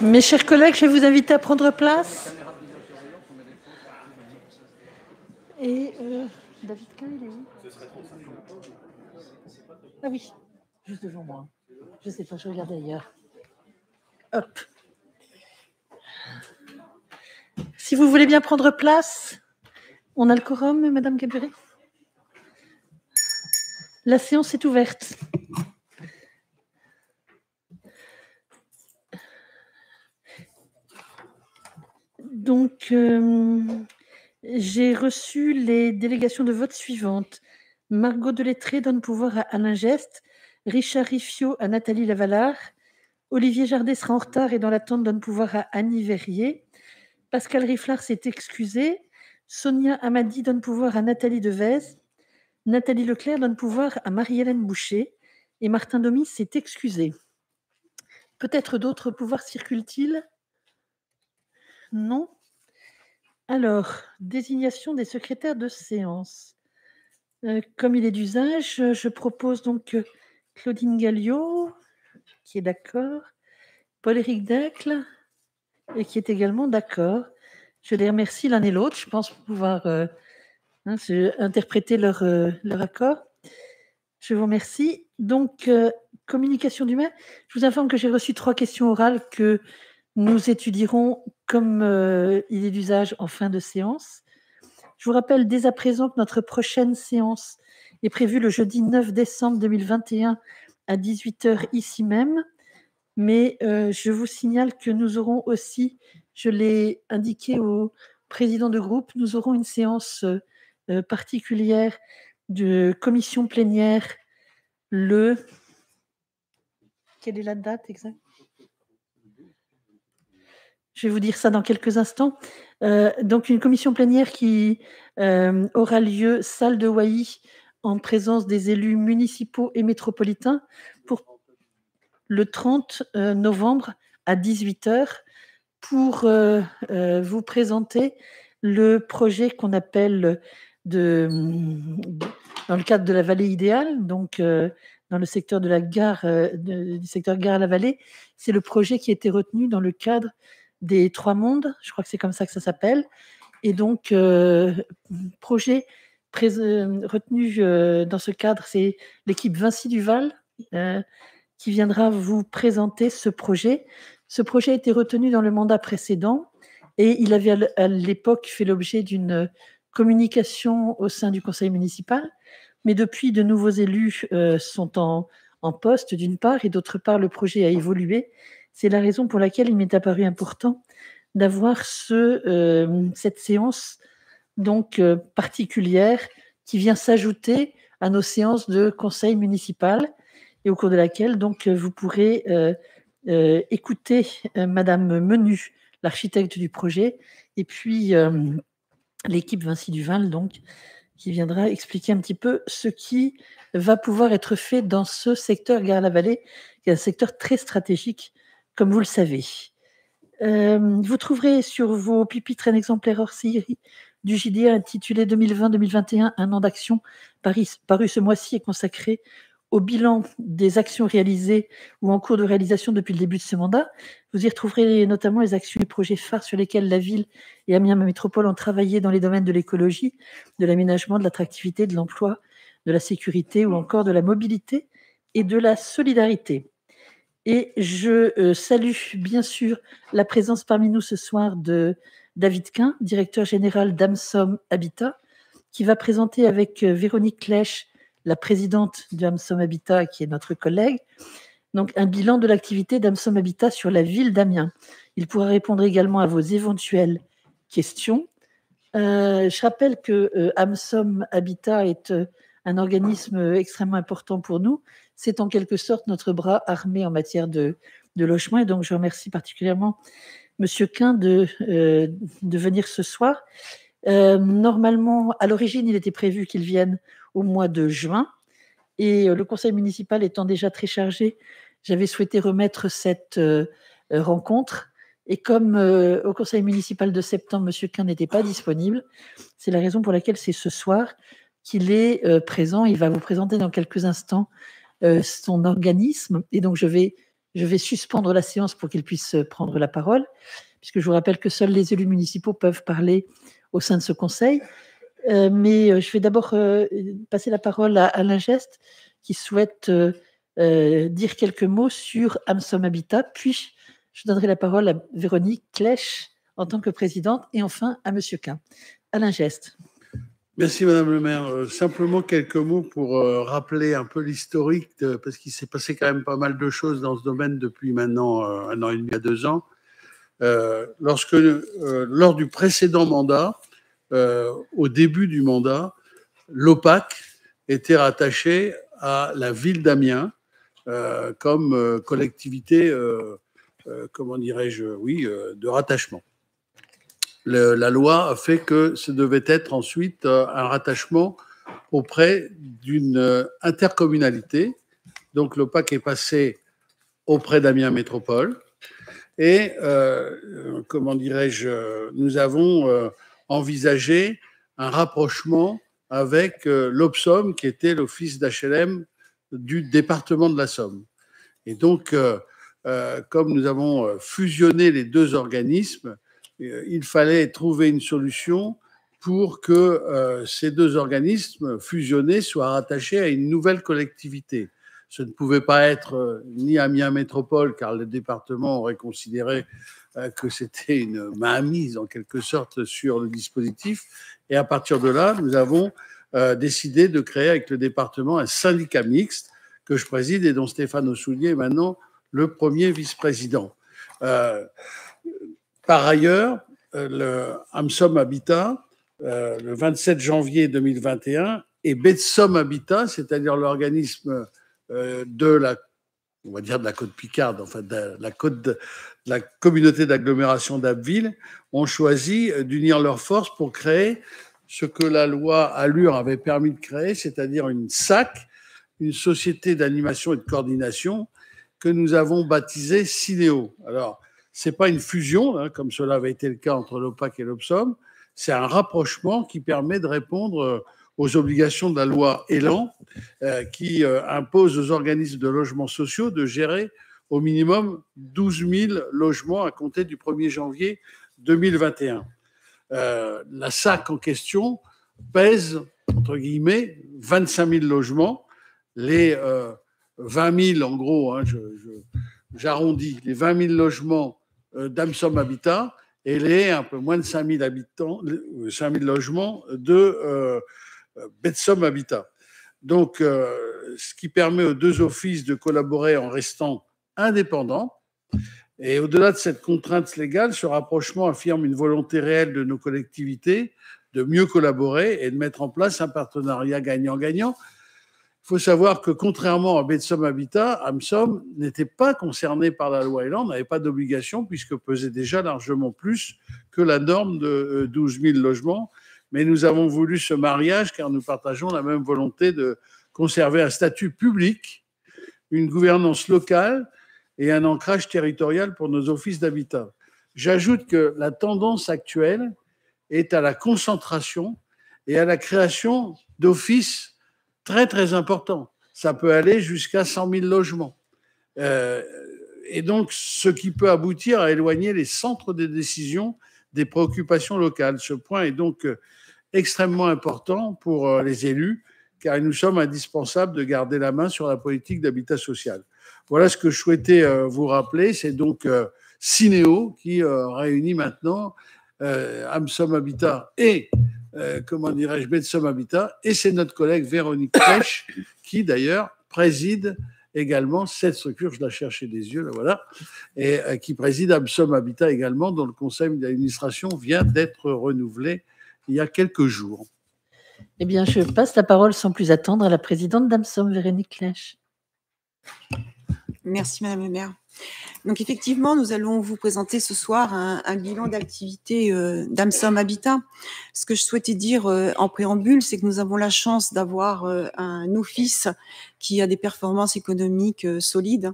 Mes chers collègues, je vais vous inviter à prendre place. Et euh, David Kahn, il est où Ah oui, juste devant moi. Je ne sais pas, je regarde ailleurs. Hop. Si vous voulez bien prendre place, on a le quorum, Madame Gabriel. La séance est ouverte. Donc, euh, j'ai reçu les délégations de vote suivantes. Margot Delettré donne pouvoir à Alain Geste, Richard Riffio à Nathalie Lavalard, Olivier Jardet sera en retard et dans l'attente donne pouvoir à Annie Verrier, Pascal Rifflard s'est excusé, Sonia Amadi donne pouvoir à Nathalie Devez, Nathalie Leclerc donne pouvoir à Marie-Hélène Boucher et Martin Domi s'est excusé. Peut-être d'autres pouvoirs circulent-ils non. Alors, désignation des secrétaires de séance. Euh, comme il est d'usage, euh, je propose donc euh, Claudine Galliot, qui est d'accord, Paul-Éric Dacle, et qui est également d'accord. Je les remercie l'un et l'autre, je pense pouvoir hein, interpréter leur, leur, accord. Je vous remercie. Donc, communication du maire, je vous informe que j'ai reçu trois questions orales que nous étudierons comme euh, il est d'usage en fin de séance. Je vous rappelle dès à présent que notre prochaine séance est prévue le jeudi 9 décembre 2021 à 18h ici même. Mais euh, je vous signale que nous aurons aussi, je l'ai indiqué au président de groupe, nous aurons une séance euh, particulière de commission plénière le... Quelle est la date exacte je vais vous dire ça dans quelques instants. Euh, donc, une commission plénière qui euh, aura lieu, salle de Waï, en présence des élus municipaux et métropolitains, pour le 30 euh, novembre à 18h, pour vous présenter le projet qu'on appelle de, dans le cadre de la vallée idéale, donc dans le secteur de la gare, du secteur gare à la vallée, c'est le projet qui a été retenu dans le cadre des Trois Mondes, je crois que c'est comme ça que ça s'appelle. Et donc, euh, projet euh, retenu euh, dans ce cadre, c'est l'équipe Vinci Duval qui viendra vous présenter ce projet. Ce projet a été retenu dans le mandat précédent et il avait à l'époque fait l'objet d'une communication au sein du conseil municipal. Mais depuis, de nouveaux élus sont en poste, d'une part, et d'autre part, le projet a évolué c'est la raison pour laquelle il m'est apparu important d'avoir ce, euh, cette séance donc euh, particulière qui vient s'ajouter à nos séances de conseil municipal et au cours de laquelle donc vous pourrez euh, écouter Madame Menu, l'architecte du projet, et puis l'équipe Vinci Duval donc qui viendra expliquer un petit peu ce qui va pouvoir être fait dans ce secteur Gare-la-Vallée, qui est un secteur très stratégique comme vous le savez. Euh, vous trouverez sur vos pupitres un exemplaire hors série du JDA intitulé 2020-2021, un an d'action, Paris, paru ce mois-ci et consacré au bilan des actions réalisées ou en cours de réalisation depuis le début de ce mandat. Vous y retrouverez notamment les actions et projets phares sur lesquels la ville et Amiens Métropole ont travaillé dans les domaines de l'écologie, de l'aménagement, de l'attractivité, de l'emploi, de la sécurité ou encore de la mobilité et de la solidarité. Et je euh, salue bien sûr la présence parmi nous ce soir de David Quint, directeur général d'Amsom Habitat, qui va présenter avec euh, Véronique Clèche, la présidente d'AMSOM Habitat, qui est notre collègue, donc un bilan de l'activité d'Amsom Habitat sur la ville d'Amiens. Il pourra répondre également à vos éventuelles questions. Euh, je rappelle que Amsom Habitat est un organisme extrêmement important pour nous, c'est en quelque sorte notre bras armé en matière de, logement. Et donc, je remercie particulièrement M. Quin euh, de, venir ce soir. Euh, normalement, à l'origine, il était prévu qu'il vienne au mois de juin. Et euh, le conseil municipal étant déjà très chargé, j'avais souhaité remettre cette rencontre. Et comme au conseil municipal de septembre, M. Quin n'était pas disponible, c'est la raison pour laquelle c'est ce soir qu'il est présent. Il va vous présenter dans quelques instants euh, son organisme. Et donc, je vais, je vais suspendre la séance pour qu'il puisse euh, prendre la parole, puisque je vous rappelle que seuls les élus municipaux peuvent parler au sein de ce conseil. Euh, mais je vais d'abord passer la parole à Alain Geste, qui souhaite dire quelques mots sur Amsom Habitat, puis je donnerai la parole à Véronique Clèche en tant que présidente, et enfin à Monsieur Kain. Alain Geste. Merci Madame le maire. Euh, simplement quelques mots pour euh, rappeler un peu l'historique, parce qu'il s'est passé quand même pas mal de choses dans ce domaine depuis maintenant euh, un an et demi à deux ans. lorsque, lors du précédent mandat, au début du mandat, l'OPAC était rattaché à la ville d'Amiens comme collectivité, comment dirais-je, oui, de rattachement la loi a fait que ce devait être ensuite euh, un rattachement auprès d'une euh, intercommunalité. Donc le PAC est passé auprès d'Amiens Métropole. Et euh, comment dirais-je, nous avons envisagé un rapprochement avec l'OpSom qui était l'office d'HLM du département de la Somme. Et donc, comme nous avons fusionné les deux organismes, euh, il fallait trouver une solution pour que euh, ces deux organismes fusionnés soient rattachés à une nouvelle collectivité. Ce ne pouvait pas être euh, ni à Amiens Métropole, car le département aurait considéré que c'était une mainmise en quelque sorte sur le dispositif. Et à partir de là, nous avons décidé de créer avec le département un syndicat mixte que je préside et dont Stéphane Ossoulier est maintenant le premier vice-président. Par ailleurs, euh, le Amsom Habitat, euh, le 27 janvier 2021, et Betsom Habitat, c'est-à-dire l'organisme euh, de la va dire de la côte picarde, enfin de la côte de, la communauté d'agglomération d'Abbeville, ont choisi d'unir leurs forces pour créer ce que la loi Allure avait permis de créer, c'est-à-dire une SAC, une société d'animation et de coordination que nous avons baptisée Cineo. Alors, n'est pas une fusion, hein, comme cela avait été le cas entre l'OPAC et l'OPSOM, c'est un rapprochement qui permet de répondre euh, aux obligations de la loi Elan, euh, qui euh, impose aux organismes de logements sociaux de gérer au minimum 12 000 logements à compter du 1er janvier 2021. la SAC en question pèse, entre guillemets, 25 000 logements, les 20 000 en gros, hein, j'arrondis, les 20 000 logements euh, d'Amsom Habitat et les un peu moins de 5000 habitants, 5000 euh, logements de euh, Betsom Habitat. Donc, ce qui permet aux deux offices de collaborer en restant indépendants. Et au-delà de cette contrainte légale, ce rapprochement affirme une volonté réelle de nos collectivités de mieux collaborer et de mettre en place un partenariat gagnant-gagnant il faut savoir que contrairement à Betsom Habitat, Amsom n'était pas concerné par la loi Elan, n'avait pas d'obligation puisque pesait déjà largement plus que la norme de 12 euh, 000 logements. Mais nous avons voulu ce mariage car nous partageons la même volonté de conserver un statut public, une gouvernance locale et un ancrage territorial pour nos offices d'habitat. J'ajoute que la tendance actuelle est à la concentration et à la création d'offices très très important. Ça peut aller jusqu'à 100 000 logements. Euh, et donc, ce qui peut aboutir à éloigner les centres des décisions des préoccupations locales. Ce point est donc euh, extrêmement important pour euh, les élus, car il nous sommes indispensables de garder la main sur la politique d'habitat social. Voilà ce que je souhaitais vous rappeler. C'est donc Cineo qui réunit maintenant Amsom Habitat et euh, comment dirais-je, Betsum Habitat. Et c'est notre collègue Véronique Pêche qui, d'ailleurs, préside également cette structure. Je la cherchais des yeux, là, voilà. Et euh, qui préside Absom Habitat également, dont le conseil d'administration vient d'être renouvelé il y a quelques jours. Eh bien, je passe la parole sans plus attendre à la présidente d'Amsom, Véronique Clash. Merci, Madame la maire. Donc effectivement, nous allons vous présenter ce soir un, bilan d'activité euh, d'Amsom Habitat. Ce que je souhaitais dire euh, en préambule, c'est que nous avons la chance d'avoir euh, un office qui a des performances économiques solides,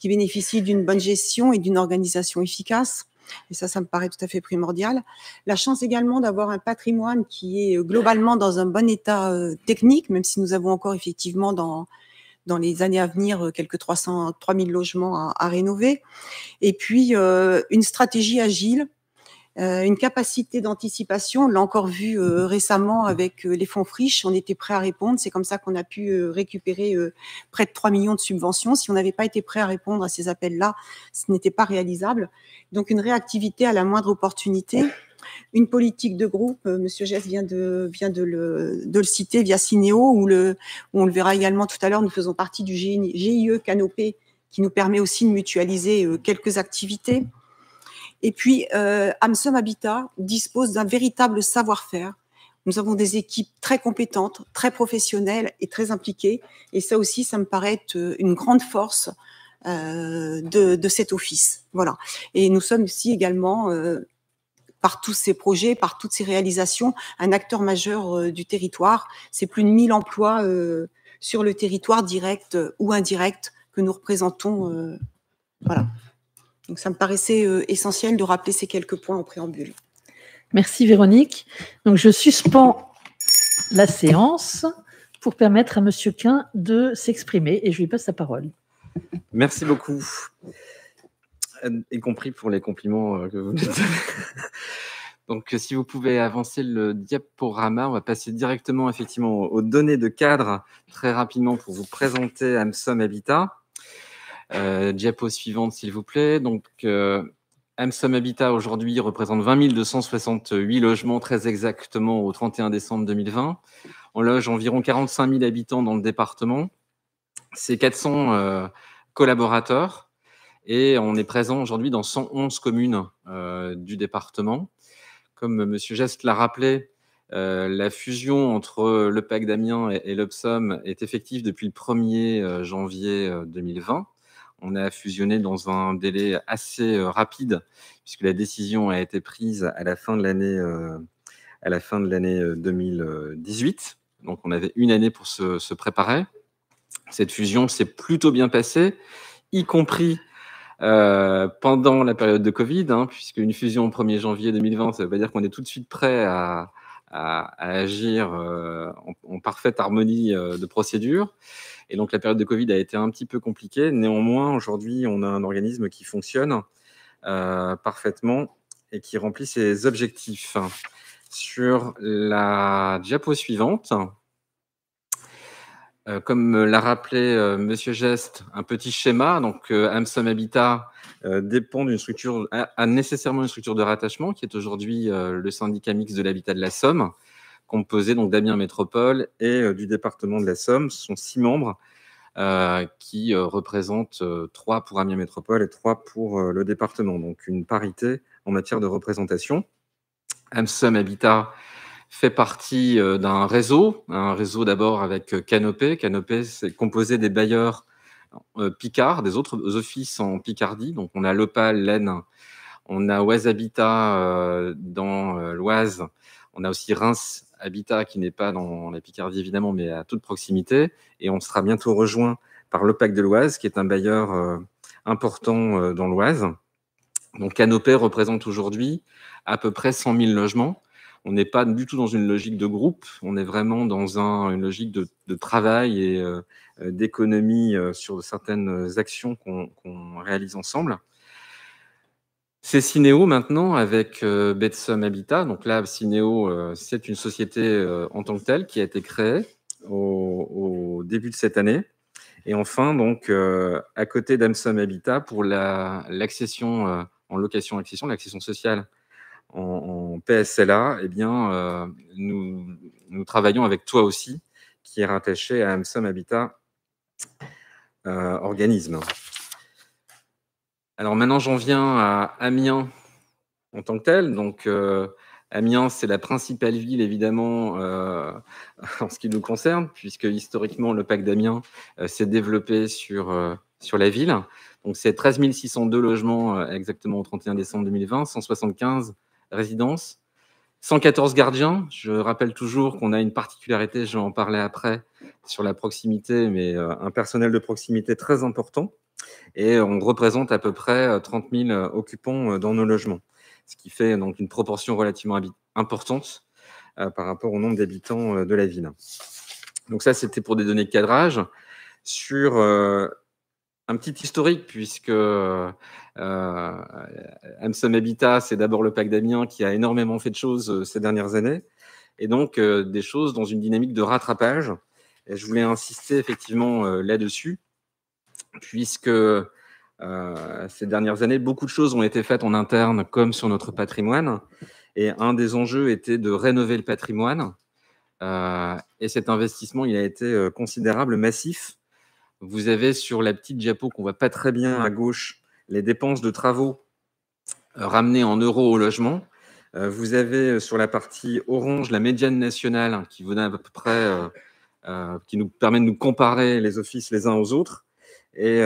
qui bénéficie d'une bonne gestion et d'une organisation efficace. Et ça, ça me paraît tout à fait primordial. La chance également d'avoir un patrimoine qui est globalement dans un bon état technique, même si nous avons encore effectivement dans dans les années à venir euh, quelques 300, 3000 logements à, rénover. Et puis, euh, une stratégie agile euh, une capacité d'anticipation. On l'a encore vu récemment avec les fonds friches. On était prêt à répondre. C'est comme ça qu'on a pu récupérer près de 3 millions de subventions. Si on n'avait pas été prêt à répondre à ces appels-là, ce n'était pas réalisable. Donc une réactivité à la moindre opportunité une politique de groupe. Euh, Monsieur Gess vient de vient de le, de le citer via Cineo, où le où on le verra également tout à l'heure. Nous faisons partie du GIE Canopé, qui nous permet aussi de mutualiser euh, quelques activités. Et puis, euh, Amsum Habitat dispose d'un véritable savoir-faire. Nous avons des équipes très compétentes, très professionnelles et très impliquées. Et ça aussi, ça me paraît être euh, une grande force de, de, cet office. Voilà. Et nous sommes aussi également euh, par tous ces projets, par toutes ces réalisations, un acteur majeur euh, du territoire. C'est plus de 1000 emplois euh, sur le territoire direct euh, ou indirect que nous représentons. voilà. Donc ça me paraissait essentiel de rappeler ces quelques points en préambule. Merci Véronique. Donc je suspends la séance pour permettre à Monsieur Quin de s'exprimer et je lui passe la parole. Merci beaucoup y compris pour les compliments euh, que vous nous donnez. Donc, euh, si vous pouvez avancer le diaporama, on va passer directement effectivement aux données de cadre très rapidement pour vous présenter Amsom Habitat. Euh, diapo suivante, s'il vous plaît. Donc, euh, Amsom Habitat aujourd'hui représente 20 268 logements très exactement au 31 décembre 2020. On loge environ 45 000 habitants dans le département. C'est 400 collaborateurs. Et on est présent aujourd'hui dans 111 communes euh, du département. Comme M. Geste l'a rappelé, euh, la fusion entre le PAC d'Amiens et, et est effective depuis le 1er euh, janvier 2020. On a fusionné dans un délai assez rapide, puisque la décision a été prise à la fin de l'année, la 2018. Donc on avait une année pour se, se préparer. Cette fusion s'est plutôt bien passée, y compris euh, pendant la période de Covid, hein, puisque une fusion au 1er janvier 2020, ça veut pas dire qu'on est tout de suite prêt à, agir euh, en, en, parfaite harmonie euh, de procédure. Et donc la période de Covid a été un petit peu compliquée. Néanmoins, aujourd'hui, on a un organisme qui fonctionne parfaitement et qui remplit ses objectifs. Sur la diapo suivante, euh, comme l'a rappelé M. Euh, Monsieur Geste, un petit schéma. Donc, euh, Amsum Habitat dépend d'une structure, a, nécessairement une structure de rattachement qui est aujourd'hui le syndicat mixte de l'habitat de la Somme, composé donc d'Amiens Métropole et du département de la Somme. Ce sont six membres qui représentent trois pour Amiens Métropole et trois pour le département. Donc, une parité en matière de représentation. Amsum Habitat fait partie euh, d'un réseau, un réseau d'abord avec euh, Canopé. Canopé, c'est composé des bailleurs euh, Picard, des autres offices en Picardie. Donc, on a Lopal, l'Aisne, on a Oise Habitat dans l'Oise, on a aussi Reims Habitat qui n'est pas dans la Picardie évidemment, mais à toute proximité. Et on sera bientôt rejoint par l'OPAC de l'Oise, qui est un bailleur important dans l'Oise. Donc Canopé représente aujourd'hui à peu près 100 000 logements on n'est pas du tout dans une logique de groupe, on est vraiment dans une logique de, travail et euh, euh, d'économie euh, sur certaines actions qu'on réalise ensemble. C'est Cineo maintenant avec Betsum Habitat. Donc là, Cineo, c'est une société en tant que telle qui a été créée au, début de cette année. Et enfin, donc, à côté d'Amsum Habitat, pour l'accession en location-accession, l'accession sociale en, PSLA, eh bien, euh, nous, travaillons avec toi aussi, qui est rattaché à Amsom Habitat euh, Organisme. Alors maintenant, j'en viens à Amiens en tant que tel. Donc, euh, Amiens, c'est la principale ville, évidemment, en ce qui nous concerne, puisque historiquement, le pacte d'Amiens s'est développé sur, sur la ville. Donc, c'est 13 602 logements exactement au 31 décembre 2020, 175 résidence. 114 gardiens. Je rappelle toujours qu'on a une particularité, je vais en parler après, sur la proximité, mais euh, un personnel de proximité très important. Et on représente à peu près 30 euh, 000 euh, occupants dans nos logements, ce qui fait donc une proportion relativement importante par rapport au nombre d'habitants de la ville. Donc ça, c'était pour des données de cadrage. Sur un petit historique, puisque euh, Habitat, c'est d'abord le PAC d'Amiens qui a énormément fait de choses euh, ces dernières années, et donc euh, des choses dans une dynamique de rattrapage. Et je voulais insister effectivement euh, là-dessus, puisque ces dernières années, beaucoup de choses ont été faites en interne comme sur notre patrimoine, et un des enjeux était de rénover le patrimoine. et cet investissement, il a été considérable, massif. Vous avez sur la petite diapo qu'on voit pas très bien à gauche les dépenses de travaux euh, ramenées en euros au logement. Euh, vous avez euh, sur la partie orange la médiane nationale hein, qui à peu près, qui nous permet de nous comparer les offices les uns aux autres. Et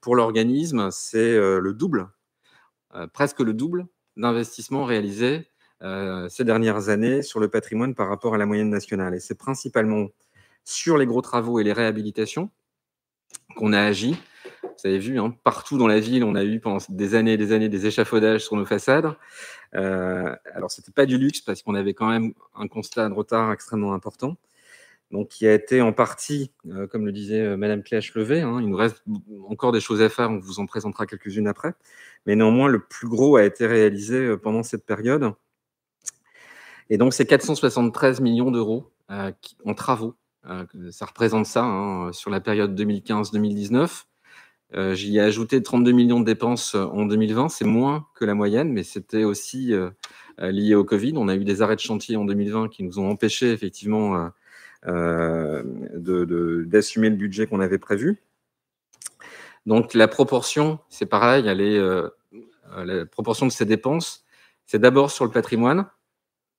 pour l'organisme, c'est le double, presque le double d'investissements réalisés ces dernières années sur le patrimoine par rapport à la moyenne nationale. Et c'est principalement sur les gros travaux et les réhabilitations qu'on a agi vous avez vu, hein, partout dans la ville, on a eu pendant des années et des années des échafaudages sur nos façades. Euh, alors, ce n'était pas du luxe parce qu'on avait quand même un constat de retard extrêmement important. Donc, qui a été en partie, euh, comme le disait euh, Madame Cléache, levé. Hein, il nous reste encore des choses à faire, on vous en présentera quelques-unes après. Mais néanmoins, le plus gros a été réalisé pendant cette période. Et donc, c'est 473 millions d'euros en travaux. ça représente ça hein, sur la période 2015-2019. Euh, j'y ai ajouté 32 millions de dépenses euh, en 2020. C'est moins que la moyenne, mais c'était aussi euh, lié au Covid. On a eu des arrêts de chantier en 2020 qui nous ont empêché effectivement d'assumer le budget qu'on avait prévu. Donc la proportion, c'est pareil, la proportion de ces dépenses, c'est d'abord sur le patrimoine,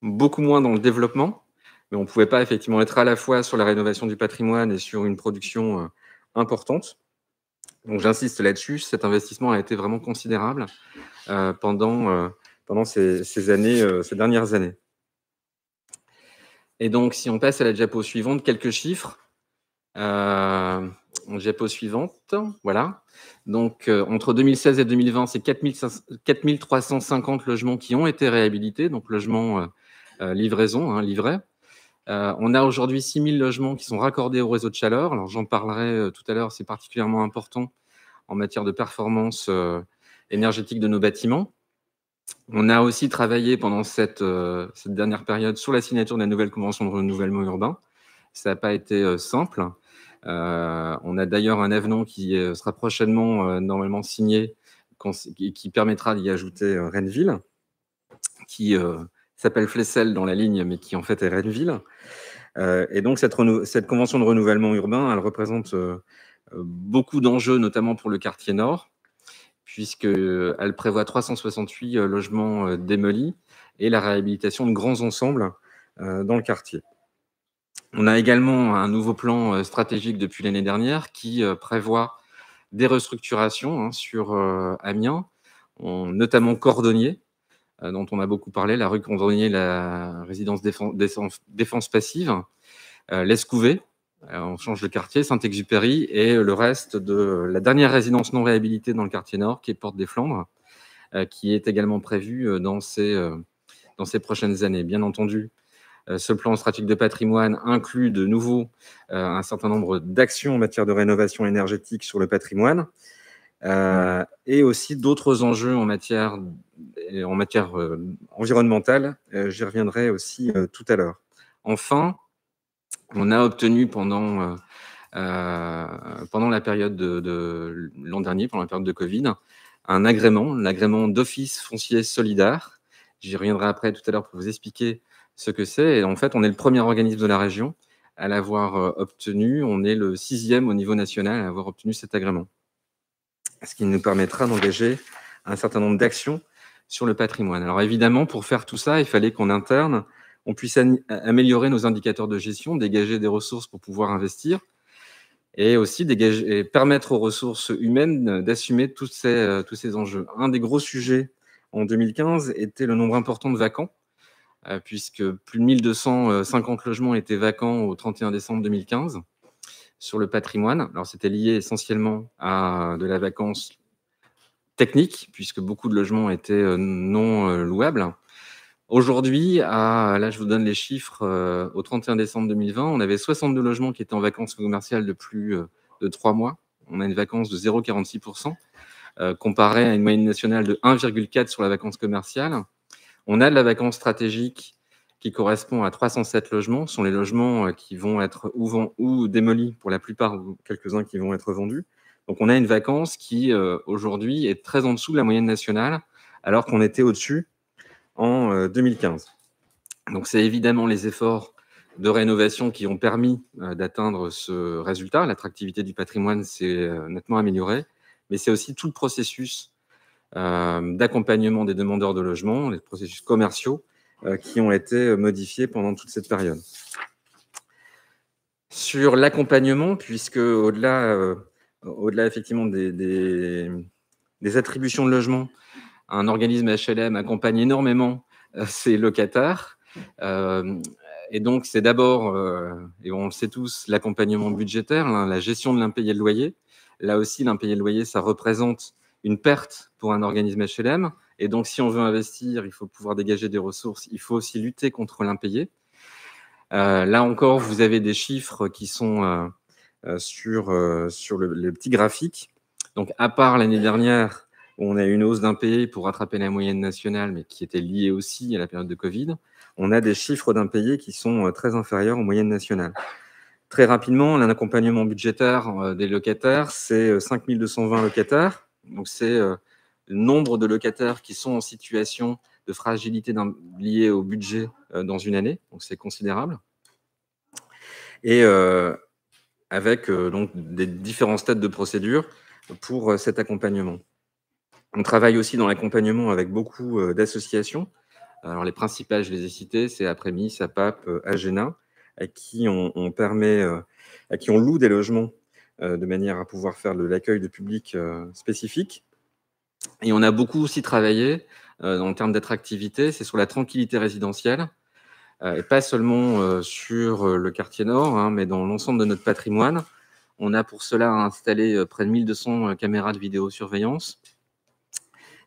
beaucoup moins dans le développement, mais on ne pouvait pas effectivement être à la fois sur la rénovation du patrimoine et sur une production importante. Donc j'insiste là-dessus, cet investissement a été vraiment considérable euh, pendant, euh, euh, ces, dernières années. Et donc, si on passe à la diapo suivante, quelques chiffres. diapo suivante, voilà. Donc, entre 2016 et 2020, c'est 4350 logements qui ont été réhabilités, donc logements livraison, hein, livrés. Euh, on a aujourd'hui 6000 logements qui sont raccordés au réseau de chaleur. Alors j'en parlerai euh, tout à l'heure, c'est particulièrement important en matière de performance euh, énergétique de nos bâtiments. On a aussi travaillé pendant cette, dernière période sur la signature de la nouvelle convention de renouvellement urbain. Ça n'a pas été simple. on a d'ailleurs un avenant qui sera prochainement normalement signé, qui permettra d'y ajouter Rennesville, qui s'appelle Flessel dans la ligne, mais qui en fait est Rennesville. Euh, et donc cette, convention de renouvellement urbain, elle représente euh, euh, beaucoup d'enjeux, notamment pour le quartier nord, puisqu'elle prévoit 368 logements démolis et la réhabilitation de grands ensembles dans le quartier. On a également un nouveau plan stratégique depuis l'année dernière qui prévoit des restructurations hein, sur Amiens, notamment Cordonnier, euh, dont on a beaucoup parlé, la rue Condornier, la résidence défense, passive, euh, l'Escouvé, euh, on change de quartier, Saint-Exupéry, et le reste de la dernière résidence non réhabilitée dans le quartier nord, qui est Porte des Flandres, qui est également prévue dans ces, dans ces prochaines années. Bien entendu, ce plan stratégique de patrimoine inclut de nouveau un certain nombre d'actions en matière de rénovation énergétique sur le patrimoine. Euh, et aussi d'autres enjeux en matière, euh, environnementale. Euh, j'y reviendrai aussi tout à l'heure. Enfin, on a obtenu pendant, la période de, l'an dernier, pendant la période de Covid, un agrément, l'agrément d'Office foncier solidaire. J'y reviendrai après tout à l'heure pour vous expliquer ce que c'est. en fait, on est le premier organisme de la région à l'avoir obtenu. On est le sixième au niveau national à avoir obtenu cet agrément ce qui nous permettra d'engager un certain nombre d'actions sur le patrimoine. Alors évidemment, pour faire tout ça, il fallait qu'on interne, on puisse améliorer nos indicateurs de gestion, dégager des ressources pour pouvoir investir, et aussi permettre aux ressources humaines d'assumer tous ces, euh, tous ces enjeux. Un des gros sujets en 2015 était le nombre important de vacants, euh, puisque plus de 1250 logements étaient vacants au 31 décembre 2015 sur le patrimoine. Alors, c'était lié essentiellement à de la vacance technique, puisque beaucoup de logements étaient euh, non euh, louables. Aujourd'hui, là, je vous donne les chiffres, euh, au 31 décembre 2020, on avait 62 logements qui étaient en vacances commerciales de plus de trois mois. On a une vacance de 0,46%, comparé à une moyenne nationale de 1,4% sur la vacance commerciale. On a de la vacance stratégique qui correspond à 307 logements, sont les logements euh, qui vont être ou, ou démolis pour la plupart ou quelques-uns qui vont être vendus. Donc on a une vacance qui euh, aujourd'hui est très en dessous de la moyenne nationale, alors qu'on était au-dessus en 2015. Euh, Donc c'est évidemment les efforts de rénovation qui ont permis d'atteindre ce résultat. L'attractivité du patrimoine s'est nettement améliorée, mais c'est aussi tout le processus d'accompagnement des demandeurs de logements, les processus commerciaux, euh, qui ont été euh, modifiés pendant toute cette période. Sur l'accompagnement, puisque au-delà euh, au effectivement des, attributions de logement, un organisme HLM accompagne énormément ses locataires. et donc, c'est d'abord, et on le sait tous, l'accompagnement budgétaire, hein, la gestion de l'impayé de loyer. Là aussi, l'impayé de loyer, ça représente une perte pour un organisme HLM. Et donc, si on veut investir, il faut pouvoir dégager des ressources, il faut aussi lutter contre l'impayé. Euh, là encore, vous avez des chiffres qui sont euh, euh, sur, sur le, petit graphique. Donc, à part l'année dernière, où on a eu une hausse d'impayé pour rattraper la moyenne nationale, mais qui était liée aussi à la période de Covid, on a des chiffres d'impayé qui sont très inférieurs aux moyennes nationales. Très rapidement, l'accompagnement budgétaire des locataires, c'est 5220 locataires. Donc, c'est nombre de locataires qui sont en situation de fragilité liée au budget euh, dans une année, donc c'est considérable. Et euh, avec euh, donc des différents stades de procédure pour cet accompagnement. On travaille aussi dans l'accompagnement avec beaucoup d'associations. Alors les principales, je les ai citées, c'est Après-Mi, SAPAP, Agena, à qui on, permet, à qui on loue des logements de manière à pouvoir faire de l'accueil de public spécifique. Et on a beaucoup aussi travaillé euh, en termes d'attractivité, c'est sur la tranquillité résidentielle, euh, et pas seulement euh, sur le quartier nord, hein, mais dans l'ensemble de notre patrimoine. On a pour cela installé près de 1200 caméras de vidéosurveillance.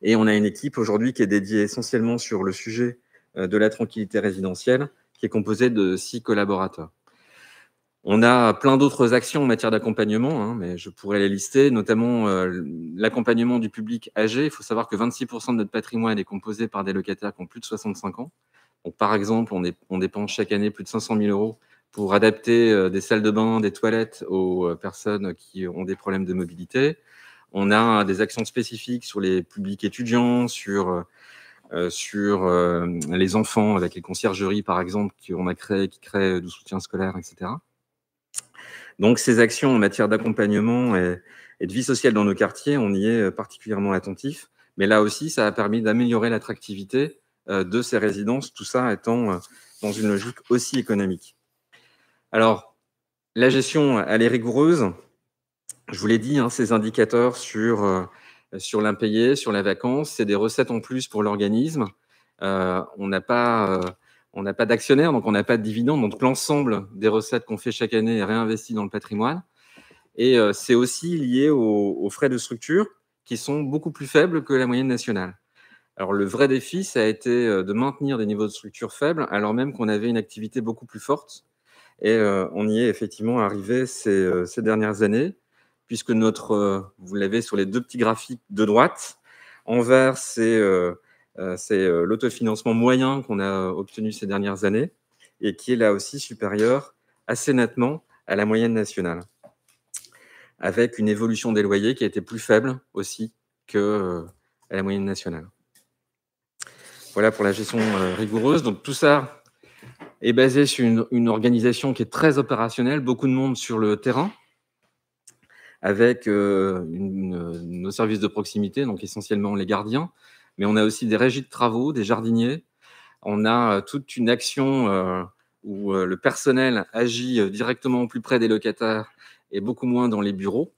Et on a une équipe aujourd'hui qui est dédiée essentiellement sur le sujet de la tranquillité résidentielle, qui est composée de six collaborateurs. On a plein d'autres actions en matière d'accompagnement, hein, mais je pourrais les lister, notamment euh, l'accompagnement du public âgé. Il faut savoir que 26% de notre patrimoine est composé par des locataires qui ont plus de 65 ans. Donc, par exemple, on, est, on dépense chaque année plus de 500 000 euros pour adapter euh, des salles de bain, des toilettes aux euh, personnes qui ont des problèmes de mobilité. On a des actions spécifiques sur les publics étudiants, sur sur les enfants avec les conciergeries, par exemple, qu'on a créé, qui créent du soutien scolaire, etc. Donc ces actions en matière d'accompagnement et, de vie sociale dans nos quartiers, on y est euh, particulièrement attentif. Mais là aussi, ça a permis d'améliorer l'attractivité euh, de ces résidences, tout ça étant euh, dans une logique aussi économique. Alors, la gestion, elle est rigoureuse. Je vous l'ai dit, hein, ces indicateurs sur, sur l'impayé, sur la vacance, c'est des recettes en plus pour l'organisme. on n'a pas on n'a pas d'actionnaire, donc on n'a pas de dividende. Donc l'ensemble des recettes qu'on fait chaque année est réinvesti dans le patrimoine. Et euh, c'est aussi lié aux, frais de structure qui sont beaucoup plus faibles que la moyenne nationale. Alors le vrai défi, ça a été euh, de maintenir des niveaux de structure faibles alors même qu'on avait une activité beaucoup plus forte. Et euh, on y est effectivement arrivé ces, dernières années, puisque notre, vous l'avez sur les deux petits graphiques de droite, en vert, c'est euh, c'est euh, l'autofinancement moyen qu'on a euh, obtenu ces dernières années et qui est là aussi supérieur assez nettement à la moyenne nationale, avec une évolution des loyers qui a été plus faible aussi que à la moyenne nationale. Voilà pour la gestion rigoureuse. Donc tout ça est basé sur une, organisation qui est très opérationnelle, beaucoup de monde sur le terrain, avec nos services de proximité, donc essentiellement les gardiens, mais on a aussi des régies de travaux, des jardiniers. On a euh, toute une action euh, où euh, le personnel agit directement au plus près des locataires et beaucoup moins dans les bureaux.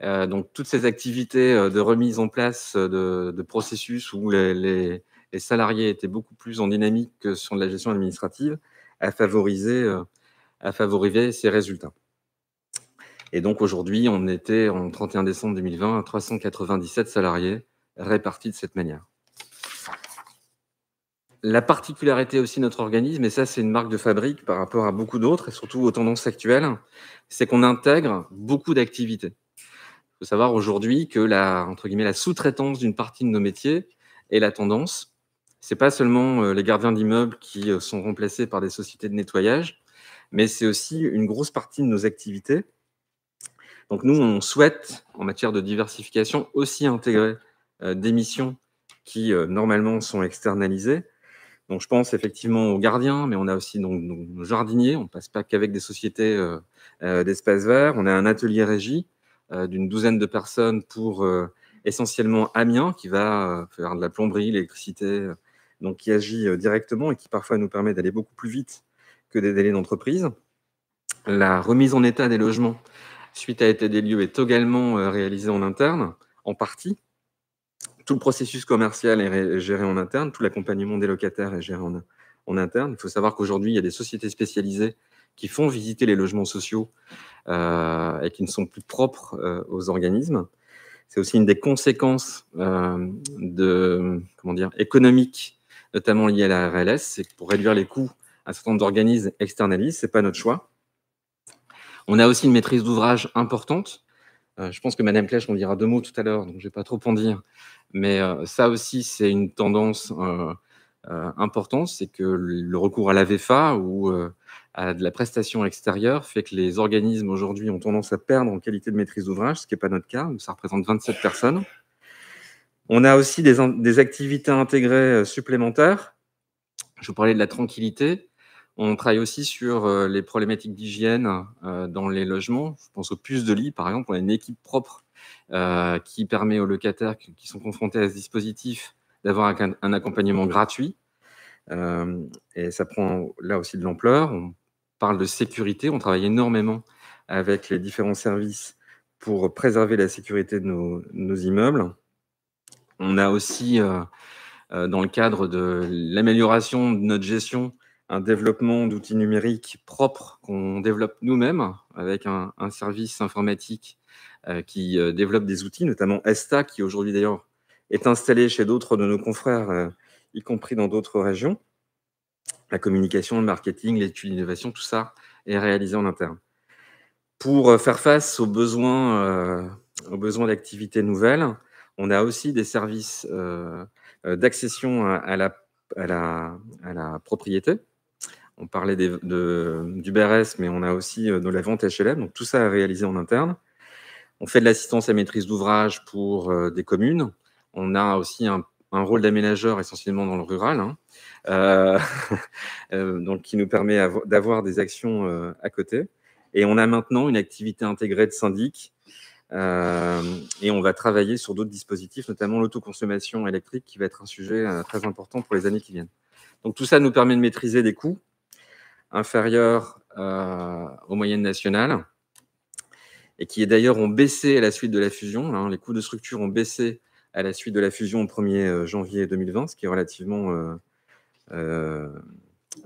donc toutes ces activités de remise en place de, processus où les, salariés étaient beaucoup plus en dynamique que sur de la gestion administrative a favorisé ces résultats. Et donc aujourd'hui, on était en 31 décembre 2020 à 397 salariés répartis de cette manière. La particularité aussi de notre organisme, et ça c'est une marque de fabrique par rapport à beaucoup d'autres, et surtout aux tendances actuelles, c'est qu'on intègre beaucoup d'activités. Il faut savoir aujourd'hui que la, entre guillemets, la sous-traitance d'une partie de nos métiers est la tendance. C'est pas seulement euh, les gardiens d'immeubles qui euh, sont remplacés par des sociétés de nettoyage, mais c'est aussi une grosse partie de nos activités. Donc nous, on souhaite, en matière de diversification, aussi intégrer euh, d'émissions qui euh, normalement sont externalisées. Donc, je pense effectivement aux gardiens, mais on a aussi donc, nos jardiniers. On ne passe pas qu'avec des sociétés euh, d'espace vert. verts. On a un atelier régie d'une douzaine de personnes pour essentiellement Amiens, qui va faire de la plomberie, l'électricité, donc qui agit directement et qui parfois nous permet d'aller beaucoup plus vite que des délais d'entreprise. La remise en état des logements suite à été des lieux est également réalisée en interne, en partie tout le processus commercial est géré en interne, tout l'accompagnement des locataires est géré en, interne. Il faut savoir qu'aujourd'hui, il y a des sociétés spécialisées qui font visiter les logements sociaux euh, et qui ne sont plus propres euh, aux organismes. C'est aussi une des conséquences euh, de, comment dire, économiques, notamment liées à la RLS, c'est que pour réduire les coûts, un certain nombre d'organismes externalisent, ce n'est pas notre choix. On a aussi une maîtrise d'ouvrage importante, euh, je pense que Madame Clèche, on dira deux mots tout à l'heure, donc je ne vais pas trop en dire. Mais euh, ça aussi, c'est une tendance euh, importante, c'est que le recours à la VFA ou à de la prestation extérieure fait que les organismes aujourd'hui ont tendance à perdre en qualité de maîtrise d'ouvrage, ce qui n'est pas notre cas, ça représente 27 personnes. On a aussi des, des activités intégrées supplémentaires. Je vous parlais de la tranquillité. On travaille aussi sur euh, les problématiques d'hygiène euh, dans les logements. Je pense aux puces de lit, par exemple. On a une équipe propre euh, qui permet aux locataires qui sont confrontés à ce dispositif d'avoir un accompagnement gratuit. et ça prend là aussi de l'ampleur. On parle de sécurité. On travaille énormément avec les différents services pour préserver la sécurité de nos, nos immeubles. On a aussi, dans le cadre de l'amélioration de notre gestion, un développement d'outils numériques propres qu'on développe nous-mêmes avec un, service informatique euh, qui euh, développe des outils, notamment ESTA, qui aujourd'hui d'ailleurs est installé chez d'autres de nos confrères, euh, y compris dans d'autres régions. La communication, le marketing, l'étude, d'innovation, tout ça est réalisé en interne. Pour faire face aux besoins, aux besoins d'activités nouvelles, on a aussi des services d'accession à, la, à la propriété, on parlait de, du BRS, mais on a aussi de euh, la vente HLM, donc tout ça est réalisé en interne. On fait de l'assistance à maîtrise d'ouvrage pour euh, des communes. On a aussi un, rôle d'aménageur essentiellement dans le rural, hein. euh, donc qui nous permet d'avoir des actions à côté. Et on a maintenant une activité intégrée de syndic. et on va travailler sur d'autres dispositifs, notamment l'autoconsommation électrique, qui va être un sujet très important pour les années qui viennent. Donc tout ça nous permet de maîtriser des coûts inférieures euh, aux moyennes nationales et qui d'ailleurs ont baissé à la suite de la fusion. Hein. les coûts de structure ont baissé à la suite de la fusion au 1er euh, janvier 2020, ce qui est relativement euh,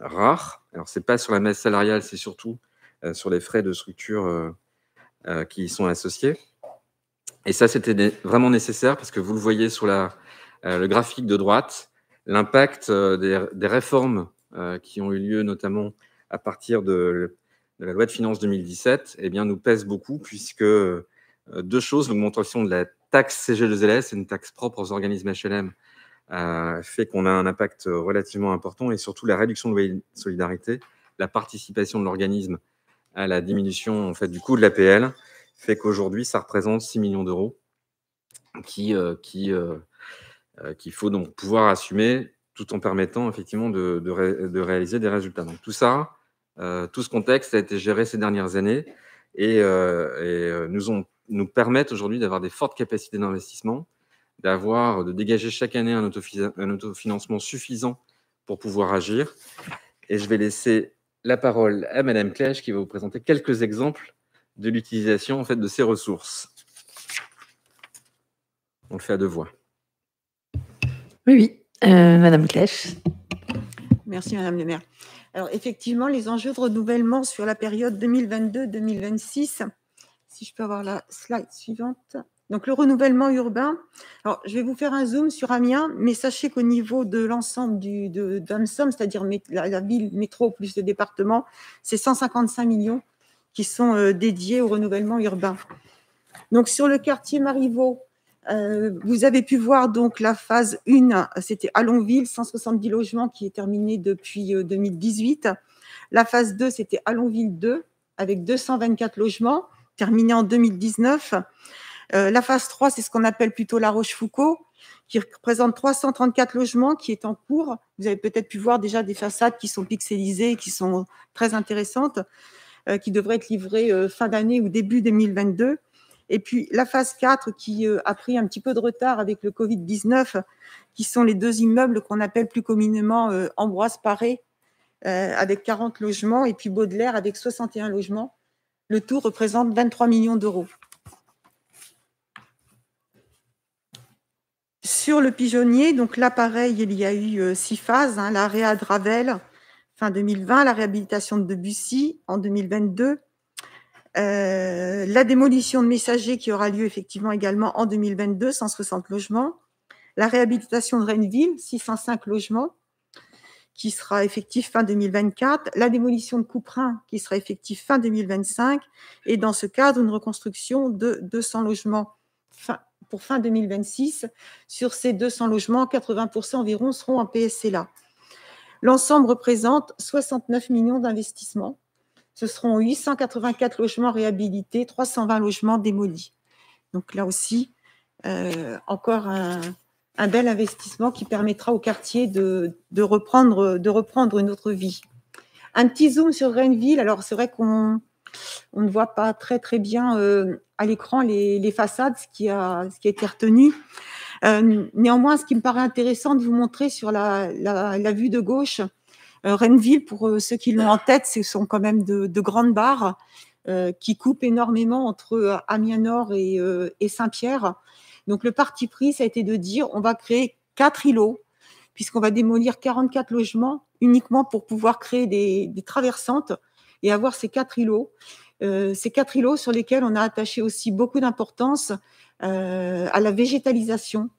rare. Alors, ce n'est pas sur la masse salariale, c'est surtout sur les frais de structure qui y sont associés. Et ça, c'était vraiment nécessaire parce que vous le voyez sur le graphique de droite, l'impact des, réformes qui ont eu lieu notamment à partir de, la loi de finances 2017, eh bien, nous pèse beaucoup, puisque euh, deux choses, l'augmentation de la taxe CG2LS, c'est une taxe propre aux organismes HLM, euh, fait qu'on a un impact relativement important, et surtout la réduction de la solidarité, la participation de l'organisme à la diminution en fait, du coût de l'APL, fait qu'aujourd'hui, ça représente 6 millions d'euros qui, euh, qui, qu'il faut donc pouvoir assumer tout en permettant effectivement de, de réaliser des résultats. Donc tout ça, euh, tout ce contexte a été géré ces dernières années et, euh, euh, nous, ont, nous permettent aujourd'hui d'avoir des fortes capacités d'investissement, d'avoir, de dégager chaque année un, autofinancement suffisant pour pouvoir agir. Et je vais laisser la parole à Madame Clash qui va vous présenter quelques exemples de l'utilisation en fait de ces ressources. On le fait à deux voix. Oui, oui, Madame Clash. Merci Madame le maire. Alors effectivement, les enjeux de renouvellement sur la période 2022-2026, si je peux avoir la slide suivante. Donc le renouvellement urbain, alors je vais vous faire un zoom sur Amiens, mais sachez qu'au niveau de l'ensemble d'Amsom, c'est-à-dire la, ville, métro plus le département, c'est 155 millions qui sont euh, dédiés au renouvellement urbain. Donc sur le quartier Marivaux, euh, vous avez pu voir donc la phase 1, c'était Allonville, 170 logements qui est terminé depuis 2018. Euh, la phase 2, c'était allonville 2, avec 224 logements, terminés en 2019. Euh, la phase 3, c'est ce qu'on appelle plutôt la Rochefoucauld, qui représente 334 logements qui est en cours. Vous avez peut-être pu voir déjà des façades qui sont pixelisées, qui sont très intéressantes, qui devraient être livrées fin d'année ou début 2022. Et puis la phase 4 qui euh, a pris un petit peu de retard avec le Covid-19, qui sont les deux immeubles qu'on appelle plus communément euh, Ambroise Paré, euh, avec 40 logements, et puis Baudelaire avec 61 logements. Le tout représente 23 millions d'euros. Sur le pigeonnier, donc là pareil, il y a eu six phases, hein, l'arrêt Dravel fin 2020, la réhabilitation de Debussy en 2022, euh, la démolition de Messager qui aura lieu effectivement également en 2022, 160 logements. La réhabilitation de Rennesville, 605 logements, qui sera effectif fin 2024. La démolition de Couperin, qui sera effectif fin 2025. Et dans ce cadre, une reconstruction de 200 logements pour fin 2026. Sur ces 200 logements, 80% environ seront en PSLA. L'ensemble représente 69 millions d'investissements ce seront 884 logements réhabilités, 320 logements démolis. Donc là aussi, euh, encore un, bel investissement qui permettra au quartier de, reprendre, une autre vie. Un petit zoom sur Rennesville. Alors c'est vrai qu'on ne voit pas très très bien euh, à l'écran les, façades, ce qui a, été retenu. Euh, néanmoins, ce qui me paraît intéressant de vous montrer sur la vue de gauche, euh, Rennesville, pour euh, ceux qui l'ont en tête, ce sont quand même de, grandes barres euh, qui coupent énormément entre Amiens Nord et, Saint-Pierre. Donc le parti pris, ça a été de dire on va créer quatre îlots puisqu'on va démolir 44 logements uniquement pour pouvoir créer des, traversantes et avoir ces quatre îlots. ces quatre îlots sur lesquels on a attaché aussi beaucoup d'importance à la végétalisation.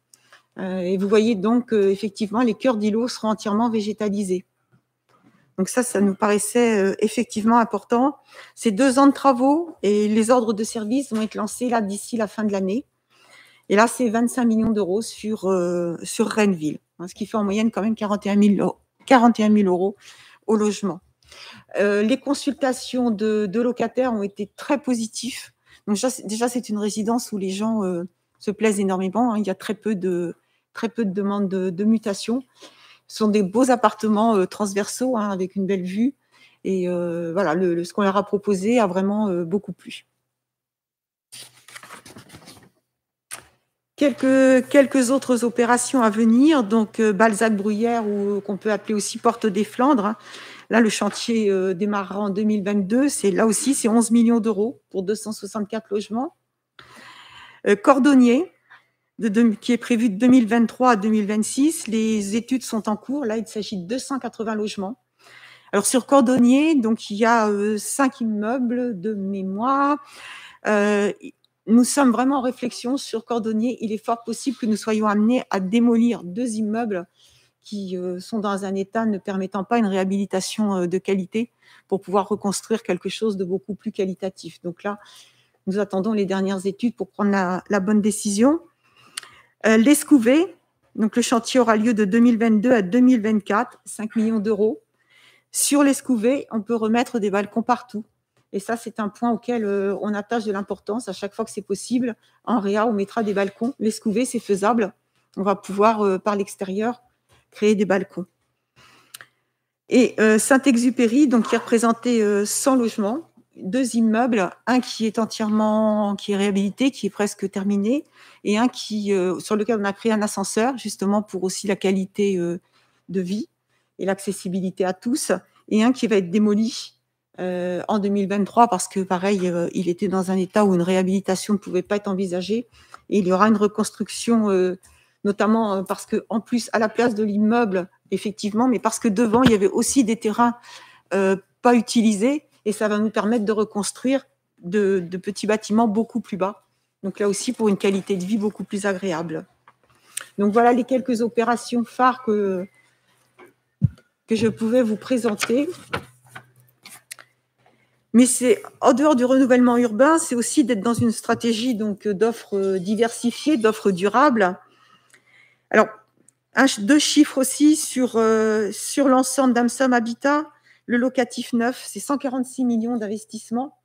et vous voyez donc effectivement les cœurs d'îlots seront entièrement végétalisés. Donc ça, ça nous paraissait euh, effectivement important. C'est deux ans de travaux et les ordres de service vont être lancés là d'ici la fin de l'année. Et là, c'est 25 millions d'euros sur, euh, sur Rennesville, hein, ce qui fait en moyenne quand même 41 000, euros, au logement. Euh, les consultations de, locataires ont été très positives. Donc déjà, c'est une résidence où les gens se plaisent énormément. Hein. Il y a très peu de, très peu de demandes de, de mutation. Ce sont des beaux appartements euh, transversaux hein, avec une belle vue. Et euh, voilà, le, ce qu'on leur a proposé a vraiment euh, beaucoup plu. Quelques, quelques, autres opérations à venir, donc Balzac-Bruyère, ou qu'on peut appeler aussi Porte des Flandres. Hein. Là, le chantier démarrera en 2022. C'est là aussi, c'est 11 millions d'euros pour 264 logements. Cordonnier, qui est prévu de 2023 à 2026. Les études sont en cours. Là, il s'agit de 280 logements. Alors sur Cordonnier, donc il y a euh, cinq immeubles de mémoire. Euh, nous sommes vraiment en réflexion sur Cordonnier. Il est fort possible que nous soyons amenés à démolir deux immeubles qui euh, sont dans un état ne permettant pas une réhabilitation de qualité pour pouvoir reconstruire quelque chose de beaucoup plus qualitatif. Donc là, nous attendons les dernières études pour prendre la bonne décision. Euh, L'Escouvé, donc le chantier aura lieu de 2022 à 2024, 5 millions d'euros. Sur l'escouvé, on peut remettre des balcons partout. Et ça, c'est un point auquel euh, on attache de l'importance. À chaque fois que c'est possible, en réa, on mettra des balcons. L'escouvé, c'est faisable. On va pouvoir, euh, par l'extérieur, créer des balcons. Et Saint-Exupéry, donc est représentait 100 logement deux immeubles, un qui est entièrement, qui est réhabilité, qui est presque terminé, et un qui, euh, sur lequel on a créé un ascenseur, justement pour aussi la qualité euh, de vie et l'accessibilité à tous, et un qui va être démoli euh, en 2023 parce que, pareil, il était dans un état où une réhabilitation ne pouvait pas être envisagée, et il y aura une reconstruction, notamment parce que, en plus, à la place de l'immeuble, effectivement, mais parce que devant, il y avait aussi des terrains pas utilisés et ça va nous permettre de reconstruire de, petits bâtiments beaucoup plus bas. Donc là aussi pour une qualité de vie beaucoup plus agréable. Donc voilà les quelques opérations phares que, que je pouvais vous présenter. Mais c'est en dehors du renouvellement urbain, c'est aussi d'être dans une stratégie donc d'offres diversifiées, d'offres durables. Alors, deux chiffres aussi sur, euh, sur l'ensemble d'Amsam Habitat. Le locatif neuf, c'est 146 millions d'investissements.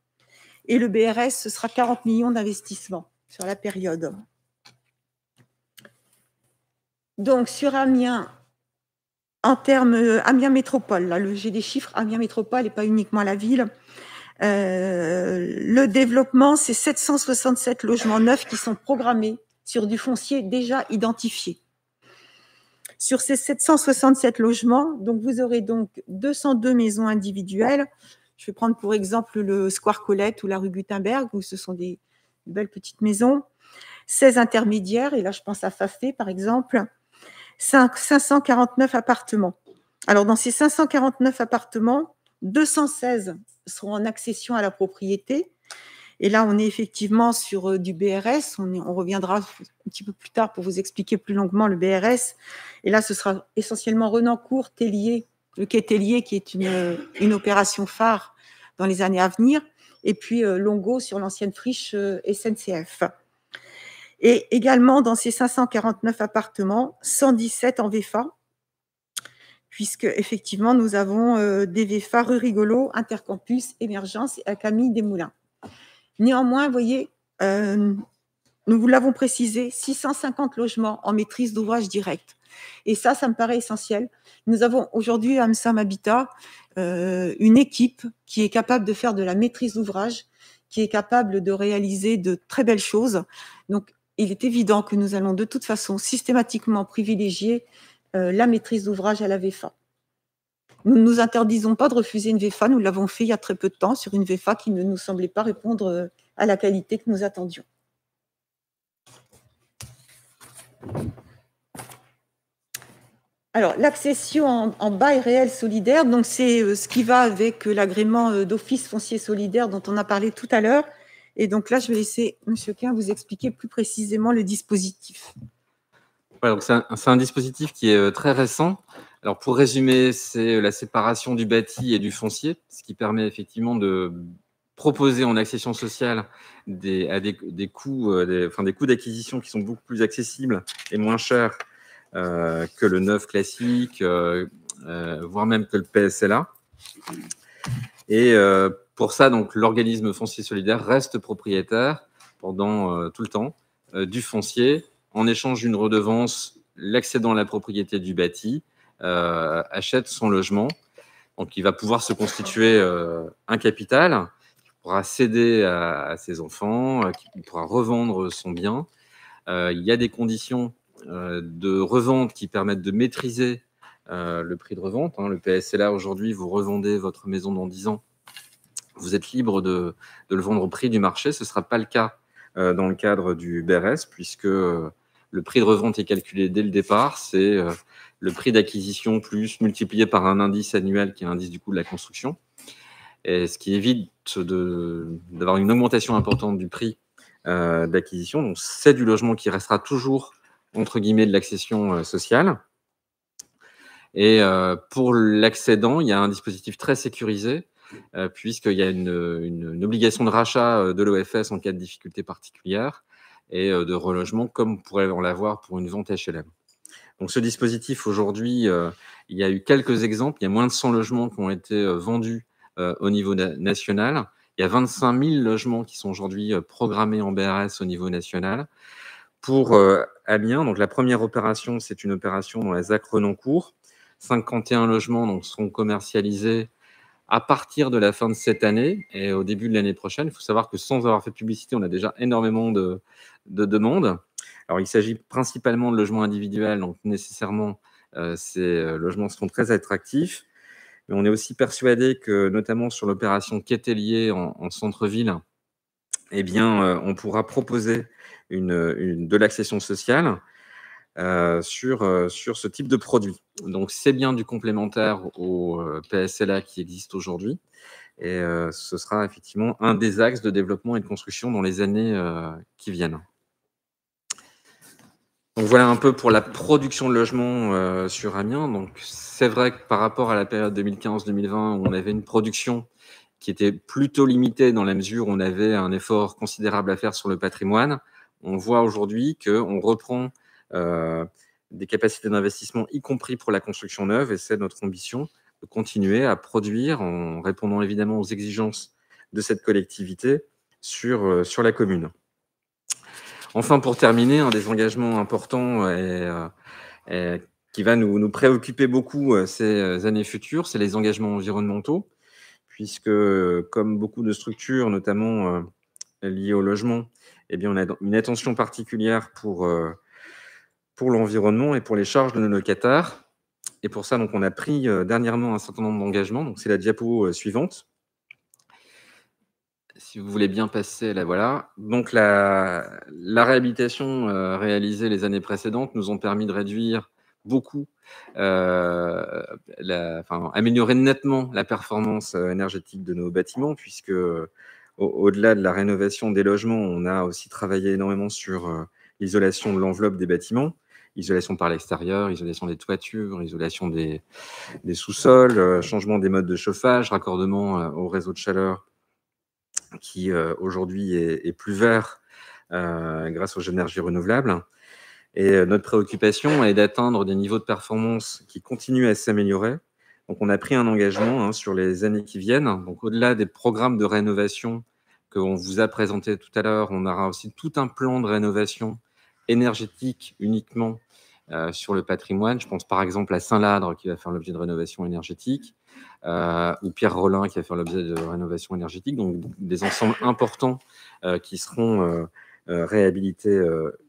Et le BRS, ce sera 40 millions d'investissements sur la période. Donc, sur Amiens, en termes euh, Amiens Métropole, j'ai des chiffres Amiens Métropole et pas uniquement la ville. Euh, le développement, c'est 767 logements neufs qui sont programmés sur du foncier déjà identifié. Sur ces 767 logements, donc vous aurez donc 202 maisons individuelles. Je vais prendre pour exemple le Square Colette ou la rue Gutenberg, où ce sont des, belles petites maisons. 16 intermédiaires, et là je pense à Fafé par exemple. 5, 549 appartements. Alors dans ces 549 appartements, 216 seront en accession à la propriété, et là, on est effectivement sur euh, du BRS. On, on, reviendra un petit peu plus tard pour vous expliquer plus longuement le BRS. Et là, ce sera essentiellement Renancourt, Tellier, le quai Tellier, qui est une, euh, une opération phare dans les années à venir. Et puis euh, Longo sur l'ancienne friche SNCF. Et également, dans ces 549 appartements, 117 en VFA, puisque effectivement, nous avons des VFA rue Rigolo, Intercampus, Émergence et Camille des Moulins. Néanmoins, vous voyez, euh, nous vous l'avons précisé, 650 logements en maîtrise d'ouvrage direct. Et ça, ça me paraît essentiel. Nous avons aujourd'hui à Amsam Habitat euh, une équipe qui est capable de faire de la maîtrise d'ouvrage, qui est capable de réaliser de très belles choses. Donc, il est évident que nous allons de toute façon systématiquement privilégier euh, la maîtrise d'ouvrage à la VFA. Nous ne nous interdisons pas de refuser une VFA. Nous l'avons fait il y a très peu de temps sur une VFA qui ne nous semblait pas répondre euh, à la qualité que nous attendions. Alors, l'accession en, bail réel solidaire, donc c'est euh, ce qui va avec euh, l'agrément d'office foncier solidaire dont on a parlé tout à l'heure. Et donc là, je vais laisser M. Quin vous expliquer plus précisément le dispositif. Ouais, c'est un, dispositif qui est très récent, alors pour résumer, c'est euh, la séparation du bâti et du foncier, ce qui permet effectivement de proposer en accession sociale des, euh, coûts d'acquisition qui sont beaucoup plus accessibles et moins chers euh, que le neuf classique, voire même que le PSLA. Et pour ça, donc l'organisme foncier solidaire reste propriétaire pendant tout le temps du foncier en échange d'une redevance, l'accédant à la propriété du bâti euh, achète son logement. Donc, il va pouvoir se constituer euh, un capital pourra céder à, ses enfants, qui euh, pourra revendre son bien. il y a des conditions de revente qui permettent de maîtriser le prix de revente. Hein, le PSLA, aujourd'hui, vous revendez votre maison dans 10 ans. Vous êtes libre de, le vendre au prix du marché. Ce ne sera pas le cas dans le cadre du BRS, puisque le prix de revente est calculé dès le départ, c'est euh, le prix d'acquisition plus multiplié par un indice annuel qui est l'indice du coût de la construction. Et ce qui évite d'avoir une augmentation importante du prix euh, d'acquisition. c'est du logement qui restera toujours, entre guillemets, de l'accession euh, sociale. Et pour l'accédant, il y a un dispositif très sécurisé, puisqu'il y a une, obligation de rachat de l'OFS en cas de difficulté particulière et euh, de relogement comme pourrait en l'avoir pour une vente HLM. Donc ce dispositif, aujourd'hui, euh, il y a eu quelques exemples. Il y a moins de 100 logements qui ont été euh, vendus au niveau national. Il y a 25 000 logements qui sont aujourd'hui programmés en BRS au niveau national. Pour Amiens, donc la première opération, c'est une opération dans la non courts. 51 logements donc, seront commercialisés à partir de la fin de cette année et au début de l'année prochaine. Il faut savoir que sans avoir fait de publicité, on a déjà énormément de, demandes. Alors, il s'agit principalement de logements individuels, donc nécessairement, euh, ces euh, logements seront très attractifs. Mais on est aussi persuadé que, notamment sur l'opération Quételier en, centre-ville, eh bien, euh, on pourra proposer une de l'accession sociale euh, sur, euh, sur ce type de produit. Donc c'est bien du complémentaire au euh, PSLA qui existe aujourd'hui. Et ce sera effectivement un des axes de développement et de construction dans les années qui viennent. Donc voilà un peu pour la production de logements sur Amiens. Donc c'est vrai que par rapport à la période 2015-2020, on avait une production qui était plutôt limitée dans la mesure où on avait un effort considérable à faire sur le patrimoine. On voit aujourd'hui qu'on reprend euh, des capacités d'investissement, y compris pour la construction neuve, et c'est notre ambition de continuer à produire en répondant évidemment aux exigences de cette collectivité sur, euh, sur la commune. Enfin, pour terminer, un des engagements importants et, euh, qui va nous, préoccuper beaucoup ces années futures, c'est les engagements environnementaux, puisque comme beaucoup de structures, notamment liées au logement, et eh bien, on a une attention particulière pour pour l'environnement et pour les charges de nos locataires. Et pour ça, donc, on a pris euh, dernièrement un certain nombre d'engagements. Donc, c'est la diapo euh, suivante. Si vous voulez bien passer, là voilà. Donc, la, la réhabilitation euh, réalisée les années précédentes nous ont permis de réduire beaucoup, enfin, améliorer nettement la performance énergétique de nos bâtiments, puisque au-delà de la rénovation des logements, on a aussi travaillé énormément sur l'isolation de l'enveloppe des bâtiments isolation par l'extérieur, isolation des toitures, isolation des, sous-sols, euh, changement des modes de chauffage, raccordement euh, au réseau de chaleur qui euh, aujourd'hui est, plus vert grâce aux énergies renouvelables. Et notre préoccupation est d'atteindre des niveaux de performance qui continuent à s'améliorer. Donc, on a pris un engagement hein, sur les années qui viennent. Donc, au-delà des programmes de rénovation que qu'on vous a présenté tout à l'heure, on aura aussi tout un plan de rénovation énergétique uniquement euh, sur le patrimoine. Je pense par exemple à Saint-Ladre qui va faire l'objet de rénovation énergétique, euh, ou Pierre Rollin qui va faire l'objet de rénovation énergétique, donc des ensembles importants euh, qui seront réhabilités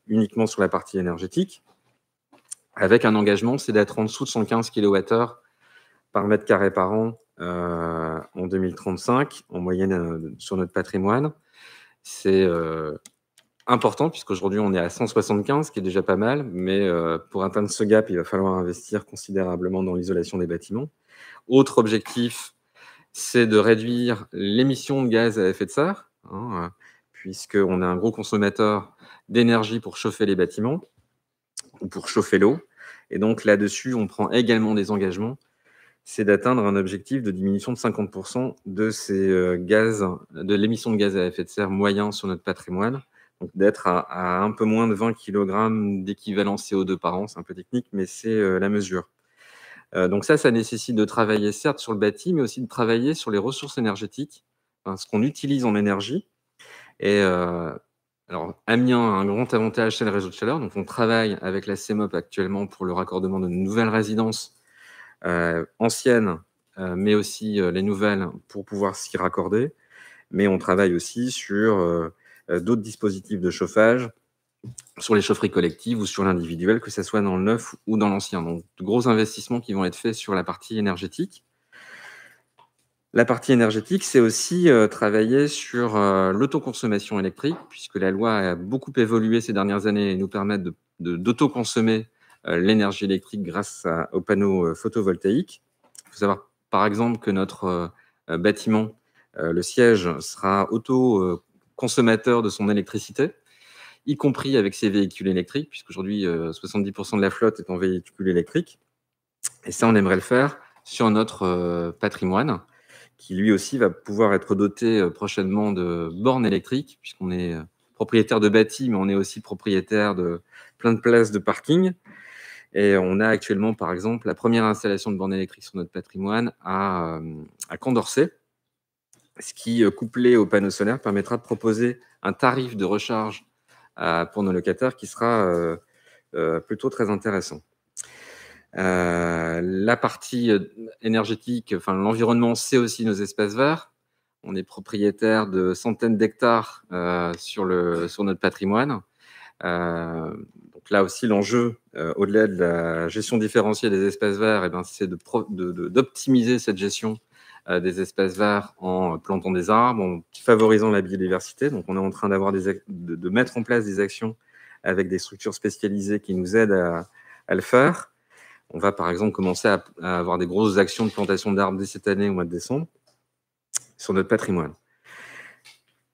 uniquement sur la partie énergétique, avec un engagement, c'est d'être en dessous de 115 kWh par mètre carré par an en 2035, en moyenne sur notre patrimoine. C'est important, puisqu'aujourd'hui on est à 175, ce qui est déjà pas mal, mais euh, pour atteindre ce gap, il va falloir investir considérablement dans l'isolation des bâtiments. Autre objectif, c'est de réduire l'émission de gaz à effet de serre, hein, puisqu'on est un gros consommateur d'énergie pour chauffer les bâtiments ou pour chauffer l'eau. Et donc là-dessus, on prend également des engagements c'est d'atteindre un objectif de diminution de 50% de ces euh, gaz, de l'émission de gaz à effet de serre moyen sur notre patrimoine d'être à, un peu moins de 20 kg d'équivalent CO2 par an, c'est un peu technique, mais c'est euh, la mesure. Euh, donc ça, ça nécessite de travailler certes sur le bâti, mais aussi de travailler sur les ressources énergétiques, ce qu'on utilise en énergie. Et euh, alors, Amiens a un grand avantage, chez le réseau de chaleur. Donc, on travaille avec la CEMOP actuellement pour le raccordement de nouvelles résidences anciennes, mais aussi les nouvelles pour pouvoir s'y raccorder. Mais on travaille aussi sur euh, d'autres dispositifs de chauffage sur les chaufferies collectives ou sur l'individuel, que ce soit dans le neuf ou dans l'ancien. Donc, de gros investissements qui vont être faits sur la partie énergétique. La partie énergétique, c'est aussi euh, travailler sur euh, l'autoconsommation électrique, puisque la loi a beaucoup évolué ces dernières années et nous permet d'autoconsommer de, d'autoconsommer l'énergie électrique grâce aux panneaux photovoltaïques. Il faut savoir, par exemple, que notre bâtiment, le siège, sera auto consommateur de son électricité, y compris avec ses véhicules électriques, puisqu'aujourd'hui, 70% euh, de la flotte est en véhicule électrique. Et ça, on aimerait le faire sur notre euh, patrimoine, qui lui aussi va pouvoir être doté euh, prochainement de bornes électriques, puisqu'on est propriétaire de bâtis, mais on est aussi propriétaire de plein de places de parking. Et on a actuellement, par exemple, la première installation de bornes électriques sur notre patrimoine à, à Condorcet, ce qui, euh, couplé au panneau solaire, permettra de proposer un tarif de recharge euh, pour nos locataires qui sera euh, plutôt très intéressant. la partie énergétique, enfin l'environnement, c'est aussi nos espaces verts. On est propriétaire de centaines d'hectares sur, sur notre patrimoine. donc là aussi, l'enjeu, au-delà de la gestion différenciée des espaces verts, eh ben, c'est d'optimiser de cette gestion euh, des espaces verts en plantant des arbres, en favorisant la biodiversité. Donc, on est en train d'avoir de, mettre en place des actions avec des structures spécialisées qui nous aident à, le faire. On va par exemple commencer à, avoir des grosses actions de plantation d'arbres dès cette année au mois de décembre sur notre patrimoine.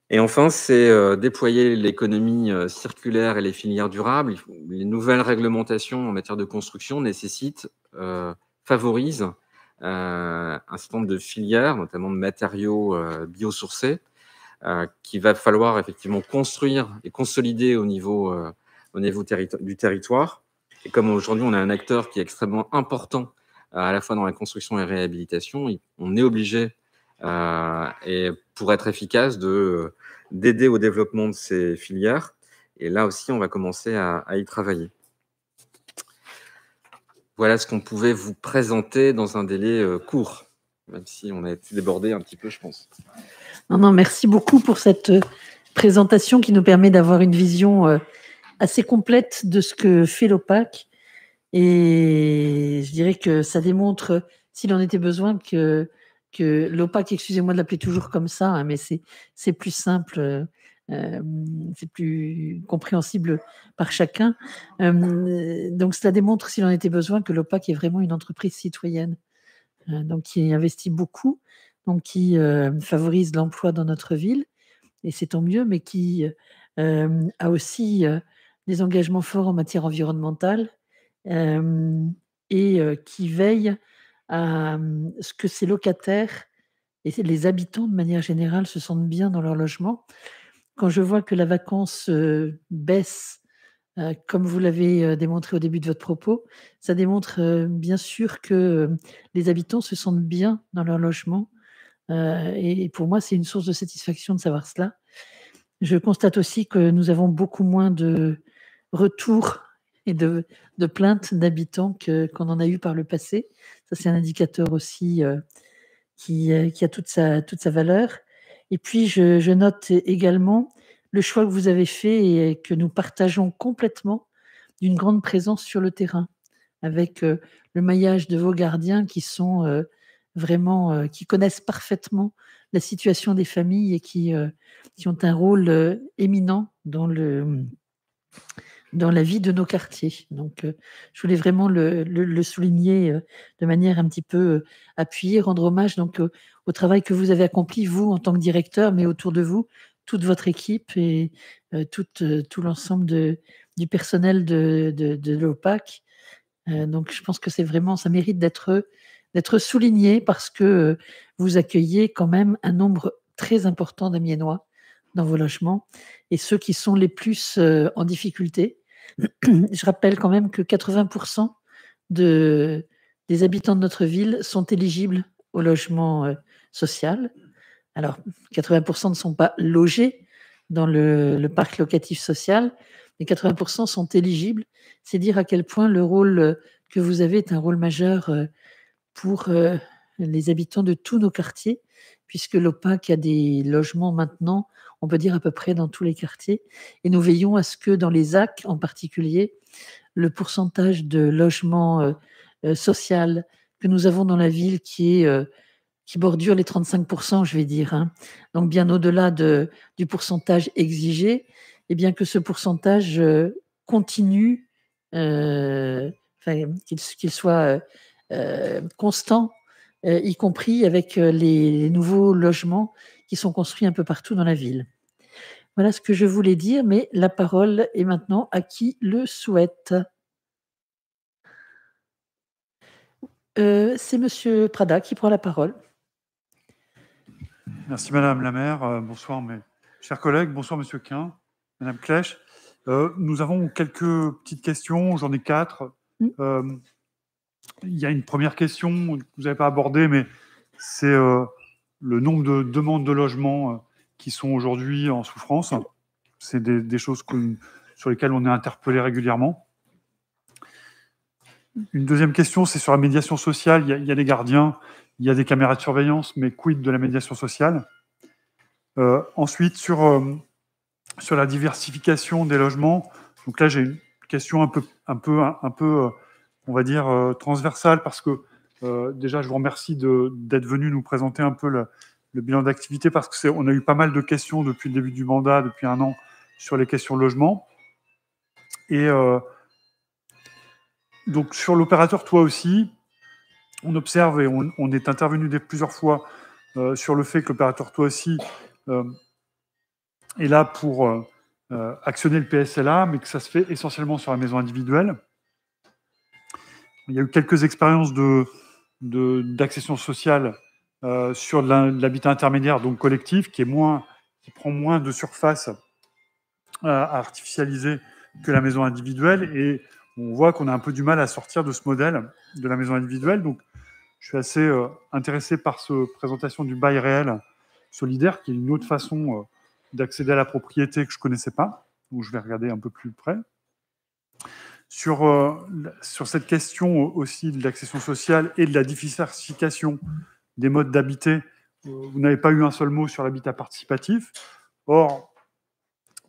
Et enfin, c'est euh, déployer l'économie euh, circulaire et les filières durables. Les nouvelles réglementations en matière de construction nécessitent, favorisent euh, un certain nombre de filières, notamment de matériaux euh, biosourcés, euh, qu'il va falloir effectivement construire et consolider au niveau, du territoire. Et comme aujourd'hui, on a un acteur qui est extrêmement important à la fois dans la construction et la réhabilitation, on est obligé, et pour être efficace, d'aider au développement de ces filières. Et là aussi, on va commencer à y travailler. Voilà ce qu'on pouvait vous présenter dans un délai euh, court, même si on a été débordé un petit peu, je pense. Non, merci beaucoup pour cette euh, présentation qui nous permet d'avoir une vision euh, assez complète de ce que fait l'OPAC. Et je dirais que ça démontre, s'il en était besoin, que, l'OPAC, excusez-moi de l'appeler toujours comme ça, hein, mais c'est plus simple c'est plus compréhensible par chacun. Euh, donc cela démontre, s'il en était besoin, que l'OPAC est vraiment une entreprise citoyenne, hein, donc qui investit beaucoup, donc qui euh, favorise l'emploi dans notre ville, et c'est tant mieux, mais qui a aussi euh, des engagements forts en matière environnementale et qui veille à ce que ses locataires et les habitants de manière générale se sentent bien dans leur logement quand je vois que la vacance euh, baisse, euh, comme vous l'avez euh, démontré au début de votre propos, ça démontre bien sûr que les habitants se sentent bien dans leur logement. et, pour moi, c'est une source de satisfaction de savoir cela. Je constate aussi que nous avons beaucoup moins de retours et de, plaintes d'habitants qu'on en a eu par le passé. Ça, c'est un indicateur aussi qui, qui a toute sa, toute sa valeur. Et puis, je, note également le choix que vous avez fait et euh, que nous partageons complètement d'une grande présence sur le terrain, avec euh, le maillage de vos gardiens qui sont euh, vraiment, qui connaissent parfaitement la situation des familles et qui, qui ont un rôle éminent dans le dans la vie de nos quartiers. Donc, euh, je voulais vraiment le, souligner euh, de manière un petit peu euh, appuyée, rendre hommage donc au travail que vous avez accompli, vous, en tant que directeur, mais autour de vous, toute votre équipe et tout, tout l'ensemble du personnel de, l'OPAC. donc, je pense que c'est vraiment, ça mérite d'être d'être souligné parce que vous accueillez quand même un nombre très important d'Amiénois dans vos logements et ceux qui sont les plus en difficulté Je rappelle quand même que 80% des habitants de notre ville sont éligibles au logement euh, social. Alors, 80% ne sont pas logés dans le parc locatif social, mais 80% sont éligibles. C'est dire à quel point le rôle euh, que vous avez est un rôle majeur euh, pour les habitants de tous nos quartiers, puisque l'OPAC a des logements maintenant on peut dire à peu près dans tous les quartiers. Et nous veillons à ce que dans les AC en particulier, le pourcentage de logements sociaux euh, euh, social que nous avons dans la ville qui est euh, bordure les 35%, je vais dire. Hein. Donc bien au-delà de, du pourcentage exigé, et eh bien que ce pourcentage continue, qu'il soit constant, y compris avec les nouveaux logements qui sont construits un peu partout dans la ville. Voilà ce que je voulais dire, mais la parole est maintenant à qui le souhaite. Euh, c'est Monsieur Prada qui prend la parole. Merci Madame la maire. Euh, bonsoir mes chers collègues. Bonsoir Monsieur Quin, Madame Clèche. Euh, nous avons quelques petites questions. J'en ai quatre. Mm. il y a une première question que vous n'avez pas abordée, mais c'est le nombre de demandes de logement qui sont aujourd'hui en souffrance. C'est des, choses sur lesquelles on est interpellé régulièrement. Une deuxième question, c'est sur la médiation sociale. Il y, a, des gardiens, il y a des caméras de surveillance, mais quid de la médiation sociale euh, Ensuite, sur, euh, sur la diversification des logements, donc là j'ai une question un peu, un peu, un, peu euh, on va dire, transversale, parce que déjà, je vous remercie d'être venu nous présenter un peu la, le bilan d'activité parce que on a eu pas mal de questions depuis le début du mandat, depuis un an, sur les questions logement. Et euh, donc sur l'opérateur toi aussi, on observe et on, est intervenu plusieurs fois euh, sur le fait que l'opérateur toi aussi euh, est là pour actionner le PSLA, mais que ça se fait essentiellement sur la maison individuelle. Il y a eu quelques expériences de d'accession sociale euh, sur l'habitat intermédiaire, donc collectif, qui, est moins, qui prend moins de surface à euh, artificialiser que la maison individuelle. Et on voit qu'on a un peu du mal à sortir de ce modèle de la maison individuelle. Donc, je suis assez euh, intéressé par cette présentation du bail réel solidaire, qui est une autre façon d'accéder à la propriété que je ne connaissais pas. Donc, je vais regarder un peu plus près. Sur, sur cette question aussi de l'accession sociale et de la diversification des modes d'habiter, euh, vous n'avez pas eu un seul mot sur l'habitat participatif. Or,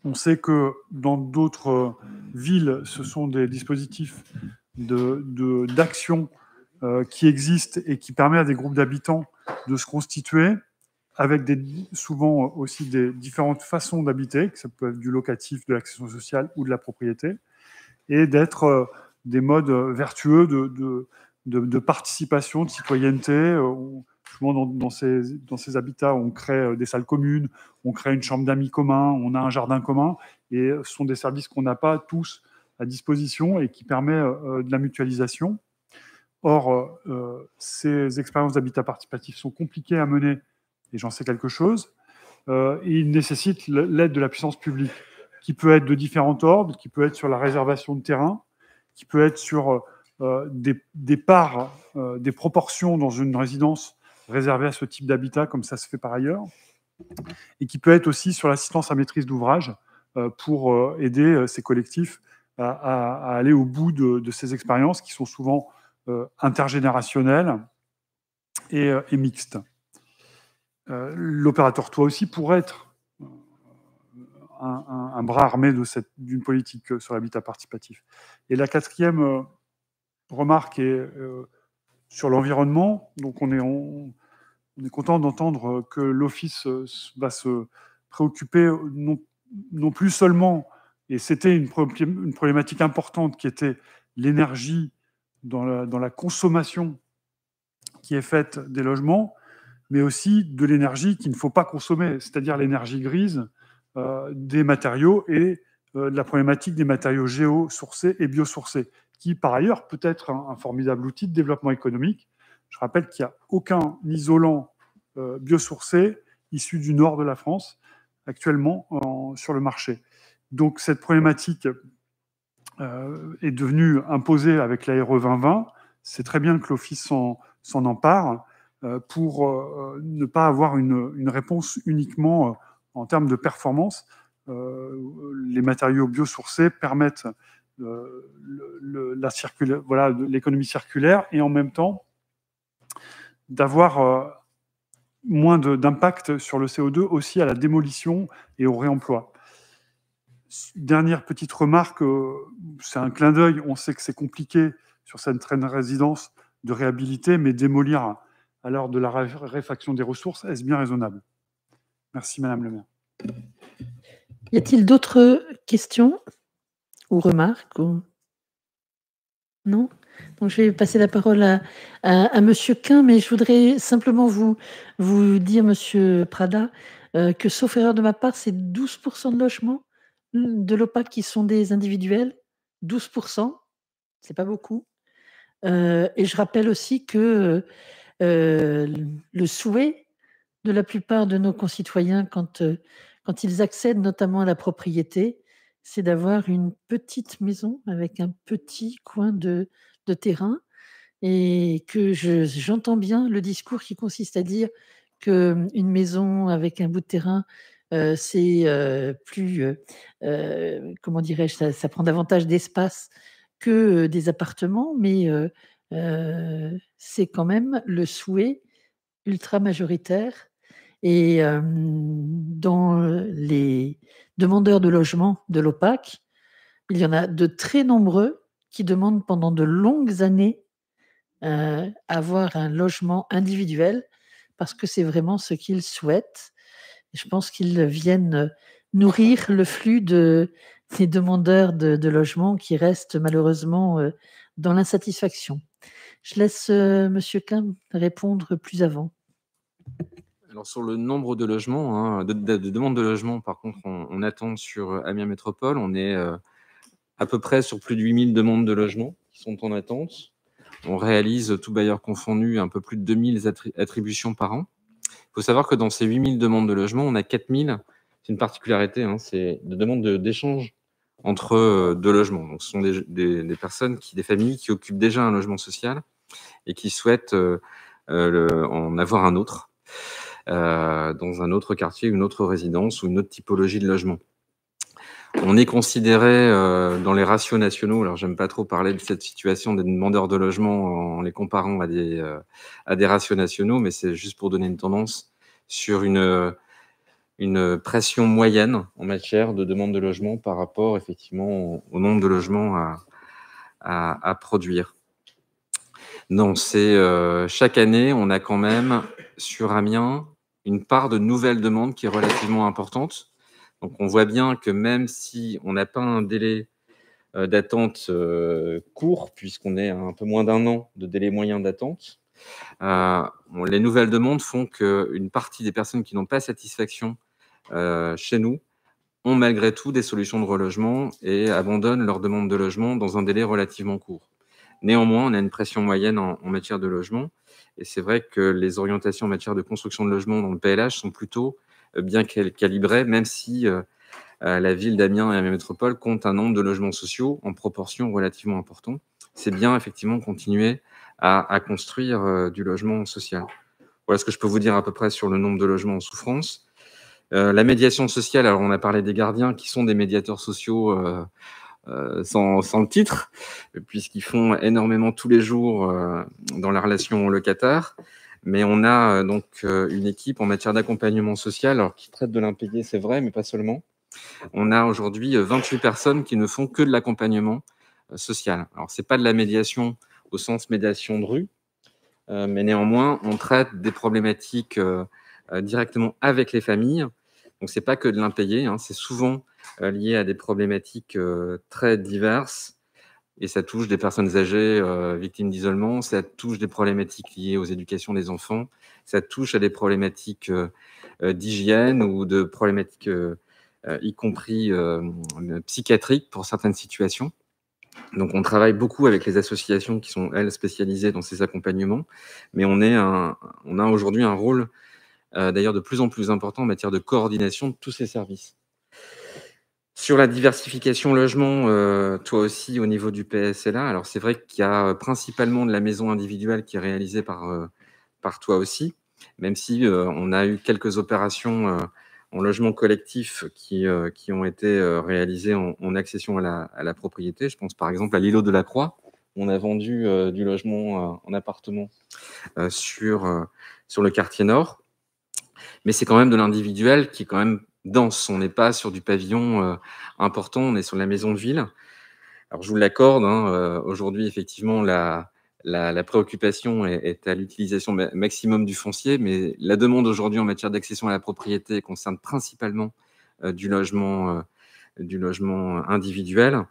on sait que dans d'autres euh, villes, ce sont des dispositifs d'action de, de euh, qui existent et qui permettent à des groupes d'habitants de se constituer avec des, souvent aussi des différentes façons d'habiter, que ça peut être du locatif, de l'accession sociale ou de la propriété, et d'être des modes vertueux de, de, de, participation, de citoyenneté. ou dans, ces, habitats, on crée euh, des salles communes, on crée une chambre d'amis commun, on a un jardin commun, et euh, ce sont des services qu'on n'a pas tous à disposition et qui permet euh, de la mutualisation. Or, ces expériences d'habitat participatif sont compliquées à mener, et j'en sais quelque chose, et ils nécessitent l'aide de la puissance publique, qui peut être de différents ordres, qui peut être sur la réservation de terrain, qui peut être sur des, des parts, des proportions dans une résidence réservé à ce type d'habitat, comme ça se fait par ailleurs, et qui peut être aussi sur l'assistance à maîtrise d'ouvrage euh, pour euh, aider euh, ces collectifs à, aller au bout de, ces expériences qui sont souvent intergénérationnelles et, mixtes. L'opérateur Toi aussi pourrait être un bras armé d'une politique sur l'habitat participatif. Et la quatrième remarque est sur l'environnement. Donc on est, on, est content d'entendre que l'Office euh, va se préoccuper euh, non, non plus seulement, et c'était une, une problématique importante qui était l'énergie dans la, consommation qui est faite des logements, mais aussi de l'énergie qu'il ne faut pas consommer, c'est-à-dire l'énergie grise euh, des matériaux et de la problématique des matériaux géosourcés et biosourcés qui par ailleurs peut être un, formidable outil de développement économique. Je rappelle qu'il n'y a aucun isolant euh, biosourcé issu du nord de la France actuellement sur le marché. Donc cette problématique euh, est devenue imposée avec l'ARE 2020. C'est très bien que l'Office s'en empare euh, pour ne pas avoir une, une réponse uniquement en termes de performance. les matériaux biosourcés permettent la l'économie circulaire et en même temps d'avoir euh, moins d'impact sur le CO2 aussi à la démolition et au réemploi. Dernière petite remarque, euh, c'est un clin d'œil, on sait que c'est compliqué sur certaines résidence de réhabiliter, mais démolir à l'heure de la réfaction des ressources, est-ce bien raisonnable Merci Madame le maire. Y a-t-il d'autres questions ou remarques Non donc je vais passer la parole à, M. Monsieur Quin, mais je voudrais simplement vous, vous dire, Monsieur Prada, euh, que sauf erreur de ma part, c'est 12% de logements hmm, de l'opac qui sont des individuels, 12%, c'est pas beaucoup. Euh, et je rappelle aussi que euh, le souhait de la plupart de nos concitoyens quand, quand ils accèdent notamment à la propriété, c'est d'avoir une petite maison avec un petit coin de, terrain et que j'entends bien le discours qui consiste à dire qu'une euh, maison avec un bout de terrain, euh, c'est euh, plus, comment dirais-je, ça, prend davantage d'espace que des appartements, mais c'est quand même le souhait ultra majoritaire. Et dans les demandeurs de logement de l'OPAC, il y en a de très nombreux qui demandent pendant de longues années euh, avoir un logement individuel parce que c'est vraiment ce qu'ils souhaitent. Je pense qu'ils viennent nourrir le flux de, ces demandeurs de, logement qui restent malheureusement euh, dans l'insatisfaction. Je laisse euh, Monsieur M. répondre plus avant sur le nombre de logements, hein, de, demandes de logements, par contre, on, attend sur euh, Amiens Métropole, on est euh, à peu près sur plus de 8000 demandes de logements qui sont en attente. On réalise, euh, tout bailleur confondu, un peu plus de 2000 attributions par an. Il faut savoir que dans ces 8000 demandes de logements, on a 4000, c'est une particularité, hein, c'est de demandes d'échange entre deux logements. Donc, ce sont des, personnes, des familles qui occupent déjà un logement social et qui souhaitent en avoir un autre. Euh, dans un autre quartier, une autre résidence ou une autre typologie de logement. On est considéré euh, dans les ratios nationaux, alors j'aime pas trop parler de cette situation des demandeurs de logement en les comparant à des, euh, à des ratios nationaux, mais c'est juste pour donner une tendance sur une, une pression moyenne en matière de demande de logement par rapport effectivement au, nombre de logements à, à, produire. Non, c'est chaque année, on a quand même sur Amiens une part de nouvelles demandes qui est relativement importante. Donc on voit bien que même si on n'a pas un délai euh, d'attente euh, court, puisqu'on est à un peu moins d'un an de délai moyen d'attente, euh, les nouvelles demandes font qu'une partie des personnes qui n'ont pas satisfaction chez nous ont malgré tout des solutions de relogement et abandonnent leur demande de logement dans un délai relativement court. Néanmoins, on a une pression moyenne en matière de logement. Et c'est vrai que les orientations en matière de construction de logements dans le PLH sont plutôt euh, bien calibrées, même si euh, euh, la ville d'Amiens et la métropole comptent un nombre de logements sociaux en proportion relativement important. C'est bien effectivement continuer à, construire du logement social. Voilà ce que je peux vous dire à peu près sur le nombre de logements en souffrance. la médiation sociale, alors on a parlé des gardiens qui sont des médiateurs sociaux euh, sans, le titre, puisqu'ils font énormément tous les jours euh, dans la relation locataire. Mais on a euh, donc une équipe en matière d'accompagnement social, alors qui traite de l'impayé, c'est vrai, mais pas seulement. On a aujourd'hui 28 personnes qui ne font que de l'accompagnement social. Alors, ce n'est pas de la médiation au sens médiation de rue, mais néanmoins, on traite des problématiques directement avec les familles donc sait pas que de l'impayé, hein, c'est souvent euh, lié à des problématiques euh, très diverses et ça touche des personnes âgées euh, victimes d'isolement, ça touche des problématiques liées aux éducations des enfants, ça touche à des problématiques d'hygiène ou de problématiques y compris psychiatriques pour certaines situations. Donc on travaille beaucoup avec les associations qui sont, elles, spécialisées dans ces accompagnements, mais on, est on a aujourd'hui un rôle euh, d'ailleurs de plus en plus important en matière de coordination de tous ces services. Sur la diversification logement, euh, toi aussi au niveau du PSLA, alors c'est vrai qu'il y a euh, principalement de la maison individuelle qui est réalisée par, par toi aussi, même si on a eu quelques opérations en logement collectif qui, ont été réalisées en, accession à la, propriété. Je pense par exemple à l'îlot de la Croix. On a vendu du logement en appartement sur, sur le quartier nord mais c'est quand même de l'individuel qui est quand même dense. On n'est pas sur du pavillon euh, important, on est sur la maison de ville. Alors je vous l'accorde, hein, euh, aujourd'hui effectivement la, la, la préoccupation est, est à l'utilisation maximum du foncier, mais la demande aujourd'hui en matière d'accession à la propriété concerne principalement euh, du logement. du logement individuel.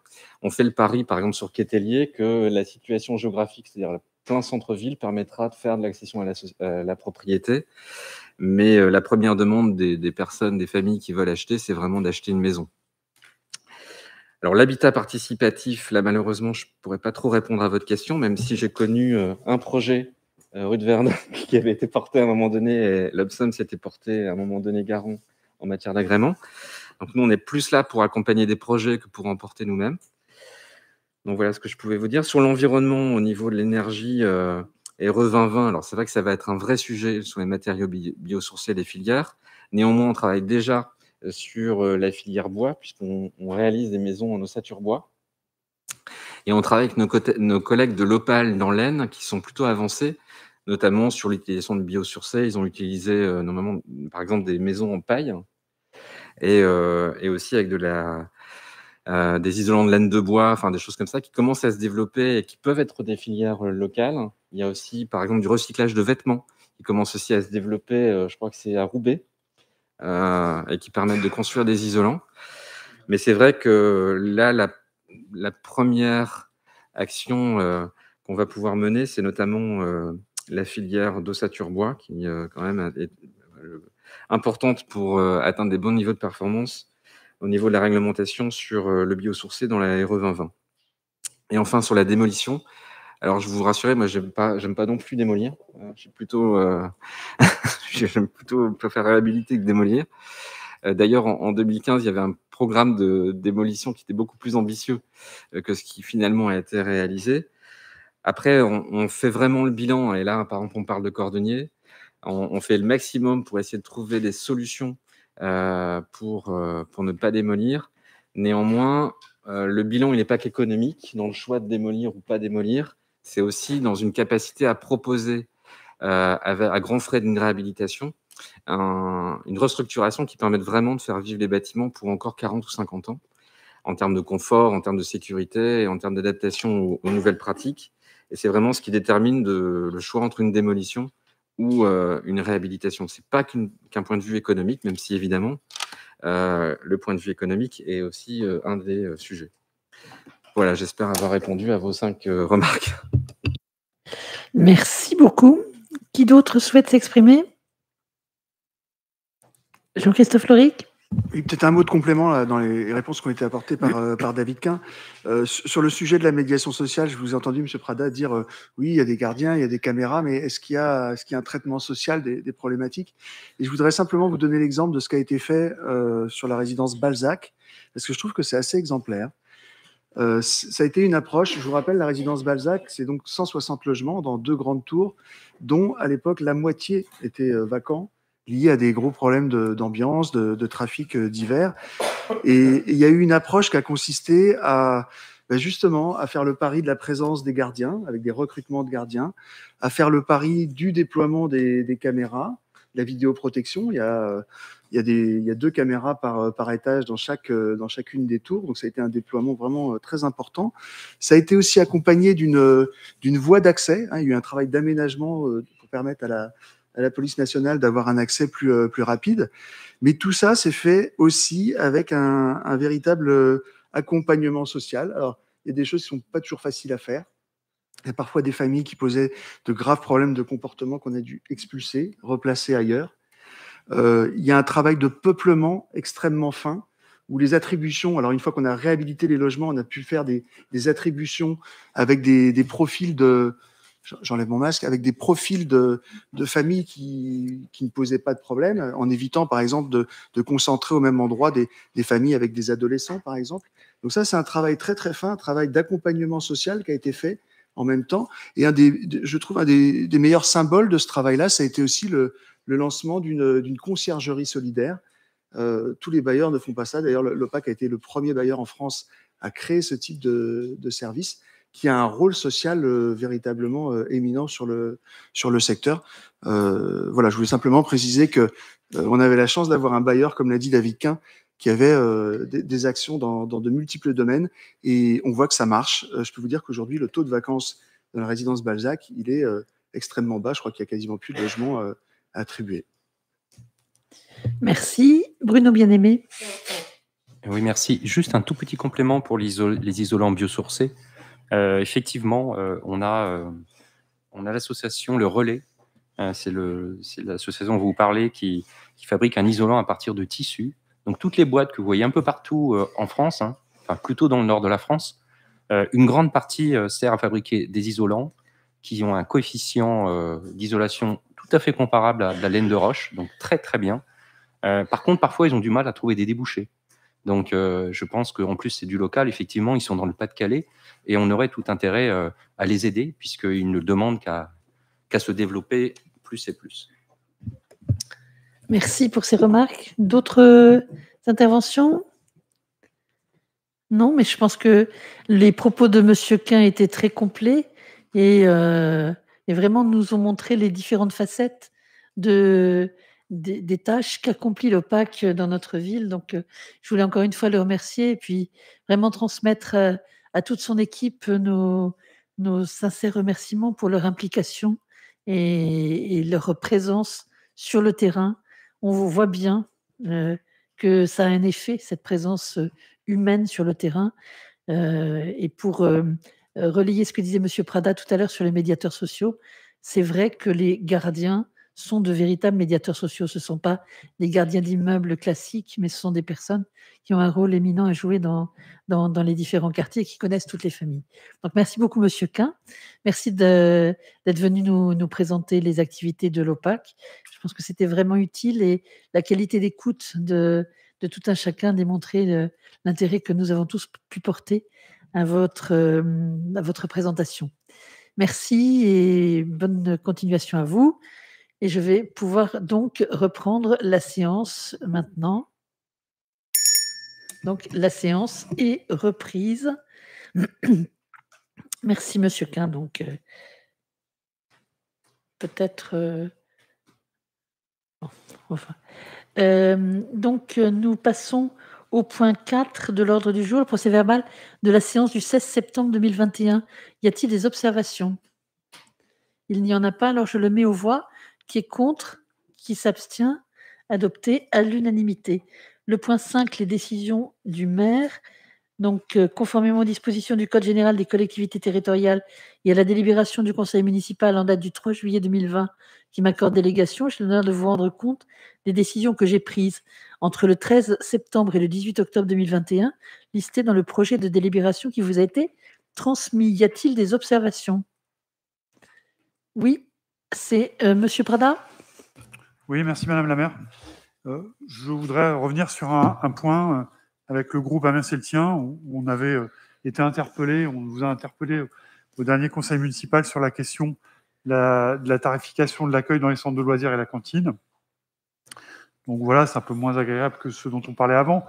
On fait le pari, par exemple, sur Quételier, que la situation géographique, c'est-à-dire plein centre-ville permettra de faire de l'accession à, la, euh, propriété. Mais euh, la première demande des, personnes, des familles qui veulent acheter, c'est vraiment d'acheter une maison. Alors l'habitat participatif, là malheureusement, je ne pourrais pas trop répondre à votre question, même si j'ai connu euh, un projet rue de Verdun qui avait été porté à un moment donné, et s'était porté à un moment donné Garon en matière d'agrément. Donc nous, on est plus là pour accompagner des projets que pour en porter nous-mêmes. Donc voilà ce que je pouvais vous dire. Sur l'environnement, au niveau de l'énergie euh, et re-2020, alors c'est vrai que ça va être un vrai sujet sur les matériaux biosourcés et filières. Néanmoins, on travaille déjà euh, sur euh, la filière bois, puisqu'on réalise des maisons en ossature bois. Et on travaille avec nos, nos collègues de l'Opal dans l'Aisne, qui sont plutôt avancés, notamment sur l'utilisation de biosourcés. Ils ont utilisé, normalement, par exemple, des maisons en paille, et aussi avec de la, euh, des isolants de laine de bois, enfin des choses comme ça qui commencent à se développer et qui peuvent être des filières euh, locales. Il y a aussi, par exemple, du recyclage de vêtements qui commence aussi à se développer, euh, je crois que c'est à Roubaix, et qui permettent de construire des isolants. Mais c'est vrai que là, la, première action qu'on va pouvoir mener, c'est notamment la filière d'ossature bois qui, quand même, est importante pour atteindre des bons niveaux de performance au niveau de la réglementation sur euh, le biosourcé dans la RE 2020. Et enfin, sur la démolition. Alors, je vous rassurer, moi, j'aime pas, j'aime pas non plus démolir. Euh, j'ai plutôt, euh, j'aime plutôt préférer réhabiliter que démolir. D'ailleurs, en, 2015, il y avait un programme de démolition qui était beaucoup plus ambitieux que ce qui finalement a été réalisé. Après, on, fait vraiment le bilan. Et là, par exemple, on parle de cordonnier. On, on fait le maximum pour essayer de trouver des solutions euh, pour, euh, pour ne pas démolir. Néanmoins, euh, le bilan, il n'est pas qu'économique dans le choix de démolir ou pas démolir. C'est aussi dans une capacité à proposer à, grands frais d'une réhabilitation une restructuration qui permette vraiment de faire vivre les bâtiments pour encore 40 ou 50 ans, en termes de confort, en termes de sécurité et en termes d'adaptation aux, nouvelles pratiques. Et c'est vraiment ce qui détermine le choix entre une démolition ou euh, une réhabilitation. C'est pas qu'un point de vue économique, même si évidemment euh, le point de vue économique est aussi euh, un des sujets. Voilà, j'espère avoir répondu à vos cinq remarques. Merci beaucoup. Qui d'autre souhaite s'exprimer Jean-Christophe Loric peut-être un mot de complément dans les réponses qui ont été apportées par, euh, David Quint. Euh, sur le sujet de la médiation sociale, je vous ai entendu, M. Prada, dire euh, oui, il y a des gardiens, il y a des caméras, mais est-ce qu'il y, a, -ce a un traitement social des, problématiques Et je voudrais simplement vous donner l'exemple de ce qui a été fait sur la résidence Balzac, parce que je trouve que c'est assez exemplaire. ça a été une approche, je vous rappelle, la résidence Balzac, c'est donc 160 logements dans deux grandes tours, dont à l'époque la moitié était vacants liées à des gros problèmes d'ambiance, de, de, trafic euh, divers. Et il y a eu une approche qui a consisté à ben justement à faire le pari de la présence des gardiens, avec des recrutements de gardiens, à faire le pari du déploiement des, des caméras, la vidéoprotection. Il y a, euh, il y a, des, il y a deux caméras par, euh, par étage dans, chaque, dans chacune des tours, donc ça a été un déploiement vraiment très important. Ça a été aussi accompagné d'une voie d'accès, hein, il y a eu un travail d'aménagement pour permettre à la, à la police nationale d'avoir un accès plus, euh, plus rapide. Mais tout ça s'est fait aussi avec un, véritable euh, accompagnement social. Alors, il y a des choses qui sont pas toujours faciles à faire. Il y a parfois des familles qui posaient de graves problèmes de comportement qu'on a dû expulser, replacer ailleurs. Euh, il y a un travail de peuplement extrêmement fin où les attributions, alors une fois qu'on a réhabilité les logements, on a pu faire des, attributions avec des profils de, j'enlève mon masque, avec des profils de, familles qui, ne posaient pas de problème, euh, en évitant par exemple de, concentrer au même endroit des, familles avec des adolescents par exemple. Donc ça, c'est un travail très très fin, un travail d'accompagnement social qui a été fait en même temps. Et un des, je trouve un des, meilleurs symboles de ce travail-là, ça a été aussi le, lancement d'une conciergerie solidaire. Euh, tous les bailleurs ne font pas ça. D'ailleurs, l'OPAC a été le premier bailleur en France à créer ce type de service qui a un rôle social euh, véritablement euh, éminent sur le, sur le secteur. Euh, voilà, je voulais simplement préciser que on avait la chance d'avoir un bailleur, comme l'a dit David Quint, qui avait des, actions dans, de multiples domaines, et on voit que ça marche. je peux vous dire qu'aujourd'hui, le taux de vacances dans la résidence Balzac, il est extrêmement bas. Je crois qu'il y a quasiment plus de logements attribués. Merci. Bruno Bien-Aimé. Oui, merci. Juste un tout petit complément pour les isolants biosourcés. Euh, effectivement, euh, on a, euh, on a l'association Le Relais. c'est l'association dont vous parlez qui, fabrique un isolant à partir de tissus. Donc toutes les boîtes que vous voyez un peu partout en France, hein, enfin plutôt dans le nord de la France, une grande partie sert à fabriquer des isolants qui ont un coefficient d'isolation tout à fait comparable à de la laine de roche, donc très très bien. par contre, parfois, ils ont du mal à trouver des débouchés. Donc, euh, je pense qu'en plus, c'est du local. Effectivement, ils sont dans le Pas-de-Calais et on aurait tout intérêt euh, à les aider puisqu'ils ne demandent qu'à se développer plus et plus. Merci pour ces remarques. D'autres interventions Non, mais je pense que les propos de M. Quint étaient très complets euh, et vraiment nous ont montré les différentes facettes de, des, tâches qu'accomplit le euh, dans notre ville. Donc, euh, je voulais encore une fois le remercier et puis vraiment transmettre euh, à, toute son équipe nos, nos, sincères remerciements pour leur implication et, leur présence sur le terrain. On voit bien que ça a un effet, cette présence humaine sur le terrain. et pour relier ce que disait M. Prada tout à l'heure sur les médiateurs sociaux, c'est vrai que les gardiens sont de véritables médiateurs sociaux. Ce ne sont pas des gardiens d'immeubles classiques, mais ce sont des personnes qui ont un rôle éminent à jouer dans, dans, les différents quartiers et qui connaissent toutes les familles. Donc, merci beaucoup, Monsieur Quin. Merci d'être venu nous, présenter les activités de l'OPAC. Je pense que c'était vraiment utile et la qualité d'écoute de, tout un chacun démontrait euh, l'intérêt que nous avons tous pu porter à votre, euh, à votre présentation. Merci et bonne continuation à vous. Et je vais pouvoir donc reprendre la séance maintenant. Donc la séance est reprise. Merci Monsieur Quin. Donc euh, peut-être. Euh, enfin, euh, donc nous passons au point 4 de l'ordre du jour, le procès verbal de la séance du 16 septembre 2021. Y a-t-il des observations Il n'y en a pas, alors je le mets aux voix qui est contre, qui s'abstient, adopté à l'unanimité. Le point 5, les décisions du maire. Donc, euh, conformément aux dispositions du Code général des collectivités territoriales et à la délibération du Conseil municipal en date du 3 juillet 2020 qui m'accorde délégation, j'ai l'honneur de vous rendre compte des décisions que j'ai prises entre le 13 septembre et le 18 octobre 2021, listées dans le projet de délibération qui vous a été transmis. Y a-t-il des observations Oui c'est euh, Monsieur Prada Oui, merci Madame la maire. Euh, je voudrais revenir sur un, point euh, avec le groupe Amiens on avait été interpellé, on vous a interpellé au dernier conseil municipal sur la question de la tarification de l'accueil dans les centres de loisirs et la cantine. Donc voilà, c'est un peu moins agréable que ce dont on parlait avant.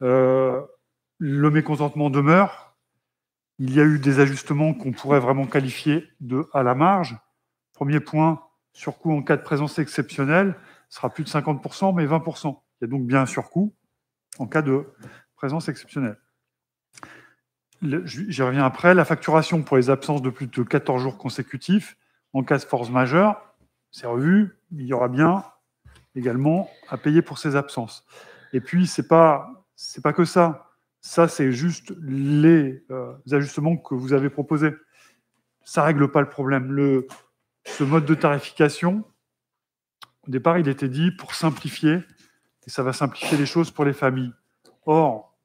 le mécontentement demeure. Il y a eu des ajustements qu'on pourrait vraiment qualifier de à la marge Premier point, surcoût en cas de présence exceptionnelle sera plus de 50%, mais 20%. Il y a donc bien un surcoût en cas de présence exceptionnelle. J'y reviens après. La facturation pour les absences de plus de 14 jours consécutifs en cas de force majeure, c'est revu. Il y aura bien également à payer pour ces absences. Et puis, ce n'est pas, pas que ça. Ça, c'est juste les, euh, ajustements que vous avez proposés. Ça ne règle pas le problème. Le, ce mode de tarification, au départ, il était dit pour simplifier, et ça va simplifier les choses pour les familles. Or,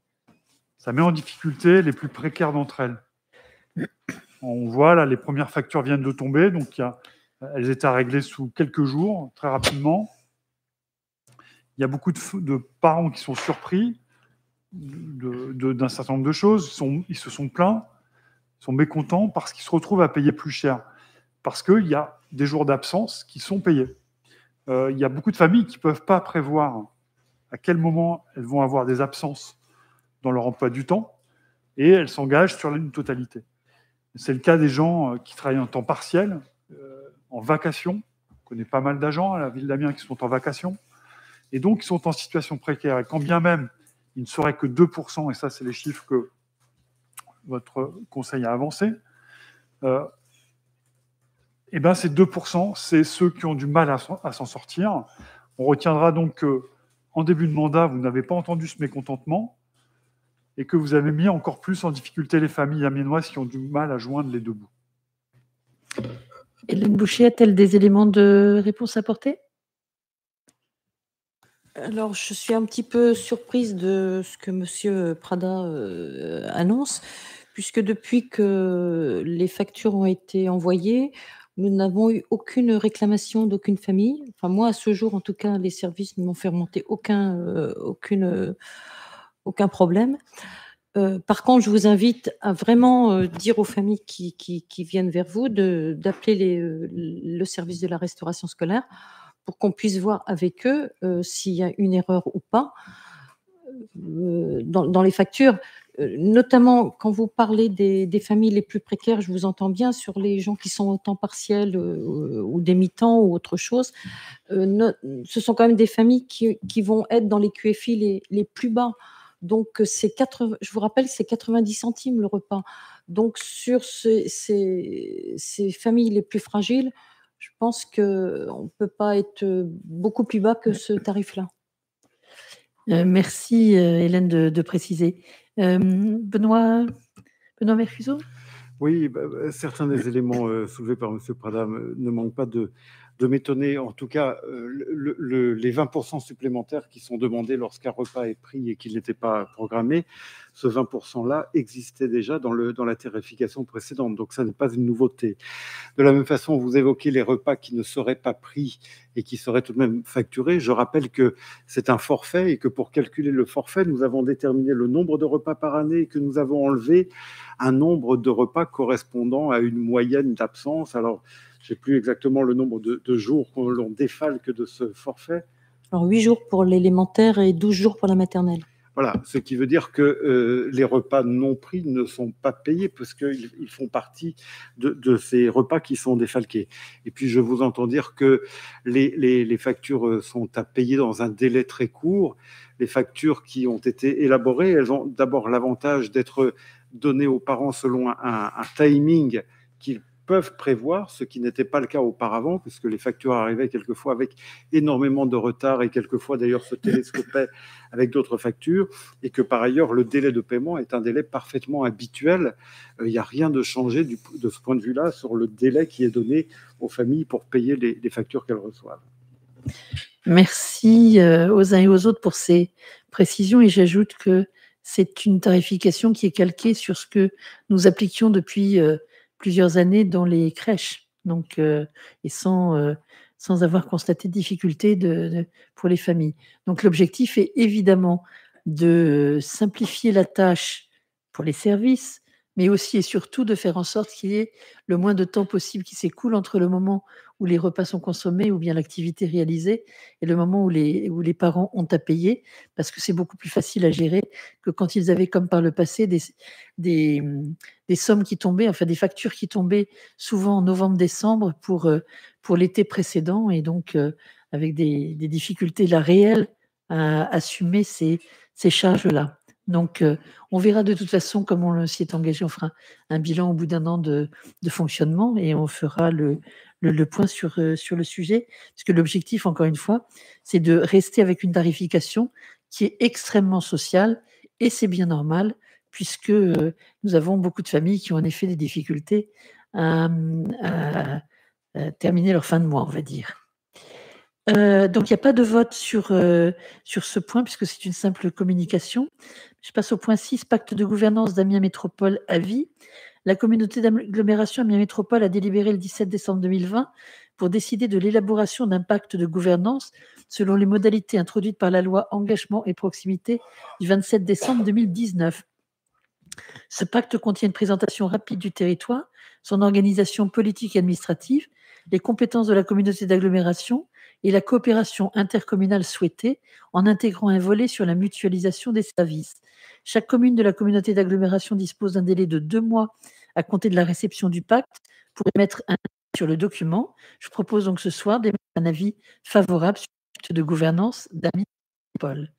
ça met en difficulté les plus précaires d'entre elles. On voit là, les premières factures viennent de tomber, donc elles étaient à régler sous quelques jours, très rapidement. Il y a beaucoup de, parents qui sont surpris d'un certain nombre de choses. Ils, ils se sont plaints, ils sont mécontents parce qu'ils se retrouvent à payer plus cher parce qu'il y a des jours d'absence qui sont payés. Euh, il y a beaucoup de familles qui ne peuvent pas prévoir à quel moment elles vont avoir des absences dans leur emploi du temps, et elles s'engagent sur une totalité. C'est le cas des gens euh, qui travaillent en temps partiel, euh, en vacation. On connaît pas mal d'agents à la ville d'Amiens qui sont en vacation, et donc qui sont en situation précaire. Et quand bien même il ne seraient que 2%, et ça c'est les chiffres que votre conseil a avancé, eh ben, ces 2%, c'est ceux qui ont du mal à s'en sortir. On retiendra donc qu'en début de mandat, vous n'avez pas entendu ce mécontentement et que vous avez mis encore plus en difficulté les familles amiénoises qui ont du mal à joindre les deux bouts. Hélène Boucher a-t-elle des éléments de réponse à porter alors, je suis un petit peu surprise de ce que M. Prada euh, annonce, puisque depuis que les factures ont été envoyées, nous n'avons eu aucune réclamation d'aucune famille. Enfin, moi, à ce jour, en tout cas, les services ne m'ont fait remonter aucun, euh, aucune, euh, aucun problème. Euh, par contre, je vous invite à vraiment dire aux familles qui, viennent vers vous d'appeler le service de la restauration scolaire pour qu'on puisse voir avec eux s'il y a une erreur ou pas. dans, les factures, euh, notamment quand vous parlez des, familles les plus précaires, je vous entends bien sur les gens qui sont au temps partiel euh, euh, ou des mi-temps ou autre chose. ce sont quand même des familles qui, vont être dans les QFI les, plus bas. Donc, c'est 80, je vous rappelle, c'est 90 centimes le repas. Donc, sur ces, familles les plus fragiles, je pense qu'on ne peut pas être beaucoup plus bas que ce tarif-là. merci, Hélène, de, de préciser. Euh, Benoît, Benoît Mercuseau Oui, bah, bah, certains des éléments euh, soulevés par M. Pradam euh, ne manquent pas de, de m'étonner, en tout cas, euh, les 20% supplémentaires qui sont demandés lorsqu'un repas est pris et qu'il n'était pas programmé, ce 20%-là existait déjà dans, dans la tarification précédente. Donc, ça n'est pas une nouveauté. De la même façon, vous évoquez les repas qui ne seraient pas pris et qui seraient tout de même facturés. Je rappelle que c'est un forfait et que pour calculer le forfait, nous avons déterminé le nombre de repas par année et que nous avons enlevé un nombre de repas correspondant à une moyenne d'absence. Alors, je sais plus exactement le nombre de, jours qu'on l'on défalque de ce forfait. Alors 8 jours pour l'élémentaire et 12 jours pour la maternelle. Voilà, ce qui veut dire que euh, les repas non pris ne sont pas payés parce qu'ils font partie de, ces repas qui sont défalqués. Et puis, je vous entends dire que les, factures euh, sont à payer dans un délai très court. Les factures qui ont été élaborées, elles ont d'abord l'avantage d'être données aux parents selon un, un timing qu'ils peuvent prévoir, ce qui n'était pas le cas auparavant, puisque les factures arrivaient quelquefois avec énormément de retard et quelquefois d'ailleurs se télescopaient avec d'autres factures, et que par ailleurs le délai de paiement est un délai parfaitement habituel. Euh, il n'y a rien de changé de ce point de vue-là sur le délai qui est donné aux familles pour payer les, les factures qu'elles reçoivent. Merci euh, aux uns et aux autres pour ces précisions et j'ajoute que c'est une tarification qui est calquée sur ce que nous appliquions depuis euh, plusieurs années dans les crèches, donc euh, et euh, sans, avoir constaté de difficultés pour les familles. Donc l'objectif est évidemment de euh, simplifier la tâche pour les services, mais aussi et surtout de faire en sorte qu'il y ait le moins de temps possible qui s'écoule entre le moment où les repas sont consommés ou bien l'activité réalisée et le moment où les, où les parents ont à payer, parce que c'est beaucoup plus facile à gérer que quand ils avaient, comme par le passé, des, sommes qui tombaient, enfin des factures qui tombaient souvent en novembre-décembre pour, euh, pour l'été précédent et donc euh, avec des, difficultés là réelles à assumer ces charges-là. Donc, euh, on verra de toute façon comment on s'y est engagé. On fera un, bilan au bout d'un an de, fonctionnement et on fera le, point euh, sur, le sujet. Parce que l'objectif, encore une fois, c'est de rester avec une tarification qui est extrêmement sociale et c'est bien normal puisque euh, nous avons beaucoup de familles qui ont en effet des difficultés à, terminer leur fin de mois, on va dire. donc il n'y a pas de vote sur, sur ce point puisque c'est une simple communication, je passe au point 6, pacte de gouvernance d'Amiens Métropole à vie. La communauté d'agglomération Amiens Métropole a délibéré le 17 décembre 2020 pour décider de l'élaboration d'un pacte de gouvernance selon les modalités introduites par la loi Engagement et Proximité du 27 décembre 2019. Ce pacte contient une présentation rapide du territoire, son organisation politique et administrative, les compétences de la communauté d'agglomération et la coopération intercommunale souhaitée en intégrant un volet sur la mutualisation des services. Chaque commune de la communauté d'agglomération dispose d'un délai de deux mois à compter de la réception du pacte pour émettre un avis sur le document. Je propose donc ce soir d'émettre un avis favorable sur le pacte de gouvernance d'Amiens Métropole.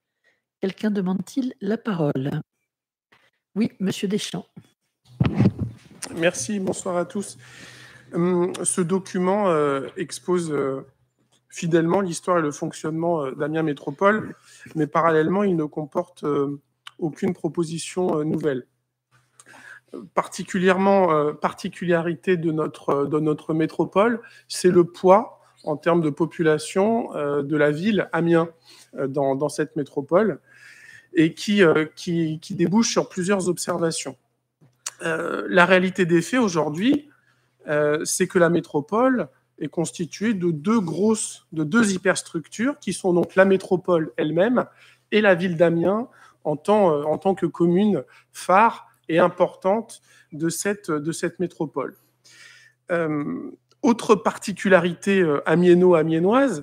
Quelqu'un demande-t-il la parole Oui, Monsieur Deschamps. Merci, bonsoir à tous. Hum, ce document euh, expose euh, fidèlement l'histoire et le fonctionnement euh, d'Amiens Métropole, mais parallèlement, il ne comporte aucune proposition euh, nouvelle. Euh, particulièrement, euh, particularité de notre, de notre métropole, c'est le poids en termes de population de la ville Amiens dans, cette métropole et qui, qui, débouche sur plusieurs observations. la réalité des faits aujourd'hui, c'est que la métropole est constituée de deux grosses, de deux hyperstructures qui sont donc la métropole elle-même et la ville d'Amiens euh, en tant, que commune phare et importante de cette, de cette métropole. Euh, autre particularité euh, amiéno-amiénoise,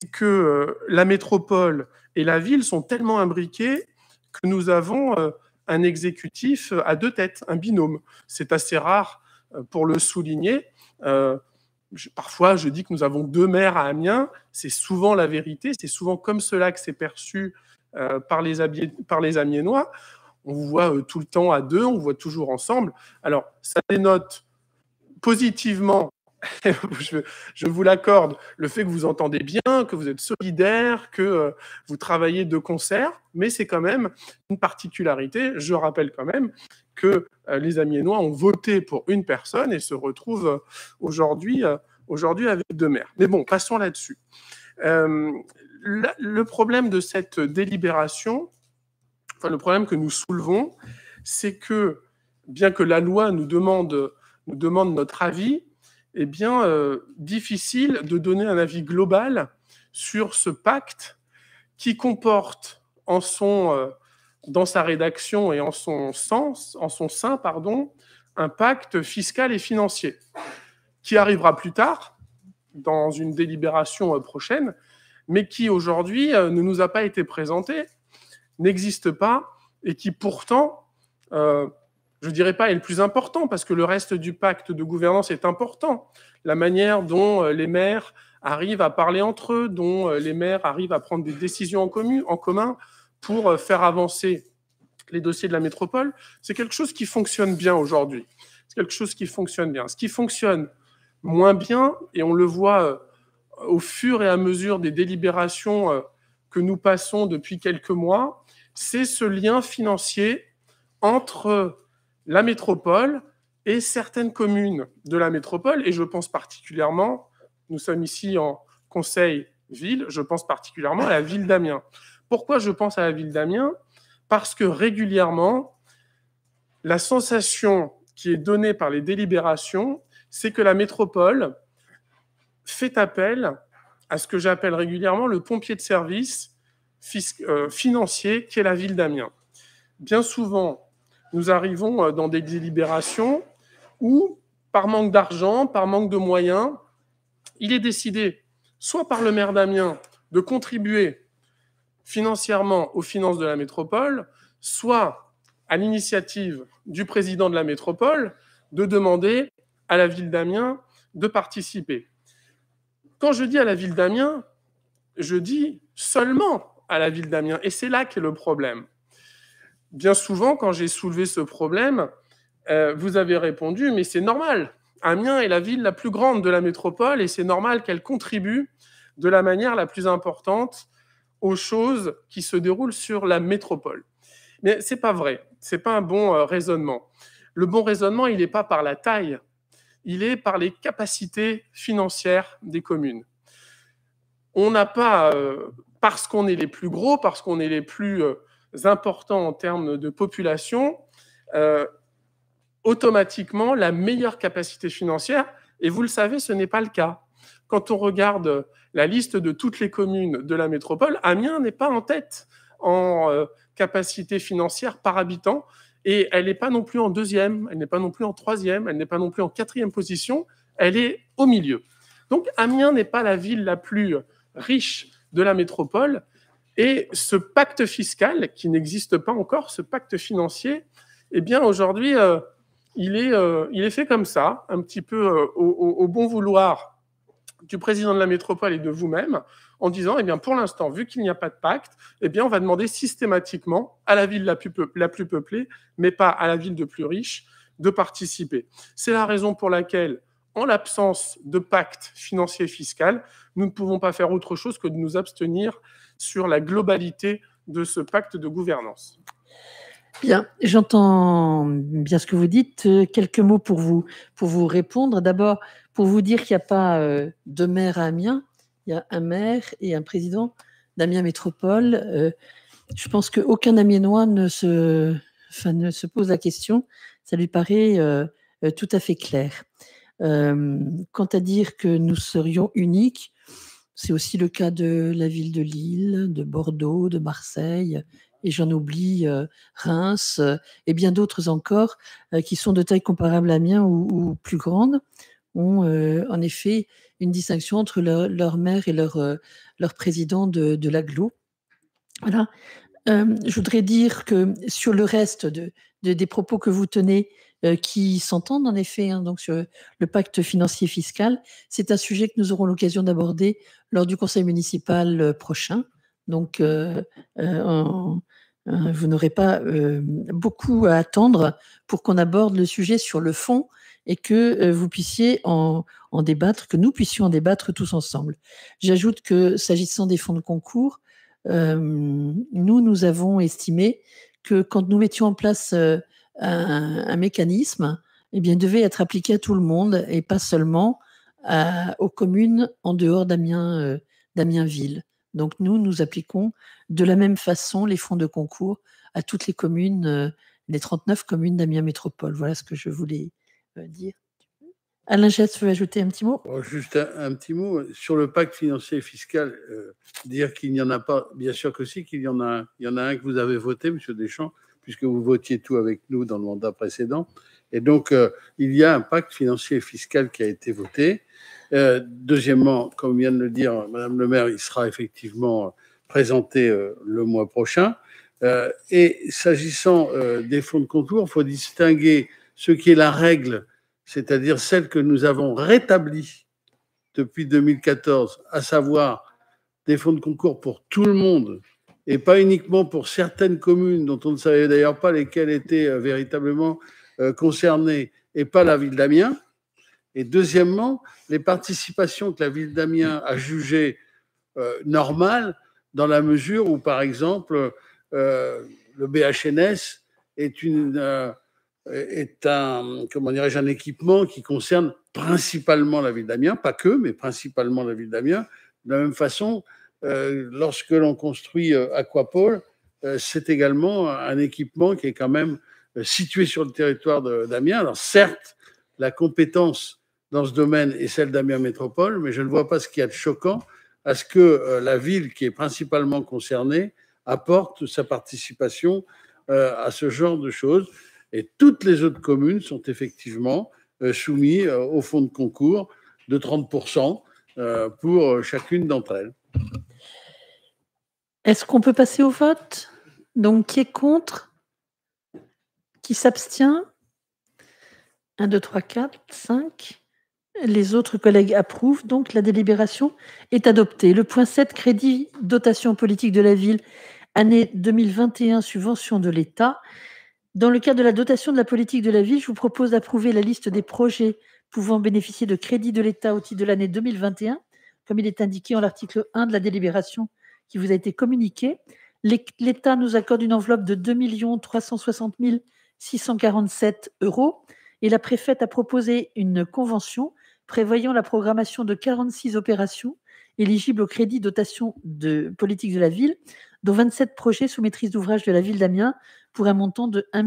c'est que la métropole et la ville sont tellement imbriquées que nous avons un exécutif à deux têtes, un binôme. C'est assez rare pour le souligner. parfois, je dis que nous avons deux maires à Amiens. C'est souvent la vérité. C'est souvent comme cela que c'est perçu euh, par, les par les Amiénois. On vous voit euh, tout le temps à deux, on vous voit toujours ensemble. Alors, ça dénote positivement je, je, vous l'accorde, le fait que vous entendez bien, que vous êtes solidaire, que euh, vous travaillez de concert, mais c'est quand même une particularité. Je rappelle quand même que les Amiénois ont voté pour une personne et se retrouvent aujourd'hui aujourd'hui avec deux maires. Mais bon, passons là-dessus le, problème de cette délibération, enfin le problème que nous soulevons, c'est que bien que la loi nous demande, notre avis, eh bien, euh, difficile de donner un avis global sur ce pacte qui comporte en son, euh, dans sa rédaction et en son sens, en son sein, pardon, un pacte fiscal et financier qui arrivera plus tard dans une délibération euh, prochaine, mais qui aujourd'hui euh, ne nous a pas été présenté, n'existe pas, et qui pourtant, euh, je ne dirais pas, est le plus important, parce que le reste du pacte de gouvernance est important. La manière dont euh, les maires arrivent à parler entre eux, dont les maires arrivent à prendre des décisions en, commun, en commun pour faire avancer les dossiers de la métropole, c'est quelque chose qui fonctionne bien aujourd'hui. C'est quelque chose qui fonctionne bien. Ce qui fonctionne moins bien, et on le voit au fur et à mesure des délibérations euh, que nous passons depuis quelques mois, c'est ce lien financier entre la métropole et certaines communes de la métropole, et je pense particulièrement, nous sommes ici en conseil ville, je pense particulièrement à la ville d'Amiens. Pourquoi je pense à la ville d'Amiens Parce que régulièrement, la sensation qui est donnée par les délibérations, c'est que la métropole fait appel à ce que j'appelle régulièrement le pompier de service euh, financier financier est la ville d'Amiens. Bien souvent, nous arrivons euh, dans des délibérations où, par manque d'argent, par manque de moyens, il est décidé, soit par le maire d'Amiens, de contribuer financièrement aux finances de la métropole, soit à l'initiative du président de la métropole, de demander à la ville d'Amiens de participer. Quand je dis à la ville d'Amiens, je dis seulement à la ville d'Amiens. Et c'est là qu'est le problème. Bien souvent, quand j'ai soulevé ce problème, euh, vous avez répondu, mais c'est normal. Amiens est la ville la plus grande de la métropole et c'est normal qu'elle contribue de la manière la plus importante aux choses qui se déroulent sur la métropole. Mais c'est pas vrai. C'est pas un bon euh, raisonnement. Le bon raisonnement, il n'est pas par la taille il est par les capacités financières des communes. On n'a pas, euh, parce qu'on est les plus gros, parce qu'on est les plus euh, importants en termes de population, euh, automatiquement la meilleure capacité financière. Et vous le savez, ce n'est pas le cas. Quand on regarde la liste de toutes les communes de la métropole, Amiens n'est pas en tête en capacité financière par habitant. Et elle n'est pas non plus en deuxième, elle n'est pas non plus en troisième, elle n'est pas non plus en quatrième position, elle est au milieu. Donc Amiens n'est pas la ville la plus riche de la métropole. Et ce pacte fiscal, qui n'existe pas encore, ce pacte financier, eh bien aujourd'hui, euh, euh, il, est, fait comme ça, un petit peu euh, au, bon vouloir du président de la métropole et de vous-même en disant, eh bien, pour l'instant, vu qu'il n'y a pas de pacte, eh bien, on va demander systématiquement à la ville la plus, peuplée, mais pas à la ville de plus riche, de participer. C'est la raison pour laquelle, en l'absence de pacte financier fiscal, nous ne pouvons pas faire autre chose que de nous abstenir sur la globalité de ce pacte de gouvernance. Bien, j'entends bien ce que vous dites. Euh, quelques mots pour vous, pour vous répondre. D'abord, pour vous dire qu'il n'y a pas euh, de maire à Amiens, il y a un maire et un président d'Amiens Métropole. Euh, je pense qu'aucun Amiénois ne se, ne se pose la question. Ça lui paraît euh, euh, tout à fait clair. quant à dire que nous serions uniques, c'est aussi le cas de la ville de Lille, de Bordeaux, de Marseille, et j'en oublie Reims et bien d'autres encore qui sont de taille comparable à Amiens ou plus grande ont euh, en effet une distinction entre leur, maire et leur, euh, leur président de, de Voilà. Euh, je voudrais dire que sur le reste des propos que vous tenez, qui s'entendent en effet hein, donc sur le pacte financier fiscal. C'est un sujet que nous aurons l'occasion d'aborder lors du conseil municipal prochain. Donc, vous n'aurez pas beaucoup à attendre pour qu'on aborde le sujet sur le fond et que euh, vous puissiez en, débattre, que nous puissions en débattre tous ensemble. J'ajoute que s'agissant des fonds de concours, euh, nous, nous avons estimé que quand nous mettions en place euh, un, mécanisme, eh bien, il devait être appliqué à tout le monde et pas seulement aux communes en dehors d'Amiens, ville Donc nous, nous appliquons de la même façon les fonds de concours à toutes les communes, les 39 communes d'Amiens Métropole. Voilà ce que je voulais dire. Alain Gess veut ajouter un petit mot oh, Juste un, petit mot. Sur le pacte financier et fiscal, euh, dire qu'il n'y en a pas, bien sûr que si, qu'il y en a un. Il y en a un que vous avez voté, monsieur Deschamps, puisque vous votiez tout avec nous dans le mandat précédent. Et donc, euh, il y a un pacte financier et fiscal qui a été voté. Euh, deuxièmement, comme vient de le dire Madame le maire, il sera effectivement présenté le mois prochain. et s'agissant des fonds de contour, il faut distinguer ce qui est la règle, c'est-à-dire celle que nous avons rétablie depuis 2014, à savoir des fonds de concours pour tout le monde et pas uniquement pour certaines communes dont on ne savait d'ailleurs pas lesquelles étaient euh, véritablement euh, concernées et pas la ville d'Amiens. Et deuxièmement, les participations que la ville d'Amiens a jugées euh, normales dans la mesure où, par exemple, le BHNS est une, euh, est un, comment dirais-je, un équipement qui concerne principalement la ville d'Amiens, pas que, mais principalement la ville d'Amiens. De la même façon, euh, lorsque l'on construit euh, Aquapole, c'est également un équipement qui est quand même situé sur le territoire d'Amiens. Alors certes, la compétence dans ce domaine est celle d'Amiens Métropole, mais je ne vois pas ce qu'il y a de choquant à ce que la ville qui est principalement concernée apporte sa participation à ce genre de choses. Et toutes les autres communes sont effectivement euh, soumises euh, au fonds de concours de 30% pour euh, chacune d'entre elles. Est-ce qu'on peut passer au vote Donc, qui est contre Qui s'abstient 1, 2, 3, 4, 5. Les autres collègues approuvent, donc la délibération est adoptée. Le point 7, crédit dotation politique de la ville, année 2021, subvention de l'État. Dans le cadre de la dotation de la politique de la ville, je vous propose d'approuver la liste des projets pouvant bénéficier de crédits de l'État au titre de l'année 2021, comme il est indiqué en l'article 1 de la délibération qui vous a été communiquée. L'État nous accorde une enveloppe de 2 360 647 euros et la préfète a proposé une convention prévoyant la programmation de 46 opérations éligibles au crédit dotation de politique de la ville dont 27 projets sous maîtrise d'ouvrage de la ville d'Amiens pour un montant de 1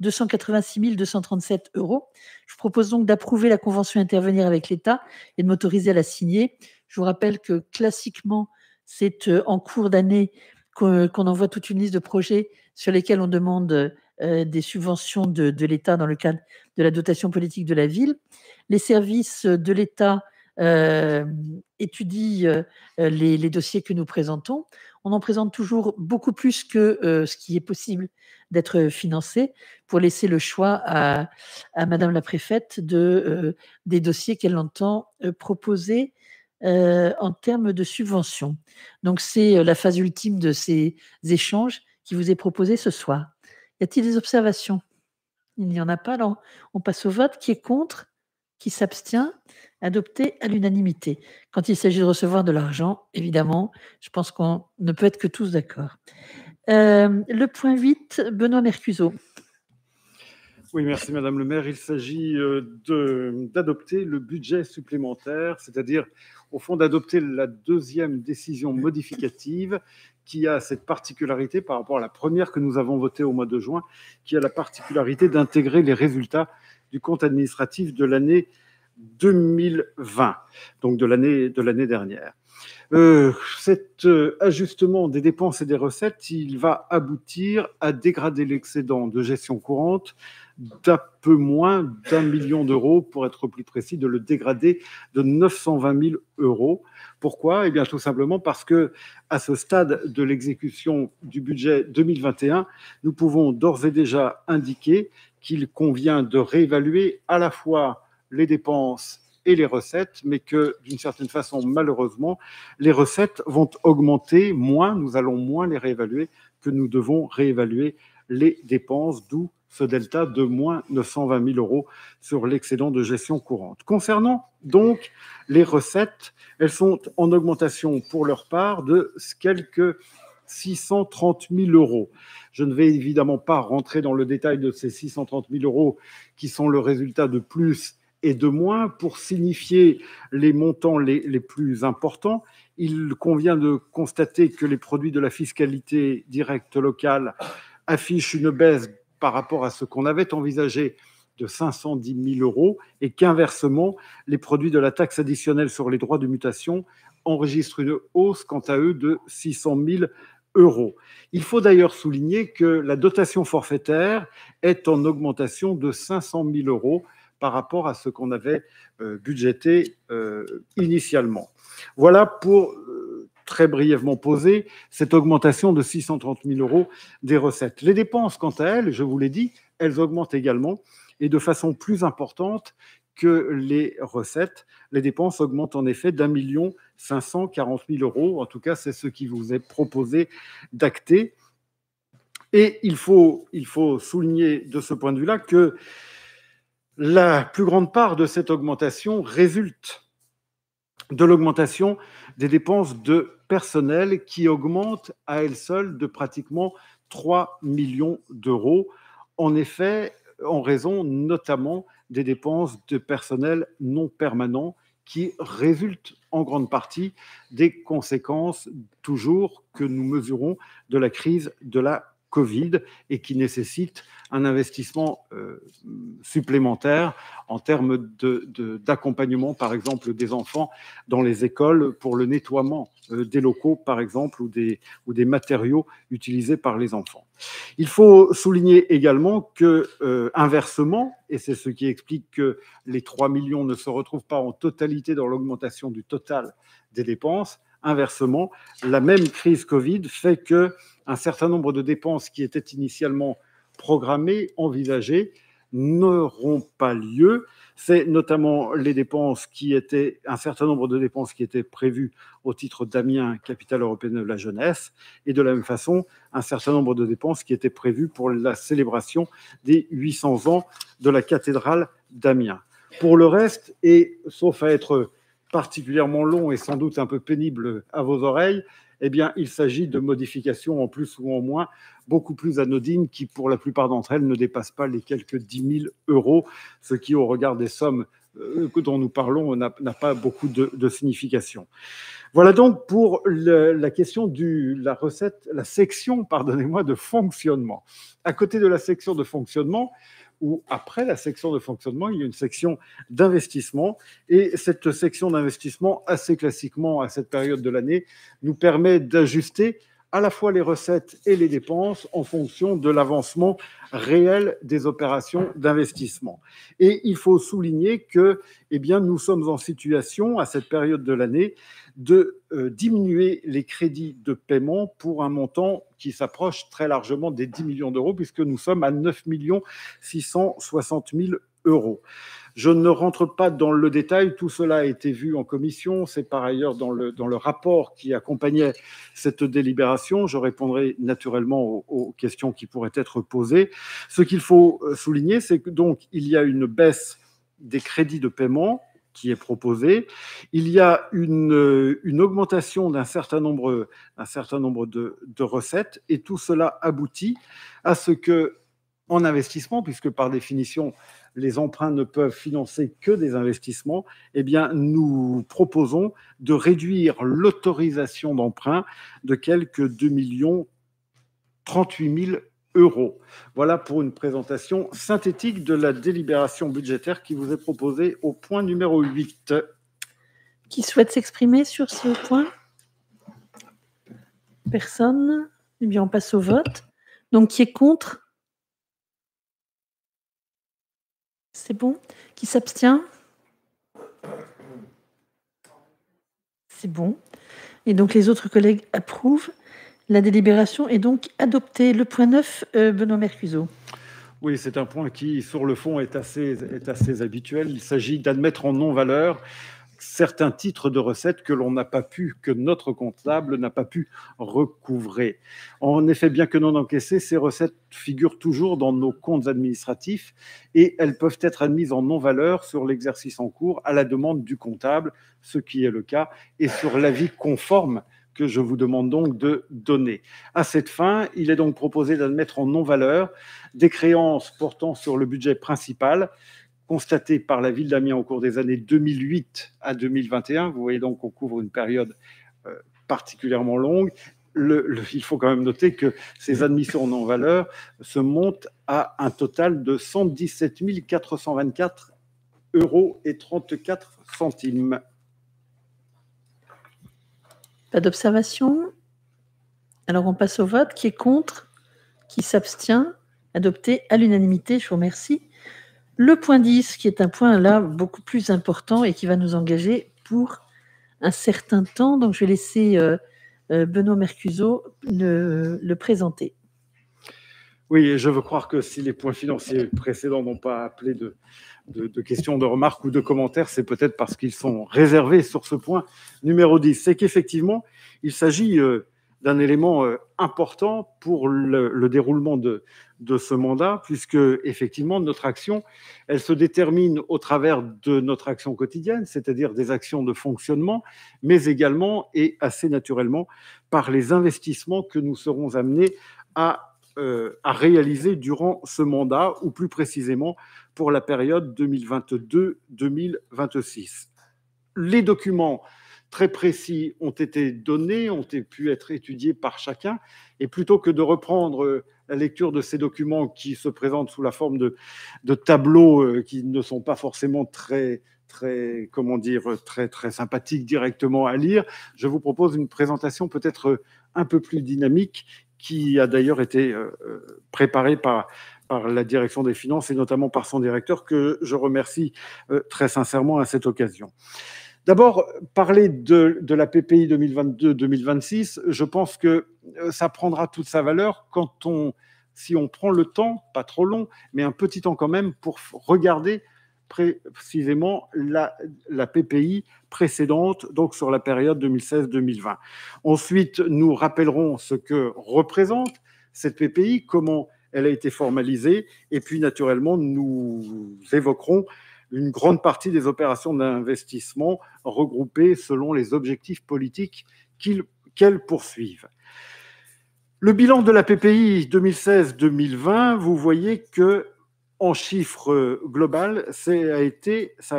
286 237 euros. Je vous propose donc d'approuver la convention intervenir avec l'État et de m'autoriser à la signer. Je vous rappelle que classiquement, c'est euh, en cours d'année qu'on envoie toute une liste de projets sur lesquels on demande euh, des subventions de l'État dans le cadre de la dotation politique de la ville. Les services de l'État étudie les, dossiers que nous présentons, on en présente toujours beaucoup plus que ce qui est possible d'être financé pour laisser le choix à, Madame la préfète de, des dossiers qu'elle entend proposer en termes de subventions. Donc c'est la phase ultime de ces échanges qui vous est proposée ce soir. Y a-t-il des observations Il n'y en a pas, alors on passe au vote. Qui est contre qui s'abstient Adopté à l'unanimité. Quand il s'agit de recevoir de l'argent, évidemment, je pense qu'on ne peut être que tous d'accord. Euh, le point 8, Benoît Mercuseau. Oui, merci Madame le maire. Il s'agit euh, d'adopter le budget supplémentaire, c'est-à-dire au fond d'adopter la deuxième décision modificative qui a cette particularité par rapport à la première que nous avons votée au mois de juin, qui a la particularité d'intégrer les résultats du compte administratif de l'année 2020, donc de l'année de l'année dernière. Euh, cet euh, ajustement des dépenses et des recettes, il va aboutir à dégrader l'excédent de gestion courante d'un peu moins d'un million d'euros, pour être plus précis, de le dégrader de 920 000 euros. Pourquoi Eh bien, tout simplement parce que, à ce stade de l'exécution du budget 2021, nous pouvons d'ores et déjà indiquer qu'il convient de réévaluer à la fois les dépenses et les recettes, mais que d'une certaine façon, malheureusement, les recettes vont augmenter moins, nous allons moins les réévaluer que nous devons réévaluer les dépenses, d'où ce delta de moins 920 000 euros sur l'excédent de gestion courante. Concernant donc les recettes, elles sont en augmentation pour leur part de quelques 630 000 euros. Je ne vais évidemment pas rentrer dans le détail de ces 630 000 euros qui sont le résultat de plus et de moins. Pour signifier les montants les, plus importants, il convient de constater que les produits de la fiscalité directe locale affichent une baisse par rapport à ce qu'on avait envisagé de 510 000 euros et qu'inversement, les produits de la taxe additionnelle sur les droits de mutation enregistrent une hausse quant à eux de 600 000 euros. Il faut d'ailleurs souligner que la dotation forfaitaire est en augmentation de 500 000 euros par rapport à ce qu'on avait euh, budgété euh, initialement. Voilà pour euh, très brièvement poser cette augmentation de 630 000 euros des recettes. Les dépenses, quant à elles, je vous l'ai dit, elles augmentent également et de façon plus importante que les recettes. Les dépenses augmentent en effet d'un million 540 mille euros. En tout cas, c'est ce qui vous est proposé d'acter. Et il faut, il faut souligner de ce point de vue-là que la plus grande part de cette augmentation résulte de l'augmentation des dépenses de personnel qui augmente à elle seule de pratiquement 3 millions d'euros. En effet, en raison notamment des dépenses de personnel non permanent qui résultent en grande partie des conséquences toujours que nous mesurons de la crise de la Covid et qui nécessite un investissement euh, supplémentaire en termes d'accompagnement, par exemple, des enfants dans les écoles pour le nettoiement euh, des locaux, par exemple, ou des, ou des matériaux utilisés par les enfants. Il faut souligner également que, euh, inversement, et c'est ce qui explique que les 3 millions ne se retrouvent pas en totalité dans l'augmentation du total des dépenses, Inversement, la même crise Covid fait que un certain nombre de dépenses qui étaient initialement programmées, envisagées, n'auront pas lieu. C'est notamment les dépenses qui étaient, un certain nombre de dépenses qui étaient prévues au titre d'Amiens, capitale européenne de la jeunesse, et de la même façon, un certain nombre de dépenses qui étaient prévues pour la célébration des 800 ans de la cathédrale d'Amiens. Pour le reste, et sauf à être particulièrement long et sans doute un peu pénible à vos oreilles, eh bien, il s'agit de modifications en plus ou en moins, beaucoup plus anodines, qui pour la plupart d'entre elles ne dépassent pas les quelques 10 000 euros, ce qui, au regard des sommes euh, dont nous parlons, n'a pas beaucoup de, signification. Voilà donc pour la question de la recette, la section, pardonnez-moi, de fonctionnement. À côté de la section de fonctionnement, où après la section de fonctionnement, il y a une section d'investissement. Et cette section d'investissement, assez classiquement à cette période de l'année, nous permet d'ajuster à la fois les recettes et les dépenses en fonction de l'avancement réel des opérations d'investissement. Et il faut souligner que eh bien, nous sommes en situation, à cette période de l'année, de euh, diminuer les crédits de paiement pour un montant qui s'approche très largement des 10 millions d'euros, puisque nous sommes à 9 660 000 euros. Je ne rentre pas dans le détail, tout cela a été vu en commission, c'est par ailleurs dans le, rapport qui accompagnait cette délibération, je répondrai naturellement aux, aux questions qui pourraient être posées. Ce qu'il faut euh, souligner, c'est que donc il y a une baisse des crédits de paiement qui est proposé, Il y a euh, une, augmentation d'un certain nombre, un certain nombre de, recettes et tout cela aboutit à ce que, en investissement, puisque par définition, les emprunts ne peuvent financer que des investissements, eh bien, nous proposons de réduire l'autorisation d'emprunt de quelques 2 millions voilà pour une présentation synthétique de la délibération budgétaire qui vous est proposée au point numéro 8. Qui souhaite s'exprimer sur ce point Personne Eh bien, on passe au vote. Donc, qui est contre C'est bon. Qui s'abstient C'est bon. Et donc, les autres collègues approuvent. La délibération est donc adoptée. Le point 9, euh, Benoît Mercuseau. Oui, c'est un point qui, sur le fond, est assez, est assez habituel. Il s'agit d'admettre en non-valeur certains titres de recettes que l'on n'a pas pu, que notre comptable n'a pas pu recouvrer. En effet, bien que non encaissées, ces recettes figurent toujours dans nos comptes administratifs et elles peuvent être admises en non-valeur sur l'exercice en cours à la demande du comptable, ce qui est le cas, et sur l'avis conforme que je vous demande donc de donner. À cette fin, il est donc proposé d'admettre en non-valeur des créances portant sur le budget principal constaté par la ville d'Amiens au cours des années 2008 à 2021. Vous voyez donc qu'on couvre une période euh, particulièrement longue. Le, il faut quand même noter que ces admissions en non valeur se montent à un total de 117 424 euros et 34 centimes. Pas d'observation. Alors on passe au vote. Qui est contre Qui s'abstient Adopté à l'unanimité. Je vous remercie. Le point 10, qui est un point là beaucoup plus important et qui va nous engager pour un certain temps. Donc je vais laisser euh, euh, Benoît Mercuso le présenter. Oui, je veux croire que si les points financiers précédents n'ont pas appelé de, questions, de remarques ou de commentaires, c'est peut-être parce qu'ils sont réservés sur ce point numéro 10. C'est qu'effectivement, il s'agit euh, d'un élément euh, important pour le, déroulement de, de, ce mandat, puisque effectivement, notre action, elle se détermine au travers de notre action quotidienne, c'est-à-dire des actions de fonctionnement, mais également et assez naturellement par les investissements que nous serons amenés à euh, à réaliser durant ce mandat, ou plus précisément pour la période 2022-2026. Les documents très précis ont été donnés, ont pu être étudiés par chacun, et plutôt que de reprendre euh, la lecture de ces documents qui se présentent sous la forme de, tableaux euh, qui ne sont pas forcément très très, comment dire, très, très sympathiques directement à lire. Je vous propose une présentation peut-être un peu plus dynamique qui a d'ailleurs été euh, euh, préparé par, par la direction des finances et notamment par son directeur, que je remercie euh, très sincèrement à cette occasion. D'abord, parler de, de, la PPI 2022-2026, je pense que ça prendra toute sa valeur quand on, si on prend le temps, pas trop long, mais un petit temps quand même, pour regarder précisément la, PPI précédente, donc sur la période 2016-2020. Ensuite, nous rappellerons ce que représente cette PPI, comment elle a été formalisée, et puis naturellement, nous évoquerons une grande partie des opérations d'investissement regroupées selon les objectifs politiques qu'elles poursuivent. Le bilan de la PPI 2016-2020, vous voyez que en chiffre euh, global, ça a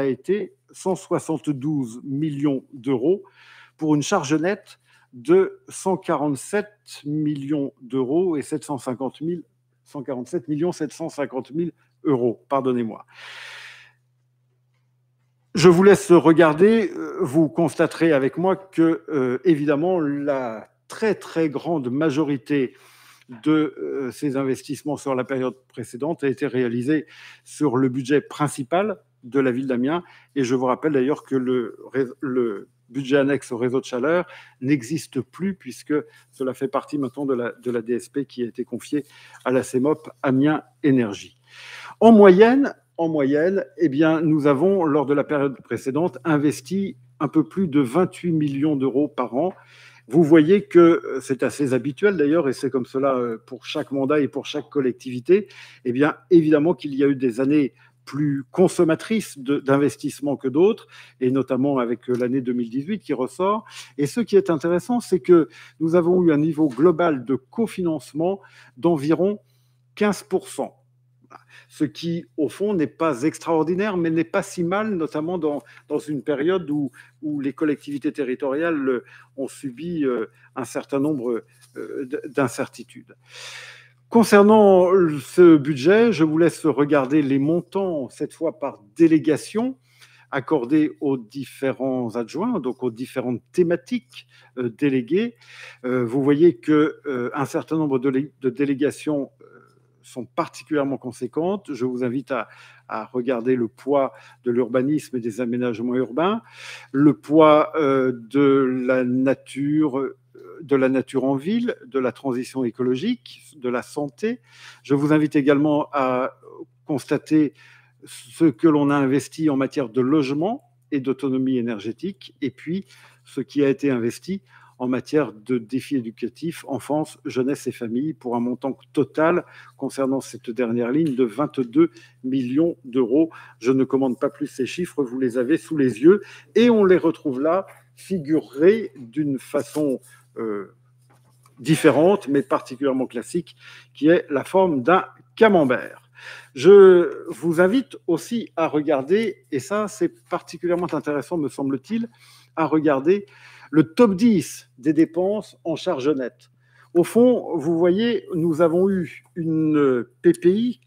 été, 172 millions d'euros pour une charge nette de 147 millions d'euros et 750 147 millions 750 000 euros. Pardonnez-moi. Je vous laisse regarder. Euh, vous constaterez avec moi que, euh, évidemment, la très très grande majorité de euh, ces investissements sur la période précédente a été réalisé sur le budget principal de la ville d'Amiens. Et je vous rappelle d'ailleurs que le, budget annexe au réseau de chaleur n'existe plus puisque cela fait partie maintenant de la, de la DSP qui a été confiée à la CEMOP Amiens Énergie. En moyenne, en moyenne, eh bien, nous avons, lors de la période précédente, investi un peu plus de 28 millions d'euros par an vous voyez que euh, c'est assez habituel d'ailleurs, et c'est comme cela euh, pour chaque mandat et pour chaque collectivité. Eh bien, évidemment qu'il y a eu des années plus consommatrices d'investissement que d'autres, et notamment avec euh, l'année 2018 qui ressort. Et ce qui est intéressant, c'est que nous avons eu un niveau global de cofinancement d'environ 15% ce qui, au fond, n'est pas extraordinaire, mais n'est pas si mal, notamment dans, une période où, où, les collectivités territoriales euh, ont subi euh, un certain nombre euh, d'incertitudes. Concernant ce budget, je vous laisse regarder les montants, cette fois par délégation, accordés aux différents adjoints, donc aux différentes thématiques déléguées. Vous voyez qu'un certain nombre de délégations sont particulièrement conséquentes. Je vous invite à, regarder le poids de l'urbanisme et des aménagements urbains, le poids euh, de la nature euh, de la nature en ville, de la transition écologique, de la santé. Je vous invite également à constater ce que l'on a investi en matière de logement et d'autonomie énergétique, et puis ce qui a été investi en matière de défis éducatifs enfance, jeunesse et famille pour un montant total concernant cette dernière ligne de 22 millions d'euros. Je ne commande pas plus ces chiffres, vous les avez sous les yeux et on les retrouve là figurés d'une façon... Euh, différente, mais particulièrement classique, qui est la forme d'un camembert. Je vous invite aussi à regarder, et ça c'est particulièrement intéressant me semble-t-il, à regarder le top 10 des dépenses en charge nette. Au fond, vous voyez, nous avons eu une PPI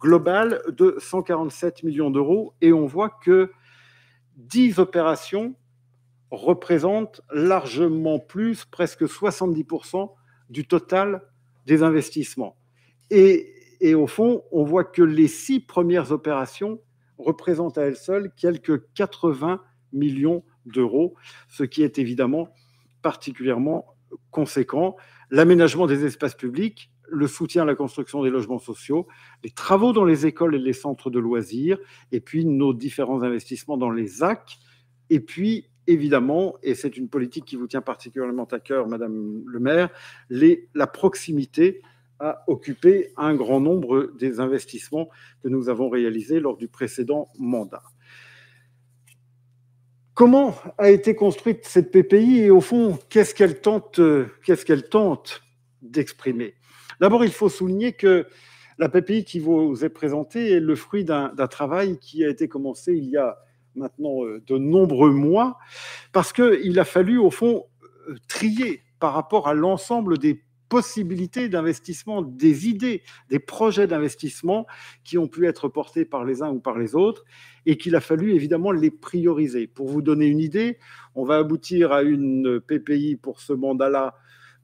globale de 147 millions d'euros et on voit que 10 opérations représentent largement plus, presque 70% du total des investissements. Et, au fond, on voit que les six premières opérations représentent à elles seules quelques 80 millions d'euros d'euros, ce qui est évidemment particulièrement conséquent. L'aménagement des espaces publics, le soutien à la construction des logements sociaux, les travaux dans les écoles et les centres de loisirs, et puis nos différents investissements dans les ZAC. et puis évidemment, et c'est une politique qui vous tient particulièrement à cœur, Madame le maire, la proximité a occupé un grand nombre des investissements que nous avons réalisés lors du précédent mandat. Comment a été construite cette PPI et au fond, qu'est-ce qu'elle tente, euh, qu'est-ce qu'elle tente d'exprimer D'abord, il faut souligner que la PPI qui vous est présentée est le fruit d'un travail qui a été commencé il y a maintenant euh, de nombreux mois, parce qu'il a fallu, au fond, euh, trier par rapport à l'ensemble des possibilités d'investissement, des idées, des projets d'investissement qui ont pu être portés par les uns ou par les autres et qu'il a fallu évidemment les prioriser. Pour vous donner une idée, on va aboutir à une PPI pour ce mandat-là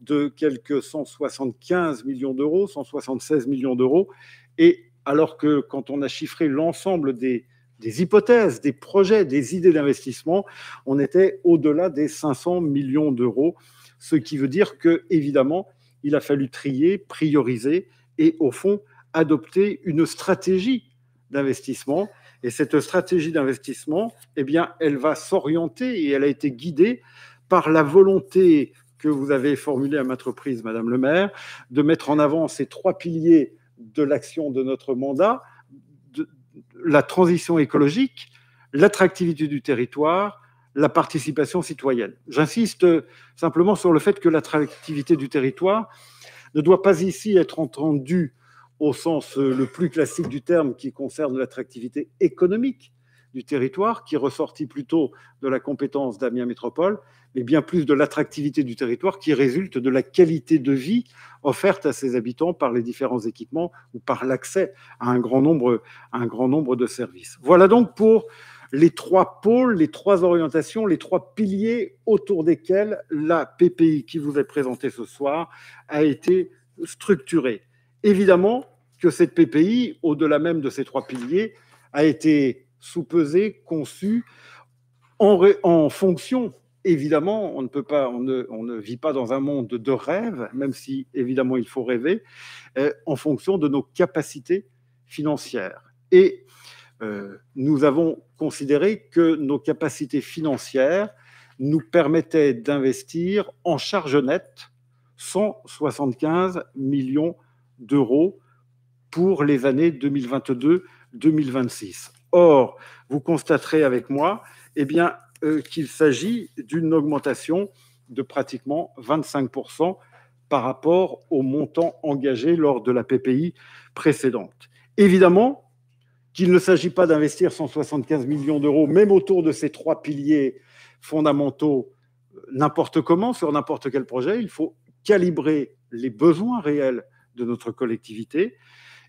de quelques 175 millions d'euros, 176 millions d'euros. Et alors que quand on a chiffré l'ensemble des, des hypothèses, des projets, des idées d'investissement, on était au-delà des 500 millions d'euros, ce qui veut dire que, évidemment, il a fallu trier, prioriser et au fond adopter une stratégie d'investissement. Et cette stratégie d'investissement, eh bien, elle va s'orienter et elle a été guidée par la volonté que vous avez formulée à ma entreprise, Madame le maire, de mettre en avant ces trois piliers de l'action de notre mandat, la transition écologique, l'attractivité du territoire la participation citoyenne. J'insiste euh, simplement sur le fait que l'attractivité du territoire ne doit pas ici être entendue au sens euh, le plus classique du terme qui concerne l'attractivité économique du territoire, qui ressortit plutôt de la compétence d'Amiens Métropole, mais bien plus de l'attractivité du territoire qui résulte de la qualité de vie offerte à ses habitants par les différents équipements ou par l'accès à un grand nombre, à un grand nombre de services. Voilà donc pour les trois pôles, les trois orientations, les trois piliers autour desquels la PPI qui vous est présentée ce soir a été structurée. Évidemment que cette PPI, au-delà même de ces trois piliers, a été sous-pesée, conçue en, en fonction évidemment, on ne peut pas, on ne, on ne, vit pas dans un monde de rêve, même si évidemment il faut rêver, euh, en fonction de nos capacités financières. Et euh, nous avons considéré que nos capacités financières nous permettaient d'investir en charge nette 175 millions d'euros pour les années 2022-2026. Or, vous constaterez avec moi eh bien, euh, qu'il s'agit d'une augmentation de pratiquement 25% par rapport au montant engagé lors de la PPI précédente. Évidemment, qu'il ne s'agit pas d'investir 175 millions d'euros, même autour de ces trois piliers fondamentaux, n'importe comment, sur n'importe quel projet. Il faut calibrer les besoins réels de notre collectivité.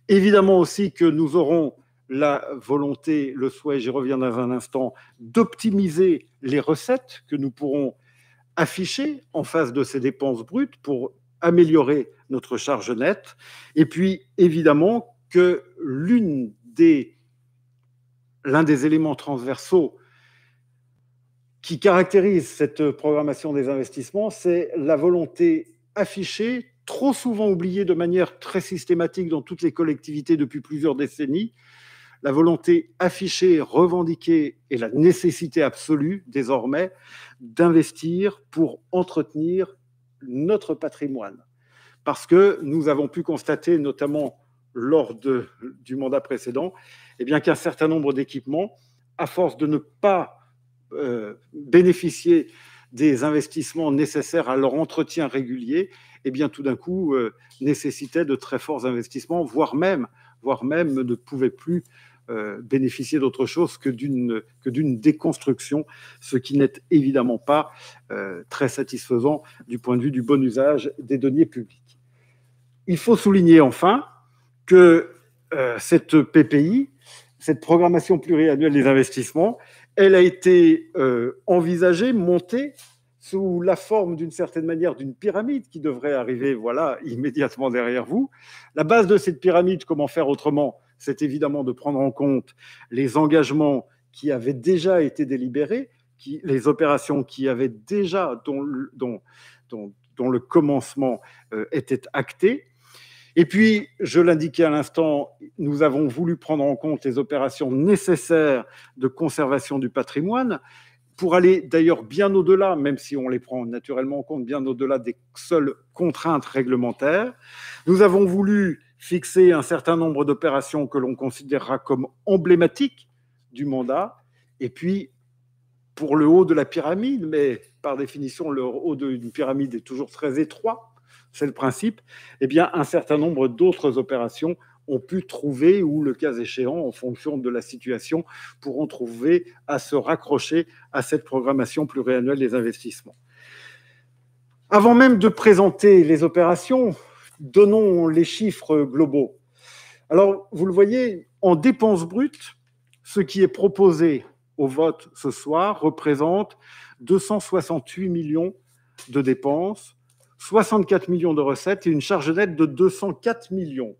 Évidemment aussi que nous aurons la volonté, le souhait, j'y reviens dans un instant, d'optimiser les recettes que nous pourrons afficher en face de ces dépenses brutes pour améliorer notre charge nette. Et puis, évidemment, que l'une des l'un des éléments transversaux qui caractérise cette programmation des investissements, c'est la volonté affichée, trop souvent oubliée de manière très systématique dans toutes les collectivités depuis plusieurs décennies, la volonté affichée, revendiquée et la nécessité absolue désormais d'investir pour entretenir notre patrimoine. Parce que nous avons pu constater, notamment lors de, du mandat précédent, eh bien qu'un certain nombre d'équipements, à force de ne pas euh, bénéficier des investissements nécessaires à leur entretien régulier, eh bien tout d'un coup euh, nécessitaient de très forts investissements, voire même, voire même ne pouvaient plus euh, bénéficier d'autre chose que d'une que d'une déconstruction, ce qui n'est évidemment pas très satisfaisant du point de vue du bon usage des deniers publics. Il faut souligner enfin que euh, cette PPI, cette programmation pluriannuelle des investissements, elle a été euh, envisagée, montée sous la forme d'une certaine manière d'une pyramide qui devrait arriver voilà immédiatement derrière vous. La base de cette pyramide, comment faire autrement C'est évidemment de prendre en compte les engagements qui avaient déjà été délibérés, qui, les opérations qui avaient déjà dont, dont, le commencement euh, était acté, et puis, je l'indiquais à l'instant, nous avons voulu prendre en compte les opérations nécessaires de conservation du patrimoine pour aller d'ailleurs bien au-delà, même si on les prend naturellement en compte, bien au-delà des seules contraintes réglementaires. Nous avons voulu fixer un certain nombre d'opérations que l'on considérera comme emblématiques du mandat, et puis pour le haut de la pyramide, mais par définition, le haut d'une pyramide est toujours très étroit, c'est le principe, eh bien, un certain nombre d'autres opérations ont pu trouver, ou le cas échéant, en fonction de la situation, pourront trouver à se raccrocher à cette programmation pluriannuelle des investissements. Avant même de présenter les opérations, donnons les chiffres globaux. Alors, vous le voyez, en dépenses brutes, ce qui est proposé au vote ce soir représente 268 millions de dépenses 64 millions de recettes et une charge nette de 204 millions.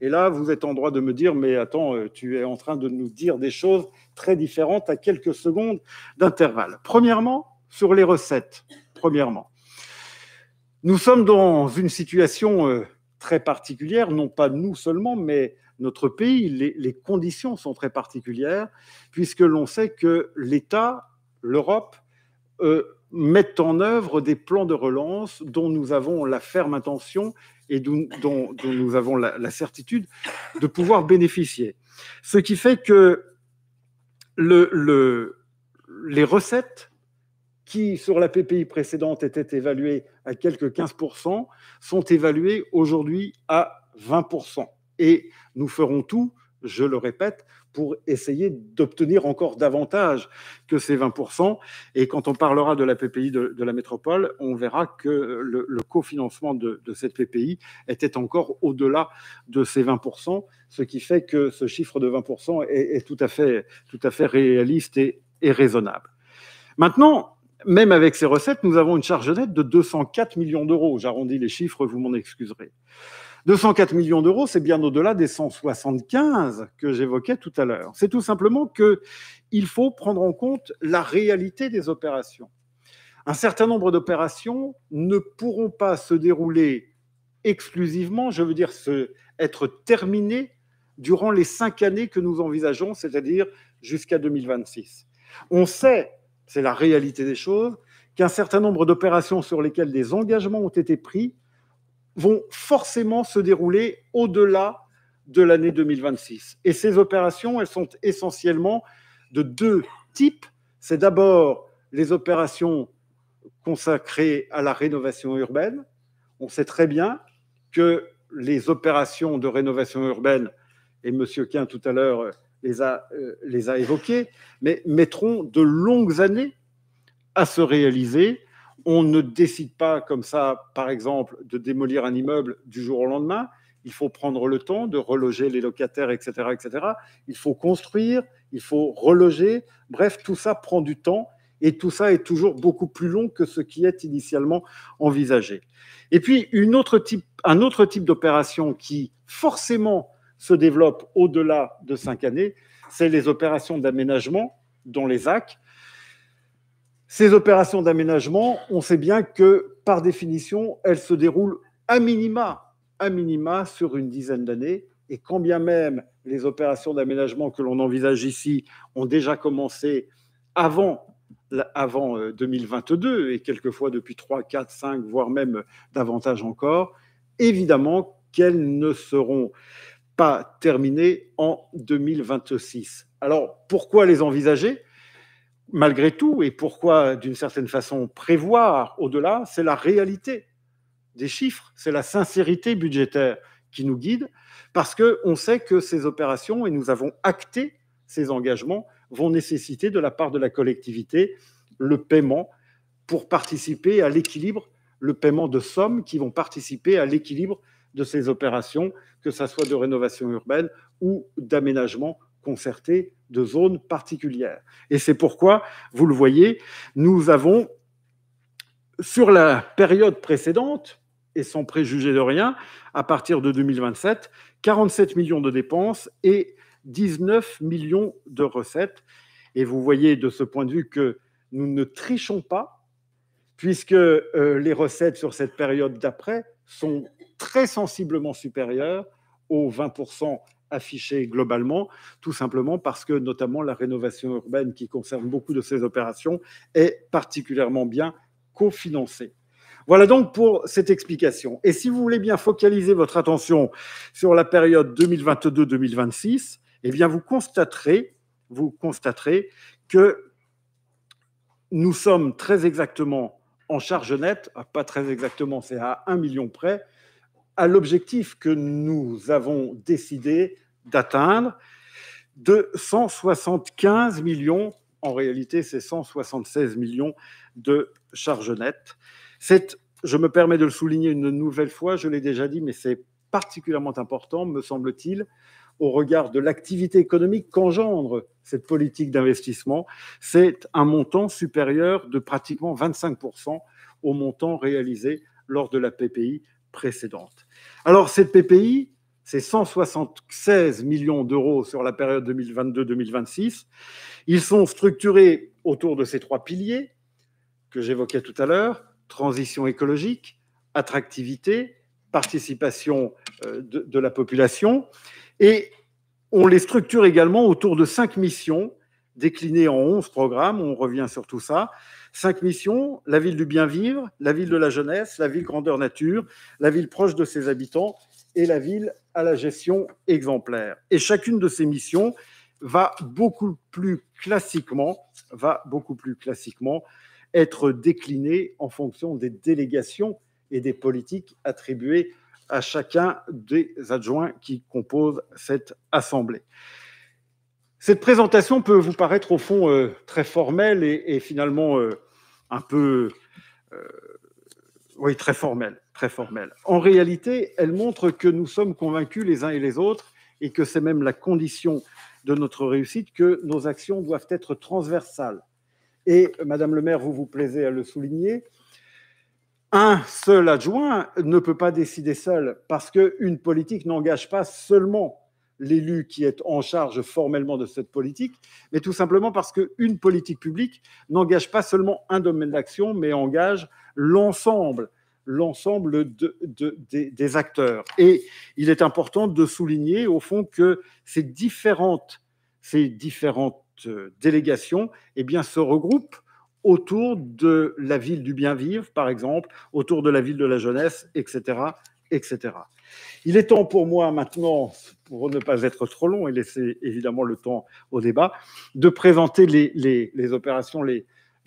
Et là, vous êtes en droit de me dire, mais attends, euh, tu es en train de nous dire des choses très différentes à quelques secondes d'intervalle. Premièrement, sur les recettes. Premièrement, nous sommes dans une situation euh, très particulière, non pas nous seulement, mais notre pays. Les, conditions sont très particulières, puisque l'on sait que l'État, l'Europe, euh, mettent en œuvre des plans de relance dont nous avons la ferme intention et dont, nous avons la, certitude de pouvoir bénéficier. Ce qui fait que les recettes qui, sur la PPI précédente, étaient évaluées à quelques 15%, sont évaluées aujourd'hui à 20%. Et nous ferons tout je le répète, pour essayer d'obtenir encore davantage que ces 20%. Et quand on parlera de la PPI de, la métropole, on verra que le, cofinancement de, cette PPI était encore au-delà de ces 20%, ce qui fait que ce chiffre de 20% est, tout, à fait, réaliste et, et raisonnable. Maintenant, même avec ces recettes, nous avons une charge nette de 204 millions d'euros. J'arrondis les chiffres, vous m'en excuserez. 204 millions d'euros, c'est bien au-delà des 175 que j'évoquais tout à l'heure. C'est tout simplement qu'il faut prendre en compte la réalité des opérations. Un certain nombre d'opérations ne pourront pas se dérouler exclusivement, je veux dire être terminées durant les cinq années que nous envisageons, c'est-à-dire jusqu'à 2026. On sait, c'est la réalité des choses, qu'un certain nombre d'opérations sur lesquelles des engagements ont été pris vont forcément se dérouler au-delà de l'année 2026. Et ces opérations, elles sont essentiellement de deux types. C'est d'abord les opérations consacrées à la rénovation urbaine. On sait très bien que les opérations de rénovation urbaine, et M. Quin tout à l'heure les a, euh, évoquées, mettront de longues années à se réaliser on ne décide pas comme ça, par exemple, de démolir un immeuble du jour au lendemain. Il faut prendre le temps de reloger les locataires, etc., etc. Il faut construire, il faut reloger. Bref, tout ça prend du temps et tout ça est toujours beaucoup plus long que ce qui est initialement envisagé. Et puis, un autre type d'opération qui forcément se développe au-delà de cinq années, c'est les opérations d'aménagement dont les AC ces opérations d'aménagement, on sait bien que par définition, elles se déroulent à minima, à minima sur une dizaine d'années. Et quand bien même les opérations d'aménagement que l'on envisage ici ont déjà commencé avant, avant 2022 euh, et quelquefois depuis 3, 4, 5, voire même davantage encore, évidemment qu'elles ne seront pas terminées en 2026. Alors pourquoi les envisager malgré tout, et pourquoi d'une certaine façon prévoir au-delà, c'est la réalité des chiffres, c'est la sincérité budgétaire qui nous guide, parce qu'on sait que ces opérations, et nous avons acté ces engagements, vont nécessiter de la part de la collectivité le paiement pour participer à l'équilibre, le paiement de sommes qui vont participer à l'équilibre de ces opérations, que ce soit de rénovation urbaine ou d'aménagement concertée de zones particulières. Et c'est pourquoi, vous le voyez, nous avons, sur la période précédente, et sans préjuger de rien, à partir de 2027, 47 millions de dépenses et 19 millions de recettes. Et vous voyez de ce point de vue que nous ne trichons pas, puisque euh, les recettes sur cette période d'après sont très sensiblement supérieures aux 20% affiché globalement, tout simplement parce que notamment la rénovation urbaine qui concerne beaucoup de ces opérations est particulièrement bien cofinancée. Voilà donc pour cette explication. Et si vous voulez bien focaliser votre attention sur la période 2022-2026, eh bien vous constaterez, vous constaterez que nous sommes très exactement en charge nette, ah, pas très exactement, c'est à 1 million près, à l'objectif que nous avons décidé d'atteindre, de 175 millions, en réalité c'est 176 millions de charges nettes. je me permets de le souligner une nouvelle fois, je l'ai déjà dit, mais c'est particulièrement important, me semble-t-il, au regard de l'activité économique qu'engendre cette politique d'investissement, c'est un montant supérieur de pratiquement 25% au montant réalisé lors de la PPI précédente. Alors cette PPI, c'est 176 millions d'euros sur la période 2022-2026. Ils sont structurés autour de ces trois piliers que j'évoquais tout à l'heure, transition écologique, attractivité, participation euh, de, la population. Et on les structure également autour de cinq missions déclinées en 11 programmes, on revient sur tout ça. Cinq missions, la ville du bien-vivre, la ville de la jeunesse, la ville grandeur nature, la ville proche de ses habitants et la ville à la gestion exemplaire. Et chacune de ces missions va beaucoup plus classiquement, va beaucoup plus classiquement être déclinée en fonction des délégations et des politiques attribuées à chacun des adjoints qui composent cette assemblée. Cette présentation peut vous paraître au fond euh, très formelle et, finalement euh, un peu euh, oui, très formelle, très formelle. En réalité, elle montre que nous sommes convaincus les uns et les autres et que c'est même la condition de notre réussite que nos actions doivent être transversales. Et Madame le maire, vous vous plaisez à le souligner, un seul adjoint ne peut pas décider seul parce qu'une politique n'engage pas seulement l'élu qui est en charge formellement de cette politique, mais tout simplement parce qu'une politique publique n'engage pas seulement un domaine d'action, mais engage l'ensemble l'ensemble des, acteurs. Et il est important de souligner, au fond, que ces différentes, ces différentes euh, délégations eh bien, se regroupent autour de la ville du bien-vivre, par exemple, autour de la ville de la jeunesse, etc. etc. Il est temps pour moi maintenant, pour ne pas être trop long et laisser évidemment le temps au débat, de présenter les, opérations les,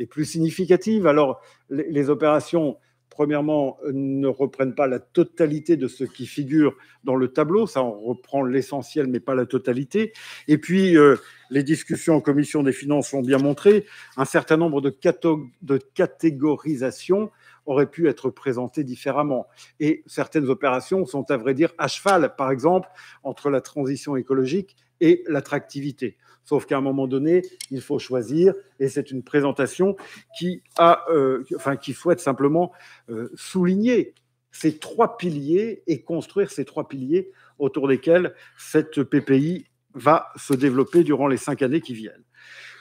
plus significatives. Alors, les, opérations, premièrement, ne reprennent pas la totalité de ce qui figure dans le tableau. Ça en reprend l'essentiel, mais pas la totalité. Et puis, euh, les discussions en commission des finances l'ont bien montré, un certain nombre de catégorisations Aurait pu être présentées différemment. Et certaines opérations sont, à vrai dire, à cheval, par exemple, entre la transition écologique et l'attractivité. Sauf qu'à un moment donné, il faut choisir, et c'est une présentation qui, a, euh, enfin, souhaite simplement euh, souligner ces trois piliers et construire ces trois piliers autour desquels cette PPI va se développer durant les cinq années qui viennent.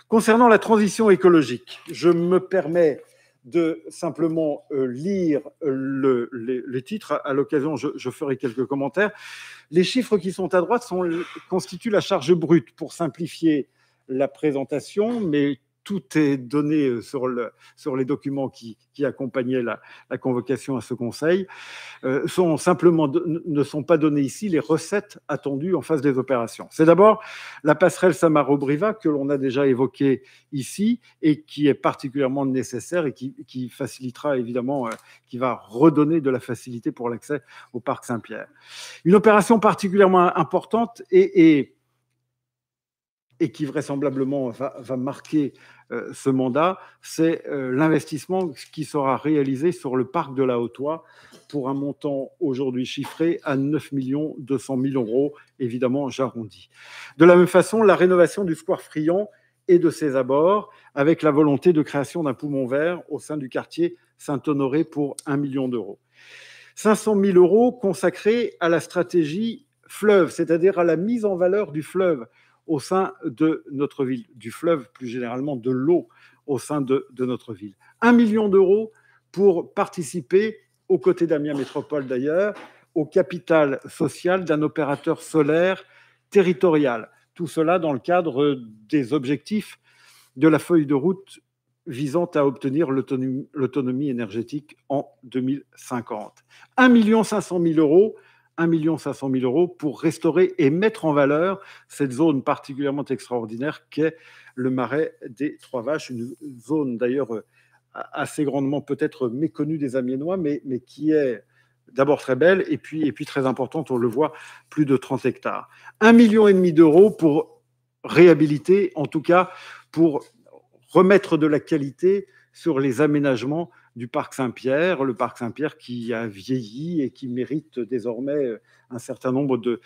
Concernant la transition écologique, je me permets de simplement euh, lire le, les, titres. À l'occasion, je, ferai quelques commentaires. Les chiffres qui sont à droite constituent la charge brute pour simplifier la présentation, mais tout est donné euh, sur, le, sur les documents qui, accompagnaient la, convocation à ce Conseil, euh, sont simplement ne sont pas données ici les recettes attendues en face des opérations. C'est d'abord la passerelle Samarobriva que l'on a déjà évoquée ici et qui est particulièrement nécessaire et qui, facilitera évidemment, euh, qui va redonner de la facilité pour l'accès au parc Saint-Pierre. Une opération particulièrement importante et, et et qui vraisemblablement va, marquer euh, ce mandat, c'est euh, l'investissement qui sera réalisé sur le parc de la Haute-Oie pour un montant aujourd'hui chiffré à 9 200 000 euros, évidemment j'arrondis. De la même façon, la rénovation du square Friand et de ses abords, avec la volonté de création d'un poumon vert au sein du quartier Saint-Honoré pour 1 million d'euros. 500 000 euros consacrés à la stratégie fleuve, c'est-à-dire à la mise en valeur du fleuve, au sein de notre ville, du fleuve plus généralement, de l'eau au sein de, notre ville. Un million d'euros pour participer, aux côtés d'Amiens Métropole d'ailleurs, au capital social d'un opérateur solaire territorial. Tout cela dans le cadre des objectifs de la feuille de route visant à obtenir l'autonomie énergétique en 2050. 1 500 mille euros 1 500 000 euros pour restaurer et mettre en valeur cette zone particulièrement extraordinaire qu'est le marais des Trois Vaches, une zone d'ailleurs euh, assez grandement peut-être méconnue des Amiénois, mais, mais qui est d'abord très belle et puis, et puis très importante, on le voit, plus de 30 hectares. Un million et demi d'euros pour réhabiliter, en tout cas pour remettre de la qualité sur les aménagements du parc Saint-Pierre, le parc Saint-Pierre qui a vieilli et qui mérite désormais euh, un certain nombre de,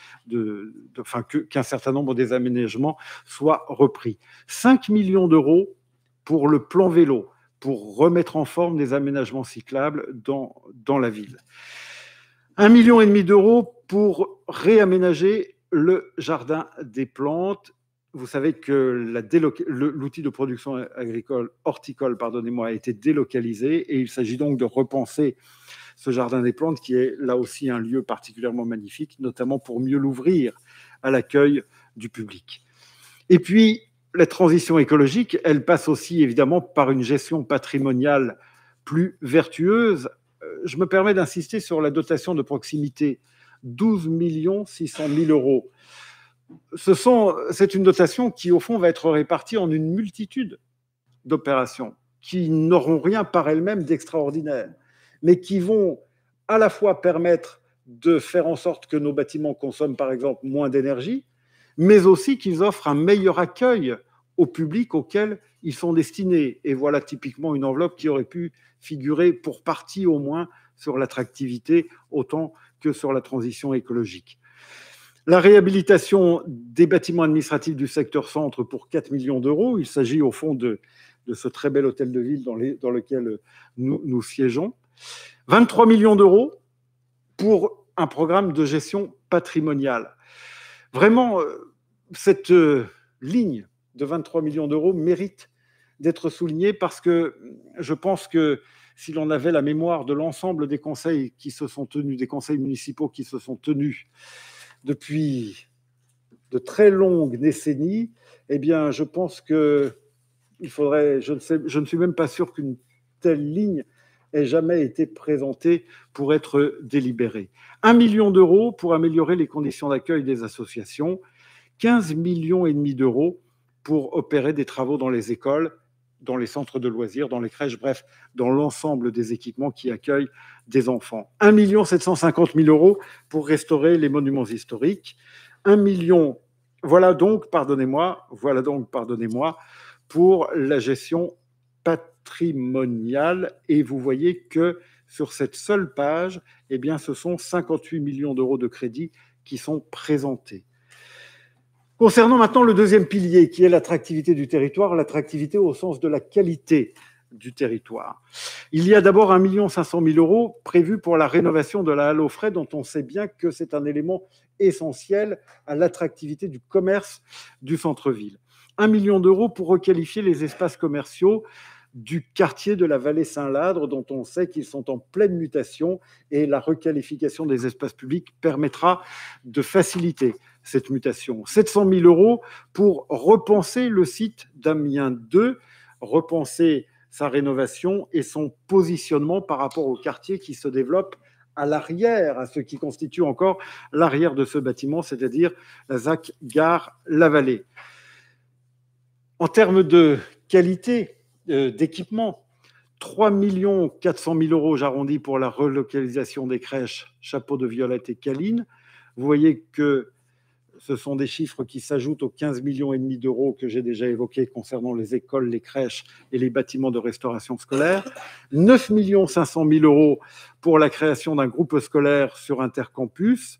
qu'un certain nombre des aménagements soient repris. 5 millions d'euros pour le plan vélo, pour remettre en forme des aménagements cyclables dans, dans la ville. Un million et demi d'euros pour réaménager le jardin des plantes vous savez que l'outil de production agricole, horticole, pardonnez-moi, a été délocalisé et il s'agit donc de repenser ce jardin des plantes qui est là aussi un lieu particulièrement magnifique, notamment pour mieux l'ouvrir à l'accueil du public. Et puis, la transition écologique, elle passe aussi évidemment par une gestion patrimoniale plus vertueuse. Euh, je me permets d'insister sur la dotation de proximité, 12 600 000 euros c'est une dotation qui, au fond, va être répartie en une multitude d'opérations qui n'auront rien par elles-mêmes d'extraordinaire, mais qui vont à la fois permettre de faire en sorte que nos bâtiments consomment, par exemple, moins d'énergie, mais aussi qu'ils offrent un meilleur accueil au public auquel ils sont destinés. Et voilà typiquement une enveloppe qui aurait pu figurer pour partie au moins sur l'attractivité autant que sur la transition écologique. La réhabilitation des bâtiments administratifs du secteur centre pour 4 millions d'euros. Il s'agit au fond de, ce très bel hôtel de ville dans, lequel nous, nous siégeons. 23 millions d'euros pour un programme de gestion patrimoniale. Vraiment, euh, cette euh, ligne de 23 millions d'euros mérite d'être soulignée parce que je pense que si l'on avait la mémoire de l'ensemble des conseils qui se sont tenus, des conseils municipaux qui se sont tenus depuis de très longues décennies, eh bien, je pense que il faudrait, je ne, je ne suis même pas sûr qu'une telle ligne ait jamais été présentée pour être délibérée. Un million d'euros pour améliorer les conditions d'accueil des associations, 15 millions et demi d'euros pour opérer des travaux dans les écoles dans les centres de loisirs, dans les crèches, bref, dans l'ensemble des équipements qui accueillent des enfants. 1 750 000 euros pour restaurer les monuments historiques. 1 million, voilà donc, pardonnez-moi, voilà donc, pardonnez-moi, pour la gestion patrimoniale. Et vous voyez que sur cette seule page, eh bien, ce sont 58 millions d'euros de crédits qui sont présentés. Concernant maintenant le deuxième pilier, qui est l'attractivité du territoire, l'attractivité au sens de la qualité du territoire. Il y a d'abord 1,5 million 000 euros prévus pour la rénovation de la halle aux frais, dont on sait bien que c'est un élément essentiel à l'attractivité du commerce du centre-ville. 1 million d'euros pour requalifier les espaces commerciaux du quartier de la vallée Saint-Ladre, dont on sait qu'ils sont en pleine mutation, et la requalification des espaces publics permettra de faciliter cette mutation. 700 000 euros pour repenser le site d'Amiens 2, repenser sa rénovation et son positionnement par rapport au quartier qui se développe à l'arrière, à ce qui constitue encore l'arrière de ce bâtiment, c'est-à-dire la ZAC Gare La Vallée. En termes de qualité, euh, d'équipement, 3 millions 000 euros, j'arrondis, pour la relocalisation des crèches Chapeau de Violette et Caline. Vous voyez que ce sont des chiffres qui s'ajoutent aux 15 millions et demi d'euros que j'ai déjà évoqués concernant les écoles, les crèches et les bâtiments de restauration scolaire. 9 500 000 euros pour la création d'un groupe scolaire sur Intercampus.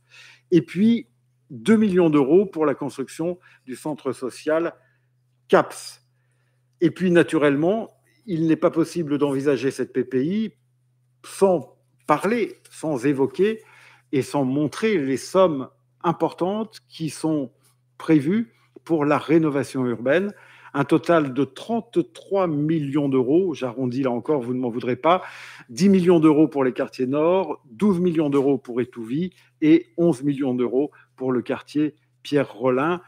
Et puis 2 millions d'euros pour la construction du centre social CAPS. Et puis, naturellement, il n'est pas possible d'envisager cette PPI sans parler, sans évoquer et sans montrer les sommes importantes qui sont prévues pour la rénovation urbaine. Un total de 33 millions d'euros, j'arrondis là encore, vous ne m'en voudrez pas, 10 millions d'euros pour les quartiers nord, 12 millions d'euros pour Étouvie et 11 millions d'euros pour le quartier Pierre-Rollin.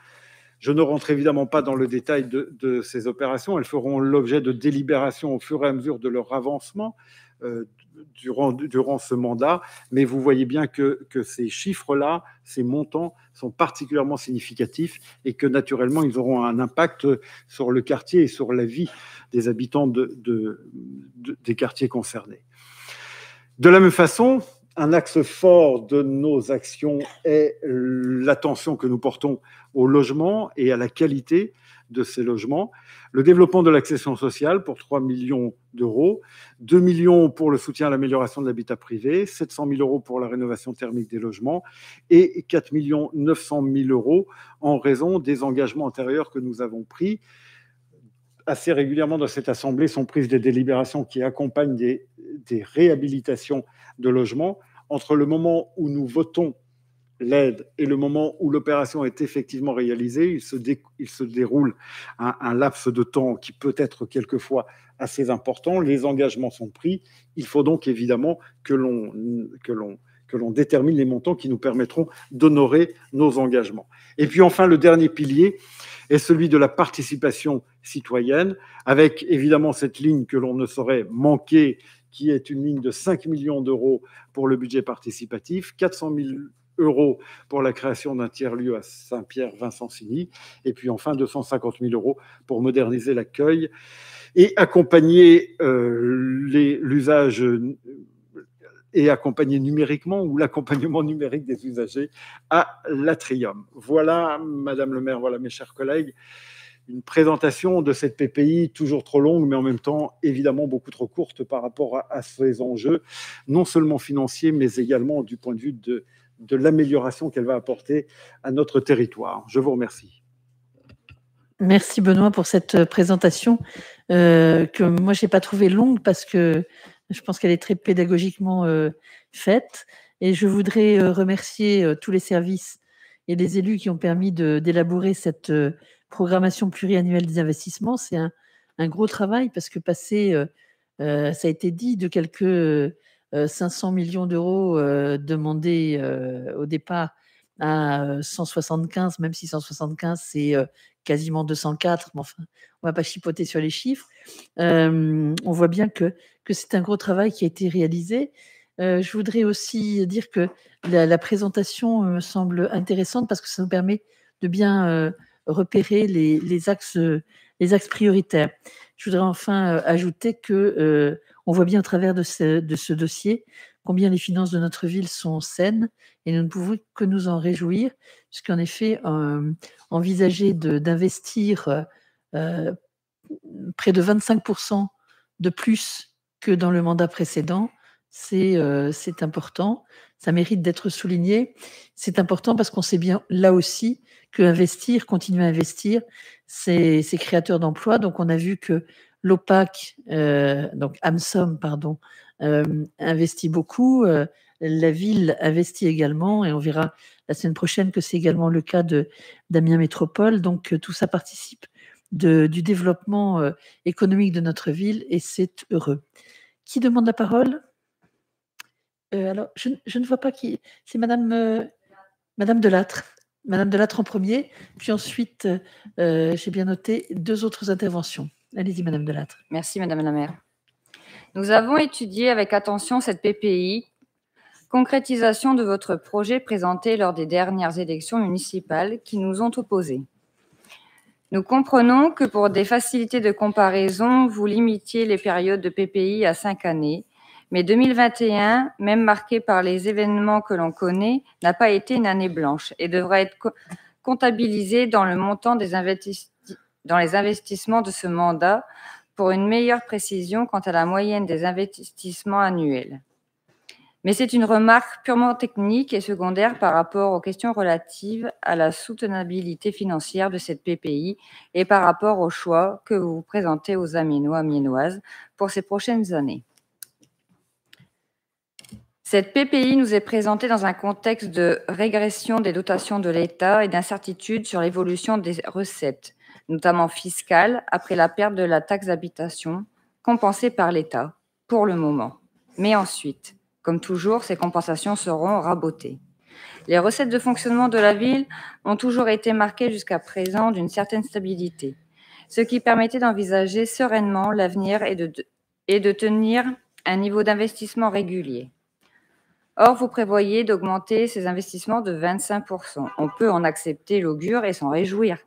Je ne rentre évidemment pas dans le détail de, ces opérations. Elles feront l'objet de délibérations au fur et à mesure de leur avancement euh, durant, ce mandat. Mais vous voyez bien que, ces chiffres-là, ces montants, sont particulièrement significatifs et que naturellement, ils auront un impact sur le quartier et sur la vie des habitants des quartiers concernés. De la même façon, un axe fort de nos actions est l'attention que nous portons au logement et à la qualité de ces logements. Le développement de l'accession sociale pour 3 millions d'euros, 2 millions pour le soutien à l'amélioration de l'habitat privé, 700 000 euros pour la rénovation thermique des logements et 4 900 000 euros en raison des engagements antérieurs que nous avons pris. Assez régulièrement dans cette assemblée sont prises des délibérations qui accompagnent des, des réhabilitations de logements entre le moment où nous votons l'aide et le moment où l'opération est effectivement réalisée, il se, déroule un, laps de temps qui peut être quelquefois assez important. Les engagements sont pris. Il faut donc évidemment que que l'on détermine les montants qui nous permettront d'honorer nos engagements. Et puis enfin, le dernier pilier est celui de la participation citoyenne, avec évidemment cette ligne que l'on ne saurait manquer qui est une ligne de 5 millions d'euros pour le budget participatif, 400 000 euros pour la création d'un tiers-lieu à Saint-Pierre-Vincent-Signy, et puis enfin 250 000 euros pour moderniser l'accueil et accompagner euh, l'usage et accompagner numériquement ou l'accompagnement numérique des usagers à l'atrium. Voilà, Madame le maire, voilà mes chers collègues une présentation de cette PPI toujours trop longue, mais en même temps évidemment beaucoup trop courte par rapport à, ses enjeux, non seulement financiers, mais également du point de vue de, de l'amélioration qu'elle va apporter à notre territoire. Je vous remercie. Merci Benoît pour cette présentation euh, que moi j'ai pas trouvée longue parce que je pense qu'elle est très pédagogiquement euh, faite et je voudrais euh, remercier tous les services et les élus qui ont permis d'élaborer cette programmation pluriannuelle des investissements, c'est un, gros travail parce que passer, euh, euh, ça a été dit, de quelques 500 euh, millions d'euros demandés au départ à 175, même si 175 c'est quasiment 204, mais enfin, on va pas chipoter sur les chiffres. on voit bien que, c'est un gros travail qui a été réalisé. je voudrais aussi dire que la, la, présentation me semble intéressante parce que ça nous permet de bien repérer les, axes, les axes prioritaires. Je voudrais enfin euh, ajouter que euh, on voit bien au travers de ce, de ce, dossier combien les finances de notre ville sont saines et nous ne pouvons que nous en réjouir, puisqu'en effet, euh, envisager d'investir près de 25% de plus que dans le mandat précédent, c'est important ça mérite d'être souligné. C'est important parce qu'on sait bien là aussi que investir, continuer à investir, c'est créateur d'emplois. Donc on a vu que l'OPAC, euh, donc Amsom, pardon, euh, investit beaucoup. Euh, la ville investit également et on verra la semaine prochaine que c'est également le cas de d'Amiens Métropole. Donc tout ça participe du développement économique de notre ville et c'est heureux. Qui demande la parole euh, alors, je, ne vois pas qui. C'est Madame, euh, Madame Delattre. Madame Delattre en premier, puis ensuite, euh, j'ai bien noté deux autres interventions. Allez-y, Madame Delattre. Merci, Madame la maire. Nous avons étudié avec attention cette PPI, concrétisation de votre projet présenté lors des dernières élections municipales qui nous ont opposés. Nous comprenons que pour des facilités de comparaison, vous limitiez les périodes de PPI à cinq années, mais 2021, même marqué par les événements que l'on connaît, n'a pas été une année blanche et devra être comptabilisée comptabilisé dans le montant des investissements dans les investissements de ce mandat pour une meilleure précision quant à la moyenne des investissements annuels. Mais c'est une remarque purement technique et secondaire par rapport aux questions relatives à la soutenabilité financière de cette PPI et par rapport aux choix que vous présentez aux Aminois pour ces prochaines années. Cette PPI nous est présentée dans un contexte de régression des dotations de l'État et d'incertitude sur l'évolution des recettes, notamment fiscales, après la perte de la taxe d'habitation compensée par l'État, pour le moment. Mais ensuite, comme toujours, ces compensations seront rabotées. Les recettes de fonctionnement de la ville ont toujours été marquées jusqu'à présent d'une certaine stabilité, ce qui permettait d'envisager sereinement l'avenir et de, et de tenir un niveau d'investissement régulier. Or, vous prévoyez d'augmenter ces investissements de 25%. On peut en accepter l'augure et s'en réjouir.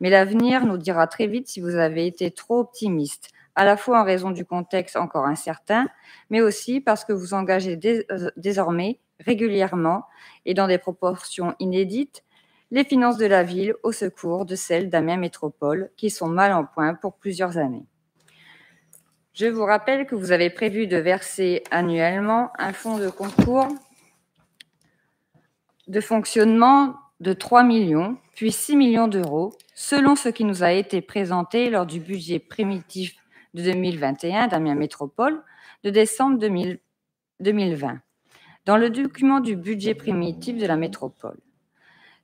Mais l'avenir nous dira très vite si vous avez été trop optimiste, à la fois en raison du contexte encore incertain, mais aussi parce que vous engagez euh, désormais régulièrement et dans des proportions inédites les finances de la ville au secours de celles d'Amiens Métropole, qui sont mal en point pour plusieurs années. Je vous rappelle que vous avez prévu de verser annuellement un fonds de concours de fonctionnement de 3 millions, puis 6 millions d'euros, selon ce qui nous a été présenté lors du budget primitif de 2021 d'Amiens Métropole de décembre 2020, dans le document du budget primitif de la métropole.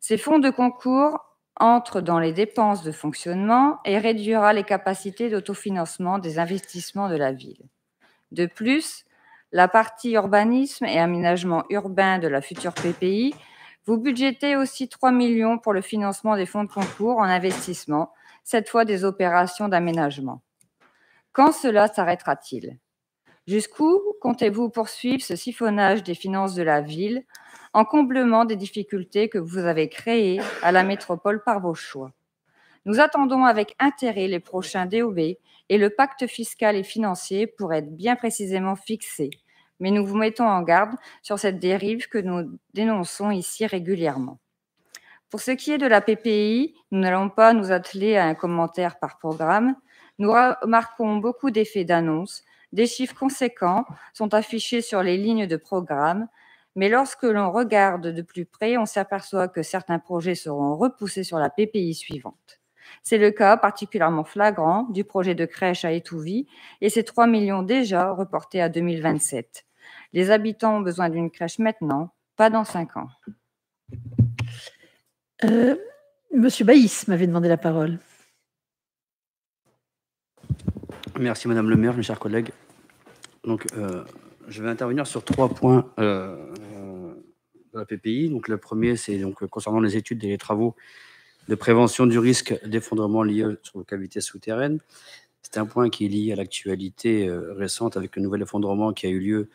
Ces fonds de concours entre dans les dépenses de fonctionnement et réduira les capacités d'autofinancement des investissements de la ville. De plus, la partie urbanisme et aménagement urbain de la future PPI, vous budgétez aussi 3 millions pour le financement des fonds de concours en investissement, cette fois des opérations d'aménagement. Quand cela s'arrêtera-t-il Jusqu'où comptez-vous poursuivre ce siphonnage des finances de la ville en comblement des difficultés que vous avez créées à la métropole par vos choix. Nous attendons avec intérêt les prochains DOB et le pacte fiscal et financier pour être bien précisément fixé. Mais nous vous mettons en garde sur cette dérive que nous dénonçons ici régulièrement. Pour ce qui est de la PPI, nous n'allons pas nous atteler à un commentaire par programme. Nous remarquons beaucoup d'effets d'annonce. Des chiffres conséquents sont affichés sur les lignes de programme, mais lorsque l'on regarde de plus près, on s'aperçoit que certains projets seront repoussés sur la PPI suivante. C'est le cas particulièrement flagrant du projet de crèche à Etouvi, et ses 3 millions déjà reportés à 2027. Les habitants ont besoin d'une crèche maintenant, pas dans 5 ans. Euh, Monsieur Baïs m'avait demandé la parole. Merci Madame le maire, mes chers collègues. Donc, euh, je vais intervenir sur trois points euh, euh, de la PPI. Donc, le premier, c'est donc euh, concernant les études et les travaux de prévention du risque d'effondrement lié aux cavités souterraines. C'est un point qui est lié à l'actualité récente avec le nouvel effondrement qui a eu lieu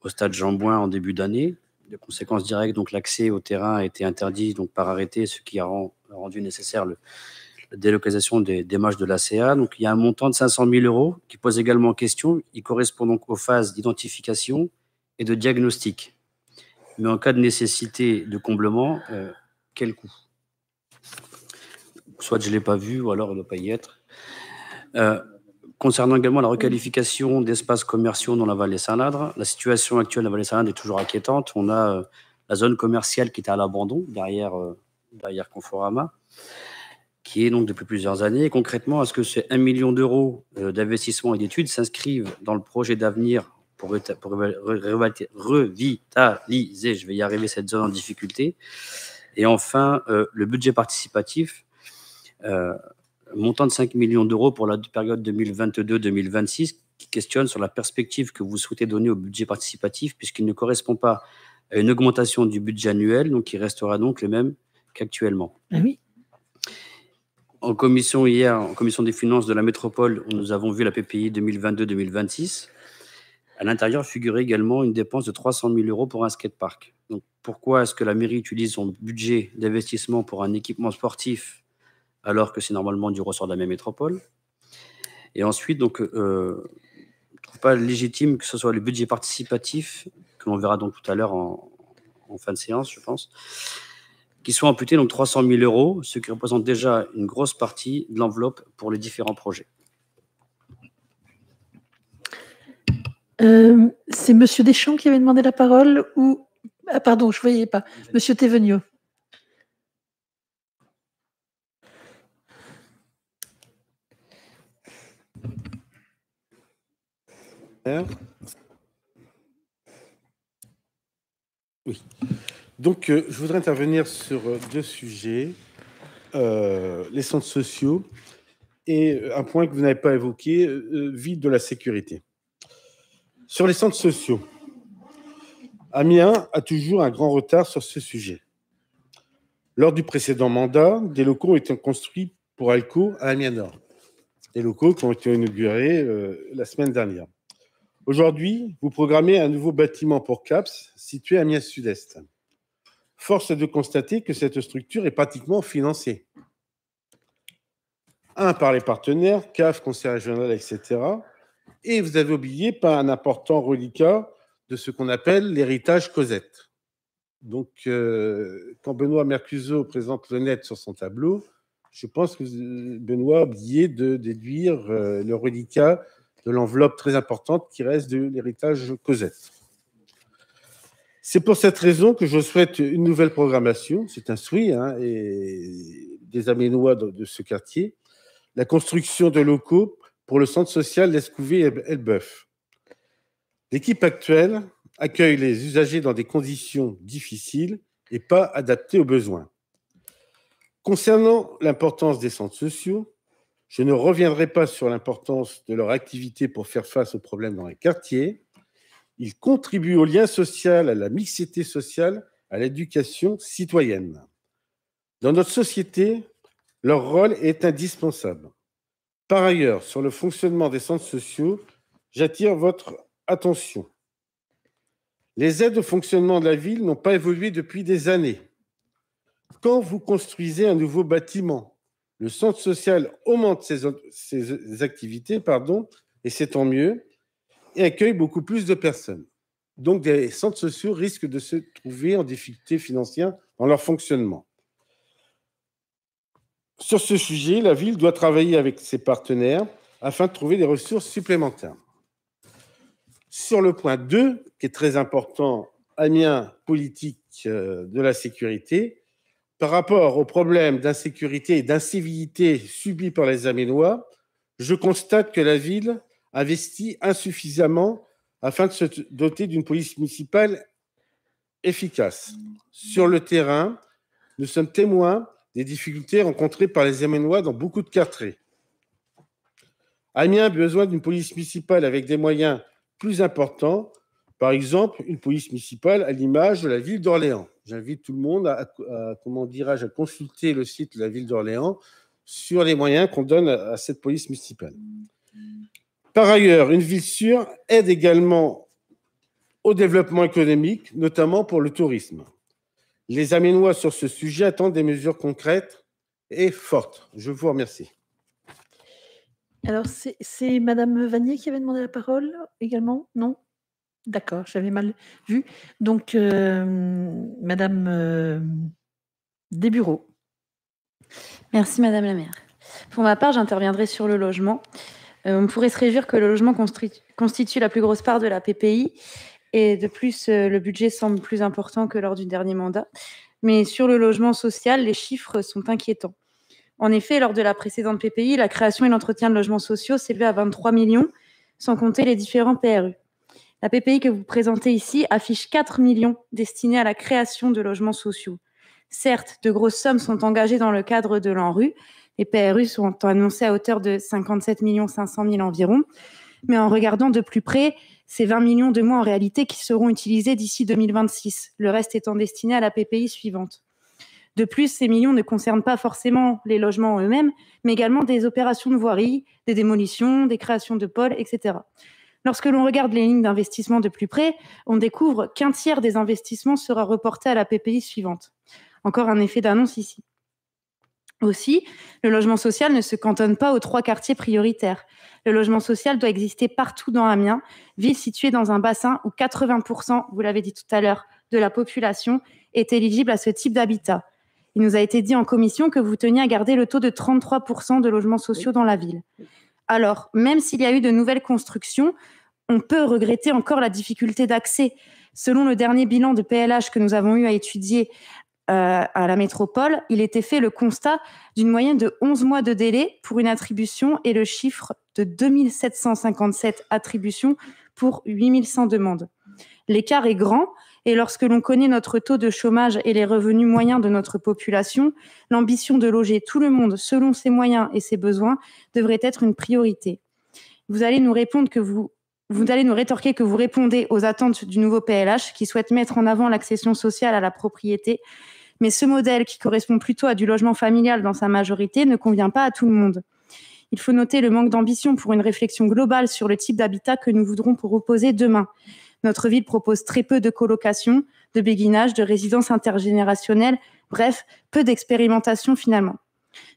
au stade jean en début d'année. De conséquences directes, donc l'accès au terrain a été interdit donc par arrêté, ce qui a rendu nécessaire le, la délocalisation des, des de la Donc il y a un montant de 500 000 euros qui pose également question. Il correspond donc aux phases d'identification et de diagnostic. Mais en cas de nécessité de comblement, euh, quel coût Soit je ne l'ai pas vu, ou alors il ne doit pas y être. Euh, concernant également la requalification d'espaces commerciaux dans la vallée Saint-Ladre, la situation actuelle de la vallée Saint-Ladre est toujours inquiétante. On a euh, la zone commerciale qui est à l'abandon derrière, derrière Conforama qui est donc depuis plusieurs années. Concrètement, est-ce que ces 1 million d'euros euh, d'investissement et d'études s'inscrivent dans le projet d'avenir pour, revitaliser, je vais y arriver, cette zone en difficulté Et enfin, euh, le budget participatif, euh, montant de 5 millions d'euros pour la période 2022-2026, qui questionne sur la perspective que vous souhaitez donner au budget participatif, puisqu'il ne correspond pas à une augmentation du budget annuel, donc il restera donc le même qu'actuellement. Ah oui en commission hier, en commission des finances de la métropole, nous avons vu la PPI 2022-2026. À l'intérieur figurait également une dépense de 300 000 euros pour un skatepark. Donc, pourquoi est-ce que la mairie utilise son budget d'investissement pour un équipement sportif alors que c'est normalement du ressort de la même métropole Et ensuite, donc, euh, je ne trouve pas légitime que ce soit le budget participatif, que l'on verra donc tout à l'heure en, en fin de séance, je pense, qui sont amputés donc 300 000 euros, ce qui représente déjà une grosse partie de l'enveloppe pour les différents projets. Euh, c'est Monsieur Deschamps qui avait demandé la parole ou ah, pardon, je ne voyais pas. Monsieur Thévenio. Oui. Donc, euh, je voudrais intervenir sur euh, deux sujets euh, les centres sociaux et un point que vous n'avez pas évoqué, vie de la sécurité. Sur les centres sociaux, Amiens a toujours un grand retard sur ce sujet. Lors du précédent mandat, des locaux ont été construits pour Alco à Amiens Nord. Des locaux qui ont été inaugurés la semaine dernière. Aujourd'hui, vous programmez un nouveau bâtiment pour CAPS situé à Amiens Sud-Est force est de constater que cette structure est pratiquement financée. Un, par les partenaires, CAF, Conseil régional, etc. Et vous avez oublié pas un important reliquat de ce qu'on appelle l'héritage Cosette. Donc, euh, quand Benoît Mercuseau présente le net sur son tableau, je pense que euh, Benoît a oublié de déduire euh, le reliquat de l'enveloppe très importante qui reste de l'héritage Cosette. C'est pour cette raison que je souhaite une nouvelle programmation, c'est un souhait hein, et des Aménois de, ce quartier, la construction de locaux pour le centre social d'Escouvé et Elbeuf. L'équipe actuelle accueille les usagers dans des conditions difficiles et pas adaptées aux besoins. Concernant l'importance des centres sociaux, je ne reviendrai pas sur l'importance de leur activité pour faire face aux problèmes dans les quartiers. Ils contribuent au lien social, à la mixité sociale, à l'éducation citoyenne. Dans notre société, leur rôle est indispensable. Par ailleurs, sur le fonctionnement des centres sociaux, j'attire votre attention. Les aides au fonctionnement de la ville n'ont pas évolué depuis des années. Quand vous construisez un nouveau bâtiment, le centre social augmente ses, ses activités, pardon, et c'est tant mieux, et accueille beaucoup plus de personnes. Donc, des centres sociaux risquent de se trouver en difficulté financière dans leur fonctionnement. Sur ce sujet, la ville doit travailler avec ses partenaires afin de trouver des ressources supplémentaires. Sur le point 2, qui est très important, Amiens, politique euh, de la sécurité, par rapport aux problèmes d'insécurité et d'incivilité subis par les Aménois, je constate que la ville investit insuffisamment afin de se doter d'une police municipale efficace. Sur le terrain, nous sommes témoins des difficultés rencontrées par les Aménois dans beaucoup de quartiers. Amiens a besoin d'une police municipale avec des moyens plus importants, par exemple une police municipale à l'image de la ville d'Orléans. J'invite tout le monde à, comment à consulter le site de la ville d'Orléans sur les moyens qu'on donne à cette police municipale. Par ailleurs, une ville sûre aide également au développement économique, notamment pour le tourisme. Les Aménois, sur ce sujet, attendent des mesures concrètes et fortes. Je vous remercie. Alors, c'est Madame Vanier qui avait demandé la parole également Non D'accord, j'avais mal vu. Donc, euh, Madame euh, Merci, Madame la maire. Pour ma part, j'interviendrai sur le logement. Euh, on pourrait se réjouir que le logement constitue la plus grosse part de la PPI. Et de plus, euh, le budget semble plus important que lors du dernier mandat. Mais sur le logement social, les chiffres sont inquiétants. En effet, lors de la précédente PPI, la création et l'entretien de logements sociaux s'élevaient à 23 millions, sans compter les différents PRU. La PPI que vous présentez ici affiche 4 millions destinés à la création de logements sociaux. Certes, de grosses sommes sont engagées dans le cadre de l'ANRU, les PRU sont annoncés à hauteur de 57 500 000 environ. Mais en regardant de plus près, c'est 20 millions de moins en réalité qui seront utilisés d'ici 2026, le reste étant destiné à la PPI suivante. De plus, ces millions ne concernent pas forcément les logements eux-mêmes, mais également des opérations de voirie, des démolitions, des créations de pôles, etc. Lorsque l'on regarde les lignes d'investissement de plus près, on découvre qu'un tiers des investissements sera reporté à la PPI suivante. Encore un effet d'annonce ici. Aussi, le logement social ne se cantonne pas aux trois quartiers prioritaires. Le logement social doit exister partout dans Amiens, ville située dans un bassin où 80%, vous l'avez dit tout à l'heure, de la population est éligible à ce type d'habitat. Il nous a été dit en commission que vous teniez à garder le taux de 33% de logements sociaux dans la ville. Alors, même s'il y a eu de nouvelles constructions, on peut regretter encore la difficulté d'accès. Selon le dernier bilan de PLH que nous avons eu à étudier euh, à la métropole, il était fait le constat d'une moyenne de 11 mois de délai pour une attribution et le chiffre de 2757 attributions pour 8100 demandes. L'écart est grand et lorsque l'on connaît notre taux de chômage et les revenus moyens de notre population, l'ambition de loger tout le monde selon ses moyens et ses besoins devrait être une priorité. Vous allez nous répondre que vous vous allez nous rétorquer que vous répondez aux attentes du nouveau PLH qui souhaite mettre en avant l'accession sociale à la propriété mais ce modèle, qui correspond plutôt à du logement familial dans sa majorité, ne convient pas à tout le monde. Il faut noter le manque d'ambition pour une réflexion globale sur le type d'habitat que nous voudrons proposer demain. Notre ville propose très peu de colocations, de béguinage, de résidences intergénérationnelles, bref, peu d'expérimentation finalement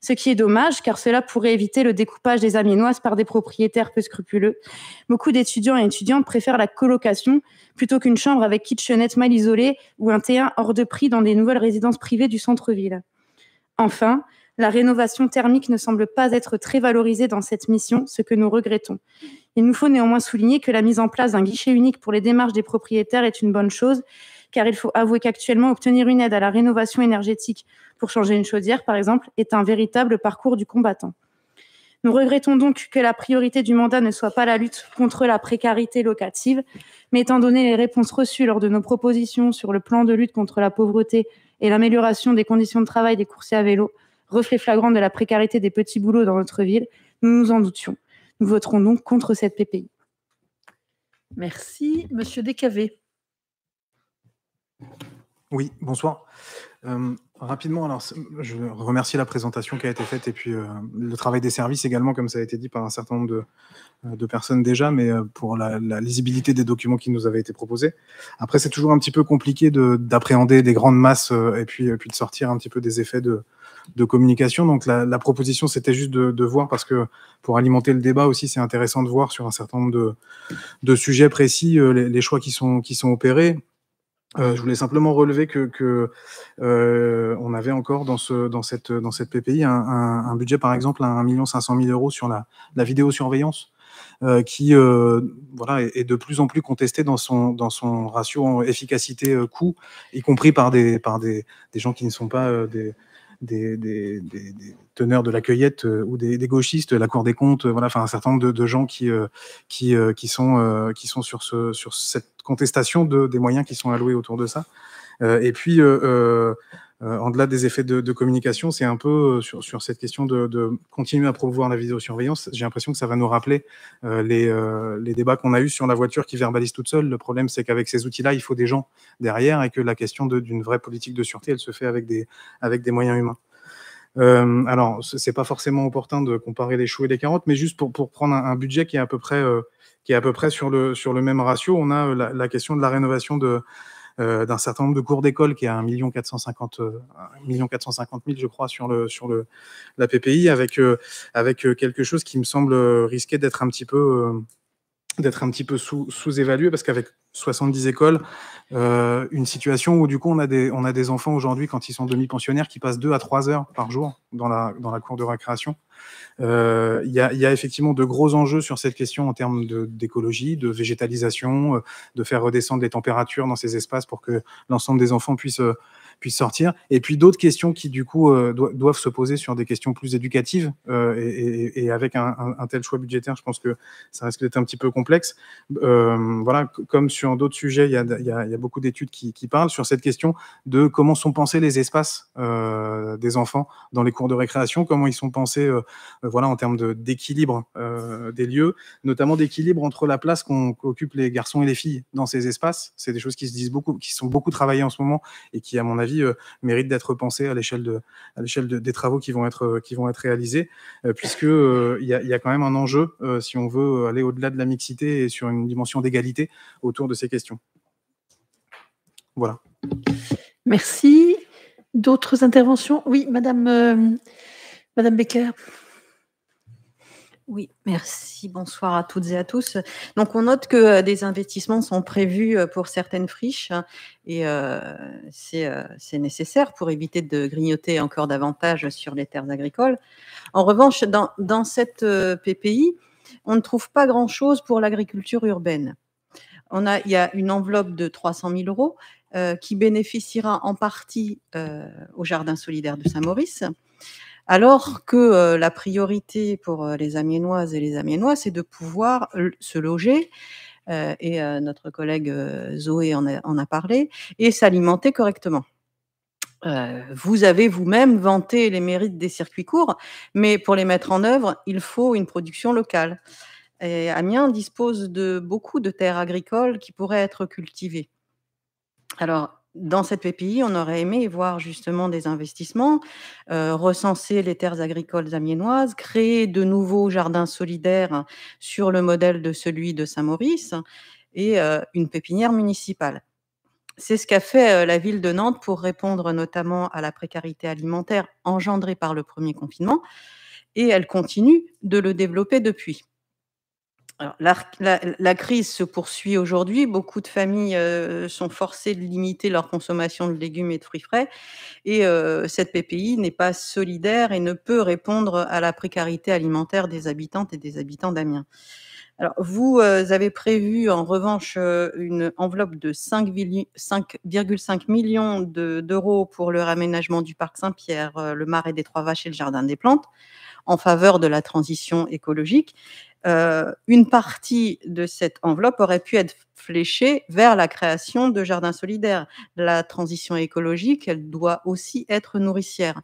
ce qui est dommage car cela pourrait éviter le découpage des aminoises par des propriétaires peu scrupuleux. Beaucoup d'étudiants et étudiantes préfèrent la colocation plutôt qu'une chambre avec kitchenette mal isolée ou un T1 hors de prix dans des nouvelles résidences privées du centre-ville. Enfin, la rénovation thermique ne semble pas être très valorisée dans cette mission, ce que nous regrettons. Il nous faut néanmoins souligner que la mise en place d'un guichet unique pour les démarches des propriétaires est une bonne chose, car il faut avouer qu'actuellement, obtenir une aide à la rénovation énergétique pour changer une chaudière, par exemple, est un véritable parcours du combattant. Nous regrettons donc que la priorité du mandat ne soit pas la lutte contre la précarité locative, mais étant donné les réponses reçues lors de nos propositions sur le plan de lutte contre la pauvreté et l'amélioration des conditions de travail des coursiers à vélo, reflet flagrant de la précarité des petits boulots dans notre ville, nous nous en doutions. Nous voterons donc contre cette PPI. Merci. Monsieur Descavé. Oui, bonsoir. Euh, rapidement, alors je remercie la présentation qui a été faite et puis euh, le travail des services également, comme ça a été dit par un certain nombre de, euh, personnes déjà, mais pour la, lisibilité des documents qui nous avaient été proposés. Après, c'est toujours un petit peu compliqué d'appréhender des grandes masses et puis, puis de sortir un petit peu des effets de, de communication. Donc la, proposition, c'était juste de, voir, parce que pour alimenter le débat aussi, c'est intéressant de voir sur un certain nombre de, de sujets précis les, les, choix qui sont, qui sont opérés. Euh, je voulais simplement relever que, que euh, on avait encore dans, ce, dans, cette, dans cette PPI un, budget par exemple à cinq million mille euros sur la, la vidéosurveillance euh, qui voilà, est, de plus en plus contesté dans son, dans son ratio efficacité-coût, y compris par, des, par des, des gens qui ne sont pas des, des, teneurs de la cueillette euh, ou des, gauchistes, la Cour des comptes, euh, voilà, enfin un certain nombre de, de gens qui, euh, qui, qui, sont, qui sont sur, ce, sur cette contestation de, des moyens qui sont alloués autour de ça. et puis euh, en delà des effets de, communication, c'est un peu euh, sur, cette question de, continuer à promouvoir la vidéosurveillance. J'ai l'impression que ça va nous rappeler euh, les, débats qu'on a eus sur la voiture qui verbalise toute seule. Le problème, c'est qu'avec ces outils-là, il faut des gens derrière et que la question d'une vraie politique de sûreté, elle se fait avec des, moyens humains. Euh, alors, c'est pas forcément opportun de comparer les choux et les carottes, mais juste pour, prendre un, budget qui est à peu près, sur, le, même ratio, on a la, question de la rénovation de, euh, d'un certain nombre de cours d'école qui est à euh, cent cinquante mille je crois, sur, le, sur le, la PPI, avec, euh, avec quelque chose qui me semble risquer d'être un petit peu d'être un petit peu sous, évalué parce qu'avec 70 écoles, euh, une situation où du coup on a des, on a des enfants aujourd'hui quand ils sont demi-pensionnaires qui passent 2 à 3 heures par jour dans la, dans la cour de récréation. Euh, il y, a, effectivement de gros enjeux sur cette question en termes d'écologie, de, végétalisation, euh, de faire redescendre les températures dans ces espaces pour que l'ensemble des enfants puissent puissent sortir. Et puis d'autres questions qui, du coup, euh, doivent se poser sur des questions plus éducatives. Euh, et, avec un, tel choix budgétaire, je pense que ça risque d'être un petit peu complexe. Euh, voilà, comme sur d'autres sujets, il y a, y a, beaucoup d'études qui, parlent sur cette question de comment sont pensés les espaces des enfants dans les cours de récréation, comment ils sont pensés voilà, en termes d'équilibre des lieux, notamment d'équilibre entre la place qu'occupent les garçons et les filles dans ces espaces. C'est des choses qui se disent beaucoup, qui sont beaucoup travaillées en ce moment et qui, à mon avis, euh, mérite d'être pensé à l'échelle de, à l'échelle des travaux qui vont être, euh, qui vont être réalisés, euh, puisque il y a, quand même un enjeu si on veut aller au-delà de la mixité et sur une dimension d'égalité autour de ces questions. Voilà. Merci. D'autres interventions Oui, Madame, Madame Becker. Oui, merci. Bonsoir à toutes et à tous. Donc, on note que euh, des investissements sont prévus euh, pour certaines friches et euh, c'est nécessaire pour éviter de grignoter encore davantage sur les terres agricoles. En revanche, dans, cette PPI, on ne trouve pas grand-chose pour l'agriculture urbaine. il y a une enveloppe de 300 000 euros qui bénéficiera en partie au Jardin solidaire de Saint-Maurice alors que euh, la priorité pour euh, les Amiénoises et les Amiénois, c'est de pouvoir euh, se loger, et notre collègue Zoé en a, parlé, et s'alimenter correctement. vous avez vous-même vanté les mérites des circuits courts, mais pour les mettre en œuvre, il faut une production locale. Et Amiens dispose de beaucoup de terres agricoles qui pourraient être cultivées. Alors, dans cette PPI, on aurait aimé voir justement des investissements, euh, recenser les terres agricoles amiénoises, créer de nouveaux jardins solidaires sur le modèle de celui de Saint-Maurice et euh, une pépinière municipale. C'est ce qu'a fait euh, la ville de Nantes pour répondre notamment à la précarité alimentaire engendrée par le premier confinement et elle continue de le développer depuis la, crise se poursuit aujourd'hui. Beaucoup de familles euh, sont forcées de limiter leur consommation de légumes et de fruits frais. Et euh, cette PPI n'est pas solidaire et ne peut répondre à la précarité alimentaire des habitantes et des habitants d'Amiens. Alors, vous euh, avez prévu en revanche une enveloppe de 5,5 millions d'euros pour le raménagement du parc Saint-Pierre, le marais des Trois Vaches et le Jardin des Plantes en faveur de la transition écologique. Euh, une partie de cette enveloppe aurait pu être fléchée vers la création de jardins solidaires. La transition écologique, elle doit aussi être nourricière.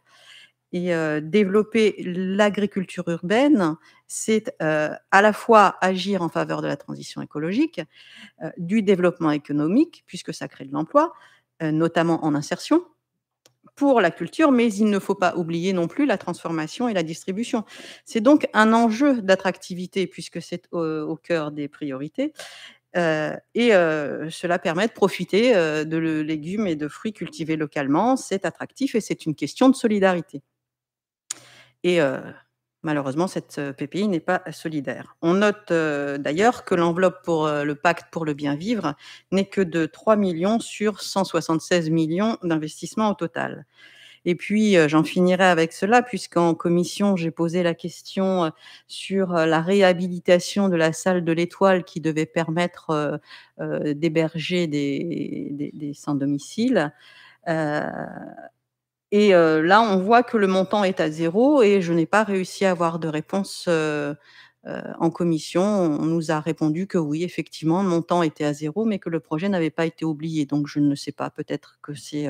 Et euh, développer l'agriculture urbaine, c'est euh, à la fois agir en faveur de la transition écologique, du développement économique, puisque ça crée de l'emploi, notamment en insertion, pour la culture, mais il ne faut pas oublier non plus la transformation et la distribution. C'est donc un enjeu d'attractivité puisque c'est au, cœur des priorités. Euh, et euh, cela permet de profiter euh, de légumes et de fruits cultivés localement. C'est attractif et c'est une question de solidarité. Et Malheureusement, cette euh, PPI n'est pas solidaire. On note euh, d'ailleurs que l'enveloppe pour euh, le pacte pour le bien vivre n'est que de 3 millions sur 176 millions d'investissements au total. Et puis, j'en finirai avec cela, puisqu'en commission, j'ai posé la question sur la réhabilitation de la salle de l'étoile qui devait permettre d'héberger des, des sans-domicile. Et euh, là, on voit que le montant est à zéro et je n'ai pas réussi à avoir de réponse euh, euh, en commission. On nous a répondu que oui, effectivement, le montant était à zéro, mais que le projet n'avait pas été oublié. Donc, je ne sais pas, peut-être que c'est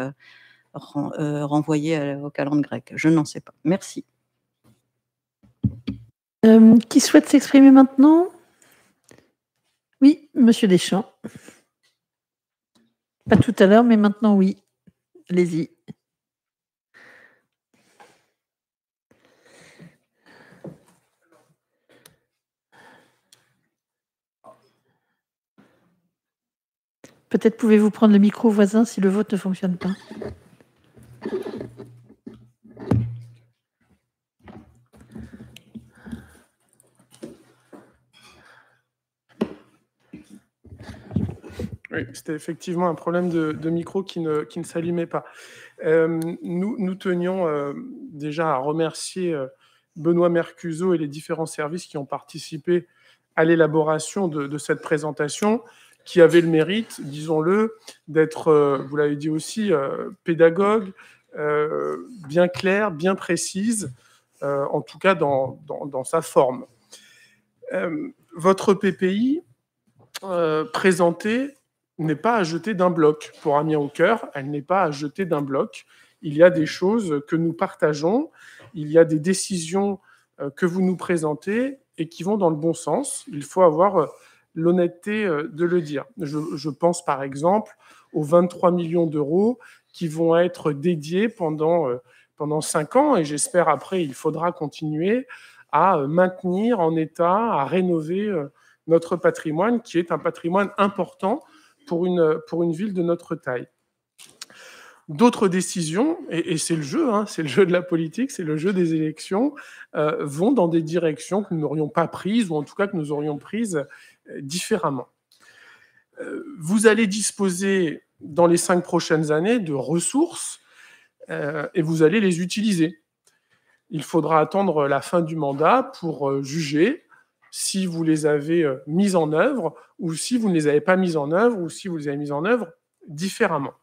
renvoyé au calendrier grec. Je n'en sais pas. Merci. qui souhaite s'exprimer maintenant Oui, Monsieur Deschamps. Pas tout à l'heure, mais maintenant oui. Allez-y. Peut-être pouvez-vous prendre le micro voisin si le vote ne fonctionne pas. Oui, c'était effectivement un problème de, micro qui ne, qui s'allumait pas. Euh, nous, tenions euh, déjà à remercier euh, Benoît Mercuseau et les différents services qui ont participé à l'élaboration de, cette présentation qui avait le mérite, disons-le, d'être, euh, vous l'avez dit aussi, euh, pédagogue, euh, bien claire, bien précise, en tout cas dans, dans, dans sa forme. votre PPI présentée n'est pas à jeter d'un bloc. Pour Amiens au cœur, elle n'est pas à jeter d'un bloc. Il y a des choses que nous partageons, il y a des décisions que vous nous présentez et qui vont dans le bon sens. Il faut avoir l'honnêteté euh, de le dire. Je, pense par exemple aux 23 millions d'euros qui vont être dédiés pendant, euh, pendant 5 ans, et j'espère après, il faudra continuer à euh, maintenir en état, à rénover notre patrimoine, qui est un patrimoine important pour une, pour une ville de notre taille. D'autres décisions, et, c'est le jeu, hein, c'est le jeu de la politique, c'est le jeu des élections, vont dans des directions que nous n'aurions pas prises, ou en tout cas que nous aurions prises euh, différemment. Euh, vous allez disposer dans les cinq prochaines années de ressources euh, et vous allez les utiliser. Il faudra attendre la fin du mandat pour juger si vous les avez mises en œuvre ou si vous ne les avez pas mises en œuvre ou si vous les avez mises en œuvre différemment.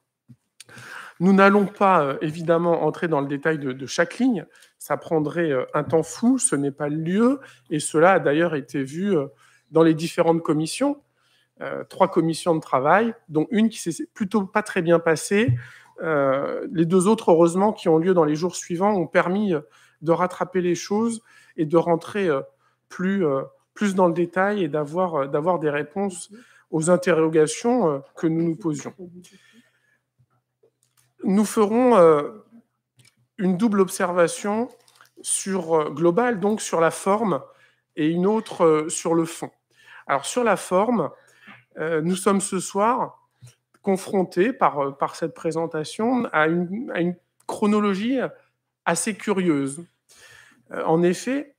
Nous n'allons pas évidemment entrer dans le détail de, chaque ligne, ça prendrait un temps fou, ce n'est pas le lieu, et cela a d'ailleurs été vu dans les différentes commissions, euh, trois commissions de travail, dont une qui s'est plutôt pas très bien passée. Euh, les deux autres, heureusement, qui ont lieu dans les jours suivants, ont permis euh, de rattraper les choses et de rentrer plus, plus dans le détail et d'avoir, d'avoir des réponses aux interrogations que nous nous posions. Nous ferons une double observation sur, globale, donc sur la forme, et une autre sur le fond. Alors sur la forme, euh, nous sommes ce soir confrontés par, euh, cette présentation à une, chronologie assez curieuse. Euh, en effet,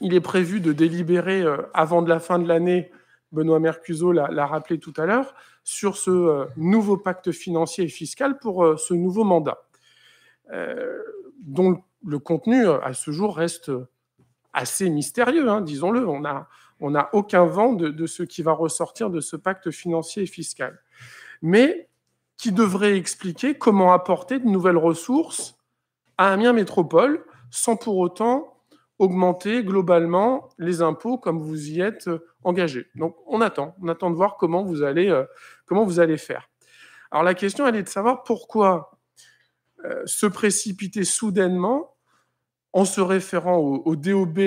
il est prévu de délibérer avant la fin de l'année, Benoît Mercuseau l'a rappelé tout à l'heure, sur ce nouveau pacte financier et fiscal pour ce nouveau mandat, dont le contenu à ce jour reste assez mystérieux, hein, disons-le. On a, on n'a aucun vent de, ce qui va ressortir de ce pacte financier et fiscal. Mais qui devrait expliquer comment apporter de nouvelles ressources à Amiens Métropole sans pour autant augmenter globalement les impôts comme vous y êtes euh, engagé. Donc on attend, on attend de voir comment vous allez, euh, comment vous allez faire. Alors la question, elle est de savoir pourquoi euh, se précipiter soudainement en se référant au DOB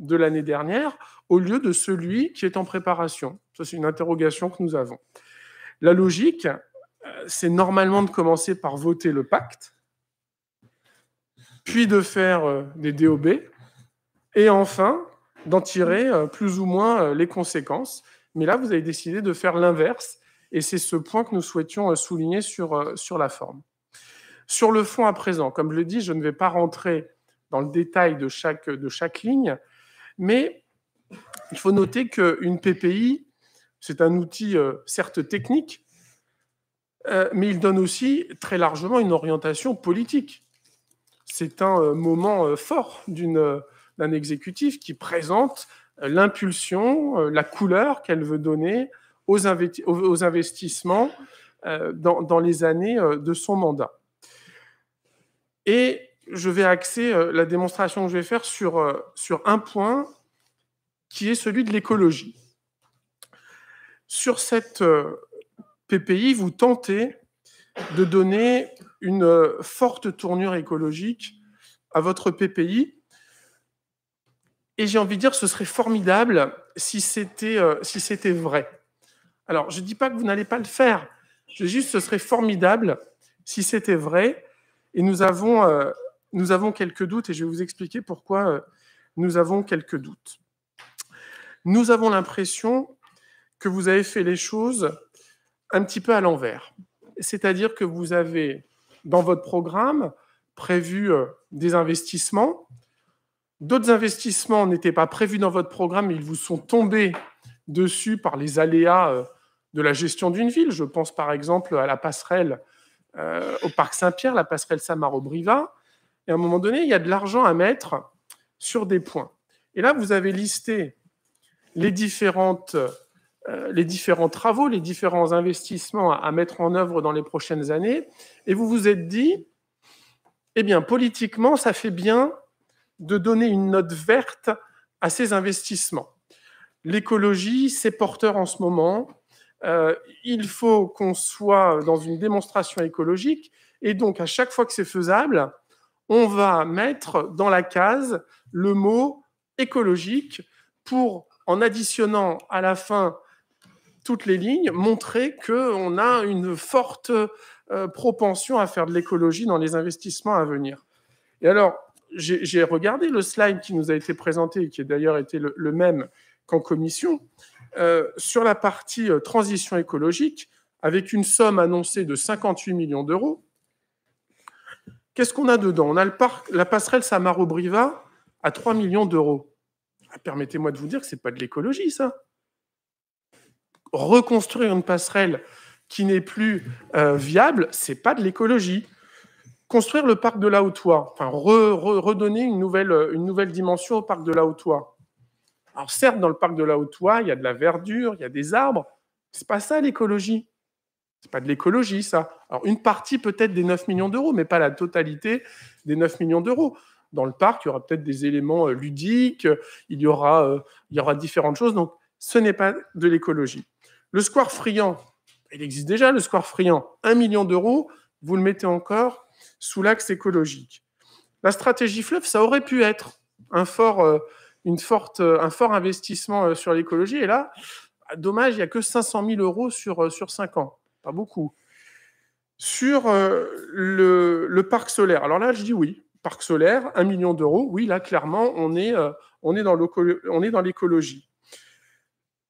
de l'année dernière au lieu de celui qui est en préparation Ça, c'est une interrogation que nous avons. La logique, euh, c'est normalement de commencer par voter le pacte, puis de faire euh, des DOB, et enfin d'en tirer euh, plus ou moins les conséquences. Mais là, vous avez décidé de faire l'inverse, et c'est ce point que nous souhaitions souligner sur, sur la forme. Sur le fond à présent, comme je le dis, je ne vais pas rentrer dans le détail de chaque, de chaque ligne, mais il faut noter qu'une PPI, c'est un outil euh, certes technique, euh, mais il donne aussi très largement une orientation politique. C'est un euh, moment fort d'un exécutif qui présente l'impulsion, la couleur qu'elle veut donner aux, investissements dans, les années de son mandat. Et je vais axer la démonstration que je vais faire sur, sur un point qui est celui de l'écologie. Sur cette euh, PPI, vous tentez de donner une euh, forte tournure écologique à votre PPI. Et j'ai envie de dire, ce serait formidable si c'était euh, si vrai. Alors, je ne dis pas que vous n'allez pas le faire. Je dis juste, ce serait formidable si c'était vrai. Et nous avons, nous avons quelques doutes, et je vais vous expliquer pourquoi nous avons quelques doutes nous avons l'impression que vous avez fait les choses un petit peu à l'envers. C'est-à-dire que vous avez, dans votre programme, prévu euh, des investissements. D'autres investissements n'étaient pas prévus dans votre programme, mais ils vous sont tombés dessus par les aléas euh, de la gestion d'une ville. Je pense par exemple à la passerelle euh, au Parc Saint-Pierre, la passerelle Samaro-Briva. Et à un moment donné, il y a de l'argent à mettre sur des points. Et là, vous avez listé les, différentes, euh, les différents travaux, les différents investissements à, mettre en œuvre dans les prochaines années, et vous vous êtes dit, eh bien, politiquement, ça fait bien de donner une note verte à ces investissements. L'écologie, c'est porteur en ce moment. Euh, il faut qu'on soit dans une démonstration écologique. Et donc, à chaque fois que c'est faisable, on va mettre dans la case le mot écologique pour en additionnant à la fin toutes les lignes, montrer qu'on a une forte euh, propension à faire de l'écologie dans les investissements à venir. Et alors, j'ai regardé le slide qui nous a été présenté, qui a d'ailleurs été le, même qu'en commission, euh, sur la partie euh, transition écologique, avec une somme annoncée de 58 millions d'euros. Qu'est-ce qu'on a dedans On a le parc, la passerelle Samaro-Briva à 3 millions d'euros permettez-moi de vous dire que ce n'est pas de l'écologie, ça. Reconstruire une passerelle qui n'est plus euh, viable, viable, n'est pas de l'écologie. Construire le parc de la Haute-Oie, enfin, redonner une nouvelle, une nouvelle dimension au parc de la Haute-Oie. Alors certes, dans le parc de la Haute-Oie, il y a de la verdure, il y a des arbres. Ce n'est pas ça l'écologie. Ce n'est pas de l'écologie, ça. Alors une partie peut-être des 9 millions d'euros, mais pas la totalité des 9 millions d'euros dans le parc. Il y aura peut-être des éléments euh, ludiques, euh, il y, aura, euh, il y aura différentes choses. Donc, ce n'est pas de l'écologie. Le square friand, il existe déjà le square friand, 1 million d'euros, vous le mettez encore sous l'axe écologique. La stratégie fleuve, ça aurait pu être un fort, une forte, un fort investissement sur l'écologie. Et là, dommage, il n'y a que 500 000 euros sur, sur 5 ans. Pas beaucoup. Sur le parc solaire, alors là, je dis oui parc solaire, 1 million d'euros. Oui, là, clairement, on est, euh, on est dans l'écologie.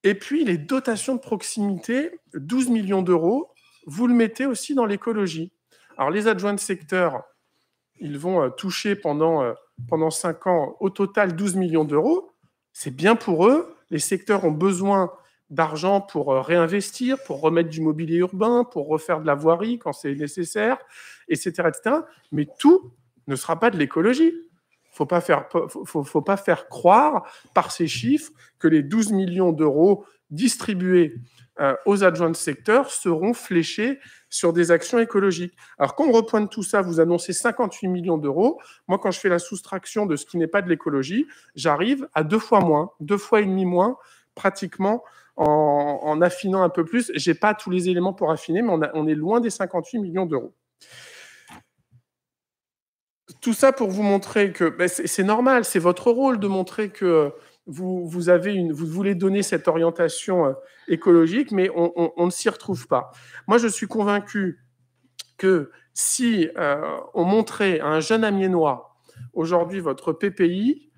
Et puis, les dotations de proximité, 12 millions d'euros, vous le mettez aussi dans l'écologie. Alors, les adjoints de secteur, ils vont euh, toucher pendant, euh, pendant 5 ans au total 12 millions d'euros. C'est bien pour eux. Les secteurs ont besoin d'argent pour réinvestir, pour remettre du mobilier urbain, pour refaire de la voirie quand c'est nécessaire, etc., etc. Mais tout ne sera pas de l'écologie. Faut pas faire, faut, pas faire croire par ces chiffres que les 12 millions d'euros distribués euh, aux adjoints de secteur seront fléchés sur des actions écologiques. Alors quand on repointe tout ça, vous annoncez 58 millions d'euros. Moi, quand je fais la soustraction de ce qui n'est pas de l'écologie, j'arrive à deux fois moins, deux fois et demi moins, pratiquement en, affinant un peu plus. J'ai pas tous les éléments pour affiner, mais on, on est loin des 58 millions d'euros. Tout ça pour vous montrer que ben, c'est normal, c'est votre rôle de montrer que euh, vous, avez une, vous voulez donner cette orientation euh, écologique, mais on, ne s'y retrouve pas. Moi, je suis convaincu que si euh, on montrait à un jeune amiénois aujourd'hui votre PPI,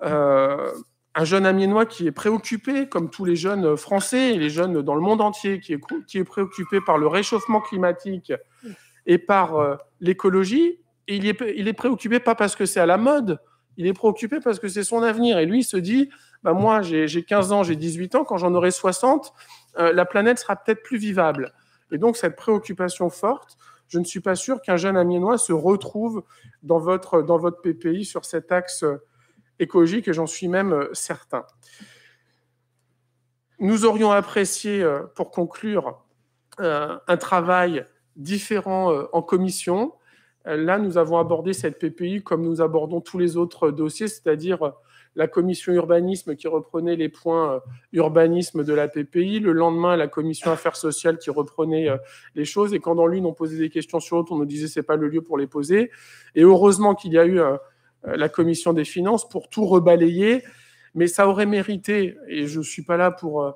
un jeune amiénois qui est préoccupé, comme tous les jeunes français et les jeunes dans le monde entier, qui est, préoccupé par le réchauffement climatique et par l'écologie, il est, préoccupé pas parce que c'est à la mode, il est préoccupé parce que c'est son avenir. Et lui, il se dit, bah, moi, j'ai 15 ans, j'ai 18 ans, quand j'en aurai 60, euh, la planète sera peut-être plus vivable. Et donc, cette préoccupation forte, je ne suis pas sûr qu'un jeune amiénois se retrouve dans votre, dans votre PPI sur cet axe euh, écologique, et j'en suis même euh, certain. Nous aurions apprécié, pour conclure, un travail différent en commission, Là, nous avons abordé cette PPI comme nous abordons tous les autres dossiers, c'est-à-dire euh, la commission urbanisme qui reprenait les points euh, urbanisme de la PPI, le lendemain la commission affaires sociales qui reprenait euh, les choses, et quand dans l'une on posait des questions sur l'autre, on nous disait c'est pas le lieu pour les poser. Et heureusement qu'il y a eu la commission des finances pour tout rebalayer, mais ça aurait mérité, et je ne suis pas là pour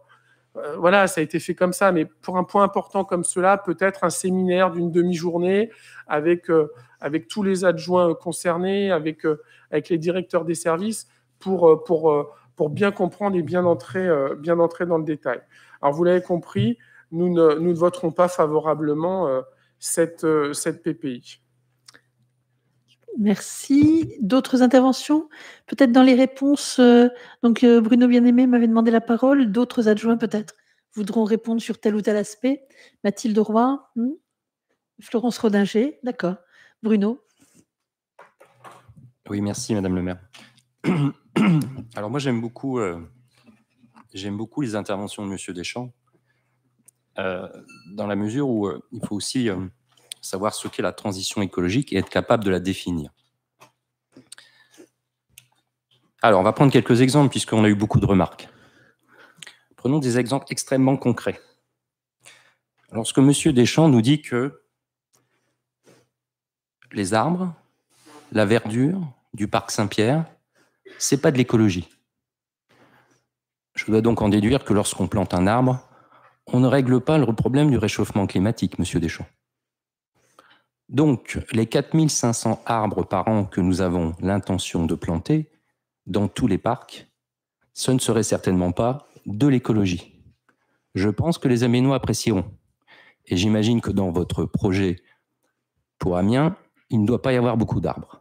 euh, voilà, ça a été fait comme ça, mais pour un point important comme cela, peut-être un séminaire d'une demi-journée avec, euh, avec tous les adjoints concernés, avec, euh, avec les directeurs des services, pour, pour, pour bien comprendre et bien entrer, bien entrer dans le détail. Alors, vous l'avez compris, nous ne, nous voterons pas favorablement cette, cette PPI. Merci. D'autres interventions Peut-être dans les réponses. Euh, donc, euh, Bruno Bien-Aimé m'avait demandé la parole. D'autres adjoints, peut-être, voudront répondre sur tel ou tel aspect. Mathilde Roy hmm? Florence Rodinger D'accord. Bruno Oui, merci, Madame le maire. Alors, moi, j'aime beaucoup, euh, j'aime beaucoup les interventions de Monsieur Deschamps, dans la mesure où il faut aussi savoir ce qu'est la transition écologique et être capable de la définir. Alors, on va prendre quelques exemples puisqu'on a eu beaucoup de remarques. Prenons des exemples extrêmement concrets. Lorsque M. Deschamps nous dit que les arbres, la verdure du parc Saint-Pierre, c'est pas de l'écologie. Je dois donc en déduire que lorsqu'on plante un arbre, on ne règle pas le problème du réchauffement climatique, Monsieur Deschamps. Donc, les 4500 arbres par an que nous avons l'intention de planter dans tous les parcs, ce ne serait certainement pas de l'écologie. Je pense que les Aménois apprécieront. Et j'imagine que dans votre projet pour Amiens, il ne doit pas y avoir beaucoup d'arbres.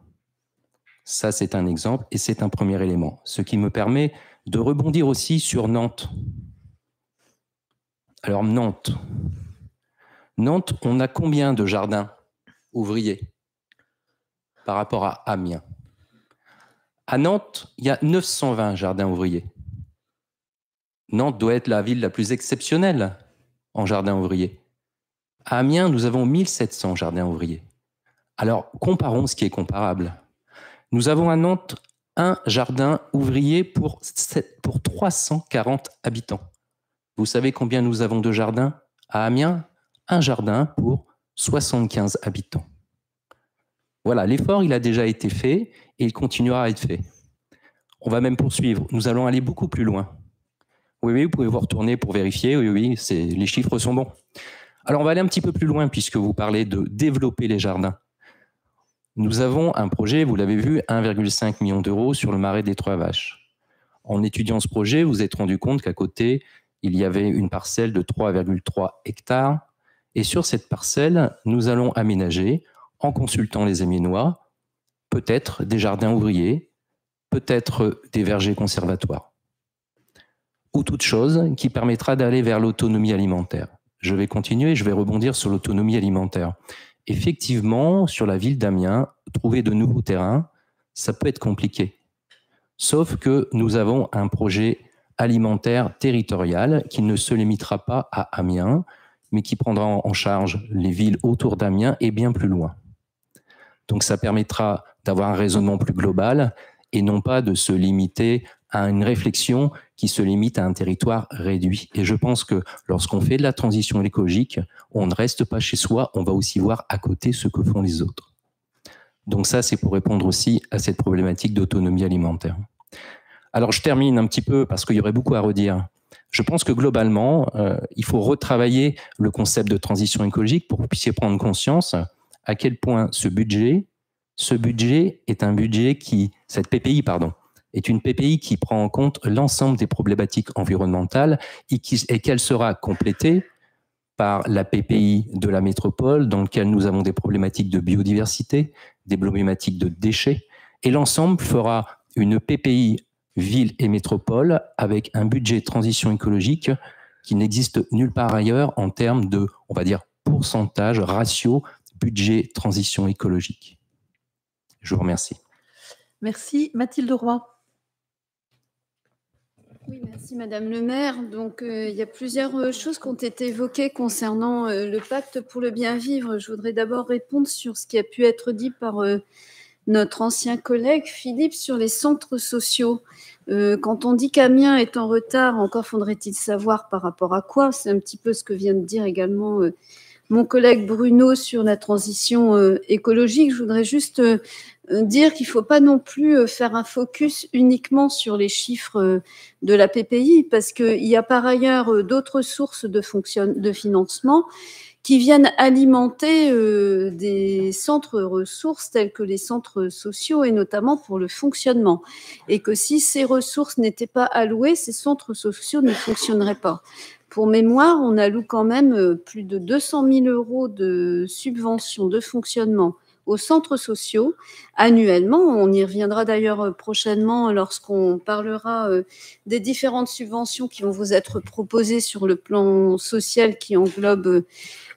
Ça, c'est un exemple et c'est un premier élément. Ce qui me permet de rebondir aussi sur Nantes. Alors, Nantes. Nantes, on a combien de jardins ouvriers par rapport à Amiens. À Nantes, il y a 920 jardins ouvriers. Nantes doit être la ville la plus exceptionnelle en jardins ouvriers. À Amiens, nous avons 1700 jardins ouvriers. Alors, comparons ce qui est comparable. Nous avons à Nantes un jardin ouvrier pour, pour 340 habitants. Vous savez combien nous avons de jardins à Amiens Un jardin pour 75 habitants. Voilà, l'effort, il a déjà été fait et il continuera à être fait. On va même poursuivre. Nous allons aller beaucoup plus loin. Oui, oui, vous pouvez vous retourner pour vérifier. Oui, oui, les chiffres sont bons. Alors, on va aller un petit peu plus loin puisque vous parlez de développer les jardins. Nous avons un projet, vous l'avez vu, 1,5 million d'euros sur le marais des Trois Vaches. En étudiant ce projet, vous vous êtes rendu compte qu'à côté, il y avait une parcelle de 3,3 hectares et sur cette parcelle, nous allons aménager, en consultant les Amiénois, peut-être des jardins ouvriers, peut-être des vergers conservatoires, ou toute chose qui permettra d'aller vers l'autonomie alimentaire. Je vais continuer, je vais rebondir sur l'autonomie alimentaire. Effectivement, sur la ville d'Amiens, trouver de nouveaux terrains, ça peut être compliqué. Sauf que nous avons un projet alimentaire territorial qui ne se limitera pas à Amiens, mais qui prendra en charge les villes autour d'Amiens et bien plus loin. Donc ça permettra d'avoir un raisonnement plus global et non pas de se limiter à une réflexion qui se limite à un territoire réduit. Et je pense que lorsqu'on fait de la transition écologique, on ne reste pas chez soi, on va aussi voir à côté ce que font les autres. Donc ça, c'est pour répondre aussi à cette problématique d'autonomie alimentaire. Alors je termine un petit peu parce qu'il y aurait beaucoup à redire. Je pense que globalement, euh, il faut retravailler le concept de transition écologique pour que vous puissiez prendre conscience à quel point ce budget, ce budget est un budget qui, cette PPI, pardon, est une PPI qui prend en compte l'ensemble des problématiques environnementales et qu'elle sera complétée par la PPI de la métropole, dans laquelle nous avons des problématiques de biodiversité, des problématiques de déchets, et l'ensemble fera une PPI villes et métropoles avec un budget transition écologique qui n'existe nulle part ailleurs en termes de, on va dire, pourcentage, ratio, budget, transition écologique. Je vous remercie. Merci. Mathilde Roy. Oui, merci Madame le maire. Donc, euh, il y a plusieurs euh, choses qui ont été évoquées concernant euh, le pacte pour le bien vivre. Je voudrais d'abord répondre sur ce qui a pu être dit par notre ancien collègue Philippe sur les centres sociaux. Euh, quand on dit qu'Amiens est en retard, encore faudrait-il savoir par rapport à quoi. C'est un petit peu ce que vient de dire également euh, mon collègue Bruno sur la transition euh, écologique. Je voudrais juste dire qu'il ne faut pas non plus faire un focus uniquement sur les chiffres de la PPI, parce qu'il y a par ailleurs d'autres sources de, de financement qui viennent alimenter euh, des centres ressources tels que les centres sociaux et notamment pour le fonctionnement. Et que si ces ressources n'étaient pas allouées, ces centres sociaux ne fonctionneraient pas. Pour mémoire, on alloue quand même euh, plus de 200 000 euros de subventions de fonctionnement aux centres sociaux annuellement. On y reviendra d'ailleurs euh, prochainement lorsqu'on parlera des différentes subventions qui vont vous être proposées sur le plan social qui englobe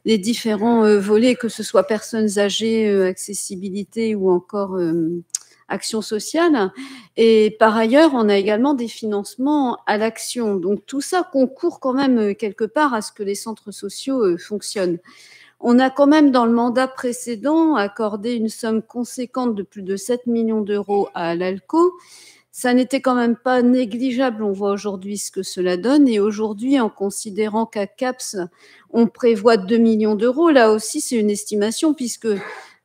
les différents euh, volets, que ce soit personnes âgées, euh, accessibilité ou encore euh, action sociale. Et par ailleurs, on a également des financements à l'action. Donc tout ça concourt quand même quelque part à ce que les centres sociaux fonctionnent. On a quand même dans le mandat précédent accordé une somme conséquente de plus de 7 millions d'euros à l'ALCO, ça n'était quand même pas négligeable. On voit aujourd'hui ce que cela donne. Et aujourd'hui, en considérant qu'à CAPS, on prévoit 2 millions d'euros, là aussi, c'est une estimation, puisque euh,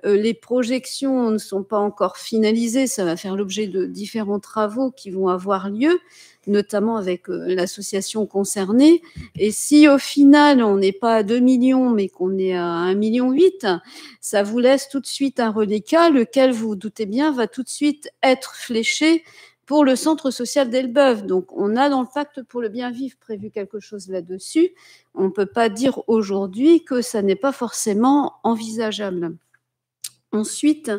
les projections ne sont pas encore finalisées. Ça va faire l'objet de différents travaux qui vont avoir lieu, notamment avec euh, l'association concernée. Et si au final, on n'est pas à 2 millions, mais qu'on est à 1,8 million, ça vous laisse tout de suite un reliquat, lequel, vous, vous doutez bien, va tout de suite être fléché pour le centre social d'Elbeuf. Donc, on a dans le pacte pour le bien vivre prévu quelque chose là-dessus. On ne peut pas dire aujourd'hui que ça n'est pas forcément envisageable. Ensuite,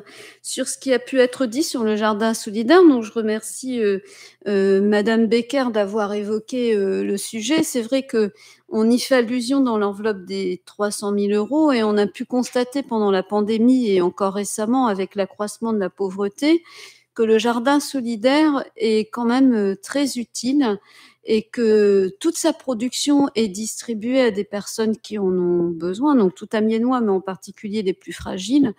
sur ce qui a pu être dit sur le jardin solidaire, je remercie euh, euh, Madame Becker d'avoir évoqué euh, le sujet. C'est vrai que on y fait allusion dans l'enveloppe des 300 000 euros et on a pu constater pendant la pandémie et encore récemment avec l'accroissement de la pauvreté que le jardin solidaire est quand même euh, très utile et que toute sa production est distribuée à des personnes qui en ont besoin, donc tout amiénois, mais en particulier les plus fragiles.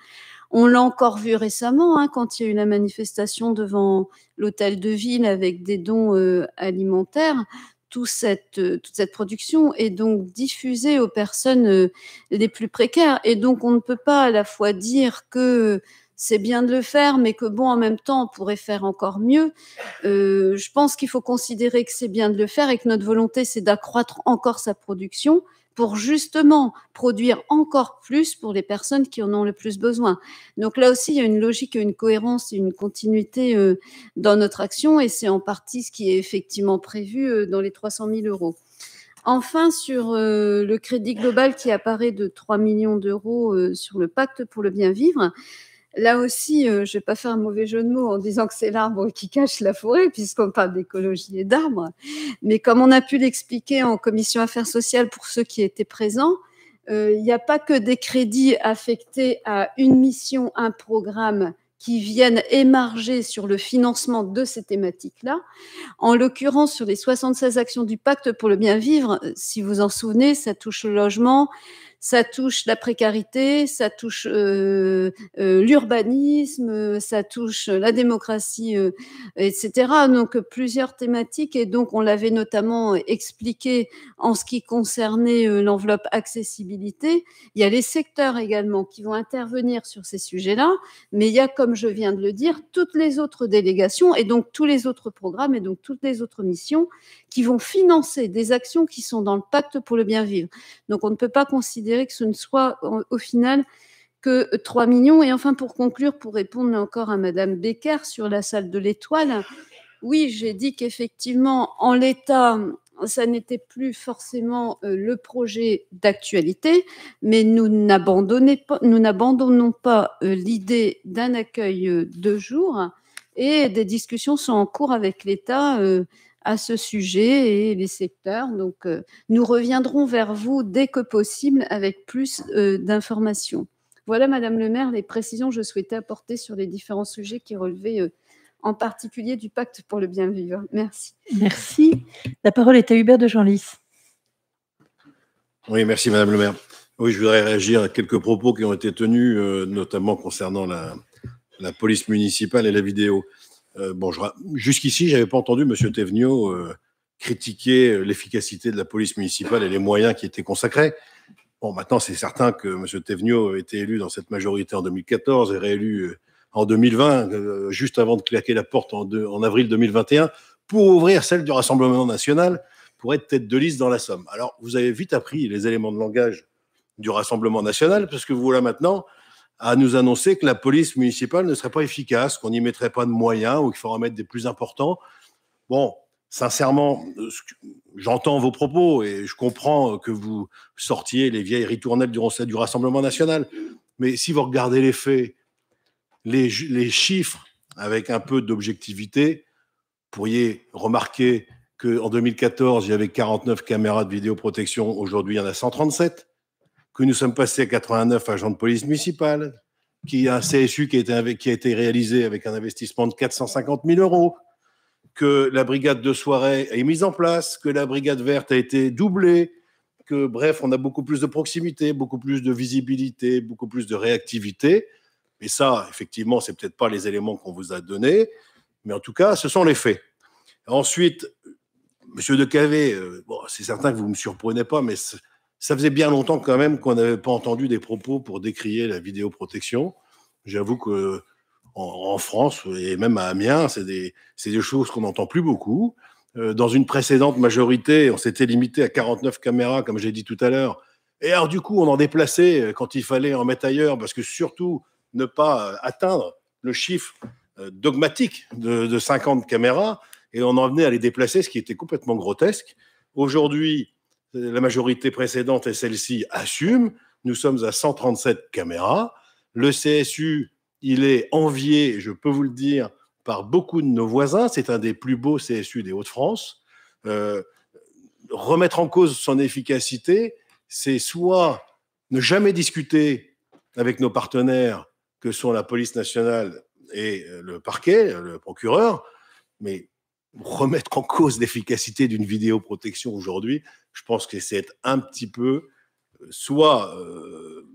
On l'a encore vu récemment, hein, quand il y a eu la manifestation devant l'hôtel de ville avec des dons euh, alimentaires. Euh, toute cette, production est donc diffusée aux personnes les plus précaires. Et donc, on ne peut pas à la fois dire que c'est bien de le faire, mais que bon, en même temps, on pourrait faire encore mieux. Euh, je pense qu'il faut considérer que c'est bien de le faire et que notre volonté, c'est d'accroître encore sa production pour justement produire encore plus pour les personnes qui en ont le plus besoin. Donc là aussi, il y a une logique, une cohérence, une continuité euh, dans notre action et c'est en partie ce qui est effectivement prévu euh, dans les 300 000 euros. Enfin, sur le crédit global qui apparaît de 3 millions d'euros sur le pacte pour le bien vivre, Là aussi, euh, je vais pas faire un mauvais jeu de mots en disant que c'est l'arbre qui cache la forêt, puisqu'on parle d'écologie et d'arbres. Mais comme on a pu l'expliquer en commission affaires sociales pour ceux qui étaient présents, euh, il n'y a pas que des crédits affectés à une mission, un programme qui viennent émarger sur le financement de ces thématiques-là. En l'occurrence, sur les 76 actions du pacte pour le bien vivre, si vous en souvenez, ça touche le logement, ça touche la précarité, ça touche euh, euh, l'urbanisme, ça touche la démocratie, euh, etc. Donc plusieurs thématiques et donc on l'avait notamment expliqué en ce qui concernait l'enveloppe accessibilité. Il y a les secteurs également qui vont intervenir sur ces sujets-là, mais il y a, comme je viens de le dire, toutes les autres délégations et donc tous les autres programmes et donc toutes les autres missions qui vont financer des actions qui sont dans le pacte pour le bien vivre. Donc on ne peut pas considérer que ce ne soit au final que 3 millions. Et enfin, pour conclure, pour répondre encore à Madame Becker sur la salle de l'étoile, oui, j'ai dit qu'effectivement, en l'état, ça n'était plus forcément euh, le projet d'actualité, mais nous n'abandonnons pas, euh, l'idée d'un accueil euh, de jour et des discussions sont en cours avec l'État à ce sujet et les secteurs. Donc, euh, nous reviendrons vers vous dès que possible avec plus euh, d'informations. Voilà, Madame le maire, les précisions que je souhaitais apporter sur les différents sujets qui relevaient euh, en particulier du pacte pour le bien vivre. Merci. Merci. La parole est à Hubert de Jeanlis. Oui, merci, Madame le maire. Oui, je voudrais réagir à quelques propos qui ont été tenus, notamment concernant la police municipale et la vidéo. Euh, bon, jusqu'ici, j'avais pas entendu M. Tevenio euh, critiquer euh, l'efficacité de la police municipale et les moyens qui étaient consacrés. Bon, maintenant, c'est certain que M. Tevenio a été élu dans cette majorité en 2014 et réélu en 2020, juste avant de claquer la porte en, en, avril 2021, pour ouvrir celle du Rassemblement national pour être tête de liste dans la Somme. Alors, vous avez vite appris les éléments de langage du Rassemblement national, parce que vous voilà maintenant à nous annoncer que la police municipale ne serait pas efficace, qu'on n'y mettrait pas de moyens ou qu'il faudrait mettre des plus importants. Bon, sincèrement, euh, j'entends vos propos et je comprends que vous sortiez les vieilles ritournelles du, Rassemblement national. Mais si vous regardez les faits, les, chiffres, avec un peu d'objectivité, vous pourriez remarquer qu'en 2014, il y avait 49 caméras de vidéoprotection. Aujourd'hui, il y en a 137 que nous sommes passés à 89 agents de police municipale, y a un CSU qui a, été, qui a été réalisé avec un investissement de 450 000 euros, que la brigade de soirée est mise en place, que la brigade verte a été doublée, que bref, on a beaucoup plus de proximité, beaucoup plus de visibilité, beaucoup plus de réactivité. Mais ça, effectivement, c'est peut-être pas les éléments qu'on vous a donnés, mais en tout cas, ce sont les faits. Ensuite, Monsieur De Cavé, euh, c'est certain que vous ne me surprenez pas, mais ça faisait bien longtemps quand même qu'on n'avait pas entendu des propos pour décrier la vidéoprotection. J'avoue que en, France et même à Amiens, c'est des, choses qu'on n'entend plus beaucoup. Euh, dans une précédente majorité, on s'était limité à 49 caméras, comme j'ai dit tout à l'heure. Et alors du coup, on en déplaçait euh, quand il fallait en mettre ailleurs, parce que surtout ne pas euh, atteindre le chiffre dogmatique de, de 50 caméras, et on en venait à les déplacer, ce qui était complètement grotesque. Aujourd'hui, la majorité précédente et celle-ci assument. Nous sommes à 137 caméras. Le CSU, il est envié, je peux vous le dire, par beaucoup de nos voisins. C'est un des plus beaux CSU des Hauts-de-France. Euh, remettre en cause son efficacité, c'est soit ne jamais discuter avec nos partenaires que sont la police nationale et euh, le parquet, le procureur, mais remettre en cause l'efficacité d'une vidéoprotection aujourd'hui, je pense que c'est un petit peu soit euh,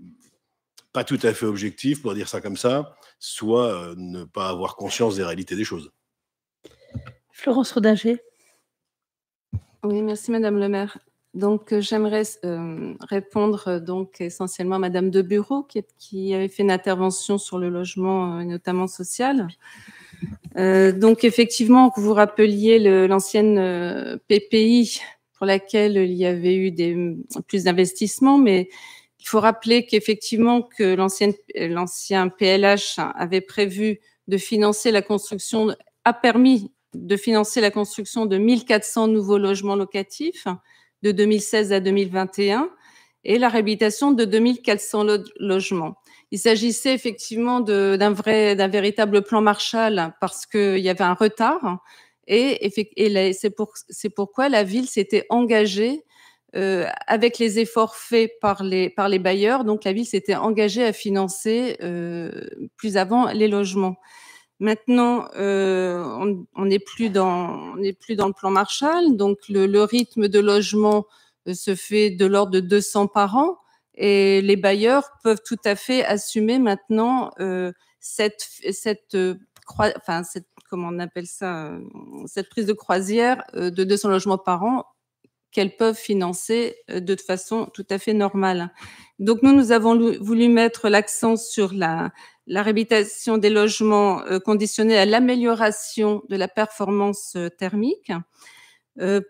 pas tout à fait objectif, pour dire ça comme ça, soit euh, ne pas avoir conscience des réalités des choses. Florence Rodinger. Oui, merci Madame le maire. Donc euh, j'aimerais répondre donc essentiellement à Madame de Bureau qui, qui, avait fait une intervention sur le logement notamment social. donc effectivement, que vous rappeliez l'ancienne PPI pour laquelle il y avait eu des, plus d'investissements, mais il faut rappeler qu'effectivement que l'ancien PLH avait prévu de financer la construction, a permis de financer la construction de 1400 nouveaux logements locatifs de 2016 à 2021 et la réhabilitation de 2400 logements. Il s'agissait effectivement d'un vrai, d'un véritable plan Marshall parce qu'il y avait un retard et, et c'est pour, pourquoi la ville s'était engagée euh, avec les efforts faits par les, par les bailleurs. Donc la ville s'était engagée à financer euh, plus avant les logements. Maintenant, euh, on n'est plus, dans, plus dans le plan Marshall, donc le, rythme de logement se fait de l'ordre de 200 par an et les bailleurs peuvent tout à fait assumer maintenant cette, cette, cette comment on appelle ça, euh, cette prise de croisière euh, de 200 logements par an qu'elles peuvent financer euh, de façon tout à fait normale. Donc nous, nous avons voulu mettre l'accent sur la, réhabilitation des logements conditionnés à l'amélioration de la performance thermique.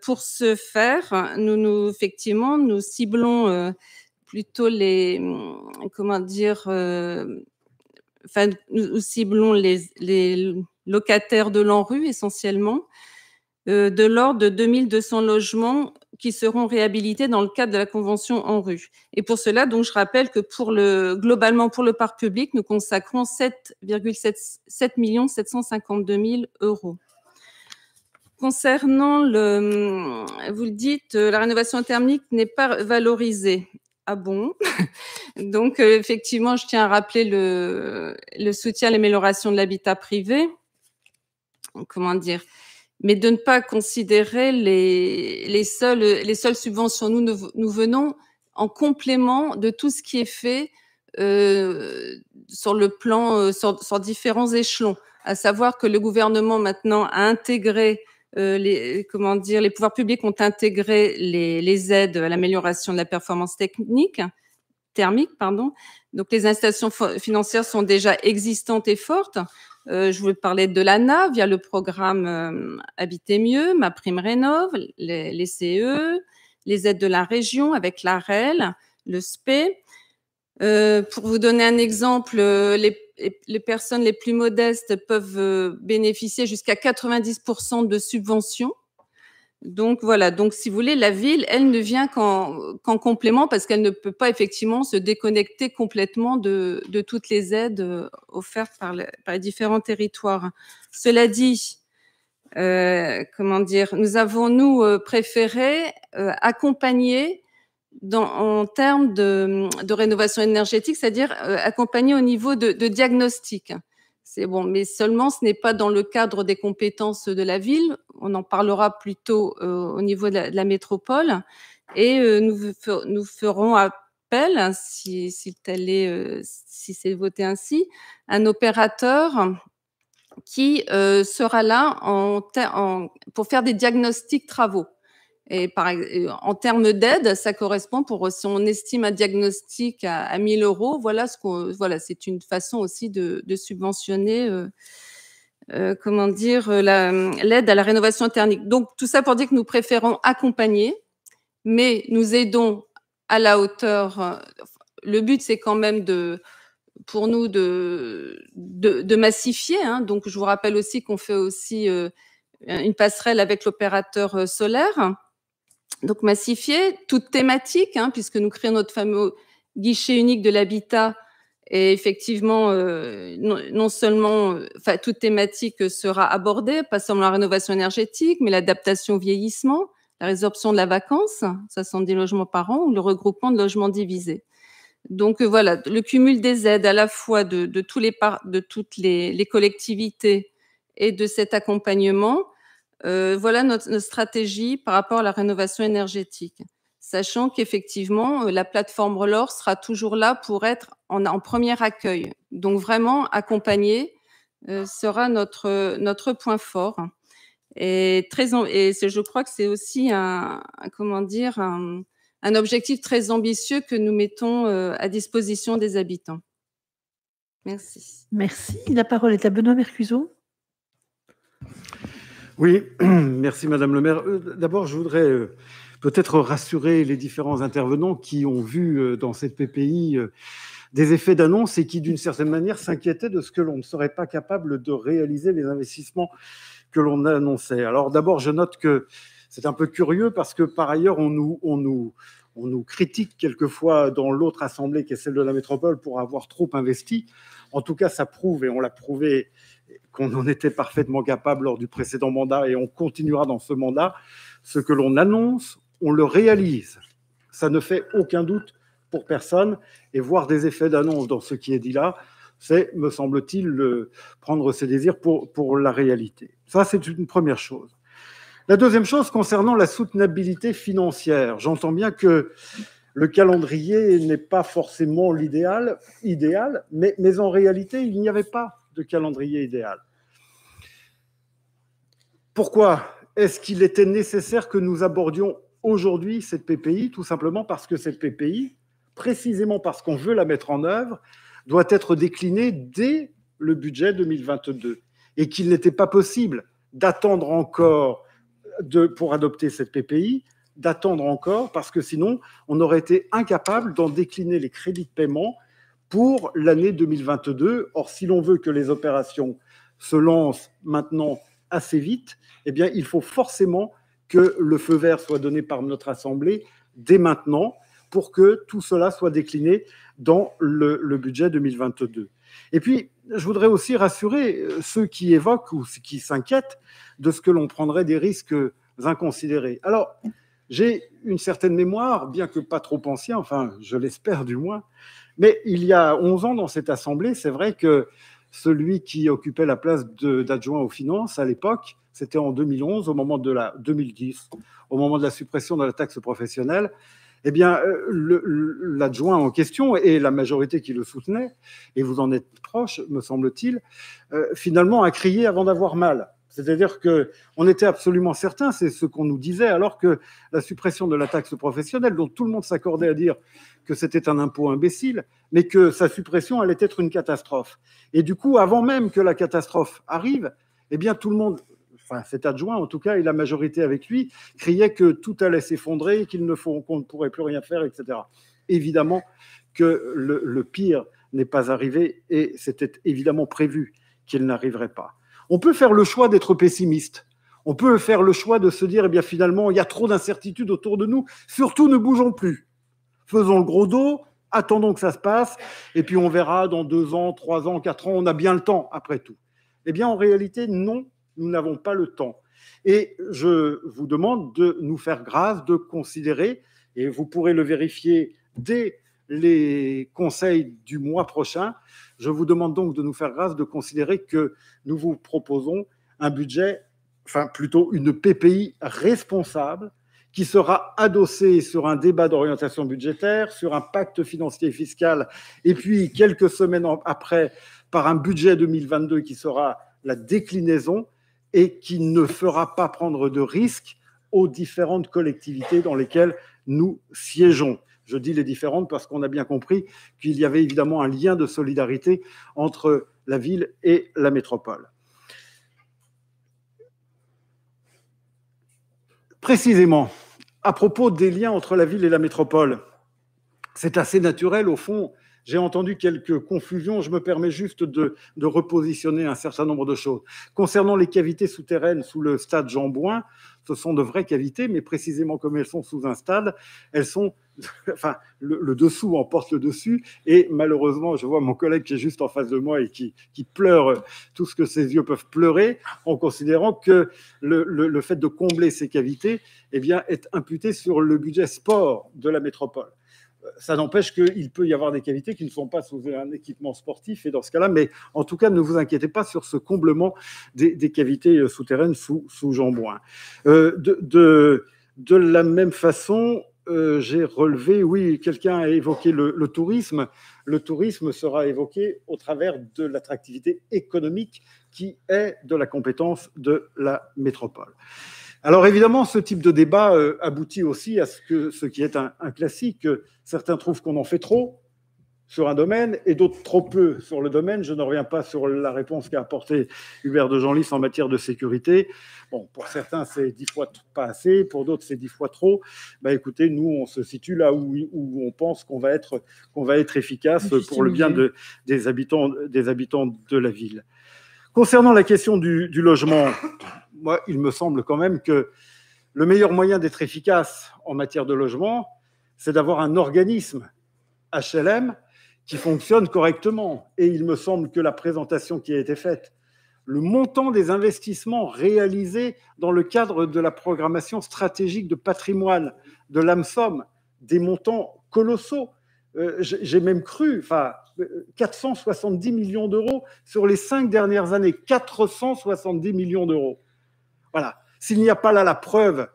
Pour ce faire, nous, nous effectivement, nous ciblons plutôt les, comment dire, enfin, nous ciblons les locataires de l'ANRU essentiellement, euh, de l'ordre de 2200 logements qui seront réhabilités dans le cadre de la convention ANRU. Et pour cela, donc, je rappelle que pour le, globalement, pour le parc public, nous consacrons 7,7 752 000 euros. Concernant le, vous le dites, euh, la rénovation thermique n'est pas valorisée. Ah bon Donc, euh, effectivement, je tiens à rappeler le soutien à l'amélioration de l'habitat privé comment dire mais de ne pas considérer les, seules, subventions. Nous, nous, venons en complément de tout ce qui est fait euh, sur le plan, euh, sur, différents échelons, à savoir que le gouvernement maintenant a intégré euh, les, comment dire, les pouvoirs publics ont intégré les, aides à l'amélioration de la performance technique, thermique, pardon. Donc les installations financières sont déjà existantes et fortes. Euh, je voulais parler de l'ANA via le programme euh, Habiter mieux, ma prime rénove, les, CE, les aides de la région avec l'AREL, le SPE. Euh, pour vous donner un exemple, les, les, personnes les plus modestes peuvent bénéficier jusqu'à 90% de subventions donc voilà, donc si vous voulez, la ville, elle ne vient qu'en complément parce qu'elle ne peut pas effectivement se déconnecter complètement de, toutes les aides euh, offertes par, les différents territoires. Cela dit, euh, comment dire, nous avons nous euh, préféré accompagner en termes de, rénovation énergétique, c'est-à-dire accompagner au niveau de, de diagnostic bon, mais seulement ce n'est pas dans le cadre des compétences de la ville. On en parlera plutôt euh, au niveau de la, métropole. Et euh, nous, ferons appel, hein, si, si, euh, si c'est voté ainsi, un opérateur qui sera là pour faire des diagnostics travaux. Et par, en termes d'aide, ça correspond pour si on estime un diagnostic à, 1000 euros, voilà ce voilà, c'est une façon aussi de, subventionner. Euh, euh, comment dire euh, l'aide à la rénovation thermique. Donc tout ça pour dire que nous préférons accompagner, mais nous aidons à la hauteur. Le but c'est quand même de pour nous de, massifier. Hein. Donc je vous rappelle aussi qu'on fait aussi une passerelle avec l'opérateur solaire donc massifié, toute thématique, hein, puisque nous créons notre fameux guichet unique de l'habitat, et effectivement, euh, non, seulement euh, toute thématique sera abordée, pas seulement la rénovation énergétique, mais l'adaptation au vieillissement, la résorption de la vacance, ça des logements par an, ou le regroupement de logements divisés. Donc euh, voilà, le cumul des aides à la fois de, tous les de toutes les, collectivités et de cet accompagnement euh, voilà notre, stratégie par rapport à la rénovation énergétique, sachant qu'effectivement, euh, la plateforme Relor sera toujours là pour être en, en premier accueil. Donc vraiment, accompagner euh, sera notre, notre point fort. Et, très, et je crois que c'est aussi un, comment dire, un, objectif très ambitieux que nous mettons à disposition des habitants. Merci. Merci. La parole est à Benoît merci oui, merci Madame le maire. Euh, d'abord, je voudrais euh, peut-être rassurer les différents intervenants qui ont vu euh, dans cette PPI des effets d'annonce et qui, d'une certaine manière, s'inquiétaient de ce que l'on ne serait pas capable de réaliser les investissements que l'on annonçait. Alors d'abord, je note que c'est un peu curieux parce que par ailleurs, on nous, on nous critique quelquefois dans l'autre assemblée qui est celle de la métropole pour avoir trop investi. En tout cas, ça prouve, et on l'a prouvé qu'on en était parfaitement capable lors du précédent mandat et on continuera dans ce mandat. Ce que l'on annonce, on le réalise. Ça ne fait aucun doute pour personne. Et voir des effets d'annonce dans ce qui est dit là, c'est, me semble-t-il, prendre ses désirs pour, la réalité. Ça, c'est une première chose. La deuxième chose concernant la soutenabilité financière. J'entends bien que le calendrier n'est pas forcément l'idéal, idéal, mais en réalité, il n'y avait pas calendrier idéal. Pourquoi est-ce qu'il était nécessaire que nous abordions aujourd'hui cette PPI Tout simplement parce que cette PPI, précisément parce qu'on veut la mettre en œuvre, doit être déclinée dès le budget 2022 et qu'il n'était pas possible d'attendre encore de, pour adopter cette PPI, d'attendre encore parce que sinon on aurait été incapable d'en décliner les crédits de paiement pour l'année 2022. Or, si l'on veut que les opérations se lancent maintenant assez vite, eh bien, il faut forcément que le feu vert soit donné par notre Assemblée dès maintenant pour que tout cela soit décliné dans le, budget 2022. Et puis, je voudrais aussi rassurer euh, ceux qui évoquent ou qui s'inquiètent de ce que l'on prendrait des risques inconsidérés. Alors, j'ai une certaine mémoire, bien que pas trop ancienne, enfin, je l'espère du moins, mais il y a 11 ans, dans cette assemblée, c'est vrai que celui qui occupait la place d'adjoint aux finances à l'époque, c'était en 2011, au moment de la 2010, au moment de la suppression de la taxe professionnelle. Eh bien, euh, l'adjoint en question et la majorité qui le soutenait, et vous en êtes proche, me semble-t-il, euh, finalement a crié avant d'avoir mal. C'est-à-dire qu'on était absolument certain, c'est ce qu'on nous disait, alors que la suppression de la taxe professionnelle, dont tout le monde s'accordait à dire que c'était un impôt imbécile, mais que sa suppression allait être une catastrophe. Et du coup, avant même que la catastrophe arrive, eh bien tout le monde, enfin cet adjoint en tout cas, et la majorité avec lui, criait que tout allait s'effondrer, qu'il ne qu'on ne pourrait plus rien faire, etc. Évidemment que le pire n'est pas arrivé et c'était évidemment prévu qu'il n'arriverait pas. On peut faire le choix d'être pessimiste. On peut faire le choix de se dire, eh bien finalement, il y a trop d'incertitudes autour de nous. Surtout, ne bougeons plus. Faisons le gros dos, attendons que ça se passe, et puis on verra dans deux ans, trois ans, quatre ans, on a bien le temps après tout. Eh bien, en réalité, non, nous n'avons pas le temps. Et je vous demande de nous faire grâce, de considérer, et vous pourrez le vérifier dès les conseils du mois prochain. Je vous demande donc de nous faire grâce de considérer que nous vous proposons un budget, enfin plutôt une PPI responsable qui sera adossée sur un débat d'orientation budgétaire, sur un pacte financier et fiscal, et puis quelques semaines après, par un budget 2022 qui sera la déclinaison et qui ne fera pas prendre de risques aux différentes collectivités dans lesquelles nous siégeons. Je dis les différentes parce qu'on a bien compris qu'il y avait évidemment un lien de solidarité entre la ville et la métropole. Précisément, à propos des liens entre la ville et la métropole, c'est assez naturel au fond. J'ai entendu quelques confusions, je me permets juste de, repositionner un certain nombre de choses. Concernant les cavités souterraines sous le stade Jean-Bouin, ce sont de vraies cavités, mais précisément comme elles sont sous un stade, elles sont enfin, le, dessous emporte le dessus. Et malheureusement, je vois mon collègue qui est juste en face de moi et qui, pleure tout ce que ses yeux peuvent pleurer en considérant que le, fait de combler ces cavités eh bien, est imputé sur le budget sport de la métropole. Euh, ça n'empêche qu'il peut y avoir des cavités qui ne sont pas sous un équipement sportif, et dans ce cas-là, mais en tout cas, ne vous inquiétez pas sur ce comblement des, cavités euh, souterraines sous, sous jambouin. Euh, de la même façon, euh, j'ai relevé, oui, quelqu'un a évoqué le, tourisme. Le tourisme sera évoqué au travers de l'attractivité économique qui est de la compétence de la métropole. Alors évidemment, ce type de débat euh, aboutit aussi à ce, que, ce qui est un classique. Certains trouvent qu'on en fait trop, sur un domaine et d'autres trop peu sur le domaine. Je ne reviens pas sur la réponse qu'a apportée Hubert de Genlis en matière de sécurité. Bon, pour certains, c'est dix fois pas assez, pour d'autres, c'est dix fois trop. Bah, écoutez, nous, on se situe là où, on pense qu'on va être, va être efficace pour le bien des, habitants, des habitants de la ville. Concernant la question du, logement, moi, il me semble quand même que le meilleur moyen d'être efficace en matière de logement, c'est d'avoir un organisme HLM qui fonctionne correctement. Et il me semble que la présentation qui a été faite, le montant des investissements réalisés dans le cadre de la programmation stratégique de patrimoine de l'AMSOM, des montants colossaux. Euh, j'ai même cru, enfin, 470 millions d'euros sur les cinq dernières années. 470 millions d'euros. Voilà. S'il n'y a pas là la preuve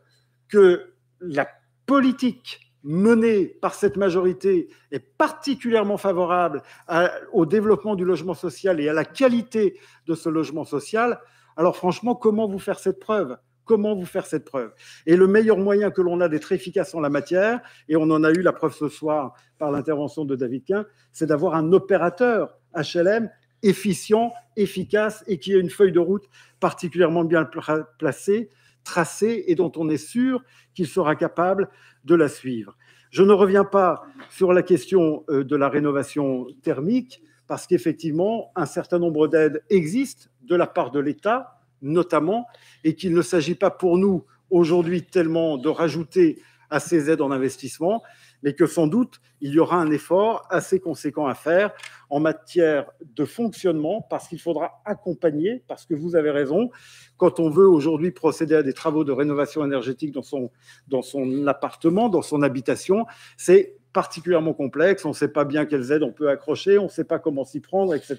que la politique menée par cette majorité est particulièrement favorable au développement du logement social et à la qualité de ce logement social, alors franchement, comment vous faire cette preuve Comment vous faire cette preuve Et le meilleur moyen que l'on a d'être efficace en la matière, et on en a eu la preuve ce soir par l'intervention de David Quint, c'est d'avoir un opérateur HLM efficient, efficace et qui a une feuille de route particulièrement bien placée tracée et dont on est sûr qu'il sera capable de la suivre. Je ne reviens pas sur la question euh, de la rénovation thermique, parce qu'effectivement, un certain nombre d'aides existent de la part de l'État, notamment, et qu'il ne s'agit pas pour nous aujourd'hui tellement de rajouter à ces aides en investissement, mais que sans doute, il y aura un effort assez conséquent à faire en matière de fonctionnement, parce qu'il faudra accompagner, parce que vous avez raison, quand on veut aujourd'hui procéder à des travaux de rénovation énergétique dans son, dans son appartement, dans son habitation, c'est particulièrement complexe, on ne sait pas bien quelles aides on peut accrocher, on ne sait pas comment s'y prendre, etc.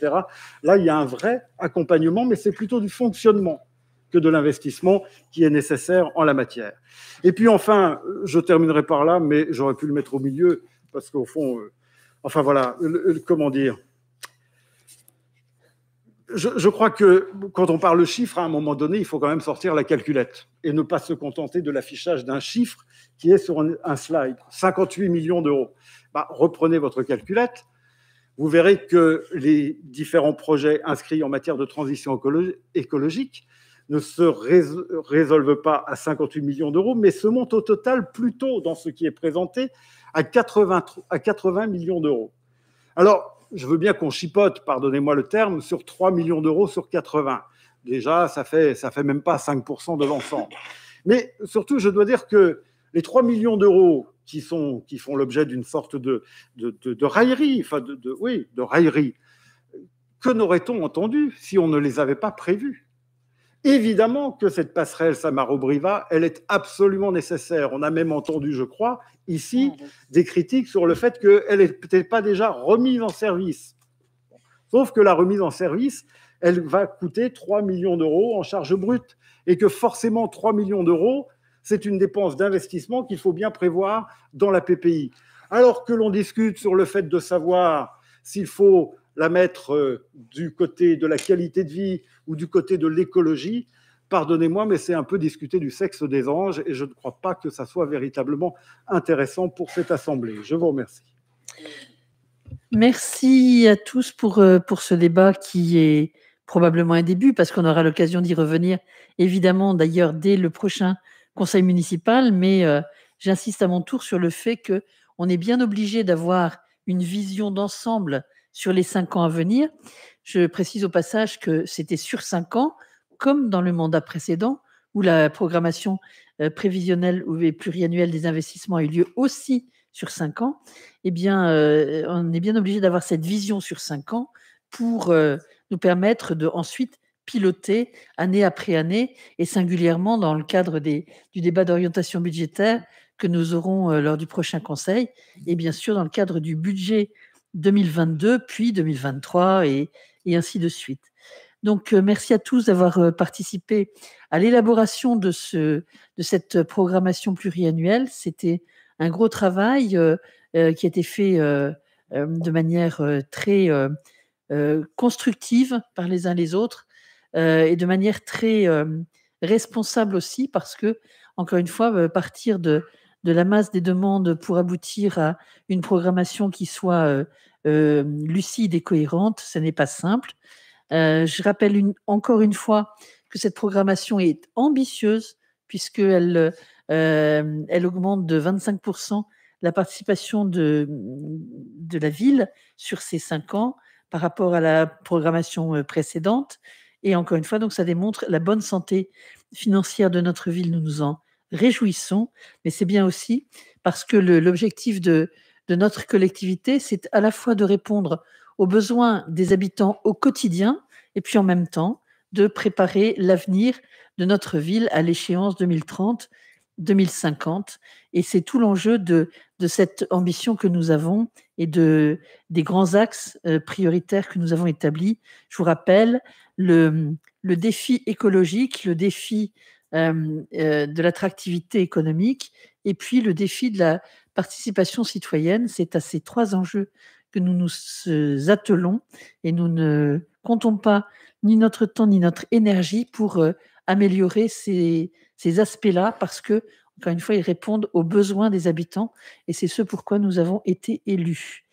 Là, il y a un vrai accompagnement, mais c'est plutôt du fonctionnement de l'investissement qui est nécessaire en la matière. Et puis enfin, je terminerai par là, mais j'aurais pu le mettre au milieu parce qu'au fond, euh, enfin voilà, comment dire. Je, crois que quand on parle chiffre, à un moment donné, il faut quand même sortir la calculette et ne pas se contenter de l'affichage d'un chiffre qui est sur un, slide. 58 millions d'euros. Bah, reprenez votre calculette. Vous verrez que les différents projets inscrits en matière de transition écologique ne se résolvent pas à 58 millions d'euros, mais se monte au total plutôt dans ce qui est présenté à 80, à 80 millions d'euros. Alors, je veux bien qu'on chipote, pardonnez-moi le terme, sur 3 millions d'euros sur 80. Déjà, ça fait, ça fait même pas 5% de l'ensemble. Mais surtout, je dois dire que les 3 millions d'euros qui, sont, qui font l'objet d'une sorte de, raillerie, enfin de, oui, de raillerie, que n'aurait-on entendu si on ne les avait pas prévus Évidemment que cette passerelle Samarobriva, elle est absolument nécessaire. On a même entendu, je crois, ici, ah, des critiques sur le fait qu'elle n'est peut-être pas déjà remise en service. Sauf que la remise en service, elle va coûter 3 millions d'euros en charge brute. Et que forcément, 3 millions d'euros, c'est une dépense d'investissement qu'il faut bien prévoir dans la PPI. Alors que l'on discute sur le fait de savoir s'il faut la mettre euh, du côté de la qualité de vie ou du côté de l'écologie, pardonnez-moi, mais c'est un peu discuter du sexe des anges et je ne crois pas que ça soit véritablement intéressant pour cette assemblée. Je vous remercie. Merci à tous pour, euh, pour ce débat qui est probablement un début parce qu'on aura l'occasion d'y revenir évidemment d'ailleurs dès le prochain conseil municipal, mais euh, j'insiste à mon tour sur le fait que on est bien obligé d'avoir une vision d'ensemble sur les cinq ans à venir. Je précise au passage que c'était sur cinq ans, comme dans le mandat précédent, où la programmation euh, prévisionnelle ou pluriannuelle des investissements a eu lieu aussi sur cinq ans. Eh bien, euh, on est bien obligé d'avoir cette vision sur cinq ans pour euh, nous permettre de ensuite piloter année après année et singulièrement dans le cadre des, du débat d'orientation budgétaire que nous aurons lors du prochain Conseil et bien sûr dans le cadre du budget 2022, puis 2023 et, ainsi de suite. Donc, euh, merci à tous d'avoir euh, participé à l'élaboration de, ce, de cette programmation pluriannuelle. C'était un gros travail euh, qui a été fait de manière très constructive par les uns les autres et de manière très responsable aussi parce que, encore une fois, partir de, de la masse des demandes pour aboutir à une programmation qui soit euh, euh, lucide et cohérente, ce n'est pas simple. Euh, je rappelle encore une fois que cette programmation est ambitieuse puisqu'elle elle augmente de 25% la participation de, de la ville sur ces cinq ans par rapport à la programmation précédente. Et encore une fois, donc ça démontre la bonne santé financière de notre ville. Nous nous en réjouissons, mais c'est bien aussi parce que l'objectif de, de notre collectivité, c'est à la fois de répondre aux besoins des habitants au quotidien, et puis en même temps de préparer l'avenir de notre ville à l'échéance 2030. 2050. Et c'est tout l'enjeu de, de, cette ambition que nous avons et de, des grands axes euh, prioritaires que nous avons établis. Je vous rappelle le, le défi écologique, le défi euh, euh, de l'attractivité économique et puis le défi de la participation citoyenne. C'est à ces trois enjeux que nous nous attelons et nous ne comptons pas ni notre temps ni notre énergie pour euh, améliorer ces, aspects-là parce que, encore une fois, ils répondent aux besoins des habitants et c'est ce pourquoi nous avons été élus.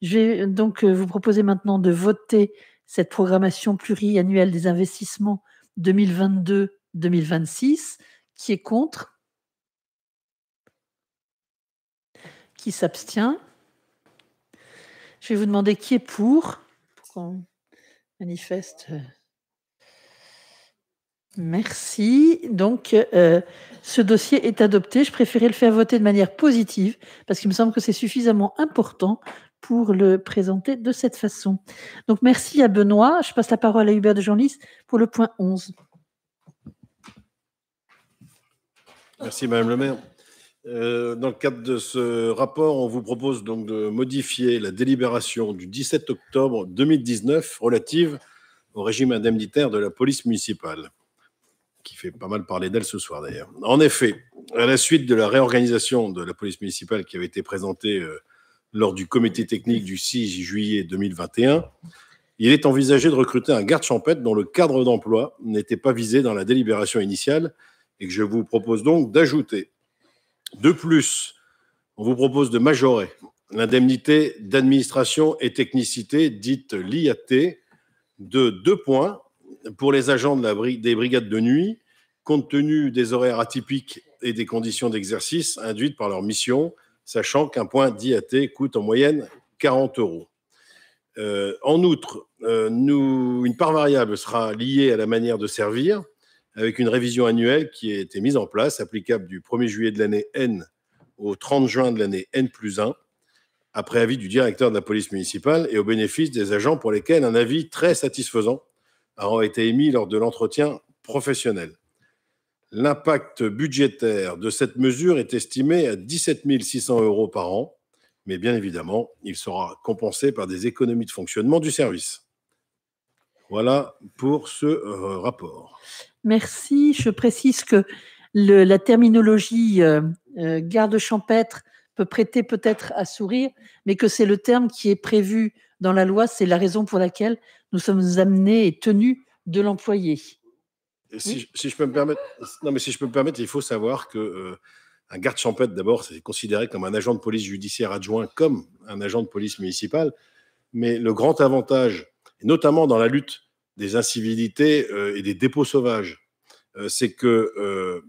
Je vais donc vous proposer maintenant de voter cette programmation pluriannuelle des investissements 2022 2026. Qui est contre Qui s'abstient Je vais vous demander qui est pour, manifeste. Merci. Donc, euh, ce dossier est adopté. Je préférais le faire voter de manière positive parce qu'il me semble que c'est suffisamment important pour le présenter de cette façon. Donc, merci à Benoît. Je passe la parole à Hubert de Genlis pour le point 11. Merci, Madame le maire. Euh, dans le cadre de ce rapport, on vous propose donc de modifier la délibération du 17 octobre 2019 relative au régime indemnitaire de la police municipale, qui fait pas mal parler d'elle ce soir d'ailleurs. En effet, à la suite de la réorganisation de la police municipale qui avait été présentée euh, lors du comité technique du 6 juillet 2021, il est envisagé de recruter un garde champêtre dont le cadre d'emploi n'était pas visé dans la délibération initiale et que je vous propose donc d'ajouter. De plus, on vous propose de majorer l'indemnité d'administration et technicité, dite l'IAT, de deux points pour les agents des brigades de nuit, compte tenu des horaires atypiques et des conditions d'exercice induites par leur mission, sachant qu'un point d'IAT coûte en moyenne 40 euros. Euh, en outre, euh, une part variable sera liée à la manière de servir, avec une révision annuelle qui a été mise en place, applicable du 1er juillet de l'année N au 30 juin de l'année N plus 1, après avis du directeur de la police municipale et au bénéfice des agents pour lesquels un avis très satisfaisant a été émis lors de l'entretien professionnel. L'impact budgétaire de cette mesure est estimé à 17 600 euros par an, mais bien évidemment, il sera compensé par des économies de fonctionnement du service. Voilà pour ce euh, rapport. Merci. Je précise que la terminologie euh, euh, garde champêtre peut prêter peut-être à sourire, mais que c'est le terme qui est prévu dans la loi. C'est la raison pour laquelle nous sommes amenés et tenus de l'employer. Si, je peux me permettre, non, mais si je peux me permettre, il faut savoir qu'un garde champêtre, d'abord, c'est considéré comme un agent de police judiciaire adjoint, comme un agent de police municipale. Mais le grand avantage notamment dans la lutte des incivilités euh, et des dépôts sauvages. Euh, c'est que euh,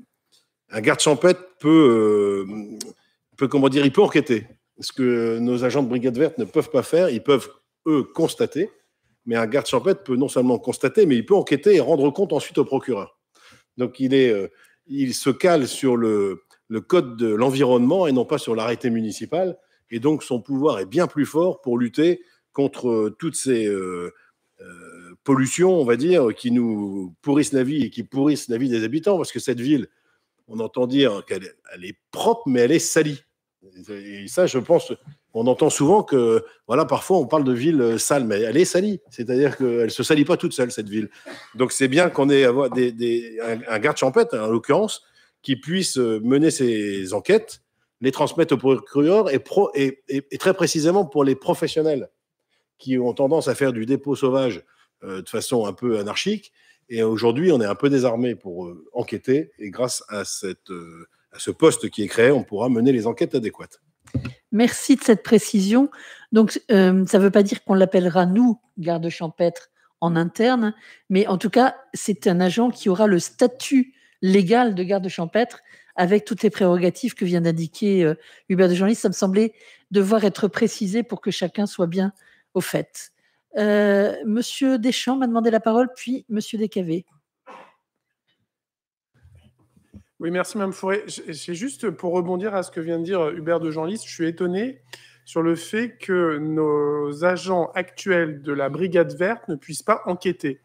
un garde champêtre peut, peut, comment dire, il peut enquêter. Ce que nos agents de brigade verte ne peuvent pas faire, ils peuvent eux constater, mais un garde champêtre peut non seulement constater, mais il peut enquêter et rendre compte ensuite au procureur. Donc il est, il se cale sur le, le code de l'environnement et non pas sur l'arrêté municipal, et donc son pouvoir est bien plus fort pour lutter contre toutes ces, pollution, on va dire, qui nous pourrissent la vie et qui pourrissent la vie des habitants, parce que cette ville, on entend dire qu'elle elle est propre, mais elle est salie. Et ça, je pense, on entend souvent que, voilà, parfois on parle de ville euh, sale, mais elle est salie. C'est-à-dire qu'elle ne se salit pas toute seule, cette ville. Donc c'est bien qu'on ait des, des, un, garde champêtre, en l'occurrence, qui puisse euh, mener ses enquêtes, les transmettre au procureur et, très précisément pour les professionnels qui ont tendance à faire du dépôt sauvage euh, de façon un peu anarchique. Et aujourd'hui, on est un peu désarmé pour euh, enquêter. Et grâce à, cette, euh, à ce poste qui est créé, on pourra mener les enquêtes adéquates. Merci de cette précision. Donc, ça ne veut pas dire qu'on l'appellera, nous, garde champêtre, en interne, mais en tout cas, c'est un agent qui aura le statut légal de garde champêtre avec toutes les prérogatives que vient d'indiquer Hubert de Journaliste. Ça me semblait devoir être précisé pour que chacun soit bien au fait. Euh, Monsieur Deschamps m'a demandé la parole, puis Monsieur Descavé. Oui, merci, Mme Fauré. C'est juste pour rebondir à ce que vient de dire Hubert de Genlis, je suis étonné sur le fait que nos agents actuels de la Brigade verte ne puissent pas enquêter.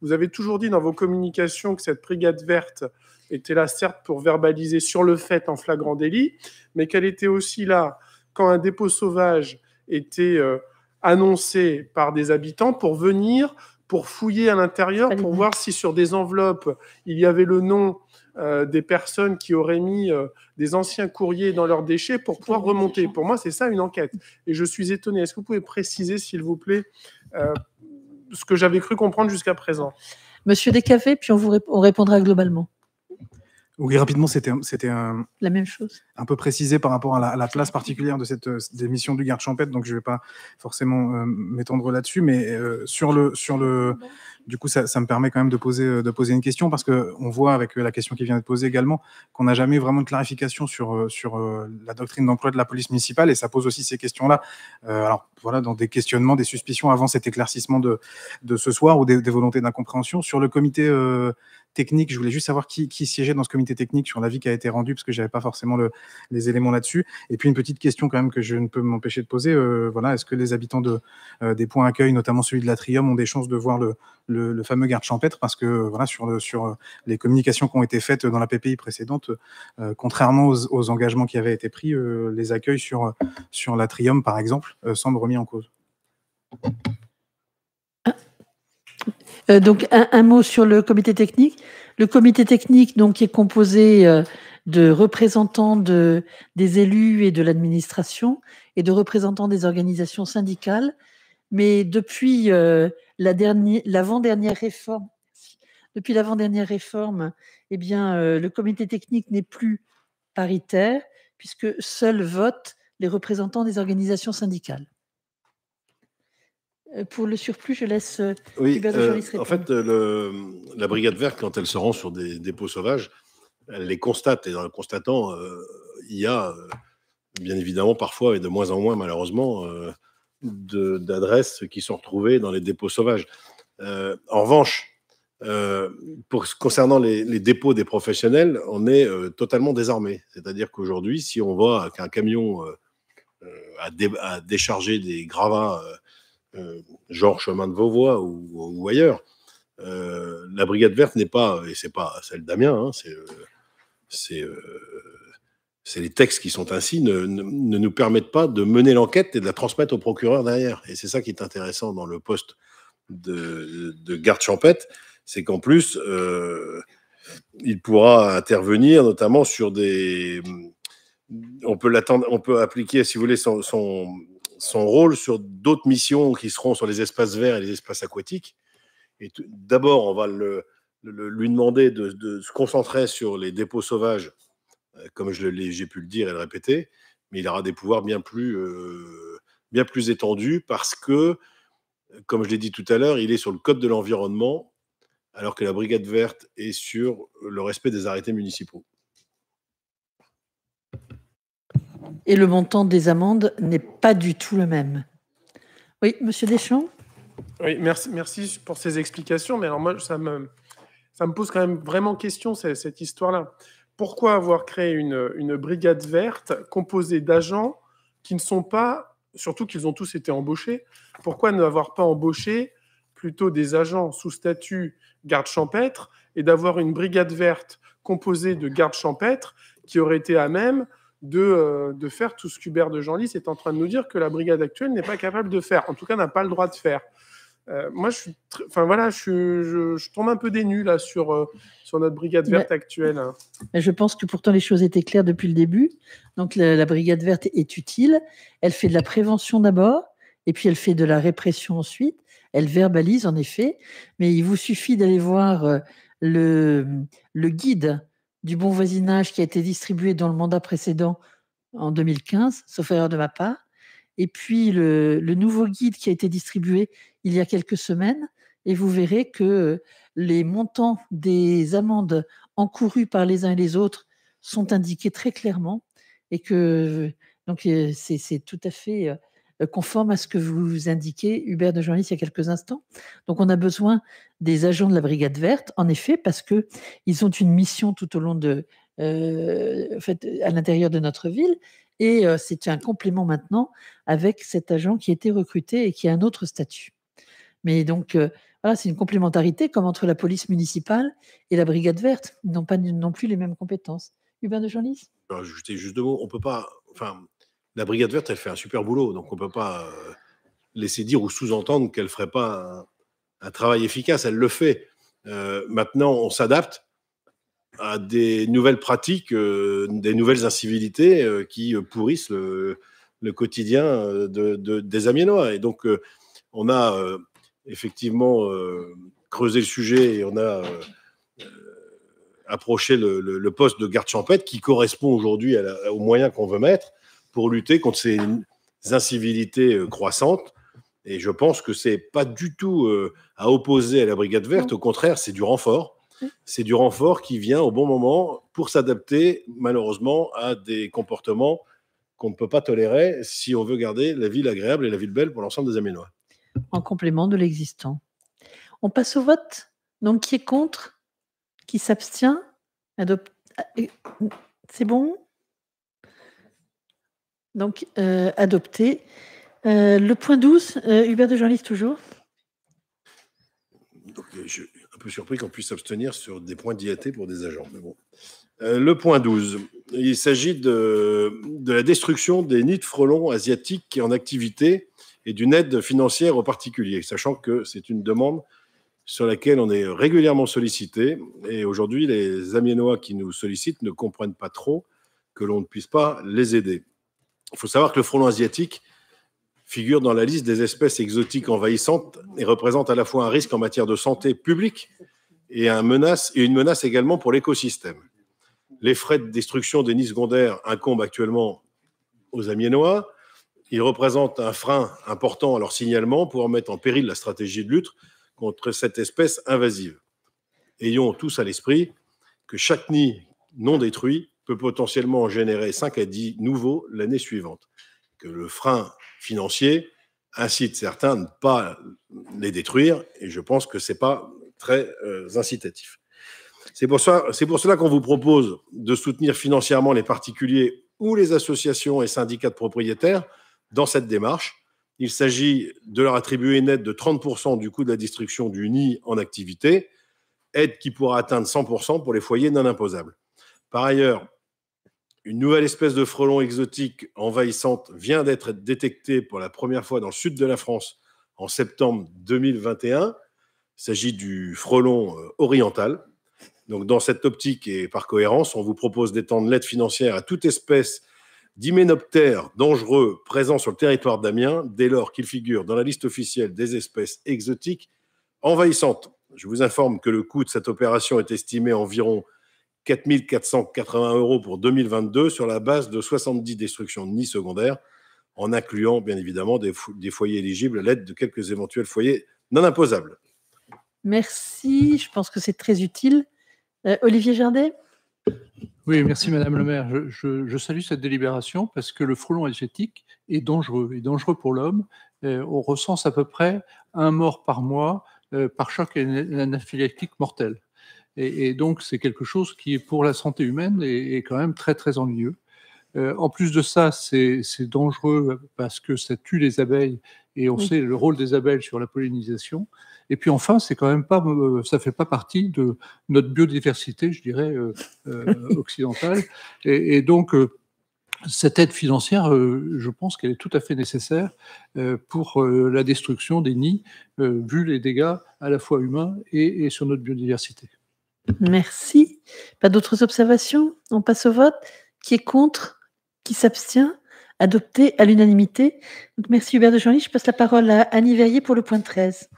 Vous avez toujours dit dans vos communications que cette Brigade verte était là, certes, pour verbaliser sur le fait en flagrant délit, mais qu'elle était aussi là quand un dépôt sauvage était... Euh, annoncés par des habitants pour venir, pour fouiller à l'intérieur, pour voir si sur des enveloppes, il y avait le nom euh, des personnes qui auraient mis euh, des anciens courriers dans leurs déchets pour pouvoir remonter. Pour moi, c'est ça une enquête. Et je suis étonné. Est-ce que vous pouvez préciser, s'il vous plaît, euh, ce que j'avais cru comprendre jusqu'à présent Monsieur Descafés, puis on vous on répondra globalement. Oui, rapidement, c'était la même chose. Un peu précisé par rapport à la, classe particulière de cette, émission euh, du garde champêtre, donc je ne vais pas forcément euh, m'étendre là-dessus, mais euh, sur le sur le du coup, ça, me permet quand même de poser, euh, une question parce qu'on voit avec euh, la question qui vient de poser également qu'on n'a jamais vraiment de clarification sur, euh, la doctrine d'emploi de la police municipale et ça pose aussi ces questions-là. alors voilà, dans des questionnements, des suspicions avant cet éclaircissement de, ce soir ou des, volontés d'incompréhension. Sur le comité technique, je voulais juste savoir qui, siégeait dans ce comité technique sur l'avis qui a été rendu parce que je n'avais pas forcément les éléments là-dessus. Et puis une petite question quand même que je ne peux m'empêcher de poser. voilà, Est-ce que les habitants de, des points d'accueil notamment celui de l'Atrium, ont des chances de voir le le, fameux garde champêtre, parce que euh, voilà, sur, euh, les communications qui ont été faites dans la PPI précédente, euh, contrairement aux, engagements qui avaient été pris, les accueils sur, sur l'Atrium, par exemple, semblent remis en cause. donc, un, un, mot sur le comité technique. Le comité technique donc, est composé de représentants de, des élus et de l'administration et de représentants des organisations syndicales mais depuis euh, l'avant-dernière réforme, depuis l'avant-dernière réforme, eh bien, euh, le comité technique n'est plus paritaire puisque seuls votent les représentants des organisations syndicales. Euh, pour le surplus, je laisse oui, En fait, la Brigade Verte, quand elle se rend sur des dépôts sauvages, elle les constate. Et en le constatant, il y a bien évidemment parfois, et de moins en moins malheureusement, d'adresses qui sont retrouvées dans les dépôts sauvages. Euh, en revanche, euh, concernant les, dépôts des professionnels, on est euh, totalement désarmé. C'est-à-dire qu'aujourd'hui, si on voit qu'un camion a, déchargé des gravats, genre chemin de Vauvois ou, ou ailleurs, la brigade verte n'est pas, et c'est pas celle d'Amiens, hein, c'est c'est les textes qui sont ainsi, ne, ne, nous permettent pas de mener l'enquête et de la transmettre au procureur derrière. Et c'est ça qui est intéressant dans le poste de, garde champêtre, c'est qu'en plus, euh, il pourra intervenir notamment sur des... On peut, l'attendre, on peut appliquer, si vous voulez, son, son, rôle sur d'autres missions qui seront sur les espaces verts et les espaces aquatiques. Et d'abord, on va le, lui demander de se concentrer sur les dépôts sauvages euh, comme je j'ai pu le dire et le répéter, mais il aura des pouvoirs bien plus, euh, bien plus étendus parce que, euh, comme je l'ai dit tout à l'heure, il est sur le code de l'environnement, alors que la brigade verte est sur le respect des arrêtés municipaux. Et le montant des amendes n'est pas du tout le même. Oui, Monsieur Deschamps Oui, merci, merci pour ces explications. Mais alors moi, ça me, ça me pose quand même vraiment question, cette histoire-là pourquoi avoir créé une, brigade verte composée d'agents qui ne sont pas, surtout qu'ils ont tous été embauchés, pourquoi ne avoir pas embauché plutôt des agents sous statut garde champêtre et d'avoir une brigade verte composée de gardes champêtres qui auraient été à même de, euh, de faire tout ce qu'Hubert de Genlis est en train de nous dire que la brigade actuelle n'est pas capable de faire, en tout cas n'a pas le droit de faire. Euh, moi, je suis, enfin voilà, je, tombe un peu dénu là euh, sur notre brigade verte actuelle. Hein. je pense que pourtant les choses étaient claires depuis le début. Donc la, brigade verte est utile. Elle fait de la prévention d'abord, et puis elle fait de la répression ensuite. Elle verbalise en effet, mais il vous suffit d'aller voir euh, le le guide du bon voisinage qui a été distribué dans le mandat précédent en 2015, sauf erreur de ma part et puis le, nouveau guide qui a été distribué il y a quelques semaines. Et vous verrez que les montants des amendes encourues par les uns et les autres sont indiqués très clairement et que donc euh, c'est tout à fait euh, conforme à ce que vous indiquez, Hubert de Journaliste, il y a quelques instants. Donc, on a besoin des agents de la Brigade Verte, en effet, parce qu'ils ont une mission tout au long de, euh, en fait, à l'intérieur de notre ville, et euh, c'est un complément maintenant avec cet agent qui a été recruté et qui a un autre statut. Mais donc, euh, voilà, c'est une complémentarité comme entre la police municipale et la brigade verte. Ils n'ont pas non plus les mêmes compétences. Hubert de Genlis bah, juste deux mots. On peut pas. Enfin, la brigade verte, elle fait un super boulot. Donc, on ne peut pas euh, laisser dire ou sous-entendre qu'elle ne ferait pas un, travail efficace. Elle le fait. maintenant, on s'adapte à des nouvelles pratiques, euh, des nouvelles incivilités euh, qui euh, pourrissent le, quotidien de, des Amiénois. Et donc, on a effectivement creusé le sujet et on a approché le, poste de garde champêtre qui correspond aujourd'hui aux moyens qu'on veut mettre pour lutter contre ces incivilités croissantes. Et je pense que ce n'est pas du tout à opposer à la Brigade verte, au contraire, c'est du renfort c'est du renfort qui vient au bon moment pour s'adapter malheureusement à des comportements qu'on ne peut pas tolérer si on veut garder la ville agréable et la ville belle pour l'ensemble des Aménois. En complément de l'existant. On passe au vote. Donc qui est contre Qui s'abstient ah, C'est bon Donc euh, adopté. Euh, le point 12, euh, Hubert de Jornaliste, toujours. Donc, surpris qu'on puisse s'abstenir sur des points d'IAT pour des agents. Mais bon. Euh, le point 12, il s'agit de, la destruction des nids de frelons asiatiques qui en activité et d'une aide financière aux particuliers, sachant que c'est une demande sur laquelle on est régulièrement sollicité. Et aujourd'hui, les Amiénois qui nous sollicitent ne comprennent pas trop que l'on ne puisse pas les aider. Il faut savoir que le frelon asiatique, figure dans la liste des espèces exotiques envahissantes et représente à la fois un risque en matière de santé publique et, menace, une menace également pour l'écosystème. Les frais de destruction des nids secondaires incombent actuellement aux Amiénois. Ils représentent un frein important à leur signalement pour mettre en péril la stratégie de lutte contre cette espèce invasive. Ayons tous à l'esprit que chaque nid non détruit peut potentiellement en générer 5 à 10 nouveaux l'année suivante, que le frein financiers incitent certains à ne pas les détruire, et je pense que ce n'est pas très euh, incitatif. C'est pour, pour cela qu'on vous propose de soutenir financièrement les particuliers ou les associations et syndicats de propriétaires dans cette démarche. Il s'agit de leur attribuer une aide de 30% du coût de la destruction du nid en activité, aide qui pourra atteindre 100% pour les foyers non imposables. Par ailleurs, une nouvelle espèce de frelon exotique envahissante vient d'être détectée pour la première fois dans le sud de la France en septembre 2021. Il s'agit du frelon euh, oriental. Donc, dans cette optique et par cohérence, on vous propose d'étendre l'aide financière à toute espèce d'hyménoptère dangereux présent sur le territoire d'Amiens dès lors qu'il figure dans la liste officielle des espèces exotiques envahissantes. Je vous informe que le coût de cette opération est estimé à environ 4 480 euros pour 2022 sur la base de 70 destructions de nids secondaires, en incluant bien évidemment des, foyers éligibles à l'aide de quelques éventuels foyers non imposables. Merci, je pense que c'est très utile. Euh, Olivier Jardet oui, merci Madame le maire. Je, salue cette délibération parce que le frelon asiatique est dangereux, est dangereux pour l'homme. Euh, on recense à peu près un mort par mois euh, par choc anaphylactique mortel. Et, donc, c'est quelque chose qui, pour la santé humaine, est, quand même très, très ennuyeux. Euh, en plus de ça, c'est dangereux parce que ça tue les abeilles et on sait le rôle des abeilles sur la pollinisation. Et puis enfin, c'est quand même pas, euh, ça fait pas partie de notre biodiversité, je dirais, euh, occidentale. Et, donc, cette aide financière, je pense qu'elle est tout à fait nécessaire pour la destruction des nids, vu les dégâts à la fois humains et sur notre biodiversité. Merci. Pas d'autres observations On passe au vote. Qui est contre Qui s'abstient Adopté à l'unanimité. Merci Hubert de jeanlis Je passe la parole à Annie Verrier pour le point 13.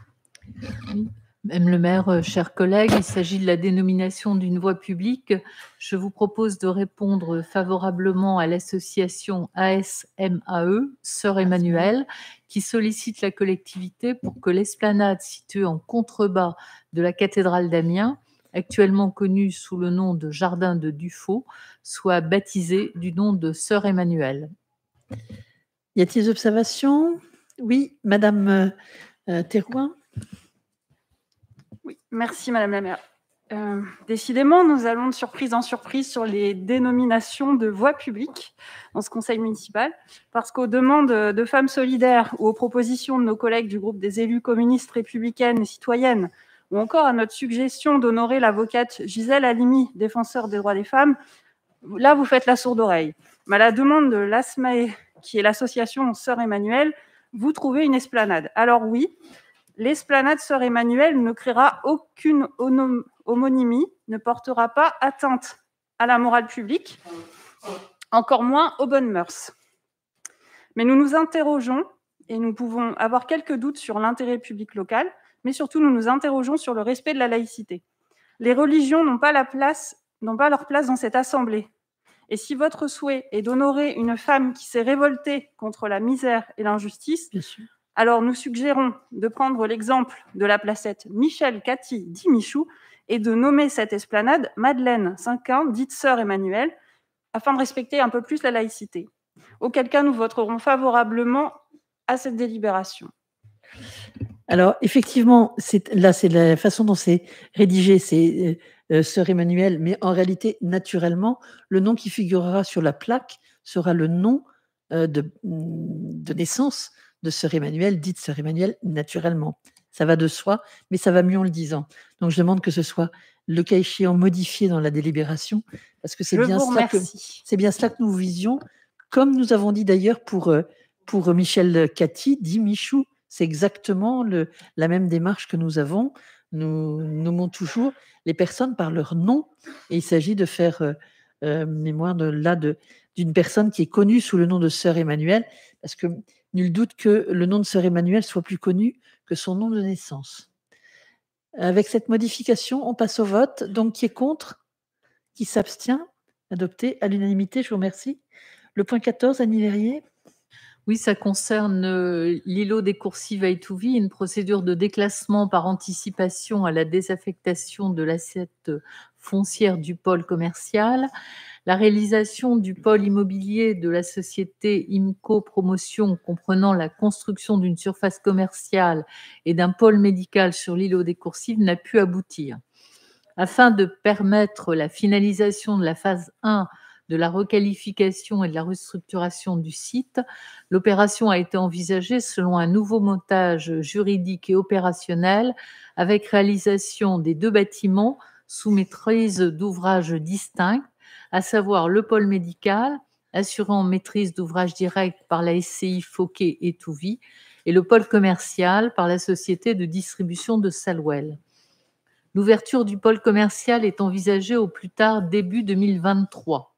Même le maire, euh, chers collègues, il s'agit de la dénomination d'une voie publique. Je vous propose de répondre favorablement à l'association ASMAE, Sœur Emmanuel, qui sollicite la collectivité pour que l'esplanade située en contrebas de la cathédrale d'Amiens actuellement connu sous le nom de Jardin de Dufaux, soit baptisé du nom de Sœur Emmanuelle. Y a-t-il des observations Oui, Madame euh, euh Oui, merci Madame la maire. Euh, décidément, nous allons de surprise en surprise sur les dénominations de voies publiques dans ce conseil municipal, parce qu'aux demandes de femmes solidaires ou aux propositions de nos collègues du groupe des élus communistes, républicaines et citoyennes ou encore à notre suggestion d'honorer l'avocate Gisèle Halimi, défenseur des droits des femmes, là, vous faites la sourde oreille. Mais à la demande de l'ASMAE, qui est l'association Sœur Emmanuel, vous trouvez une esplanade. Alors oui, l'esplanade Sœur Emmanuel ne créera aucune homonymie, ne portera pas atteinte à la morale publique, encore moins aux bonnes mœurs. Mais nous nous interrogeons et nous pouvons avoir quelques doutes sur l'intérêt public local, mais surtout nous nous interrogeons sur le respect de la laïcité. Les religions n'ont pas, leur place dans cette assemblée. Et si votre souhait est d'honorer une femme qui s'est révoltée contre la misère et l'injustice, alors nous suggérons de prendre l'exemple de la placette Michel Cathy Michou, et de nommer cette esplanade Madeleine Cinquin, dite sœur Emmanuelle, afin de respecter un peu plus la laïcité. Auquel cas, nous voterons favorablement à cette délibération. Alors, effectivement, c'est, là, c'est la façon dont c'est rédigé, c'est euh, euh, Sœur Emmanuel, mais en réalité, naturellement, le nom qui figurera sur la plaque sera le nom euh, mm, de, naissance de Sœur Emmanuel, dite Sœur Emmanuel naturellement. Ça va de soi, mais ça va mieux en le disant. Donc, je demande que ce soit le cas échéant modifié dans la délibération, parce que c'est bien, cela que, bien cela que nous visions, comme nous avons dit d'ailleurs pour, pour Michel Cathy, dit Michou, c'est exactement la même démarche que nous avons. Nous nommons toujours les personnes par leur nom. Et il s'agit de faire euh, euh, mémoire de là d'une personne qui est connue sous le nom de Sœur Emmanuel, parce que nul doute que le nom de Sœur Emmanuel soit plus connu que son nom de naissance. Avec cette modification, on passe au vote. Donc, qui est contre Qui s'abstient Adopté à l'unanimité. Je vous remercie. Le point 14, Annie Verrier. Oui, ça concerne euh, l'îlot des coursives 2 v une procédure de déclassement par anticipation à la désaffectation de l'assiette foncière du pôle commercial, la réalisation du pôle immobilier de la société IMCO Promotion comprenant la construction d'une surface commerciale et d'un pôle médical sur l'îlot des coursives n'a pu aboutir. Afin de permettre la finalisation de la phase 1 de la requalification et de la restructuration du site, l'opération a été envisagée selon un nouveau montage juridique et opérationnel avec réalisation des deux bâtiments sous maîtrise d'ouvrages distincts, à savoir le pôle médical, assurant maîtrise d'ouvrage direct par la SCI Fauquet et Touvi, et le pôle commercial par la société de distribution de Salwell. L'ouverture du pôle commercial est envisagée au plus tard début 2023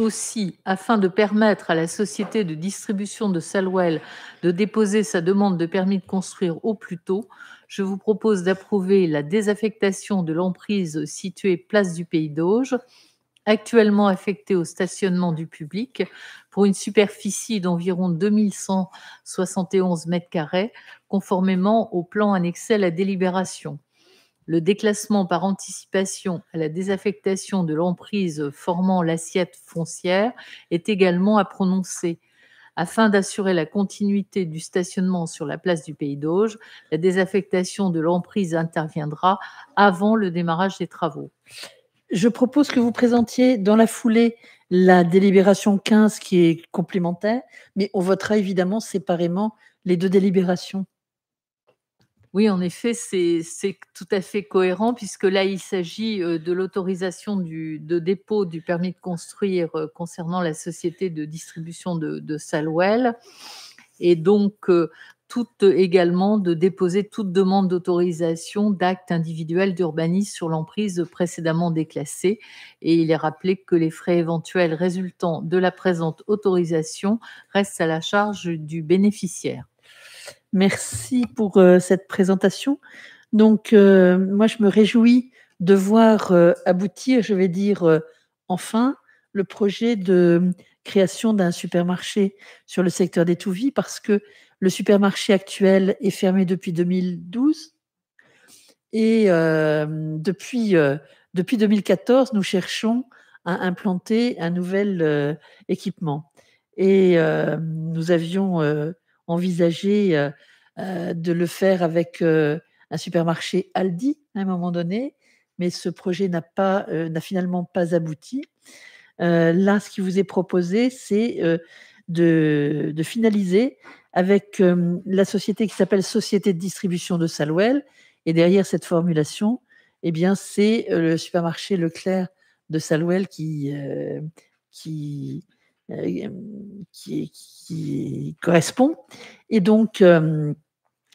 aussi, afin de permettre à la société de distribution de Salwell de déposer sa demande de permis de construire au plus tôt, je vous propose d'approuver la désaffectation de l'emprise située place du Pays d'Auge, actuellement affectée au stationnement du public, pour une superficie d'environ 2171 m2, conformément au plan annexé à la délibération le déclassement par anticipation à la désaffectation de l'emprise formant l'assiette foncière est également à prononcer. Afin d'assurer la continuité du stationnement sur la place du Pays d'Auge, la désaffectation de l'emprise interviendra avant le démarrage des travaux. Je propose que vous présentiez dans la foulée la délibération 15 qui est complémentaire, mais on votera évidemment séparément les deux délibérations. Oui, en effet, c'est tout à fait cohérent puisque là, il s'agit euh, de l'autorisation de dépôt du permis de construire euh, concernant la société de distribution de, Salwell. Et donc, euh, tout également de déposer toute demande d'autorisation d'actes individuel d'urbanisme sur l'emprise précédemment déclassée. Et il est rappelé que les frais éventuels résultant de la présente autorisation restent à la charge du bénéficiaire. Merci pour euh, cette présentation. Donc, euh, moi, je me réjouis de voir euh, aboutir, je vais dire enfin, le projet de création d'un supermarché sur le secteur des tout-vies parce que le supermarché actuel est fermé depuis 2012 et depuis, depuis 2014, nous cherchons à implanter un nouvel équipement. Et nous avions envisagé euh, euh, de le faire avec euh, un supermarché Aldi à un moment donné, mais ce projet n'a finalement pas abouti. là, ce qui vous est proposé, c'est de, finaliser avec la société qui s'appelle Société de distribution de Salouel. Et derrière cette formulation, eh bien, c'est le supermarché Leclerc de Salouel qui, qui, euh, qui, qui, correspond. Et donc, euh,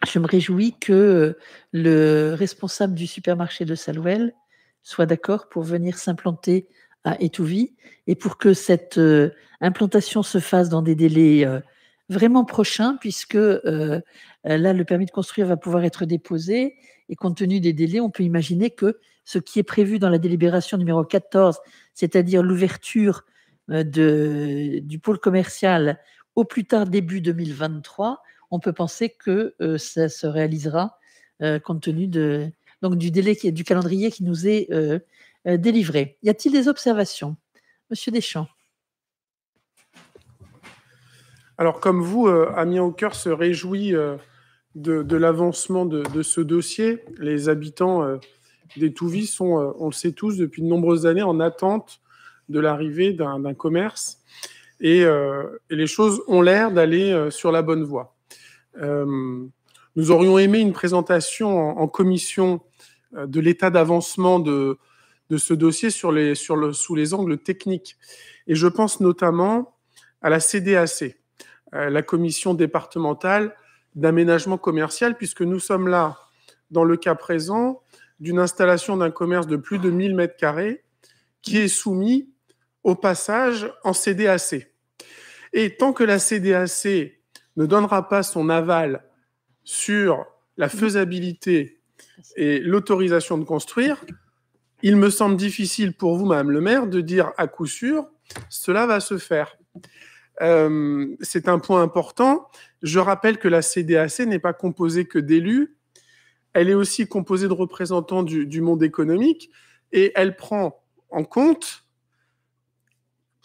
je me réjouis que le responsable du supermarché de Salouel soit d'accord pour venir s'implanter à Etouvi et pour que cette euh, implantation se fasse dans des délais vraiment prochains, puisque là, le permis de construire va pouvoir être déposé et compte tenu des délais, on peut imaginer que ce qui est prévu dans la délibération numéro 14, c'est-à-dire l'ouverture euh, du pôle commercial au plus tard début 2023, on peut penser que euh, ça se réalisera euh, compte tenu de, donc, du délai du calendrier qui nous est délivré. Y a-t-il des observations Monsieur Deschamps. Alors comme vous, Amiens au cœur se réjouit de, l'avancement de, ce dossier. Les habitants des Touvis sont, on le sait tous, depuis de nombreuses années en attente de l'arrivée d'un commerce euh, et, les choses ont l'air d'aller euh, sur la bonne voie. Euh, nous aurions aimé une présentation en, commission de l'état d'avancement de, de, ce dossier sur les, sur le, sous les angles techniques. Et je pense notamment à la CDAC, la commission départementale d'aménagement commercial, puisque nous sommes là, dans le cas présent, d'une installation d'un commerce de plus de 1000 m2 qui est soumis au passage en CDAC. Et tant que la CDAC ne donnera pas son aval sur la faisabilité et l'autorisation de construire, il me semble difficile pour vous, Madame le maire, de dire à coup sûr, cela va se faire. Euh, c'est un point important. Je rappelle que la CDAC n'est pas composée que d'élus, elle est aussi composée de représentants du, du, monde économique et elle prend en compte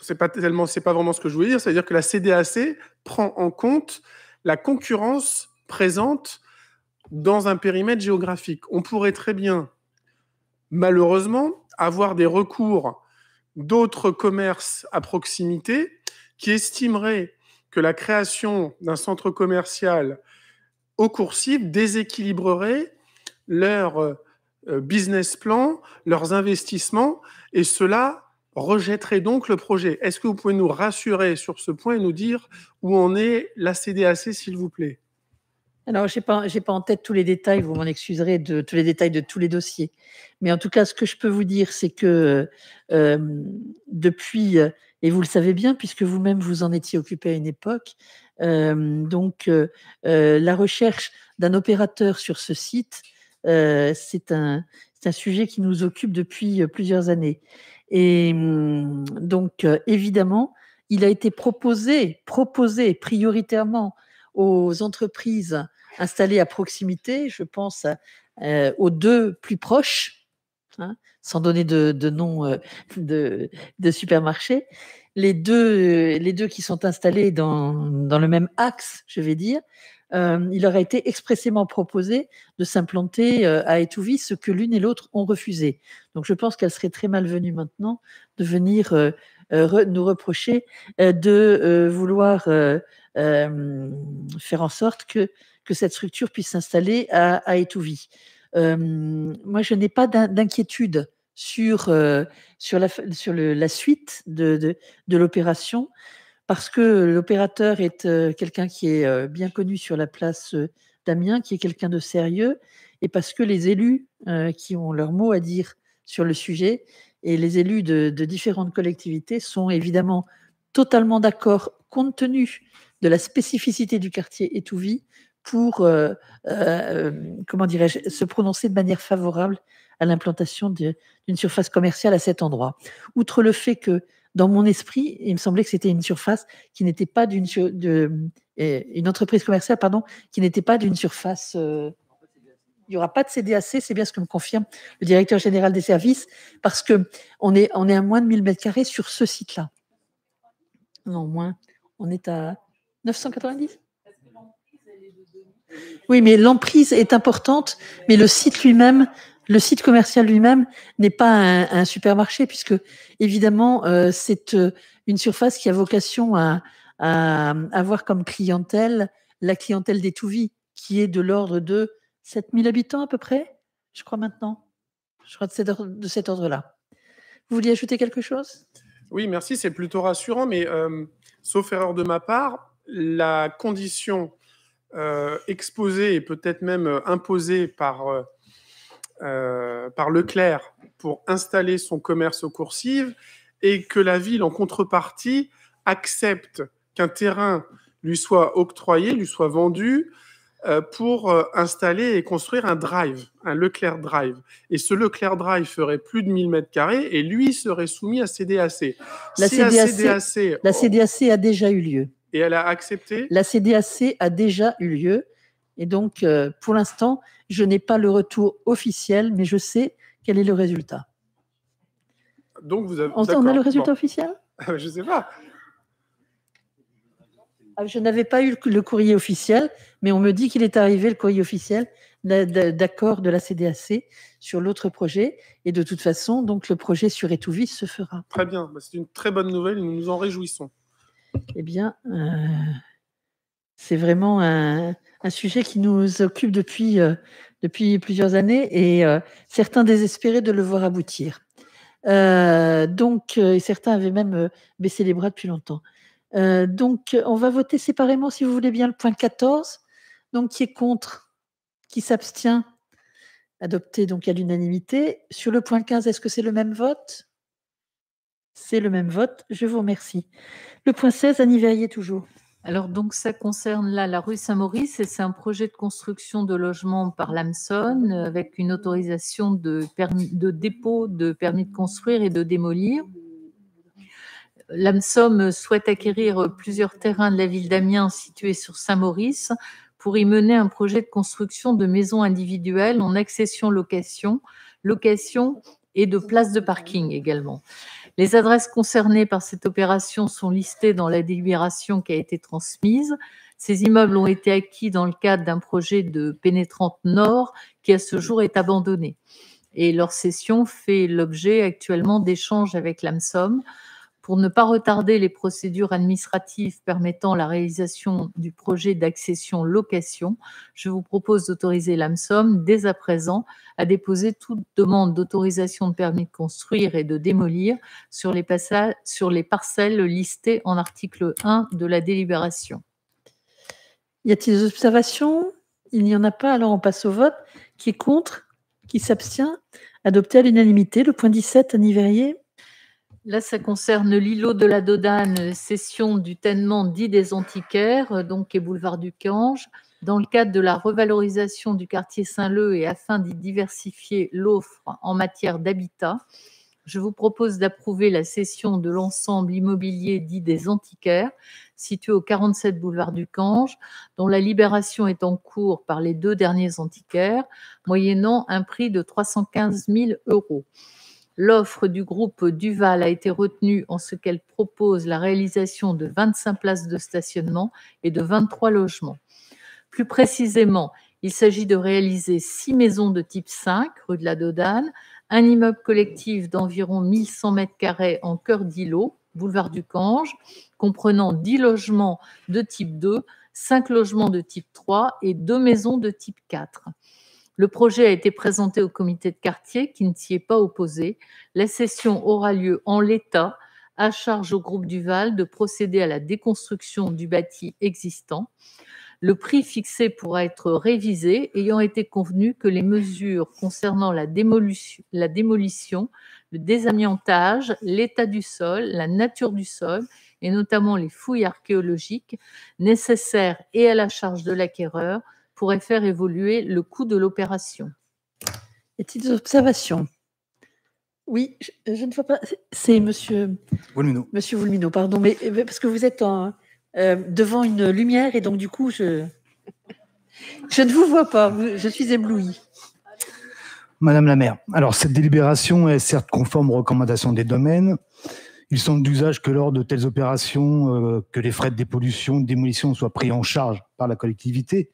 ce pas tellement, c'est pas vraiment ce que je voulais dire. C'est-à-dire que la CDAC prend en compte la concurrence présente dans un périmètre géographique. On pourrait très bien, malheureusement, avoir des recours d'autres commerces à proximité qui estimeraient que la création d'un centre commercial au cible déséquilibrerait leur euh, business plan, leurs investissements, et cela rejetterait donc le projet. Est-ce que vous pouvez nous rassurer sur ce point et nous dire où en est la CDAC, s'il vous plaît alors, je n'ai pas, pas, en tête tous les détails, vous m'en excuserez, de tous les détails de tous les dossiers. Mais en tout cas, ce que je peux vous dire, c'est que euh, depuis, euh, et vous le savez bien, puisque vous-même vous en étiez occupé à une époque, euh, donc la recherche d'un opérateur sur ce site, c'est un, un sujet qui nous occupe depuis plusieurs années. Et hum, donc, euh, évidemment, il a été proposé, proposé prioritairement aux entreprises installées à proximité, je pense euh, aux deux plus proches, hein, sans donner de, nom euh, de, supermarché, les deux, les deux qui sont installés dans le même axe, je vais dire, euh, il aurait été expressément proposé de s'implanter euh, à Etouvi, ce que l'une et l'autre ont refusé. Donc je pense qu'elle serait très malvenue maintenant de venir euh, nous reprocher de vouloir faire en sorte que, cette structure puisse s'installer à, à moi, je n'ai pas d'inquiétude sur, la, suite de l'opération parce que l'opérateur est euh, quelqu'un qui est euh, bien connu sur la place euh, d'Amiens, qui est quelqu'un de sérieux, et parce que les élus qui ont leur mot à dire sur le sujet, et les élus de, différentes collectivités sont évidemment totalement d'accord, compte tenu de la spécificité du quartier Étouvie, pour comment dirais-je se prononcer de manière favorable à l'implantation d'une surface commerciale à cet endroit. Outre le fait que dans mon esprit, il me semblait que c'était une surface qui n'était pas d'une de, euh, une entreprise commerciale, pardon, qui n'était pas d'une surface. Euh, il n'y aura pas de CDAC, c'est bien ce que me confirme le directeur général des services, parce que on est, on est à moins de 1000 mètres carrés sur ce site-là. Non, moins. On est à 990 Oui, mais l'emprise est importante, mais le site lui-même le site commercial lui-même n'est pas un, supermarché puisque évidemment euh, c'est euh, une surface qui a vocation à, avoir comme clientèle la clientèle des Touvis qui est de l'ordre de 7000 habitants à peu près, je crois maintenant. Je crois de cet, ordre, là Vous vouliez ajouter quelque chose Oui, merci, c'est plutôt rassurant, mais euh, sauf erreur de ma part, la condition exposée et peut-être même imposée par euh, par Leclerc pour installer son commerce aux coursives et que la ville, en contrepartie, accepte qu'un terrain lui soit octroyé, lui soit vendu euh, pour euh, installer et construire un drive, un Leclerc Drive. Et ce Leclerc Drive ferait plus de 1000 mètres carrés et lui serait soumis à CDAC. La, CDAC, la CDAC a déjà eu lieu. Et elle a accepté La CDAC a déjà eu lieu et donc, euh, pour l'instant, je n'ai pas le retour officiel, mais je sais quel est le résultat. Donc, vous avez. On, a le résultat officiel Je ne sais pas. Ah, je n'avais pas eu le courrier officiel, mais on me dit qu'il est arrivé le courrier officiel d'accord de la CDAC sur l'autre projet. Et de toute façon, donc le projet sur Etouvis se fera. Très bien, bah, c'est une très bonne nouvelle, nous nous en réjouissons. Eh bien, euh, c'est vraiment un, un sujet qui nous occupe depuis, euh, depuis plusieurs années et euh, certains désespéraient de le voir aboutir. Euh, donc, et certains avaient même baissé les bras depuis longtemps. donc, on va voter séparément, si vous voulez bien, le point 14. Donc, qui est contre, qui s'abstient, adopté donc à l'unanimité. Sur le point 15, est-ce que c'est le même vote C'est le même vote. Je vous remercie. Le point 16, Annie Verrier toujours. Alors donc ça concerne là la rue Saint-Maurice et c'est un projet de construction de logements par l'AMSON avec une autorisation de, dépôt de permis de construire et de démolir. L'AMSOM souhaite acquérir plusieurs terrains de la ville d'Amiens situés sur Saint-Maurice pour y mener un projet de construction de maisons individuelles en accession location, location et de places de parking également. Les adresses concernées par cette opération sont listées dans la délibération qui a été transmise. Ces immeubles ont été acquis dans le cadre d'un projet de pénétrante nord qui à ce jour est abandonné. Et leur cession fait l'objet actuellement d'échanges avec l'AMSOM pour ne pas retarder les procédures administratives permettant la réalisation du projet d'accession-location, je vous propose d'autoriser l'AMSOM dès à présent à déposer toute demande d'autorisation de permis de construire et de démolir sur les, passages, sur les parcelles listées en article 1 de la délibération. Y a-t-il des observations Il n'y en a pas, alors on passe au vote. Qui est contre Qui s'abstient Adopté à l'unanimité. Le point 17, Annie Verrier. Là, ça concerne l'îlot de la Dodane, cession du ténement dit des antiquaires, euh, donc et boulevard du Cange. Dans le cadre de la revalorisation du quartier Saint-Leu et afin d'y diversifier l'offre en matière d'habitat, je vous propose d'approuver la cession de l'ensemble immobilier dit des antiquaires, situé au 47 boulevard du Cange, dont la libération est en cours par les deux derniers antiquaires, moyennant un prix de 315 000 euros. L'offre du groupe Duval a été retenue en ce qu'elle propose la réalisation de 25 places de stationnement et de 23 logements. Plus précisément, il s'agit de réaliser 6 maisons de type 5 rue de la Dodane, un immeuble collectif d'environ 1100 m2 en cœur d'îlot, boulevard du Cange, comprenant 10 logements de type 2, 5 logements de type 3 et 2 maisons de type 4. Le projet a été présenté au comité de quartier qui ne s'y est pas opposé. La session aura lieu en l'état, à charge au groupe Duval de procéder à la déconstruction du bâti existant. Le prix fixé pourra être révisé, ayant été convenu que les mesures concernant la démolition, la démolition le désamiantage, l'état du sol, la nature du sol et notamment les fouilles archéologiques nécessaires et à la charge de l'acquéreur pourrait faire évoluer le coût de l'opération. Y a il des observations Oui, je, ne vois pas. C'est Monsieur Volmino. Monsieur Volmino, pardon, mais, parce que vous êtes euh, devant une lumière et donc du coup, je, je ne vous vois pas. Je suis éblouie. Madame la maire, alors cette délibération est certes conforme aux recommandations des domaines. Il semble d'usage que lors de telles opérations, euh, que les frais de dépollution, de démolition soient pris en charge par la collectivité.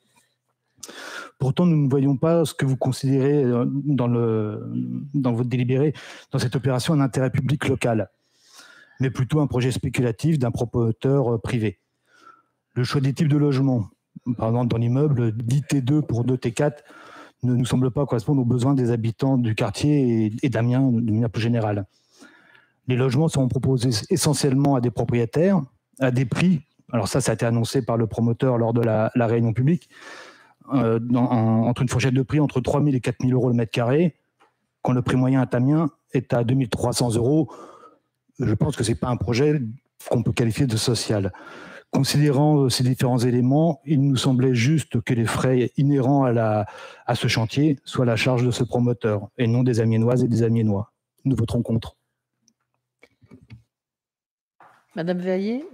Pourtant, nous ne voyons pas ce que vous considérez euh, dans, votre délibéré, dans cette opération, un intérêt public local, mais plutôt un projet spéculatif d'un promoteur euh, privé. Le choix des types de logements, par exemple dans l'immeuble, 10 T2 pour 2 T4, ne nous semble pas correspondre aux besoins des habitants du quartier et, d'Amiens de manière plus générale. Les logements sont proposés essentiellement à des propriétaires, à des prix. Alors ça, ça a été annoncé par le promoteur lors de la réunion publique. Euh, entre une fourchette de prix entre 3 000 et 4 000 euros le mètre carré, quand le prix moyen à tamien est à 2 300 euros, je pense que ce n'est pas un projet qu'on peut qualifier de social. Considérant euh, ces différents éléments, il nous semblait juste que les frais inhérents à, la, ce chantier soient la charge de ce promoteur et non des Amiénoises et des Amiénois. Nous voterons contre. Madame Verrier,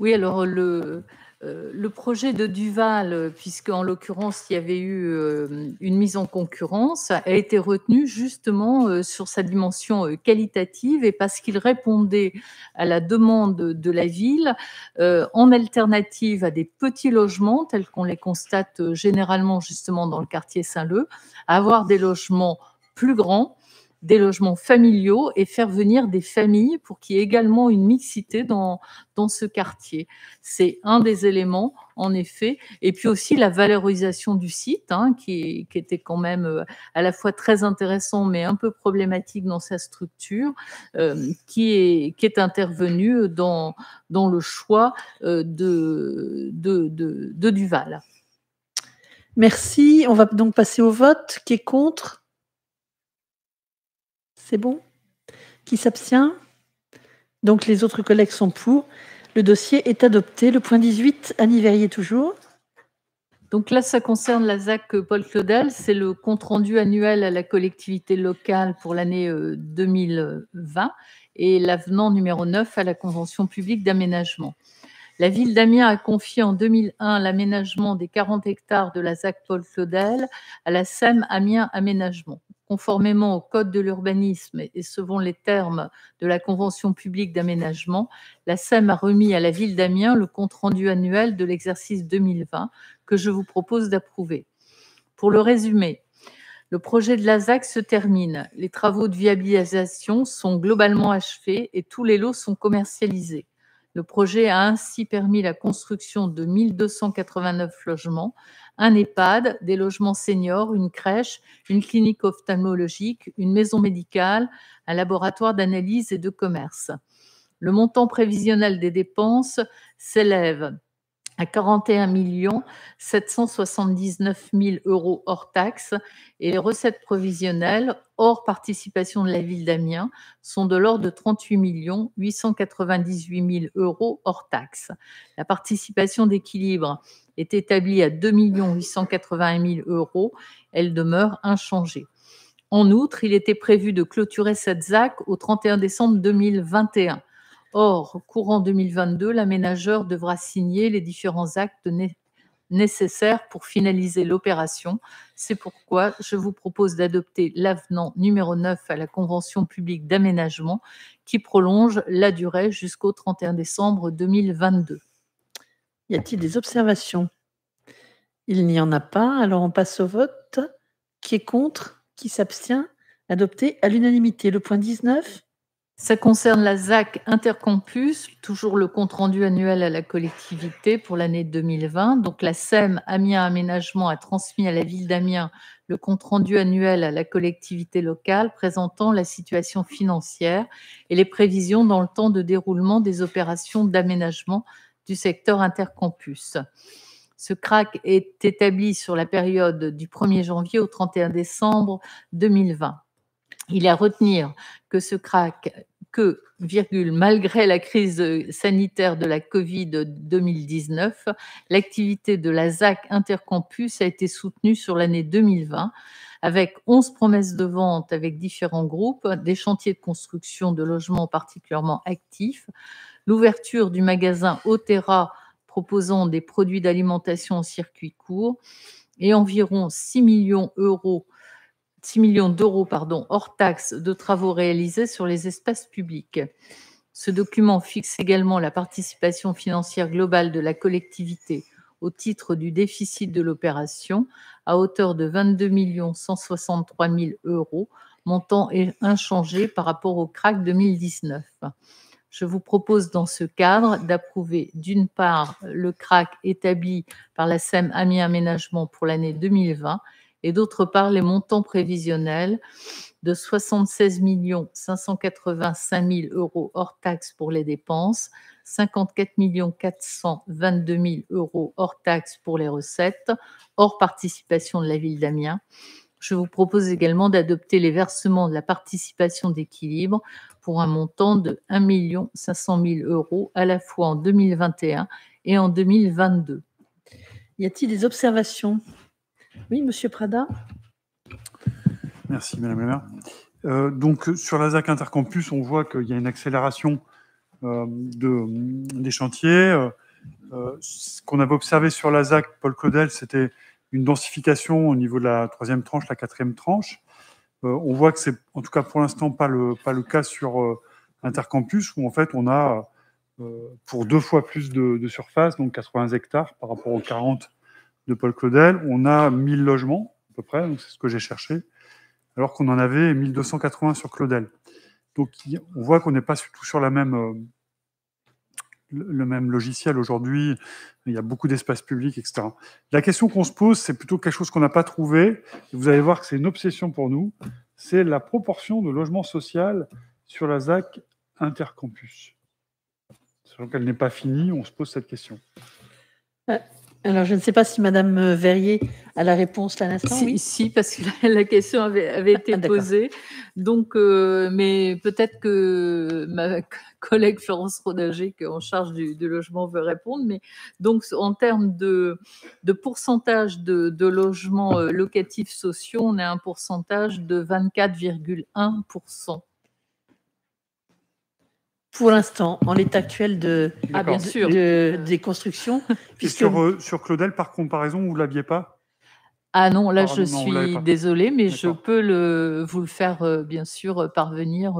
Oui, alors le, euh, le projet de Duval, puisque en l'occurrence il y avait eu euh, une mise en concurrence, a été retenu justement euh, sur sa dimension qualitative et parce qu'il répondait à la demande de la ville en alternative à des petits logements tels qu'on les constate généralement justement dans le quartier Saint-Leu, avoir des logements plus grands des logements familiaux et faire venir des familles pour qu'il y ait également une mixité dans, dans ce quartier. C'est un des éléments, en effet. Et puis aussi la valorisation du site, hein, qui, qui, était quand même euh, à la fois très intéressant, mais un peu problématique dans sa structure, euh, qui, est, qui est intervenu dans, dans le choix euh, de, de, de, de Duval. Merci. On va donc passer au vote. Qui est contre c'est bon Qui s'abstient Donc les autres collègues sont pour. Le dossier est adopté. Le point 18, Annie Verrier toujours. Donc là, ça concerne la ZAC euh, Paul Claudel. C'est le compte-rendu annuel à la collectivité locale pour l'année 2020 euh, et l'avenant numéro 9 à la Convention publique d'aménagement. La ville d'Amiens a confié en 2001 l'aménagement des 40 hectares de la ZAC Paul Claudel à la SEM Amiens Aménagement conformément au Code de l'urbanisme et selon les termes de la Convention publique d'aménagement, la SEM a remis à la ville d'Amiens le compte-rendu annuel de l'exercice 2020 que je vous propose d'approuver. Pour le résumer, le projet de la ZAC se termine. Les travaux de viabilisation sont globalement achevés et tous les lots sont commercialisés. Le projet a ainsi permis la construction de 1289 logements, un EHPAD, des logements seniors, une crèche, une clinique ophtalmologique, une maison médicale, un laboratoire d'analyse et de commerce. Le montant prévisionnel des dépenses s'élève à 41 779 000 euros hors taxes et les recettes provisionnelles hors participation de la ville d'Amiens sont de l'ordre de 38 898 000 euros hors taxes. La participation d'équilibre est établie à 2 881 000 euros. Elle demeure inchangée. En outre, il était prévu de clôturer cette ZAC au 31 décembre 2021. Or, courant 2022, l'aménageur devra signer les différents actes nécessaires pour finaliser l'opération. C'est pourquoi je vous propose d'adopter l'avenant numéro 9 à la Convention publique d'aménagement qui prolonge la durée jusqu'au 31 décembre 2022. Y a-t-il des observations Il n'y en a pas, alors on passe au vote. Qui est contre Qui s'abstient Adopté à l'unanimité. Le point 19 ça concerne la ZAC Intercampus, toujours le compte-rendu annuel à la collectivité pour l'année 2020. Donc la SEM Amiens Aménagement a transmis à la ville d'Amiens le compte-rendu annuel à la collectivité locale présentant la situation financière et les prévisions dans le temps de déroulement des opérations d'aménagement du secteur intercampus. Ce CRAC est établi sur la période du 1er janvier au 31 décembre 2020. Il est à retenir que ce CRAC que, malgré la crise euh, sanitaire de la Covid 2019, l'activité de la ZAC Intercampus a été soutenue sur l'année 2020 avec 11 promesses de vente avec différents groupes, des chantiers de construction de logements particulièrement actifs, l'ouverture du magasin Otera proposant des produits d'alimentation en circuit court et environ 6 millions d'euros 6 millions d'euros pardon, hors taxes de travaux réalisés sur les espaces publics. Ce document fixe également la participation financière globale de la collectivité au titre du déficit de l'opération à hauteur de 22 163 000 euros, montant inchangé par rapport au CRAC 2019. Je vous propose dans ce cadre d'approuver d'une part le CRAC établi par la SEM Amiens Aménagement pour l'année 2020 et d'autre part les montants prévisionnels de 76 585 000 euros hors taxes pour les dépenses, 54 422 000 euros hors taxes pour les recettes, hors participation de la ville d'Amiens. Je vous propose également d'adopter les versements de la participation d'équilibre pour un montant de 1 500 000 euros à la fois en 2021 et en 2022. Y a-t-il des observations oui, Monsieur Prada. Merci, Madame la maire. Euh, donc, sur la ZAC Intercampus, on voit qu'il y a une accélération euh, des chantiers. Euh, ce qu'on avait observé sur la ZAC, Paul Claudel, c'était une densification au niveau de la troisième tranche, la quatrième tranche. on voit que c'est, en tout cas pour l'instant, pas le, pas le cas sur Intercampus, où en fait, on a pour deux fois plus de surface, donc 80 hectares par rapport aux 40 de Paul Claudel, on a 1000 logements à peu près, donc c'est ce que j'ai cherché, alors qu'on en avait 1280 sur Claudel. Donc on voit qu'on n'est pas surtout sur la même, euh, le même logiciel aujourd'hui. Il y a beaucoup d'espaces publics, etc. La question qu'on se pose, c'est plutôt quelque chose qu'on n'a pas trouvé. Vous allez voir que c'est une obsession pour nous. C'est la proportion de logements sociaux sur la ZAC intercampus. Sachant qu'elle n'est pas finie, on se pose cette question. Euh, alors, je ne sais pas si Madame euh, Verrier a la réponse là l'instant. Si, oui parce que la, question avait, été ah, posée. Donc, euh, mais peut-être que ma collègue Florence Rodager, qui est en charge du, logement, veut répondre. Mais donc, en termes de, pourcentage de, de logements euh, locatifs sociaux, on a un pourcentage de 24,1 pour l'instant, en l'état actuel de, bien sûr. des constructions. Puisque... Euh, sur, Claudel, par comparaison, vous ne l'aviez pas Ah non, là, je suis désolée, mais je peux le, vous le faire, euh, bien sûr, euh, parvenir,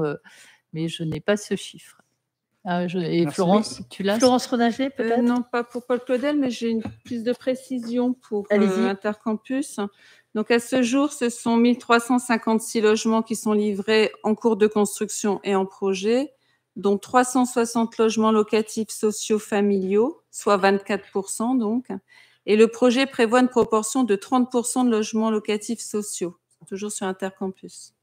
mais je n'ai pas ce chiffre. Ah, et Florence, tu l'as Florence Renager, peut-être Non, pas pour Paul Claudel, mais j'ai une plus de précision pour Intercampus. Donc, à ce jour, ce sont 1356 logements qui sont livrés en cours de construction et en projet dont 360 logements locatifs sociaux familiaux, soit 24 donc. Et le projet prévoit une proportion de 30 de logements locatifs sociaux, toujours sur Intercampus.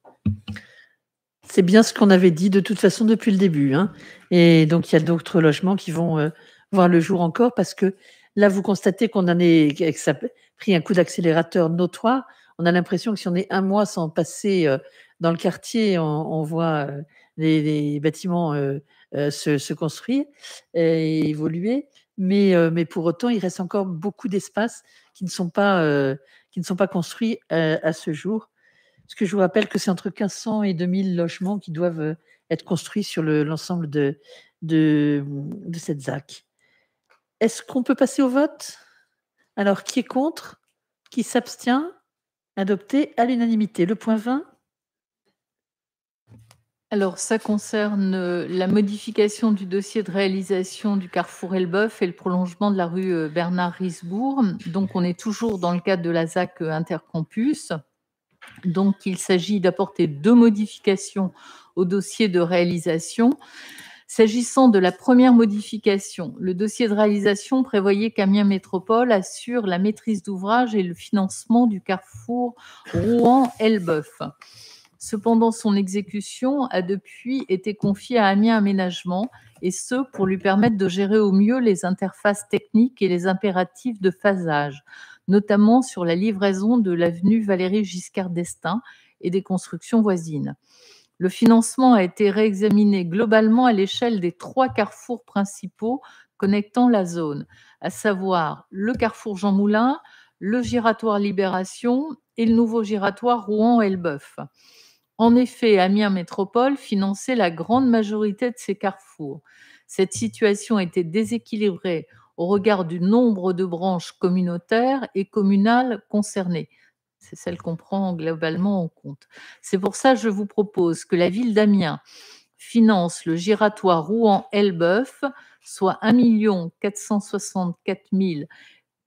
C'est bien ce qu'on avait dit de toute façon depuis le début. Hein. Et donc, il y a d'autres logements qui vont euh, voir le jour encore parce que là, vous constatez qu'on en est, ça a pris un coup d'accélérateur notoire. On a l'impression que si on est un mois sans passer euh, dans le quartier, on, voit euh, les, bâtiments se, se, et évoluer. Mais, mais pour autant, il reste encore beaucoup d'espaces qui ne sont pas, qui ne sont pas construits à ce jour. Ce que je vous rappelle que c'est entre 1500 et 2000 logements qui doivent être construits sur l'ensemble de, de, de, cette ZAC. Est-ce qu'on peut passer au vote Alors, qui est contre Qui s'abstient Adopté à l'unanimité. Le point 20 alors, ça concerne euh, la modification du dossier de réalisation du carrefour Elbeuf et le prolongement de la rue euh, Bernard-Risbourg. Donc, on est toujours dans le cadre de la ZAC euh, Intercampus. Donc, il s'agit d'apporter deux modifications au dossier de réalisation. S'agissant de la première modification, le dossier de réalisation prévoyait qu'Amiens Métropole assure la maîtrise d'ouvrage et le financement du carrefour Rouen-Elbeuf. Cependant, son exécution a depuis été confiée à Amiens Aménagement, et ce, pour lui permettre de gérer au mieux les interfaces techniques et les impératifs de phasage, notamment sur la livraison de l'avenue Valérie Giscard d'Estaing et des constructions voisines. Le financement a été réexaminé globalement à l'échelle des trois carrefours principaux connectant la zone, à savoir le carrefour Jean Moulin, le giratoire Libération et le nouveau giratoire Rouen-Elbeuf. En effet, Amiens Métropole finançait la grande majorité de ces carrefours. Cette situation était déséquilibrée au regard du nombre de branches communautaires et communales concernées. C'est celle qu'on prend globalement en compte. C'est pour ça que je vous propose que la ville d'Amiens finance le giratoire Rouen-Elbeuf, soit 1 464 000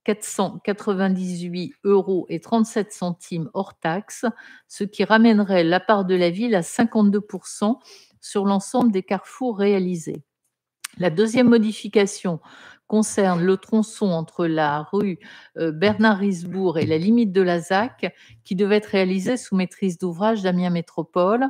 498 euros et 37 centimes hors taxe, ce qui ramènerait la part de la ville à 52% sur l'ensemble des carrefours réalisés. La deuxième modification concerne le tronçon entre la rue euh, Bernard-Risbourg et la limite de la ZAC, qui devait être réalisé sous maîtrise d'ouvrage d'Amiens Métropole.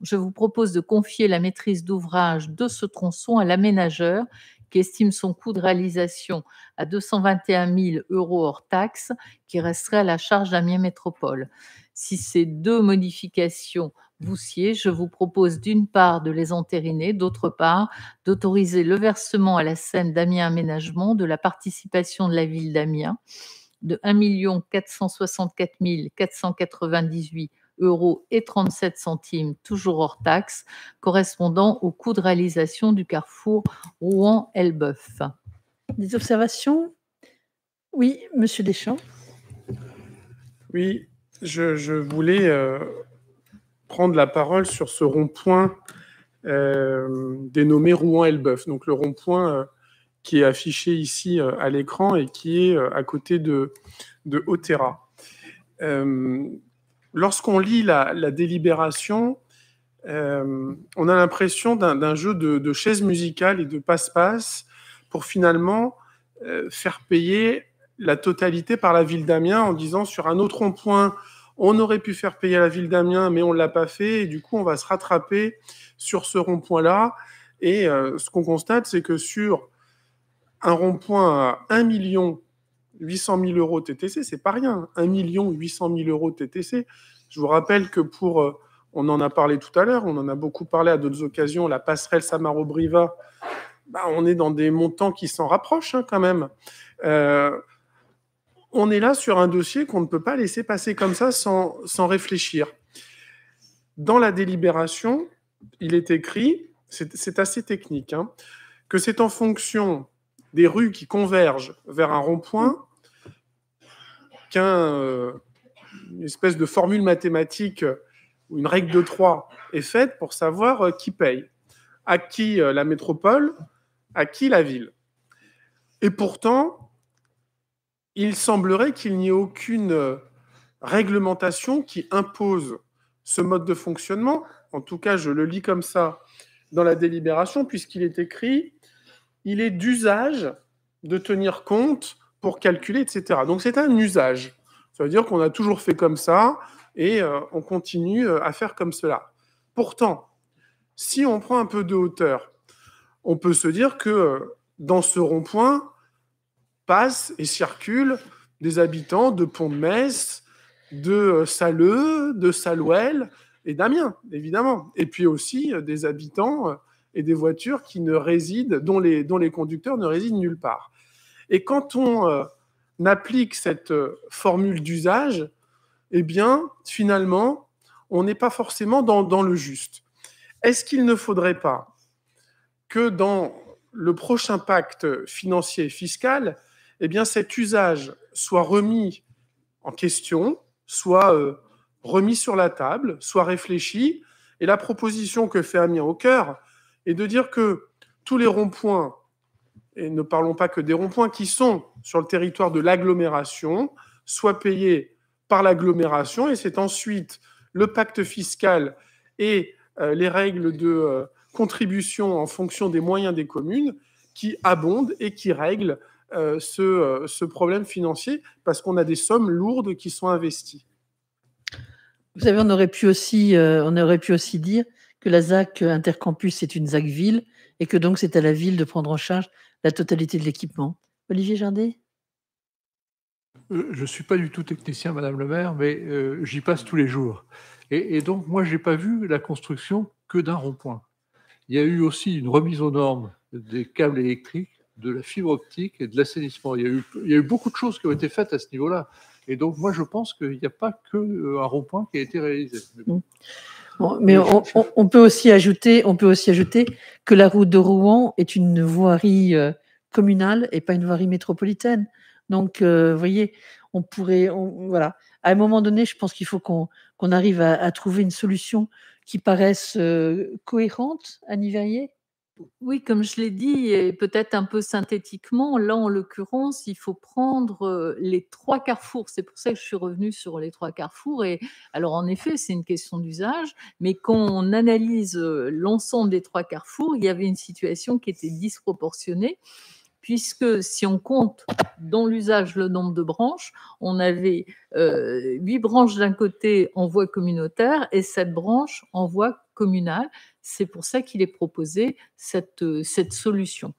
Je vous propose de confier la maîtrise d'ouvrage de ce tronçon à l'aménageur qui estime son coût de réalisation à 221 000 euros hors taxes, qui resterait à la charge d'Amiens Métropole. Si ces deux modifications vous siedent, je vous propose d'une part de les entériner, d'autre part d'autoriser le versement à la scène d'Amiens Aménagement de la participation de la ville d'Amiens de 1 464 498 euros et 37 centimes, toujours hors taxe, correspondant au coût de réalisation du carrefour Rouen-Elbeuf. Des observations Oui, Monsieur Deschamps. Oui, je, voulais euh, prendre la parole sur ce rond-point euh, dénommé Rouen-Elbeuf. Donc le rond-point euh, qui est affiché ici à l'écran et qui est à côté de, de Otera lorsqu'on lit la, délibération, euh, on a l'impression d'un jeu de, chaises musicales et de passe-passe pour finalement euh, faire payer la totalité par la ville d'Amiens en disant sur un autre rond-point, on aurait pu faire payer la ville d'Amiens, mais on ne l'a pas fait, et du coup on va se rattraper sur ce rond-point-là. Et euh, ce qu'on constate, c'est que sur un rond-point à 1 million 800 000 euros TTC, c'est pas rien. 1 800 000 euros TTC. Je vous rappelle que pour, euh, on en a parlé tout à l'heure, on en a beaucoup parlé à d'autres occasions, la passerelle Samaro-Briva, bah, on est dans des montants qui s'en rapprochent hein, quand même. Euh, on est là sur un dossier qu'on ne peut pas laisser passer comme ça sans, sans réfléchir. Dans la délibération, il est écrit, c'est assez technique, hein, que c'est en fonction des rues qui convergent vers un rond-point qu'une euh, espèce de formule mathématique ou une règle de trois est faite pour savoir euh, qui paye, à qui euh, la métropole, à qui la ville. Et pourtant, il semblerait qu'il n'y ait aucune réglementation qui impose ce mode de fonctionnement. En tout cas, je le lis comme ça dans la délibération, puisqu'il est écrit, il est d'usage de tenir compte pour calculer, etc. Donc c'est un usage. Ça veut dire qu'on a toujours fait comme ça et euh, on continue euh, à faire comme cela. Pourtant, si on prend un peu de hauteur, on peut se dire que euh, dans ce rond-point passent et circulent des habitants de Pont-de-Metz, de Saleux, de Salouel et d'Amiens, évidemment. Et puis aussi des habitants et des voitures qui ne résident, dont les conducteurs ne résident nulle part. Et quand on euh, applique cette euh, formule d'usage, eh bien, finalement, on n'est pas forcément dans, le juste. Est-ce qu'il ne faudrait pas que dans le prochain pacte financier et fiscal, eh bien, cet usage soit remis en question, soit euh, remis sur la table, soit réfléchi. Et la proposition que fait Amir au cœur est de dire que tous les ronds-points et ne parlons pas que des ronds-points qui sont sur le territoire de l'agglomération, soient payés par l'agglomération et c'est ensuite le pacte fiscal et euh, les règles de euh, contribution en fonction des moyens des communes qui abondent et qui règlent euh, ce, ce, problème financier parce qu'on a des sommes lourdes qui sont investies. Vous savez, on aurait pu aussi, on aurait pu aussi dire que la ZAC Intercampus est une ZAC ville et que donc c'est à la ville de prendre en charge la totalité de l'équipement. Olivier Jardet euh, je ne suis pas du tout technicien, Madame le maire, mais euh, j'y passe tous les jours. Et, donc, moi, je n'ai pas vu la construction que d'un rond-point. Il y a eu aussi une remise aux normes des câbles électriques, de la fibre optique et de l'assainissement. Il, y a eu, beaucoup de choses qui ont été faites à ce niveau-là. Et donc, moi, je pense qu'il n'y a pas qu'un euh, rond-point qui a été réalisé. Mm mais on, peut aussi ajouter, on peut aussi ajouter que la route de Rouen est une voirie euh, communale et pas une voirie métropolitaine. Donc, euh, vous voyez, on pourrait, voilà. À un moment donné, je pense qu'il faut qu'on arrive à, trouver une solution qui paraisse euh, cohérente à Niverrier oui, comme je l'ai dit, et peut-être un peu synthétiquement, là en l'occurrence, il faut prendre euh, les trois carrefours. C'est pour ça que je suis revenue sur les trois carrefours. Et alors en effet, c'est une question d'usage, mais quand on analyse euh, l'ensemble des trois carrefours, il y avait une situation qui était disproportionnée puisque si on compte dans l'usage le nombre de branches, on avait euh, huit branches d'un côté en voie communautaire et sept branches en voie communale, c'est pour ça qu'il est proposé cette, euh, cette solution.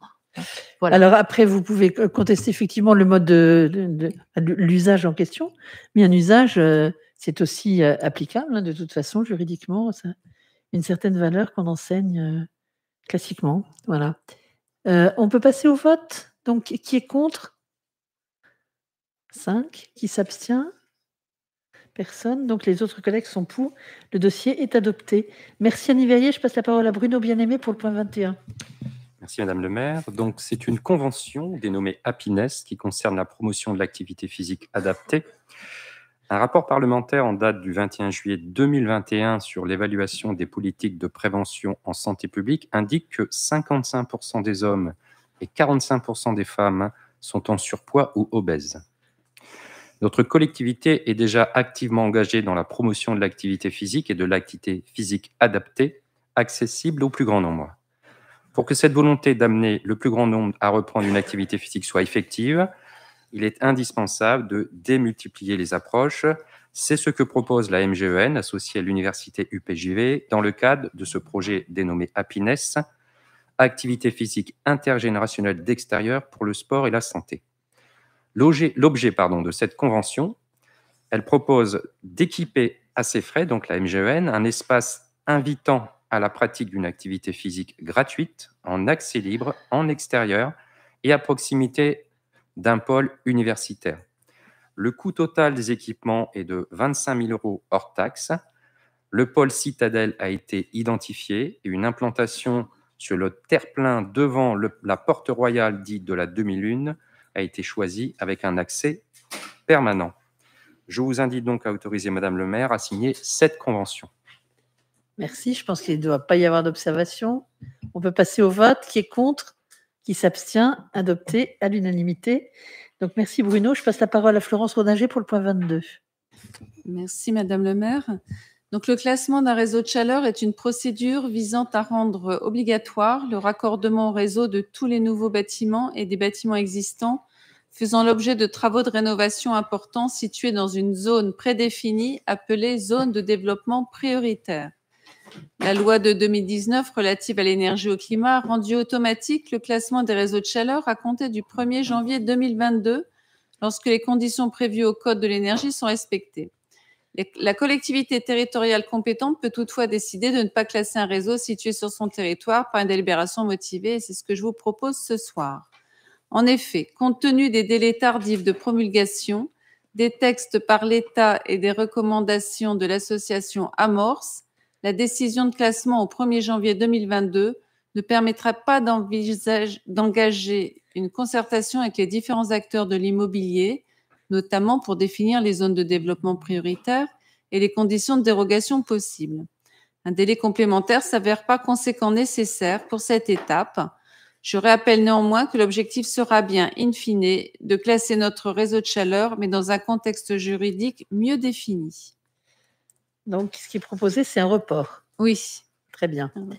Voilà. Alors après, vous pouvez contester effectivement le mode de, l'usage en question, mais un usage, euh, c'est aussi euh, applicable hein, de toute façon juridiquement, une certaine valeur qu'on enseigne classiquement. Voilà. on peut passer au vote. Donc, qui est contre 5. Qui s'abstient Personne. Donc les autres collègues sont pour. Le dossier est adopté. Merci Annie Verrier. Je passe la parole à Bruno Bien-Aimé pour le point 21. Merci Madame le maire. Donc c'est une convention dénommée Happiness qui concerne la promotion de l'activité physique adaptée. Un rapport parlementaire en date du 21 juillet 2021 sur l'évaluation des politiques de prévention en santé publique indique que 55% des hommes et 45% des femmes sont en surpoids ou obèses. Notre collectivité est déjà activement engagée dans la promotion de l'activité physique et de l'activité physique adaptée, accessible au plus grand nombre. Pour que cette volonté d'amener le plus grand nombre à reprendre une activité physique soit effective, il est indispensable de démultiplier les approches. C'est ce que propose la MGEN associée à l'université UPJV dans le cadre de ce projet dénommé Happiness, activité physique intergénérationnelle d'extérieur pour le sport et la santé. L'objet de cette convention, elle propose d'équiper à ses frais, donc la MGEN, un espace invitant à la pratique d'une activité physique gratuite, en accès libre, en extérieur et à proximité d'un pôle universitaire. Le coût total des équipements est de 25 000 euros hors taxes. Le pôle citadelle a été identifié et une implantation sur le terre-plein devant la porte royale dite de la demi-lune a été choisi avec un accès permanent. Je vous invite donc à autoriser Madame le maire à signer cette convention. Merci. Je pense qu'il ne doit pas y avoir d'observation. On peut passer au vote. Qui est contre Qui s'abstient Adopté à l'unanimité. Donc merci Bruno. Je passe la parole à Florence rodinger pour le point 22. Merci Madame le maire. Donc, le classement d'un réseau de chaleur est une procédure visant à rendre obligatoire le raccordement au réseau de tous les nouveaux bâtiments et des bâtiments existants faisant l'objet de travaux de rénovation importants situés dans une zone prédéfinie appelée zone de développement prioritaire. La loi de 2019 relative à l'énergie et au climat a rendu automatique le classement des réseaux de chaleur à compter du 1er janvier 2022 lorsque les conditions prévues au Code de l'énergie sont respectées. La collectivité territoriale compétente peut toutefois décider de ne pas classer un réseau situé sur son territoire par une délibération motivée, et c'est ce que je vous propose ce soir. En effet, compte tenu des délais tardifs de promulgation, des textes par l'État et des recommandations de l'association Amorce, la décision de classement au 1er janvier 2022 ne permettra pas d'engager une concertation avec les différents acteurs de l'immobilier, notamment pour définir les zones de développement prioritaires et les conditions de dérogation possibles. Un délai complémentaire s'avère pas conséquent nécessaire pour cette étape. Je rappelle néanmoins que l'objectif sera bien, in fine, de classer notre réseau de chaleur, mais dans un contexte juridique mieux défini. Donc, ce qui est proposé, c'est un report. Oui. Très bien. Ah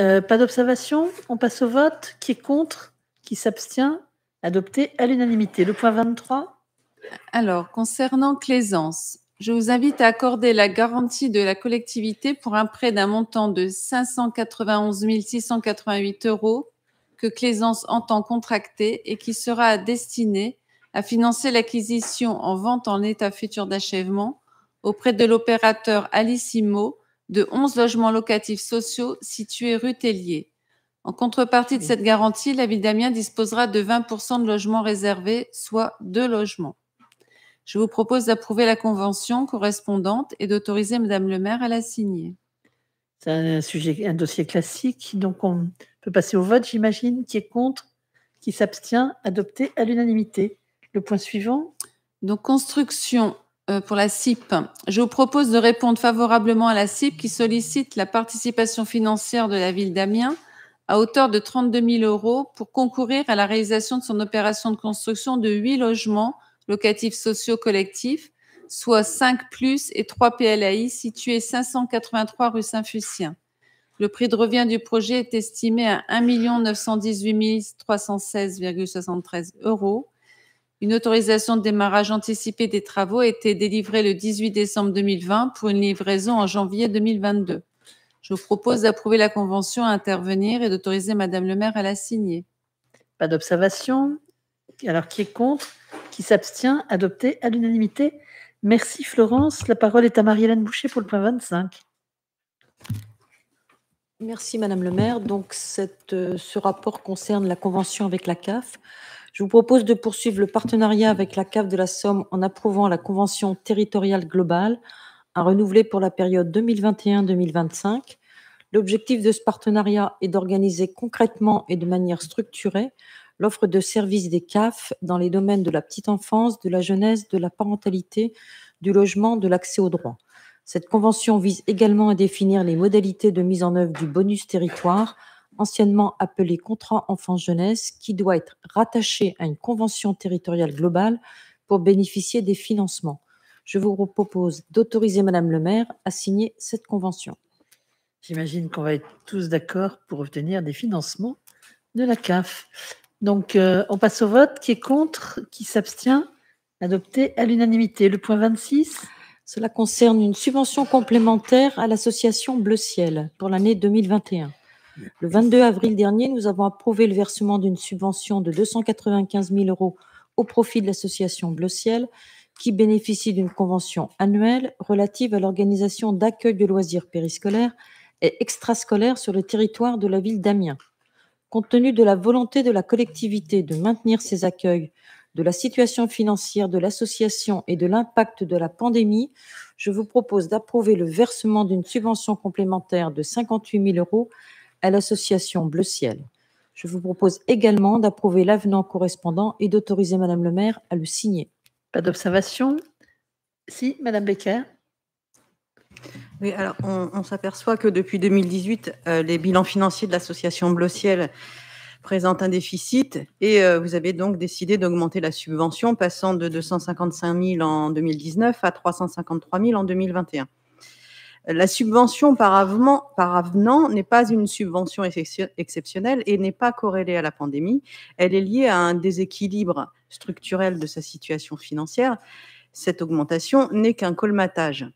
euh, pas d'observation On passe au vote. Qui est contre Qui s'abstient Adopté à l'unanimité. Le point 23 alors, concernant Claisance, je vous invite à accorder la garantie de la collectivité pour un prêt d'un montant de 591 688 euros que Claisance entend contracter et qui sera destiné à financer l'acquisition en vente en état futur d'achèvement auprès de l'opérateur Alissimo de 11 logements locatifs sociaux situés rue Tellier. En contrepartie de cette garantie, la ville d'Amiens disposera de 20% de logements réservés, soit deux logements. Je vous propose d'approuver la convention correspondante et d'autoriser Madame le maire à la signer. C'est un sujet, un dossier classique, donc on peut passer au vote, j'imagine, qui est contre, qui s'abstient, adopté à l'unanimité. Le point suivant. Donc construction euh, pour la CIP. Je vous propose de répondre favorablement à la CIP qui sollicite la participation financière de la ville d'Amiens à hauteur de 32 000 euros pour concourir à la réalisation de son opération de construction de huit logements locatifs sociaux collectifs, soit 5 plus et 3 PLAI situés 583 rue Saint-Fucien. Le prix de revient du projet est estimé à 1 918 316,73 euros. Une autorisation de démarrage anticipé des travaux a été délivrée le 18 décembre 2020 pour une livraison en janvier 2022. Je vous propose d'approuver la convention à intervenir et d'autoriser Madame le maire à la signer. Pas d'observation alors, qui est contre Qui s'abstient Adopté à l'unanimité. Merci Florence. La parole est à Marie-Hélène Boucher pour le point 25. Merci Madame le maire. Donc euh, ce rapport concerne la convention avec la CAF. Je vous propose de poursuivre le partenariat avec la CAF de la Somme en approuvant la convention territoriale globale à renouveler pour la période 2021-2025. L'objectif de ce partenariat est d'organiser concrètement et de manière structurée l'offre de services des CAF dans les domaines de la petite enfance, de la jeunesse, de la parentalité, du logement, de l'accès aux droits. Cette convention vise également à définir les modalités de mise en œuvre du bonus territoire, anciennement appelé contrat enfance-jeunesse, qui doit être rattaché à une convention territoriale globale pour bénéficier des financements. Je vous propose d'autoriser Madame le maire à signer cette convention. J'imagine qu'on va être tous d'accord pour obtenir des financements de la CAF. Donc, euh, on passe au vote. Qui est contre Qui s'abstient Adopté à l'unanimité. Le point 26. Cela concerne une subvention complémentaire à l'association Bleu Ciel pour l'année 2021. Le 22 avril dernier, nous avons approuvé le versement d'une subvention de 295 000 euros au profit de l'association Bleu Ciel, qui bénéficie d'une convention annuelle relative à l'organisation d'accueil de loisirs périscolaires et extrascolaires sur le territoire de la ville d'Amiens compte tenu de la volonté de la collectivité de maintenir ses accueils, de la situation financière de l'association et de l'impact de la pandémie, je vous propose d'approuver le versement d'une subvention complémentaire de 58 000 euros à l'association Bleu Ciel. Je vous propose également d'approuver l'avenant correspondant et d'autoriser Madame le maire à le signer. Pas d'observation Si, Madame Becker oui, alors on, s'aperçoit que depuis 2018, euh, les bilans financiers de l'association Bleu Ciel présentent un déficit et euh, vous avez donc décidé d'augmenter la subvention, passant de 255 000 en 2019 à 353 000 en 2021. La subvention par avenant n'est pas une subvention exceptionnelle et n'est pas corrélée à la pandémie. Elle est liée à un déséquilibre structurel de sa situation financière. Cette augmentation n'est qu'un colmatage.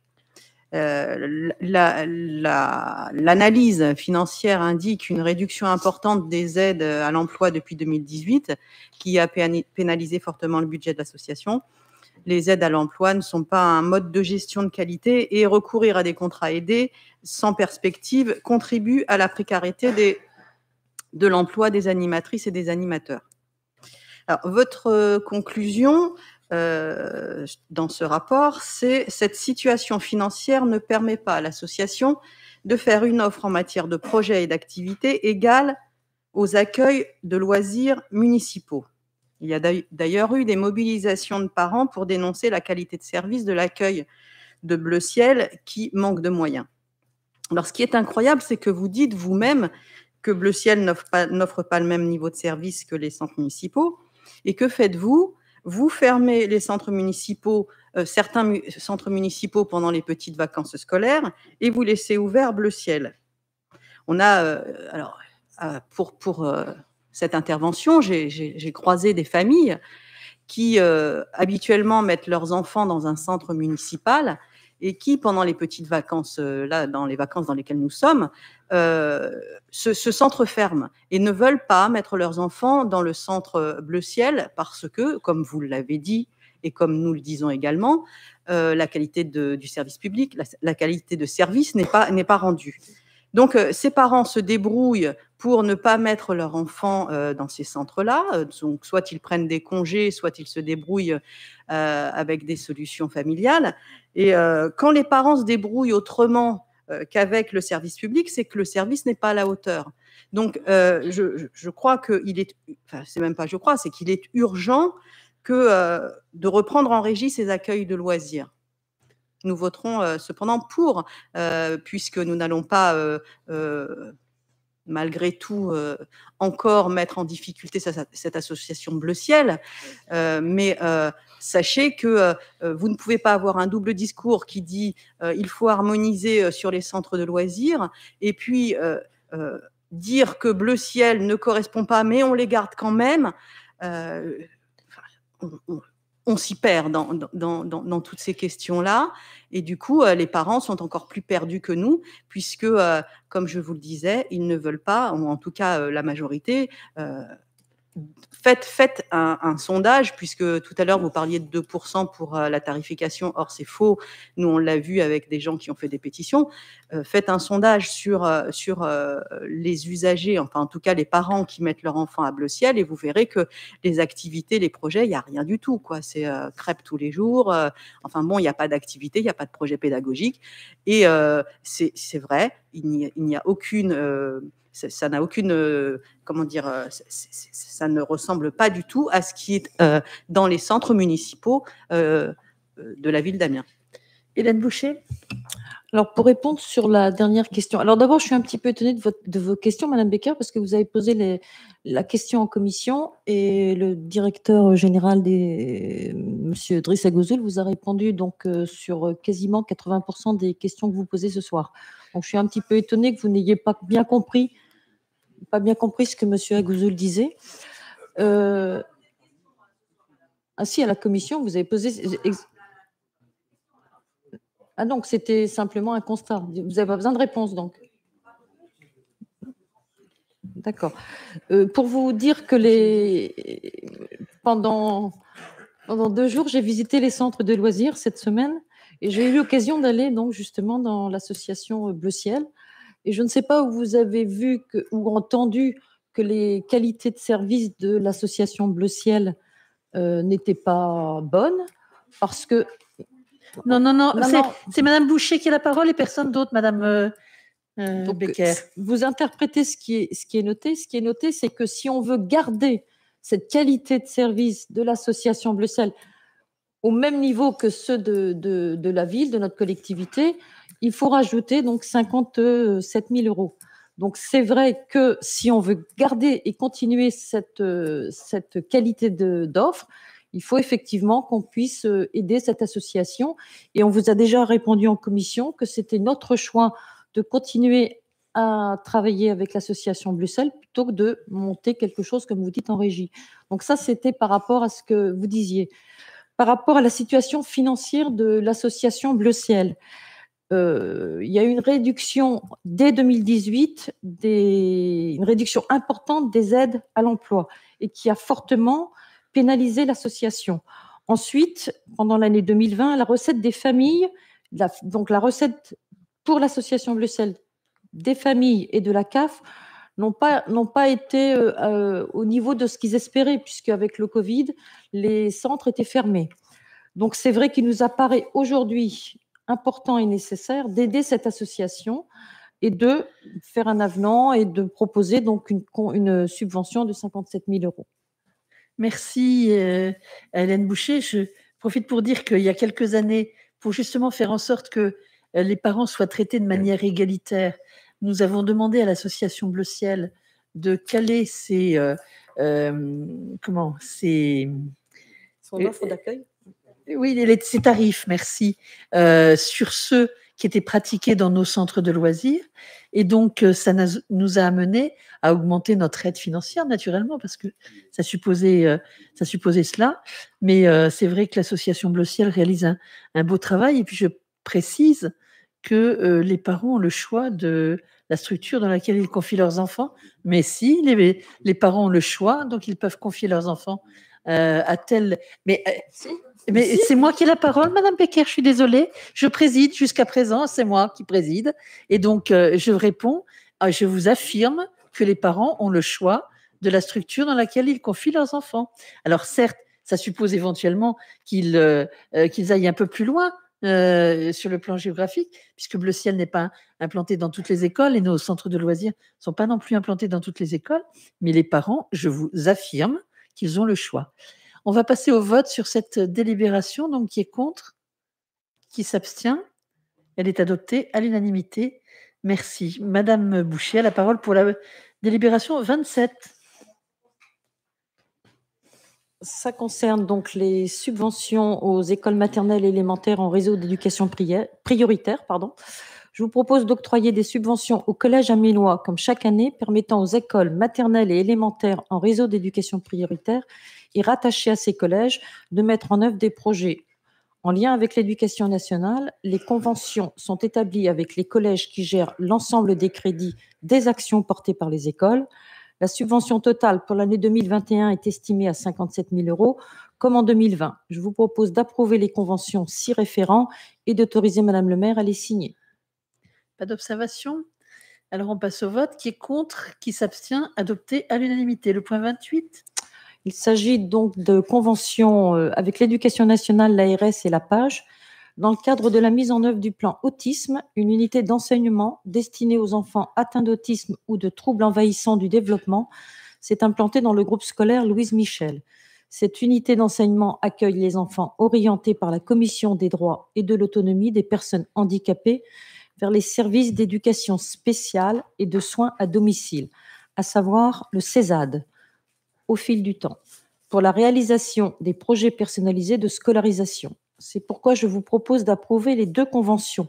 Euh, l'analyse financière indique une réduction importante des aides à l'emploi depuis 2018, qui a pénalisé fortement le budget de l'association. Les aides à l'emploi ne sont pas un mode de gestion de qualité et recourir à des contrats aidés sans perspective contribue à la précarité des, de l'emploi des animatrices et des animateurs. votre euh, conclusion, euh, dans ce rapport, c'est cette situation financière ne permet pas à l'association de faire une offre en matière de projets et d'activités égale aux accueils de loisirs municipaux. Il y a d'ailleurs eu des mobilisations de parents pour dénoncer la qualité de service de l'accueil de Bleu Ciel qui manque de moyens. Alors ce qui est incroyable, c'est que vous dites vous-même que Bleu Ciel n'offre pas, le même niveau de service que les centres municipaux. Et que faites-vous vous fermez les centres municipaux, euh, certains centres municipaux pendant les petites vacances scolaires, et vous laissez ouvert bleu ciel. On a, euh, euh, pour cette intervention, j'ai croisé des familles qui habituellement mettent leurs enfants dans un centre municipal et qui, pendant les petites vacances, euh, là, dans les vacances dans lesquelles nous sommes, euh, se, centre ferme et ne veulent pas mettre leurs enfants dans le centre euh, bleu ciel parce que, comme vous l'avez dit et comme nous le disons également, la qualité du service public, la, la, qualité de service n'est pas, n'est pas rendue. Donc, ces euh, parents se débrouillent pour ne pas mettre leur enfant euh, dans ces centres-là. Euh, donc, soit ils prennent des congés, soit ils se débrouillent avec des solutions familiales. Et quand les parents se débrouillent autrement qu'avec le service public, c'est que le service n'est pas à la hauteur. Donc, je, crois qu'il est, c'est même pas je crois, c'est qu'il est urgent que de reprendre en régie ces accueils de loisirs. Nous voterons euh, cependant pour, euh, puisque nous n'allons pas euh, malgré tout encore mettre en difficulté cette association Bleu Ciel. mais sachez que vous ne pouvez pas avoir un double discours qui dit il faut harmoniser sur les centres de loisirs et puis dire que Bleu Ciel ne correspond pas, mais on les garde quand même on s'y perd dans, toutes ces questions-là. Et du coup, euh, les parents sont encore plus perdus que nous, puisque, euh, comme je vous le disais, ils ne veulent pas, ou en tout cas euh, la majorité, faites, faites un, sondage, puisque tout à l'heure, vous parliez de 2% pour la tarification. Or, c'est faux. Nous, on l'a vu avec des gens qui ont fait des pétitions. Euh, faites un sondage sur, euh, sur euh, les usagers, enfin en tout cas les parents qui mettent leur enfant à bleu ciel, et vous verrez que les activités, les projets, il n'y a rien du tout. quoi. C'est crêpe tous les jours. enfin bon, il n'y a pas d'activité, il n'y a pas de projet pédagogique. Et c'est vrai, il n'y a, aucune ça n'a aucune, comment dire, ça ne ressemble pas du tout à ce qui est dans les centres municipaux de la ville d'Amiens. Hélène Boucher alors, pour répondre sur la dernière question, alors d'abord, je suis un petit peu étonnée de, votre, de vos questions, Madame Becker, parce que vous avez posé les, la question en commission et le directeur général des Monsieur Driss Agouzoul vous a répondu donc euh, sur quasiment 80% des questions que vous posez ce soir. Donc, je suis un petit peu étonnée que vous n'ayez pas bien compris, pas bien compris ce que Monsieur Agouzoul disait. Ah euh, si, à la commission, vous avez posé ah donc c'était simplement un constat. Vous n'avez pas besoin de réponse donc. D'accord. Euh, pour vous dire que les pendant pendant deux jours j'ai visité les centres de loisirs cette semaine et j'ai eu l'occasion d'aller donc justement dans l'association Bleu Ciel et je ne sais pas où vous avez vu que, ou entendu que les qualités de service de l'association Bleu Ciel euh, n'étaient pas bonnes parce que non, non, non. c'est Madame Boucher qui a la parole et personne d'autre, Madame euh, euh, euh, Becker. Vous interprétez ce qui, est, noté. Ce qui est noté, c'est que si on veut garder cette qualité de service de l'association Bruxelles au même niveau que ceux de, la ville, de notre collectivité, il faut rajouter donc 57 000 euros. Donc c'est vrai que si on veut garder et continuer cette qualité d'offre, il faut effectivement qu'on puisse euh, aider cette association. Et on vous a déjà répondu en commission que c'était notre choix de continuer à travailler avec l'association Bruxelles plutôt que de monter quelque chose, comme vous dites, en régie. Donc ça, c'était par rapport à ce que vous disiez. Par rapport à la situation financière de l'association Bleu Ciel, il y a eu une réduction dès 2018, des, une réduction importante des aides à l'emploi et qui a fortement pénaliser l'association. Ensuite, pendant l'année 2020, la recette des familles, donc la recette pour l'association Bleu des familles et de la CAF n'ont pas, n'ont pas été euh, euh, au niveau de ce qu'ils espéraient, puisque avec le Covid, les centres étaient fermés. Donc c'est vrai qu'il nous apparaît aujourd'hui important et nécessaire d'aider cette association et de faire un avenant et de proposer donc une, une subvention de 57 000 euros. Merci euh, Hélène Boucher. Je profite pour dire qu'il y a quelques années, pour justement faire en sorte que euh, les parents soient traités de manière égalitaire, nous avons demandé à l'association Bleu Ciel de caler ses, euh, comment, ses, d'accueil. Oui, tarifs, merci, sur ceux qui étaient pratiquées dans nos centres de loisirs. Et donc, euh, ça nous a amené à augmenter notre aide financière, naturellement, parce que ça supposait, euh, ça supposait cela. Mais euh, c'est vrai que l'association Bleu Ciel réalise un, beau travail. Et puis, je précise que les parents ont le choix de la structure dans laquelle ils confient leurs enfants. Mais si, les, parents ont le choix, donc ils peuvent confier leurs enfants à tel. Mais eh mais c'est moi qui ai la parole, Madame Becker, je suis désolée. Je préside jusqu'à présent, c'est moi qui préside. Et donc, euh, je réponds, euh, je vous affirme que les parents ont le choix de la structure dans laquelle ils confient leurs enfants. Alors, certes, ça suppose éventuellement qu'ils euh, aillent un peu plus loin, sur le plan géographique, puisque Bleu Ciel n'est pas implanté dans toutes les écoles et nos centres de loisirs ne sont pas non plus implantés dans toutes les écoles, mais les parents, je vous affirme qu'ils ont le choix. On va passer au vote sur cette délibération, donc qui est contre, qui s'abstient. Elle est adoptée à l'unanimité. Merci. Madame Boucher, la parole pour la délibération 27. Ça concerne donc les subventions aux écoles maternelles et élémentaires en réseau d'éducation prioritaire. Pardon. Je vous propose d'octroyer des subventions aux collèges amélois, comme chaque année, permettant aux écoles maternelles et élémentaires en réseau d'éducation prioritaire et rattachés à ces collèges de mettre en œuvre des projets. En lien avec l'éducation nationale, les conventions sont établies avec les collèges qui gèrent l'ensemble des crédits des actions portées par les écoles. La subvention totale pour l'année 2021 est estimée à 57 000 euros, comme en 2020. Je vous propose d'approuver les conventions si référents et d'autoriser Madame le maire à les signer. Pas d'observation Alors on passe au vote. Qui est contre Qui s'abstient Adopté à l'unanimité. Le point 28 il s'agit donc de conventions euh, avec l'éducation nationale, l'ARS et la PAGE dans le cadre de la mise en œuvre du plan autisme, une unité d'enseignement destinée aux enfants atteints d'autisme ou de troubles envahissants du développement s'est implantée dans le groupe scolaire Louise Michel. Cette unité d'enseignement accueille les enfants orientés par la Commission des droits et de l'autonomie des personnes handicapées vers les services d'éducation spéciale et de soins à domicile, à savoir le CESAD au fil du temps pour la réalisation des projets personnalisés de scolarisation. C'est pourquoi je vous propose d'approuver les deux conventions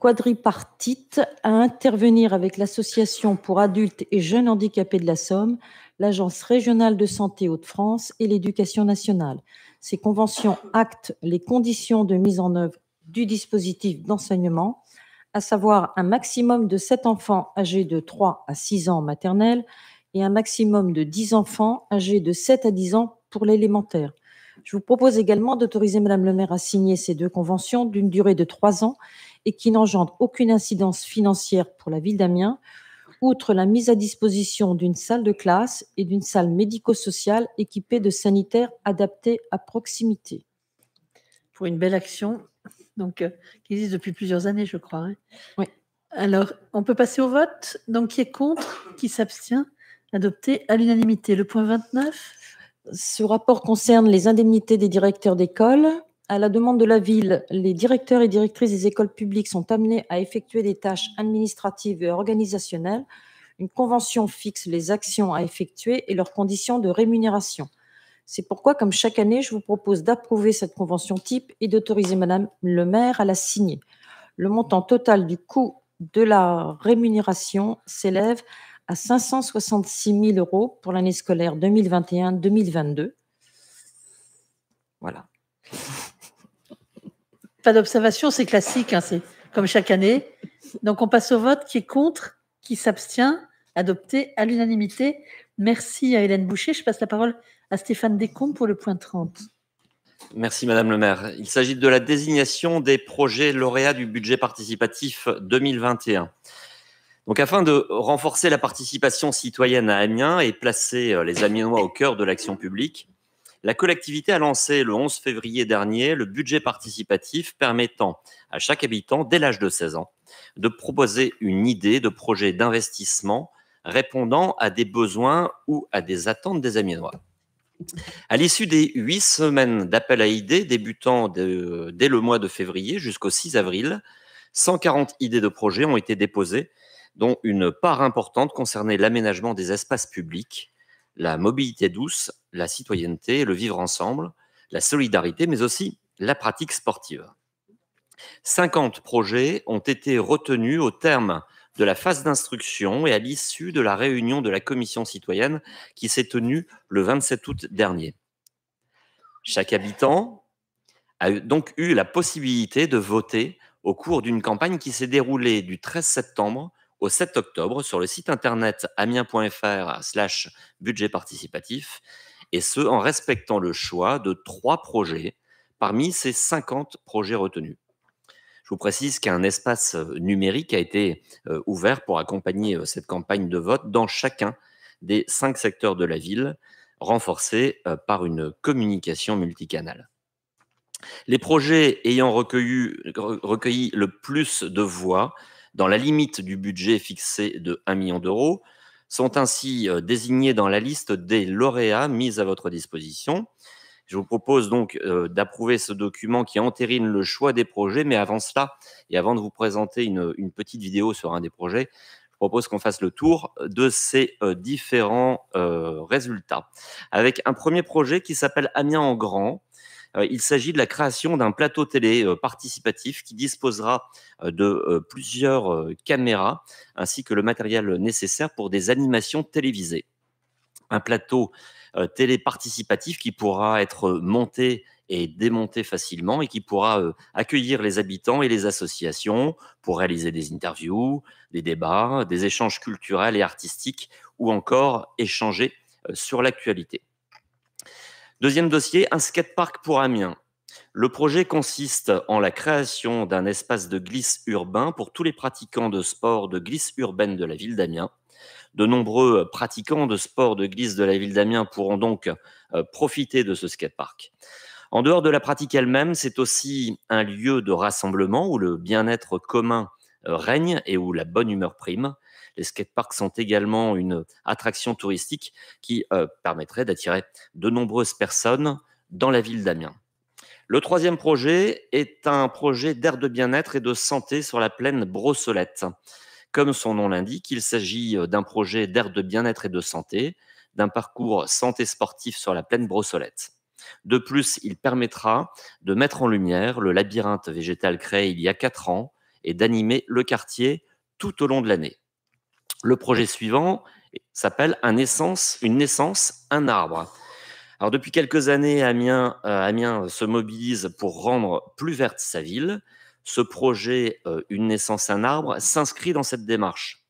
quadripartites à intervenir avec l'association pour adultes et jeunes handicapés de la Somme, l'Agence régionale de santé Hauts-de-France et l'Éducation nationale. Ces conventions actent les conditions de mise en œuvre du dispositif d'enseignement, à savoir un maximum de 7 enfants âgés de 3 à 6 ans maternels et un maximum de 10 enfants âgés de 7 à 10 ans pour l'élémentaire. Je vous propose également d'autoriser Madame le maire à signer ces deux conventions d'une durée de trois ans et qui n'engendrent aucune incidence financière pour la ville d'Amiens, outre la mise à disposition d'une salle de classe et d'une salle médico-sociale équipée de sanitaires adaptés à proximité. Pour une belle action, donc euh, qui existe depuis plusieurs années, je crois. Hein. Oui. Alors, on peut passer au vote. Donc, qui est contre Qui s'abstient Adopté à l'unanimité. Le point 29. Ce rapport concerne les indemnités des directeurs d'école. À la demande de la ville, les directeurs et directrices des écoles publiques sont amenés à effectuer des tâches administratives et organisationnelles. Une convention fixe les actions à effectuer et leurs conditions de rémunération. C'est pourquoi, comme chaque année, je vous propose d'approuver cette convention type et d'autoriser Madame le maire à la signer. Le montant total du coût de la rémunération s'élève à 566 000 euros pour l'année scolaire 2021-2022. Voilà. Pas d'observation, c'est classique, hein, c'est comme chaque année. Donc on passe au vote qui est contre, qui s'abstient, adopté à l'unanimité. Merci à Hélène Boucher. Je passe la parole à Stéphane Descombes pour le point 30. Merci Madame le maire. Il s'agit de la désignation des projets lauréats du budget participatif 2021. Donc, afin de renforcer la participation citoyenne à Amiens et placer euh, les Amiénois au cœur de l'action publique, la collectivité a lancé le 11 février dernier le budget participatif permettant à chaque habitant, dès l'âge de 16 ans, de proposer une idée de projet d'investissement répondant à des besoins ou à des attentes des Amiénois. À l'issue des huit semaines d'appel à idées débutant dès le mois de février jusqu'au 6 avril, 140 idées de projets ont été déposées dont une part importante concernait l'aménagement des espaces publics, la mobilité douce, la citoyenneté, le vivre ensemble, la solidarité, mais aussi la pratique sportive. 50 projets ont été retenus au terme de la phase d'instruction et à l'issue de la réunion de la commission citoyenne qui s'est tenue le 27 août dernier. Chaque habitant a donc eu la possibilité de voter au cours d'une campagne qui s'est déroulée du 13 septembre au 7 octobre sur le site internet amiens.fr slash budget participatif, et ce, en respectant le choix de trois projets parmi ces 50 projets retenus. Je vous précise qu'un espace euh, numérique a été euh, ouvert pour accompagner euh, cette campagne de vote dans chacun des cinq secteurs de la ville, renforcé par une communication multicanale. Les projets ayant recueilli, recueilli le plus de voix dans la limite du budget fixé de 1 million d'euros, sont ainsi euh, désignés dans la liste des lauréats mis à votre disposition. Je vous propose donc euh, d'approuver ce document qui entérine le choix des projets, mais avant cela, et avant de vous présenter une, petite vidéo sur un des projets, je propose qu'on fasse le tour de ces euh, différents résultats. Avec un premier projet qui s'appelle Amiens en grand, euh, il s'agit de la création d'un plateau télé euh, participatif qui disposera euh, de plusieurs caméras ainsi que le matériel nécessaire pour des animations télévisées. Un plateau télé participatif qui pourra être monté et démonté facilement et qui pourra accueillir les habitants et les associations pour réaliser des interviews, des débats, des échanges culturels et artistiques ou encore échanger sur l'actualité. Deuxième dossier, un skatepark pour Amiens. Le projet consiste en la création d'un espace de glisse urbain pour tous les pratiquants de sport de glisse urbaine de la ville d'Amiens. De nombreux pratiquants de sport de glisse de la ville d'Amiens pourront donc euh, profiter de ce skatepark. En dehors de la pratique elle-même, c'est aussi un lieu de rassemblement où le bien-être commun euh, règne et où la bonne humeur prime. Les skateparks sont également une attraction touristique qui euh, permettrait d'attirer de nombreuses personnes dans la ville d'Amiens. Le troisième projet est un projet d'air de bien-être et de santé sur la plaine Brossolette. Comme son nom l'indique, il s'agit euh, d'un projet d'air de bien-être et de santé, d'un parcours santé sportif sur la plaine Brossolette. De plus, il permettra de mettre en lumière le labyrinthe végétal créé il y a quatre ans et d'animer le quartier tout au long de l'année. Le projet suivant s'appelle une naissance, un arbre. Alors depuis quelques années, Amiens, euh, euh, se mobilise pour rendre plus verte sa ville. Ce projet euh, Une naissance, un arbre s'inscrit dans cette démarche.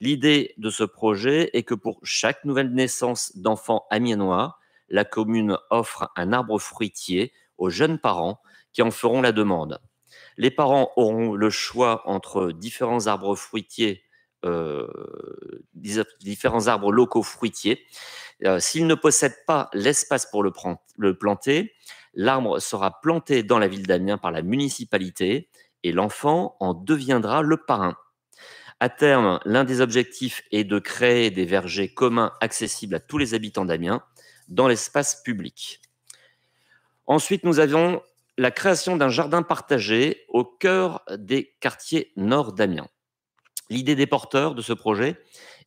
L'idée de ce projet est que pour chaque nouvelle naissance d'enfants amiennois, la commune offre un arbre fruitier aux jeunes parents qui en feront la demande. Les parents auront le choix entre différents arbres fruitiers euh, différents arbres locaux fruitiers. Euh, s'il ne possède pas l'espace pour le, planter, l'arbre sera planté dans la ville d'Amiens par la municipalité et l'enfant en deviendra le parrain. À terme, l'un des objectifs est de créer des vergers communs accessibles à tous les habitants d'Amiens dans l'espace public. Ensuite, nous avons la création d'un jardin partagé au cœur des quartiers nord d'Amiens. L'idée des porteurs de ce projet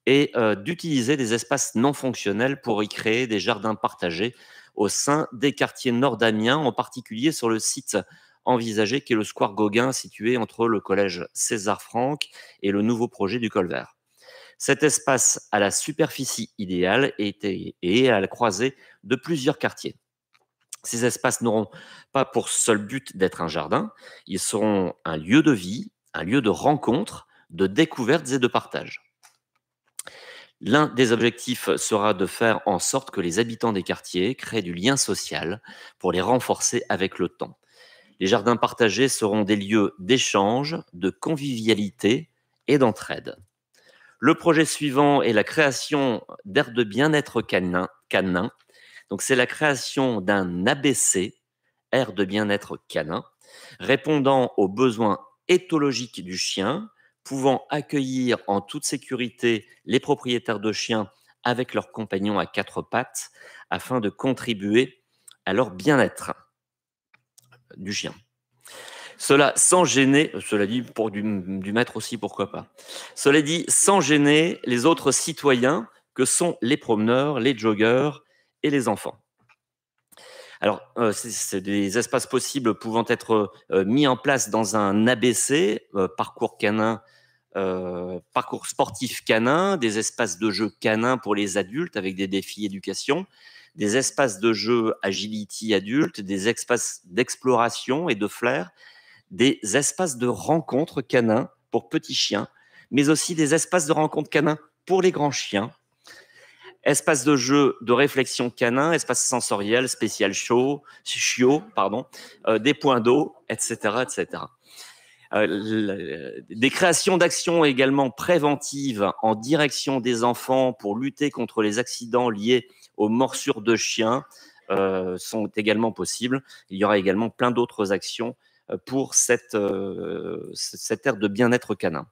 est euh, d'utiliser des espaces non fonctionnels pour y créer des jardins partagés au sein des quartiers nord d'Amiens, en particulier sur le site envisagé qui est le Square Gauguin situé entre le collège César Franck et le nouveau projet du Colvert. Cet espace à la superficie idéale et à la croisée de plusieurs quartiers. Ces espaces n'auront pas pour seul but d'être un jardin, ils seront un lieu de vie, un lieu de rencontre, de découvertes et de partage. L'un des objectifs sera de faire en sorte que les habitants des quartiers créent du lien social pour les renforcer avec le temps. Les jardins partagés seront des lieux d'échange, de convivialité et d'entraide. Le projet suivant est la création d'aires de bien-être canin. Donc c'est la création d'un ABC, aire de bien-être canin, répondant aux besoins éthologiques du chien pouvant accueillir en toute sécurité les propriétaires de chiens avec leurs compagnons à quatre pattes afin de contribuer à leur bien-être du chien. Cela sans gêner, cela dit, pour du, du, maître aussi, pourquoi pas. Cela dit, sans gêner les autres citoyens que sont les promeneurs, les joggeurs et les enfants. Alors, euh, c'est des espaces possibles pouvant être euh, euh, mis en place dans un ABC, parcours canin, parcours sportif canin, des espaces de jeu canin pour les adultes avec des défis éducation, des espaces de jeu agility adultes, des espaces d'exploration et de flair, des espaces de rencontre canin pour petits chiens, mais aussi des espaces de rencontre canin pour les grands chiens espace de jeu, de réflexion canin, espace sensoriel, spécial show, chiot, pardon, euh, des points d'eau, etc., etc. Euh, des créations d'actions également préventives en direction des enfants pour lutter contre les accidents liés aux morsures de chiens euh, sont également possibles. Il y aura également plein d'autres actions pour cette, cette aire de bien-être canin.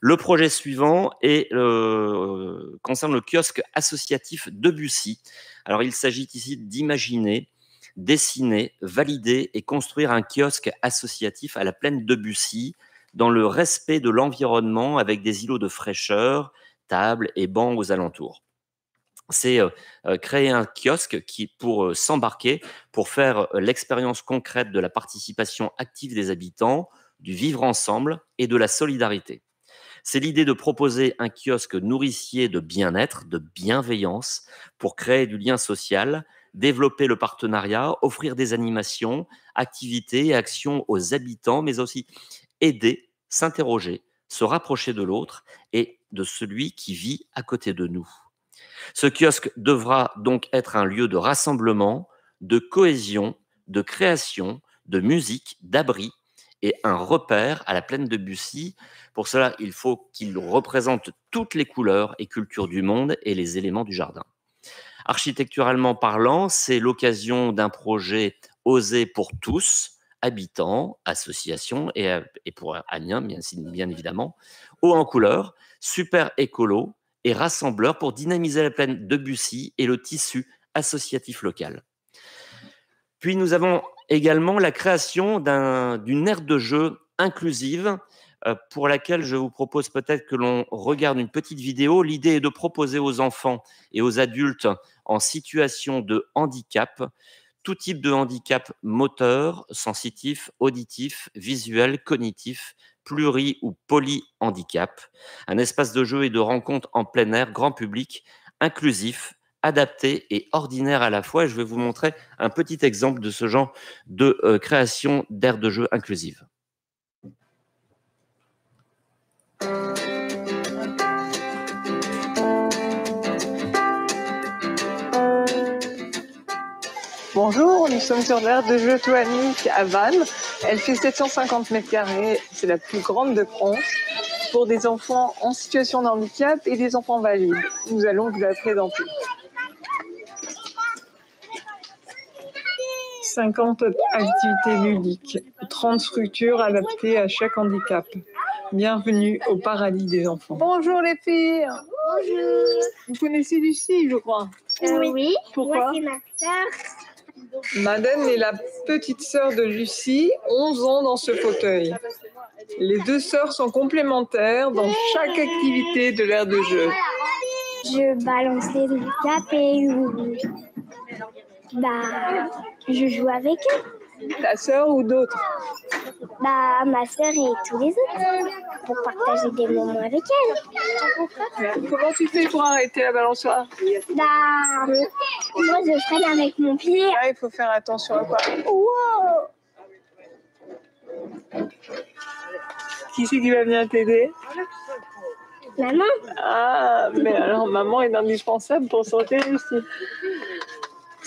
Le projet suivant euh, concerne le kiosque associatif de Bussy. Alors, il s'agit ici d'imaginer, dessiner, valider et construire un kiosque associatif à la plaine de Bussy dans le respect de l'environnement avec des îlots de fraîcheur, tables et bancs aux alentours. C'est euh, euh, créer un kiosque qui, pour s'embarquer, pour faire l'expérience concrète de la participation active des habitants, du vivre ensemble et de la solidarité. C'est l'idée de proposer un kiosque nourricier de bien-être, de bienveillance, pour créer du lien social, développer le partenariat, offrir des animations, activités et actions aux habitants, mais aussi aider, s'interroger, se rapprocher de l'autre et de celui qui vit à côté de nous. Ce kiosque devra donc être un lieu de rassemblement, de cohésion, de création, de musique, d'abri, et un repère à la plaine de Bussy. Pour cela, il faut qu'il représente toutes les couleurs et cultures du monde et les éléments du jardin. Architecturalement parlant, c'est l'occasion d'un projet osé pour tous, habitants, associations et, pour Amiens, bien, bien évidemment, haut en couleur, super écolo et rassembleur pour dynamiser la plaine de Bussy et le tissu associatif local. Puis nous avons également la création d'une aire de jeu inclusive euh, pour laquelle je vous propose peut-être que l'on regarde une petite vidéo. L'idée est de proposer aux enfants et aux adultes en situation de handicap tout type de handicap moteur, sensitif, auditif, visuel, cognitif, pluri ou handicap, un espace de jeu et de rencontre en plein air, grand public, inclusif, adapté et ordinaire à la fois. je vais vous montrer un petit exemple de ce genre de euh, création d'aire de jeu inclusive. Bonjour, nous sommes sur l'aire de jeu Toanique à Vannes. Elle fait 750 mètres carrés, c'est la plus grande de France pour des enfants en situation de handicap et des enfants valides. Nous allons vous la présenter. 50 activités ludiques, 30 structures adaptées à chaque handicap. Bienvenue au paradis des enfants. Bonjour les filles. Bonjour. Vous connaissez Lucie, je crois. Euh, oui. Pourquoi Moi, ma sœur. Madame est la petite sœur de Lucie, 11 ans dans ce fauteuil. Les deux sœurs sont complémentaires dans chaque activité de l'ère de jeu. Je balance les handicaps et bah, je joue avec eux. Ta sœur ou d'autres Bah, ma sœur et tous les autres, pour partager des moments avec elle. Comment tu fais pour arrêter la balançoire Bah, moi je freine avec mon pied. Ah, il faut faire attention à quoi Wow Qui c'est qui va venir t'aider Maman. Ah, mais alors maman est indispensable pour sauter ici.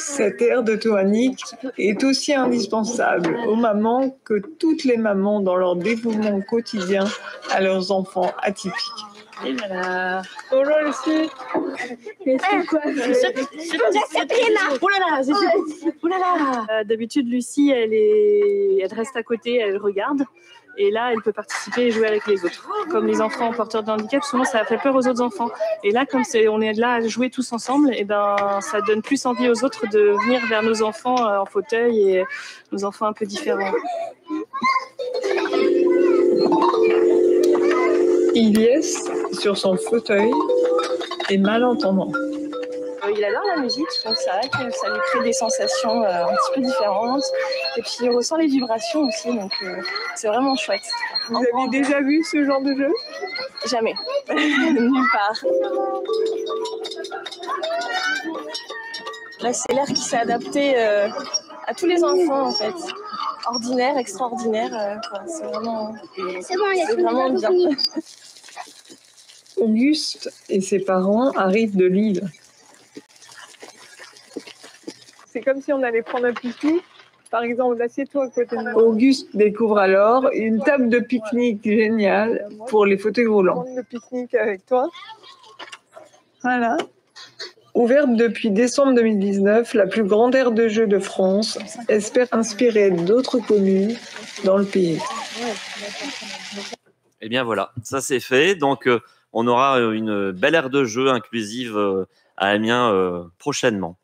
Cette aire de toanique est aussi indispensable aux mamans que toutes les mamans dans leur dévouement quotidien à leurs enfants atypiques. Et voilà. Bonjour Lucie. Ah, quoi là là, c'est Oh là là. D'habitude Lucie, elle est, elle reste à côté, elle regarde. Et là, elle peut participer et jouer avec les autres. Comme les enfants porteurs de handicap, souvent ça fait peur aux autres enfants. Et là, comme on est là à jouer tous ensemble, et ben, ça donne plus envie aux autres de venir vers nos enfants euh, en fauteuil et nos enfants un peu différents. Ilyes, sur son fauteuil, est malentendant. Euh, il adore la musique, donc c'est vrai que ça lui crée des sensations euh, un petit peu différentes. Et puis il ressent les vibrations aussi, donc euh, c'est vraiment chouette. Vous avez déjà vu ce genre de jeu Jamais. Nulle part. c'est l'air qui s'est adapté à tous les enfants, en fait. Ordinaire, extraordinaire. c'est vraiment, vraiment bien. Auguste et ses parents arrivent de Lille. C'est comme si on allait prendre un pique-nique, par exemple, assieds-toi à côté de moi. Auguste découvre alors une table de pique-nique géniale pour les fauteuils roulants. Prendre le pique-nique avec toi. Voilà. Ouverte depuis décembre 2019, la plus grande aire de jeu de France espère inspirer d'autres communes dans le pays. Et eh bien voilà, ça c'est fait. Donc euh, on aura une belle aire de jeu inclusive euh, à Amiens euh, prochainement.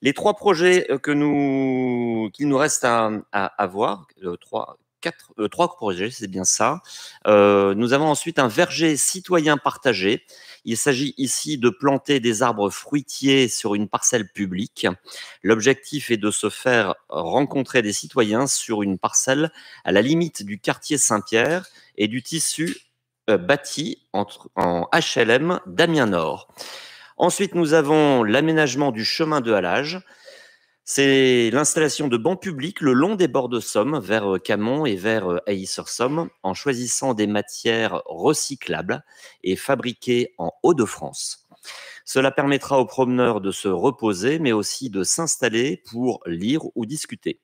Les trois projets euh, nous, qu'il nous reste à, avoir, voir, euh, euh, trois, projets, c'est bien ça. nous avons ensuite un verger citoyen partagé. Il s'agit ici de planter des arbres fruitiers sur une parcelle publique. L'objectif est de se faire rencontrer des citoyens sur une parcelle à la limite du quartier Saint-Pierre et du tissu bâti entre, en HLM d'Amiens-Nord. Ensuite, nous avons l'aménagement du chemin de halage. C'est l'installation de bancs publics le long des bords de Somme, vers euh, Camon et vers euh, Ailly-sur-Somme, en choisissant des matières recyclables et fabriquées en Hauts-de-France. Cela permettra aux promeneurs de se reposer, mais aussi de s'installer pour lire ou discuter.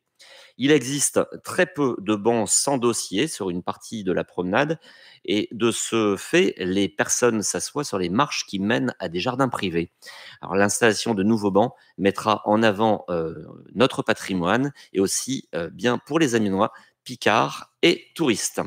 Il existe très peu de bancs sans dossier sur une partie de la promenade et de ce fait, les personnes s'assoient sur les marches qui mènent à des jardins privés. Alors l'installation de nouveaux bancs mettra en avant euh, notre patrimoine et aussi euh, bien pour les Aminois, Picards et touristes.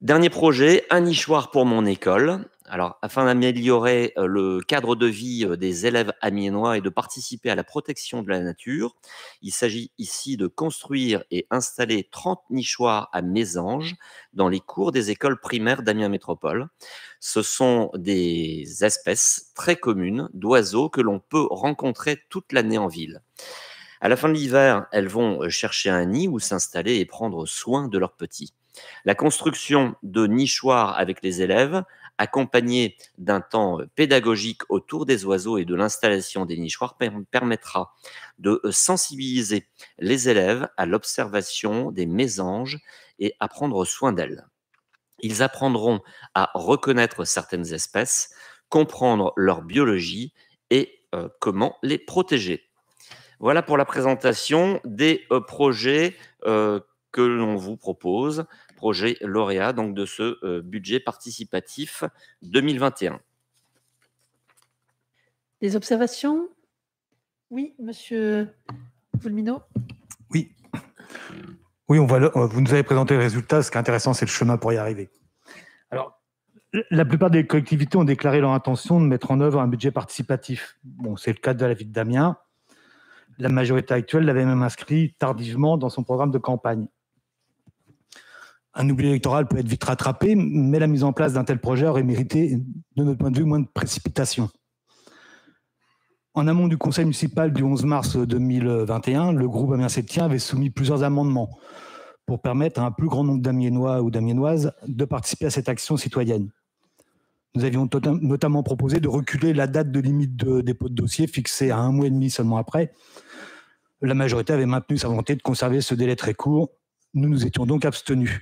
Dernier projet, un nichoir pour mon école. Alors, afin d'améliorer euh, le cadre de vie euh, des élèves amiénois et de participer à la protection de la nature, il s'agit ici de construire et installer 30 nichoirs à Mésanges dans les cours des écoles primaires d'Amiens Métropole. Ce sont des espèces très communes d'oiseaux que l'on peut rencontrer toute l'année en ville. À la fin de l'hiver, elles vont euh, chercher un nid où s'installer et prendre soin de leurs petits. La construction de nichoirs avec les élèves accompagné d'un temps euh, pédagogique autour des oiseaux et de l'installation des nichoirs, permettra de euh, sensibiliser les élèves à l'observation des mésanges et à prendre soin d'elles. Ils apprendront à reconnaître certaines espèces, comprendre leur biologie et euh, comment les protéger. Voilà pour la présentation des projets que l'on vous propose projet lauréat donc, de ce euh, budget participatif 2021. Des observations Oui, monsieur Fulmino. Oui. Oui, on euh, vous nous avez présenté le résultat. Ce qui est intéressant, c'est le chemin pour y arriver. Alors, la plupart des collectivités ont déclaré leur intention de mettre en œuvre un budget participatif. Bon, c'est le cas de la ville d'Amiens. La majorité actuelle l'avait même inscrit tardivement dans son programme de campagne. Un oubli électoral peut être vite rattrapé, mais la mise en place d'un tel projet aurait mérité, de notre point de vue, moins de précipitation. En amont du conseil municipal du 11 mars 2021, le groupe Amiens Septien avait soumis plusieurs amendements pour permettre à un plus grand nombre d'Amiénois ou d'Amiénoises de participer à cette action citoyenne. Nous avions tota-, notamment proposé de reculer la date de limite de dépôt de dossier fixée à un mois et demi seulement après. La majorité avait maintenu sa volonté de conserver ce délai très court. Nous nous étions donc abstenus.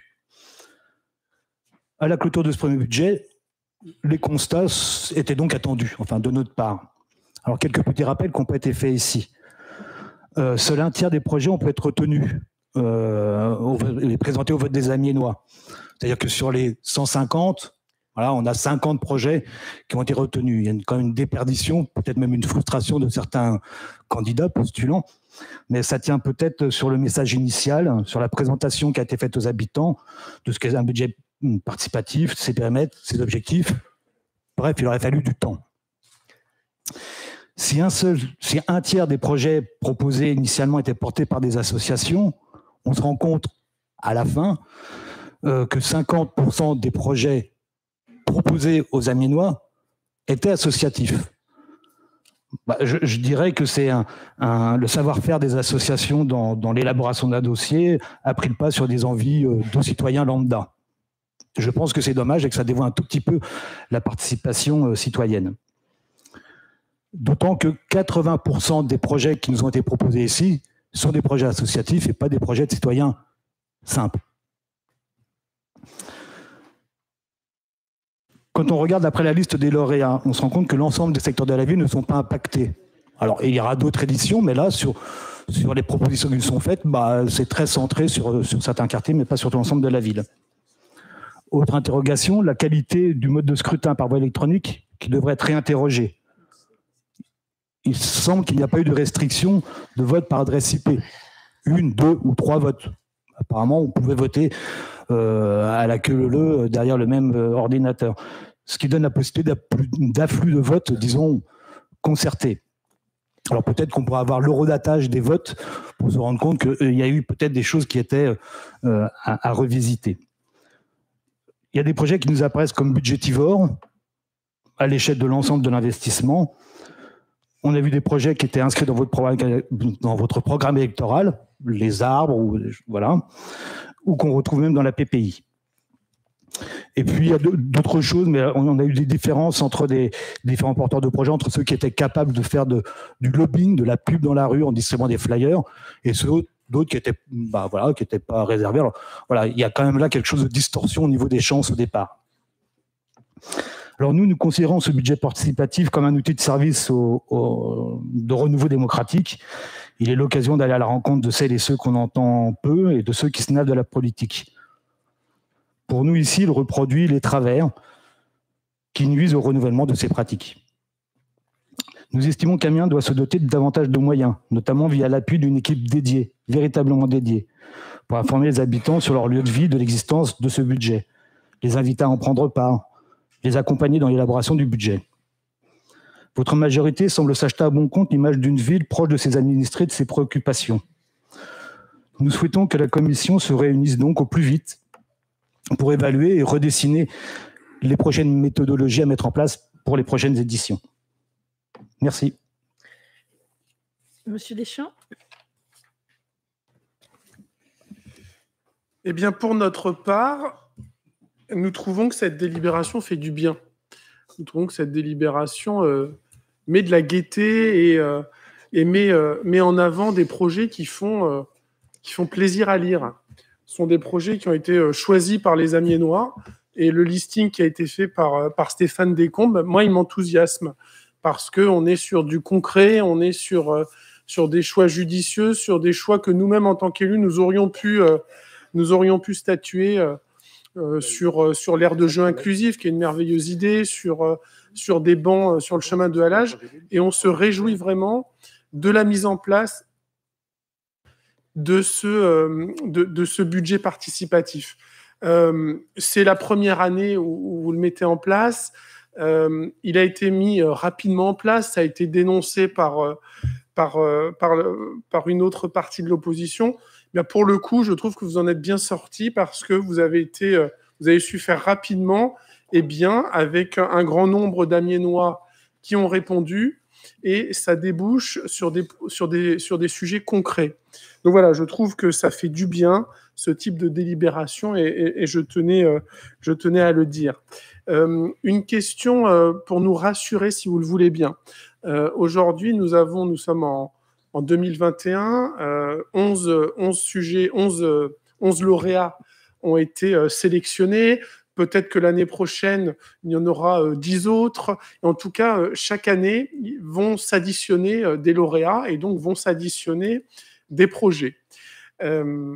À la clôture de ce premier budget, les constats étaient donc attendus, enfin de notre part. Alors quelques petits rappels qui ont pas été faits ici. Euh, seul un tiers des projets ont pu être retenus euh, présentés au vote des noirs C'est-à-dire que sur les 150, voilà, on a 50 projets qui ont été retenus. Il y a quand même une déperdition, peut-être même une frustration de certains candidats postulants, mais ça tient peut-être sur le message initial, sur la présentation qui a été faite aux habitants de ce qu'est un budget participatif, ses périmètres, ses objectifs. Bref, il aurait fallu du temps. Si un, seul, si un tiers des projets proposés initialement étaient portés par des associations, on se rend compte à la fin euh, que 50% des projets proposés aux Aminois étaient associatifs. Bah, je, dirais que c'est le savoir-faire des associations dans, dans l'élaboration d'un dossier a pris le pas sur des envies euh, de citoyens lambda je pense que c'est dommage et que ça dévoie un tout petit peu la participation euh, citoyenne. D'autant que 80% des projets qui nous ont été proposés ici sont des projets associatifs et pas des projets de citoyens simples. Quand on regarde après la liste des lauréats, on se rend compte que l'ensemble des secteurs de la ville ne sont pas impactés. Alors, il y aura d'autres éditions, mais là, sur, sur les propositions qui nous sont faites, bah, c'est très centré sur, sur certains quartiers, mais pas sur l'ensemble de la ville. Autre interrogation, la qualité du mode de scrutin par voie électronique qui devrait être réinterrogée. Il semble qu'il n'y a pas eu de restriction de vote par adresse IP. Une, deux ou trois votes. Apparemment, on pouvait voter euh, à la queue LE derrière le même euh, ordinateur. Ce qui donne la possibilité d'afflux de votes, disons, concertés. Alors peut-être qu'on pourra avoir l'eurodatage des votes pour se rendre compte qu'il y a eu peut-être des choses qui étaient euh, à revisiter il y a des projets qui nous apparaissent comme budgétivores à l'échelle de l'ensemble de l'investissement. On a vu des projets qui étaient inscrits dans votre programme, électoral, les arbres, ou, voilà, ou qu'on retrouve même dans la PPI. Et puis il y a d'autres choses, mais on a eu des différences entre des différents porteurs de projets, entre ceux qui étaient capables de faire du lobbying, de la pub dans la rue en distribuant des flyers, et ceux d'autres qui étaient, bah, voilà, qui pas réservés. voilà, il y a quand même là quelque chose de distorsion au niveau des chances au départ. Alors nous, nous considérons ce budget participatif comme un outil de service de renouveau démocratique. Il est l'occasion d'aller à la rencontre de celles et ceux qu'on entend peu et de ceux qui se naissent de la politique. Pour nous, ici, il reproduit les travers qui nuisent au renouvellement de ces pratiques. Nous estimons qu'Amiens doit se doter de davantage de moyens, notamment via l'appui d'une équipe dédiée, véritablement dédiée, pour informer les habitants sur leur lieu de vie de l'existence de ce budget, les inviter à en prendre part, les accompagner dans l'élaboration du budget. Votre majorité semble s'acheter à bon compte l'image d'une ville proche de ses administrés, de ses préoccupations. Nous souhaitons que la commission se réunisse donc au plus vite pour évaluer et redessiner les prochaines méthodologies à mettre en place pour les prochaines éditions. Merci. Monsieur Deschamps Eh bien, pour notre part, nous trouvons que cette délibération fait du bien. Nous trouvons que cette délibération euh, met de la gaieté et, euh, euh, met, en avant des projets qui font, plaisir à lire. Ce sont des projets qui ont été choisis par les Noirs et le listing qui a été fait par, par Stéphane Descombes, moi, il m'enthousiasme parce qu'on est sur du concret, on est sur, euh, sur des choix judicieux, sur des choix que nous-mêmes, en tant qu'élus, nous aurions pu, euh, nous aurions pu statuer euh, sur, l'ère de jeu inclusif, qui est une merveilleuse idée, sur, sur des bancs, sur le chemin de halage. Et on se réjouit vraiment de la mise en place de ce, de, ce budget participatif. c'est la première année où, vous le mettez en place. Euh, il a été mis euh, rapidement en place, ça a été dénoncé par, euh, par, par, une autre partie de l'opposition. pour le coup, je trouve que vous en êtes bien sorti parce que vous avez, été, vous avez su faire rapidement et bien avec un grand nombre d'Amiénois qui ont répondu et ça débouche sur des, sur des, sur des sujets concrets. Donc voilà, je trouve que ça fait du bien ce type de délibération et, je, tenais, euh, je tenais à le dire. Euh, une question euh, pour nous rassurer, si vous le voulez bien. Aujourd'hui, nous avons, nous sommes en, en 2021, 11, 11 sujets, 11, 11 lauréats ont été sélectionnés. Peut-être que l'année prochaine, il y en aura dix autres. en tout cas, chaque année, vont s'additionner des lauréats et donc vont s'additionner des projets. Euh,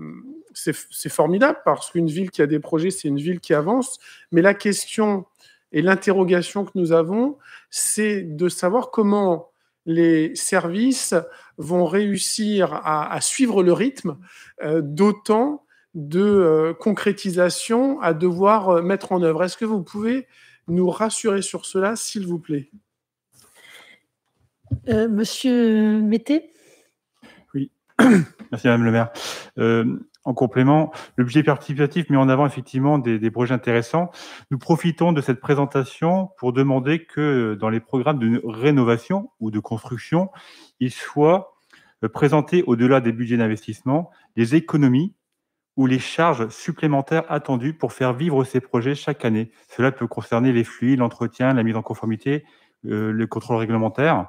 c'est formidable parce qu'une ville qui a des projets, c'est une ville qui avance. Mais la question et l'interrogation que nous avons, c'est de savoir comment les services vont réussir à, suivre le rythme, euh, d'autant de euh, concrétisation à devoir euh, mettre en œuvre. Est-ce que vous pouvez nous rassurer sur cela, s'il vous plaît Monsieur Mété Oui, merci Madame le maire. En complément, le budget participatif met en avant effectivement des, projets intéressants. Nous profitons de cette présentation pour demander que euh, dans les programmes de rénovation ou de construction, il soit euh, présenté au-delà des budgets d'investissement les économies ou les charges supplémentaires attendues pour faire vivre ces projets chaque année. Cela peut concerner les flux, l'entretien, la mise en conformité, euh, le contrôle réglementaire.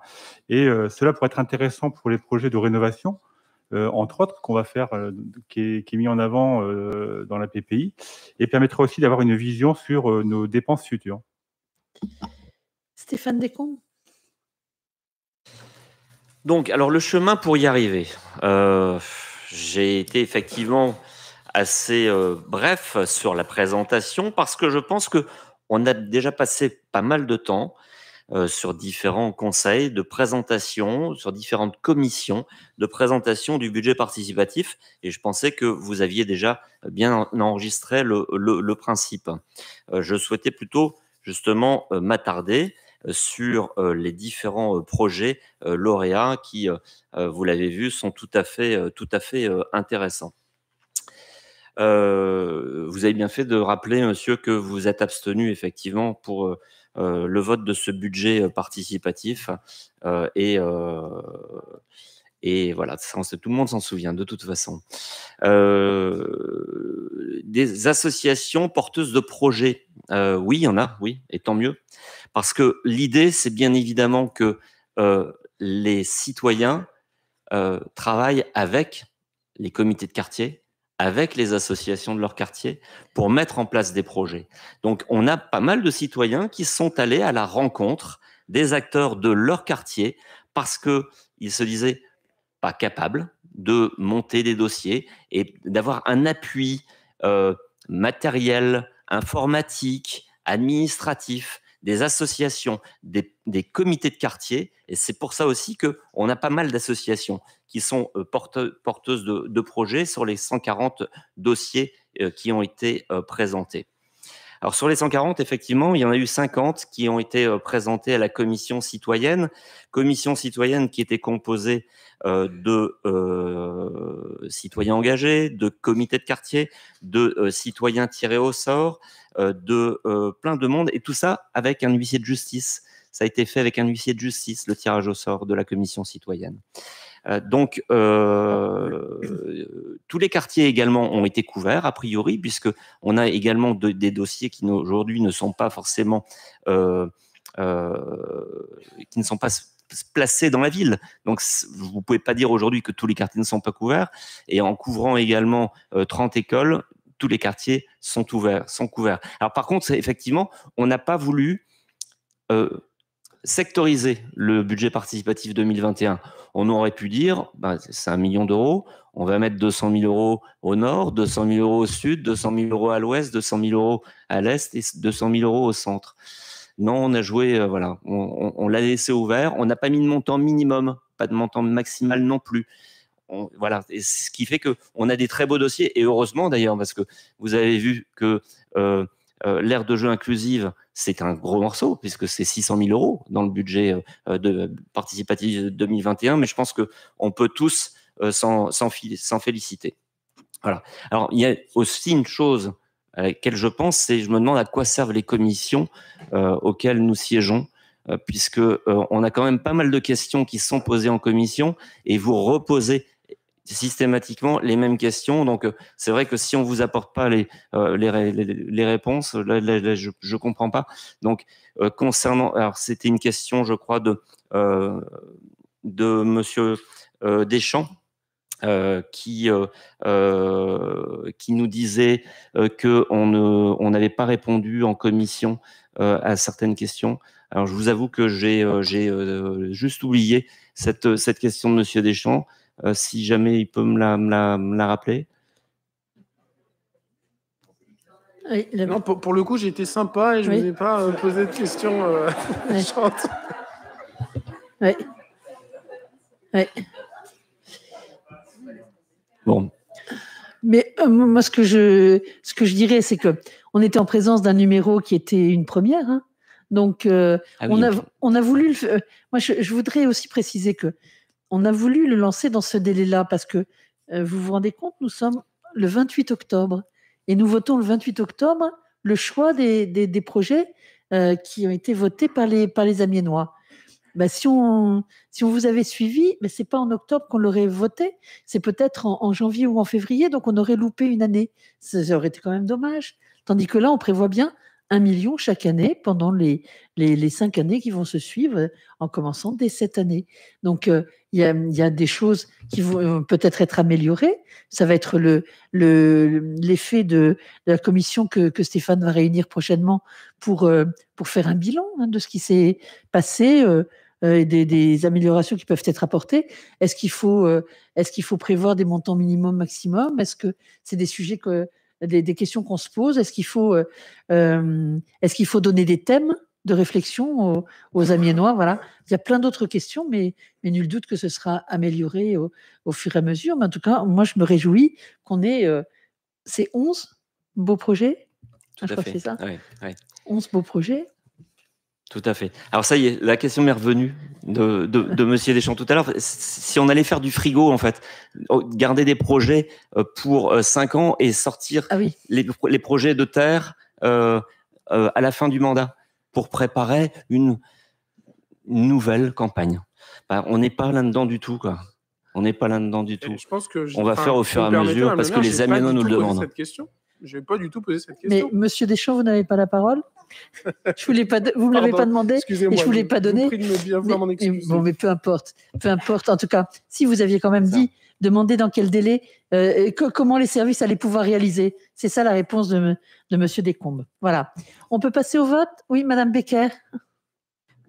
Et cela pourrait être intéressant pour les projets de rénovation euh, entre autres, qu'on va faire, euh, qui est, mis en avant euh, dans la PPI, et permettra aussi d'avoir une vision sur nos dépenses futures. Stéphane Descombes donc, alors le chemin pour y arriver. J'ai été effectivement assez bref sur la présentation parce que je pense que on a déjà passé pas mal de temps euh, sur différents conseils de présentation, sur différentes commissions de présentation du budget participatif. Et je pensais que vous aviez déjà bien enregistré le, principe. Euh, je souhaitais plutôt justement euh, m'attarder sur les différents projets lauréats qui, vous l'avez vu, sont tout à fait, tout à fait intéressants. vous avez bien fait de rappeler, monsieur, que vous êtes abstenu effectivement pour euh, le vote de ce budget euh, participatif. Euh, et, et voilà, tout le monde s'en souvient de toute façon. des associations porteuses de projets, oui, il y en a, oui, et tant mieux. Parce que l'idée, c'est bien évidemment que les citoyens travaillent avec les comités de quartier, avec les associations de leur quartier pour mettre en place des projets. Donc on a pas mal de citoyens qui sont allés à la rencontre des acteurs de leur quartier parce qu'ils se disaient pas capables de monter des dossiers et d'avoir un appui euh, matériel, informatique, administratif des associations, des, comités de quartier. Et c'est pour ça aussi qu'on a pas mal d'associations qui sont euh, porteuses de, de projets sur les 140 dossiers euh, qui ont été euh, présentés. Alors sur les 140, effectivement, il y en a eu 50 qui ont été euh, présentés à la commission citoyenne, commission citoyenne qui était composée euh, de euh, citoyens engagés, de comités de quartier, de citoyens tirés au sort, de plein de monde, et tout ça avec un huissier de justice. Ça a été fait avec un huissier de justice, le tirage au sort de la commission citoyenne. Euh, donc, euh, tous les quartiers également ont été couverts, a priori, puisque on a également des dossiers qui aujourd'hui ne sont pas forcément, euh, qui ne sont pas placés dans la ville. Donc, vous pouvez pas dire aujourd'hui que tous les quartiers ne sont pas couverts. Et en couvrant également 30 écoles, tous les quartiers sont ouverts, sont couverts. Alors, par contre, effectivement, on n'a pas voulu sectoriser le budget participatif 2021, on aurait pu dire, bah, c'est un million d'euros, on va mettre 200 000 euros au nord, 200 000 euros au sud, 200 000 euros à l'ouest, 200 000 euros à l'est et 200 000 euros au centre. Non, on a joué, euh, voilà, on, l'a laissé ouvert, on n'a pas mis de montant minimum, pas de montant maximal non plus. voilà, ce qui fait que on a des très beaux dossiers et heureusement d'ailleurs parce que vous avez vu que euh, euh, l'ère de jeu inclusive, c'est un gros morceau, puisque c'est 600 000 euros dans le budget euh, de participatif 2021, mais je pense qu'on peut tous euh, s'en féliciter. Voilà. Alors, il y a aussi une chose à laquelle je pense, c'est je me demande à quoi servent les commissions auxquelles nous siégeons puisque on a quand même pas mal de questions qui sont posées en commission et vous reposez systématiquement les mêmes questions. Donc, euh, c'est vrai que si on vous apporte pas les, euh, les, les, réponses, je ne comprends pas. Donc, euh, concernant, alors c'était une question, je crois, de, de monsieur Deschamps. qui, qui nous disait que on n'avait pas répondu en commission à certaines questions. Alors je vous avoue que j'ai juste oublié cette, cette question de Monsieur Deschamps. Euh, si jamais il peut me la, la, la rappeler. non, pour, le coup, j'ai été sympa et je ne pas euh, posé de questions chantes. oui. oui. Bon. Mais euh, moi, ce que je, ce que je dirais, c'est que on était en présence d'un numéro qui était une première. Hein. Donc, ah on, a, on a voulu. Le... moi, je, voudrais aussi préciser que on a voulu le lancer dans ce délai-là parce que euh, vous vous rendez compte, nous sommes le 28 octobre et nous votons le 28 octobre le choix des, projets euh, qui ont été votés par les, par Amiénois. Bah, si, on, si vous avait suivi, mais c'est pas en octobre qu'on l'aurait voté, c'est peut-être en, janvier ou en février, donc on aurait loupé une année. ça aurait été quand même dommage. Tandis que là, on prévoit bien un million chaque année pendant les, les, cinq années qui vont se suivre, euh, en commençant dès cette année. Donc, euh, il y, a, y, a, des choses qui vont euh, peut-être être améliorées. Ça va être l'effet le, l'effet de, la commission que, que, Stéphane va réunir prochainement pour, pour faire un bilan hein, de ce qui s'est passé. et des, des, améliorations qui peuvent être apportées. Est-ce qu'il faut, est-ce qu'il faut prévoir des montants minimum, maximum Est-ce que c'est des sujets que des, questions qu'on se pose. Est-ce qu'il faut, euh, euh, est-ce qu'il faut donner des thèmes de réflexion aux, aux Noirs Voilà, il y a plein d'autres questions, mais, mais, nul doute que ce sera amélioré au, fur et à mesure. Mais en tout cas, moi, je me réjouis qu'on ait euh, ces 11 beaux projets. je crois c'est ça. 11 beaux projets. Tout à fait. Alors ça y est, la question m'est revenue de, de, Monsieur Deschamps tout à l'heure. Si on allait faire du frigo, en fait, oh, garder des projets euh, pour euh, cinq ans et sortir ah les, projets de terre euh, à la fin du mandat pour préparer une nouvelle campagne. Bah, on n'est pas là-dedans du tout, quoi. On n'est pas là-dedans du tout. Je pense que on va faire au fur et à mesure parce que les aménos nous le demandent. Je n'ai pas du tout posé cette question. Mais Monsieur Deschamps, vous n'avez pas la parole je voulais pas, vous me l'avez pas demandé et je voulais pas donner. Mais, bon, mais peu importe, peu importe. En tout cas, si vous aviez quand même dit, demander dans quel délai, euh, comment les services allaient pouvoir réaliser. C'est ça la réponse de, M. Monsieur Descombes. Voilà. On peut passer au vote. Oui, Madame Becker.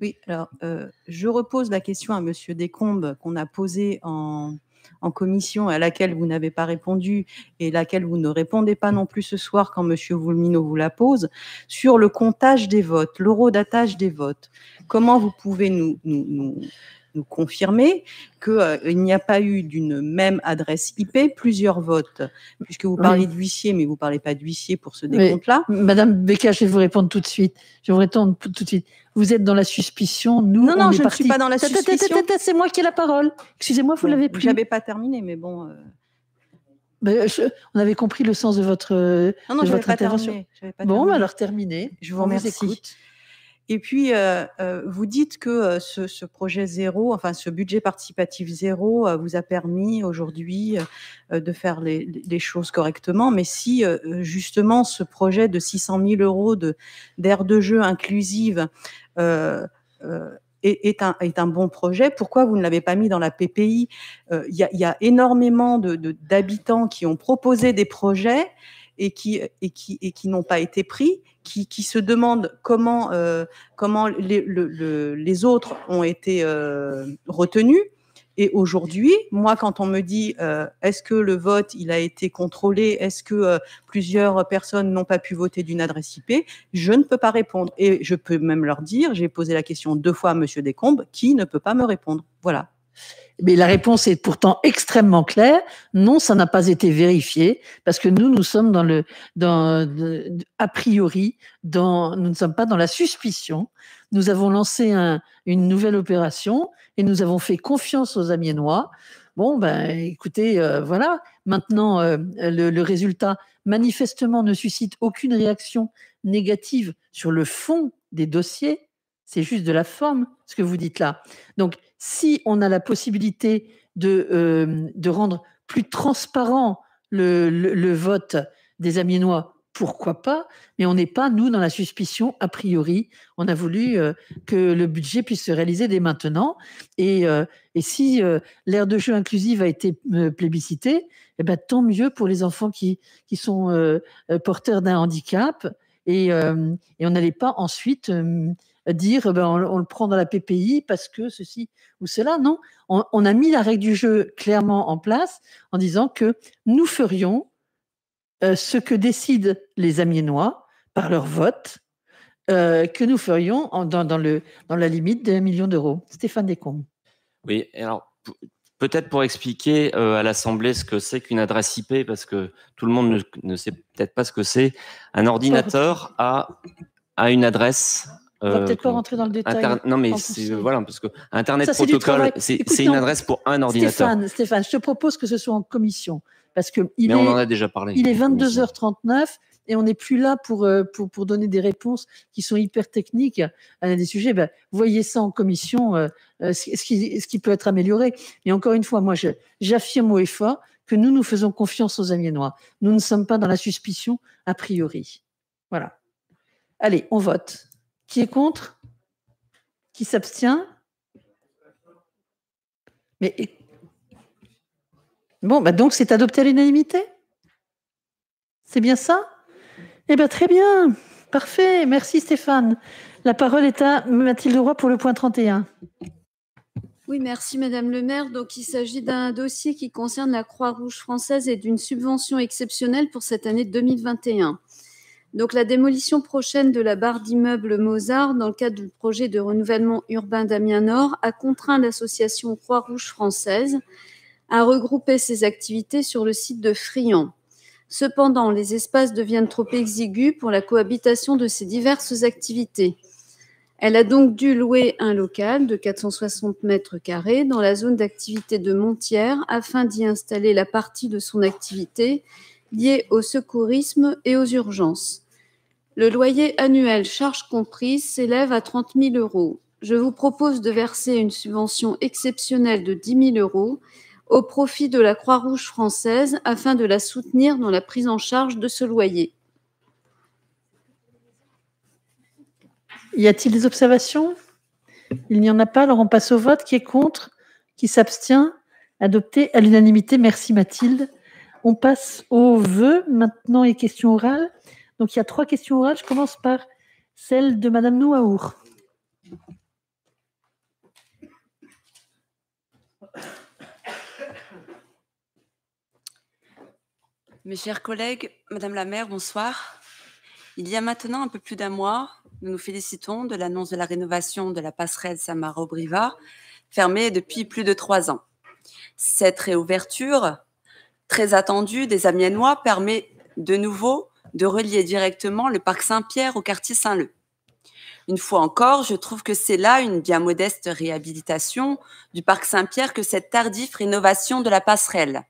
Oui. Alors, euh, je repose la question à Monsieur Descombes qu'on a posée en en commission à laquelle vous n'avez pas répondu et laquelle vous ne répondez pas non plus ce soir quand M. Voulmino vous la pose, sur le comptage des votes, l'eurodatage des votes. Comment vous pouvez nous nous confirmer qu'il euh, il n'y a pas eu d'une même adresse IP plusieurs votes Puisque vous parlez d'huissier, mais vous ne parlez pas d'huissier pour ce décompte-là. Madame Becca, je vais vous répondre tout de suite. Je vous tout de suite. Vous êtes dans la suspicion, nous, non, non, je ne suis pas dans la suspicion. C'est moi qui ai la parole. Excusez-moi, vous l'avez plus. J'avais pas terminé, mais bon. Euh. Ben, on avait compris le sens de votre, votre intervention. bon, ben, alors terminé. Je vous remercie. Et puis, euh, euh, vous dites que euh, ce, projet zéro, enfin ce budget participatif zéro, vous a permis aujourd'hui de faire les, choses correctement. Mais si justement ce projet de 600 000 euros d'air de, jeu inclusive est, un, est, un, bon projet, pourquoi vous ne l'avez pas mis dans la PPI Il y, a énormément d'habitants de, qui ont proposé des projets et qui, et qui, et qui n'ont pas été pris, qui, qui se demandent comment, euh, comment les, les autres ont été euh, retenus. Et aujourd'hui, moi, quand on me dit euh, est-ce que le vote il a été contrôlé, est-ce que plusieurs personnes n'ont pas pu voter d'une adresse IP, je ne peux pas répondre. Et je peux même leur dire, j'ai posé la question deux fois à Monsieur Descombes, qui ne peut pas me répondre. Voilà. Mais la réponse est pourtant extrêmement claire. Non, ça n'a pas été vérifié parce que nous, nous sommes dans le, dans, a priori, dans, nous ne sommes pas dans la suspicion. Nous avons lancé une nouvelle opération et nous avons fait confiance aux Amiénois. Bon, ben, écoutez, euh, voilà. Maintenant, euh, le, le résultat manifestement ne suscite aucune réaction négative sur le fond des dossiers. C'est juste de la forme, ce que vous dites là. Donc, si on a la possibilité de, euh, rendre plus transparent le, vote des Amiénois, pourquoi pas Mais on n'est pas, nous, dans la suspicion a priori. On a voulu euh, que le budget puisse se réaliser dès maintenant. Et, euh, si l'ère de jeu inclusive a été plébiscitée, eh ben, tant mieux pour les enfants qui, sont porteurs d'un handicap. Et, et on n'allait pas ensuite dire eh ben, on, le prend dans la PPI parce que ceci ou cela. Non, on, a mis la règle du jeu clairement en place en disant que nous ferions euh, ce que décident les Amiénois par leur vote, euh, que nous ferions dans, la limite d'un million d'euros. Stéphane Descombes. Oui, alors peut-être pour expliquer euh, à l'Assemblée ce que c'est qu'une adresse IP, parce que tout le monde ne, sait peut-être pas ce que c'est. Un ordinateur a, a une adresse on va euh, peut-être pas rentrer dans le détail. Non, mais voilà, parce que Internet Protocol, c'est une adresse pour un ordinateur. Stéphane, je te propose que ce soit en commission. Parce que il mais est, on en a déjà parlé. Il est 22h39 et on n'est plus là euh, pour, pour, donner des réponses qui sont hyper techniques à des sujets. Ben, voyez ça en commission, euh, ce, qui, ce qui peut être amélioré. Mais encore une fois, moi, j'affirme au fort que nous, nous faisons confiance aux Amiénois. Nous ne sommes pas dans la suspicion a priori. Voilà. Allez, on vote. Qui est contre Qui s'abstient Mais bon, bah donc c'est adopté à l'unanimité. C'est bien ça Eh bien, très bien. Parfait. Merci Stéphane. La parole est à Mathilde Roy pour le point 31. Oui, merci Madame le maire. Donc, il s'agit d'un dossier qui concerne la Croix-Rouge française et d'une subvention exceptionnelle pour cette année 2021. Donc la démolition prochaine de la barre d'immeuble Mozart dans le cadre du projet de renouvellement urbain d'Amiens Nord a contraint l'association Croix-Rouge française à regrouper ses activités sur le site de Friant. Cependant, les espaces deviennent trop exigus pour la cohabitation de ces diverses activités. Elle a donc dû louer un local de 460 mètres carrés dans la zone d'activité de Montière afin d'y installer la partie de son activité liées au secourisme et aux urgences. Le loyer annuel, charge comprise, s'élève à 30 000 euros. Je vous propose de verser une subvention exceptionnelle de 10 000 euros au profit de la Croix-Rouge française afin de la soutenir dans la prise en charge de ce loyer. Y a-t-il des observations Il n'y en a pas. Alors on passe au vote. Qui est contre Qui s'abstient Adopté à l'unanimité. Merci Mathilde. On passe aux vœux maintenant et questions orales. Donc il y a trois questions orales. Je commence par celle de Madame Nouaour. Mes chers collègues, Madame la maire, bonsoir. Il y a maintenant un peu plus d'un mois, nous nous félicitons de l'annonce de la rénovation de la passerelle Samaro-Briva, fermée depuis plus de trois ans. Cette réouverture très attendu des Amiennois permet de nouveau de relier directement le parc Saint-Pierre au quartier Saint-Leu. Une fois encore, je trouve que c'est là une bien modeste réhabilitation du parc Saint-Pierre que cette tardive rénovation de la passerelle.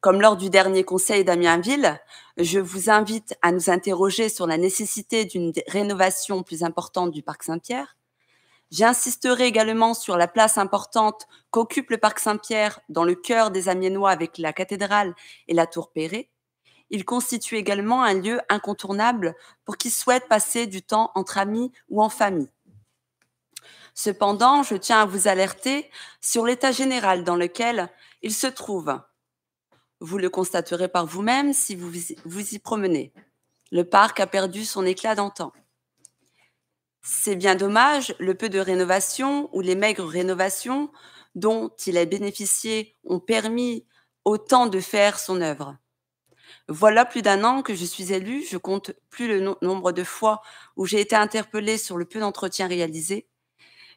Comme lors du dernier conseil d'Amiensville, je vous invite à nous interroger sur la nécessité d'une rénovation plus importante du parc Saint-Pierre J'insisterai également sur la place importante qu'occupe le parc Saint-Pierre dans le cœur des Amiénois avec la cathédrale et la tour Perret. Il constitue également un lieu incontournable pour qui souhaite passer du temps entre amis ou en famille. Cependant, je tiens à vous alerter sur l'état général dans lequel il se trouve. Vous le constaterez par vous-même si vous vous y promenez. Le parc a perdu son éclat d'antan. C'est bien dommage, le peu de rénovation ou les maigres rénovations dont il a bénéficié ont permis autant de faire son œuvre. Voilà plus d'un an que je suis élue, je compte plus le nombre de fois où j'ai été interpellée sur le peu d'entretiens réalisés.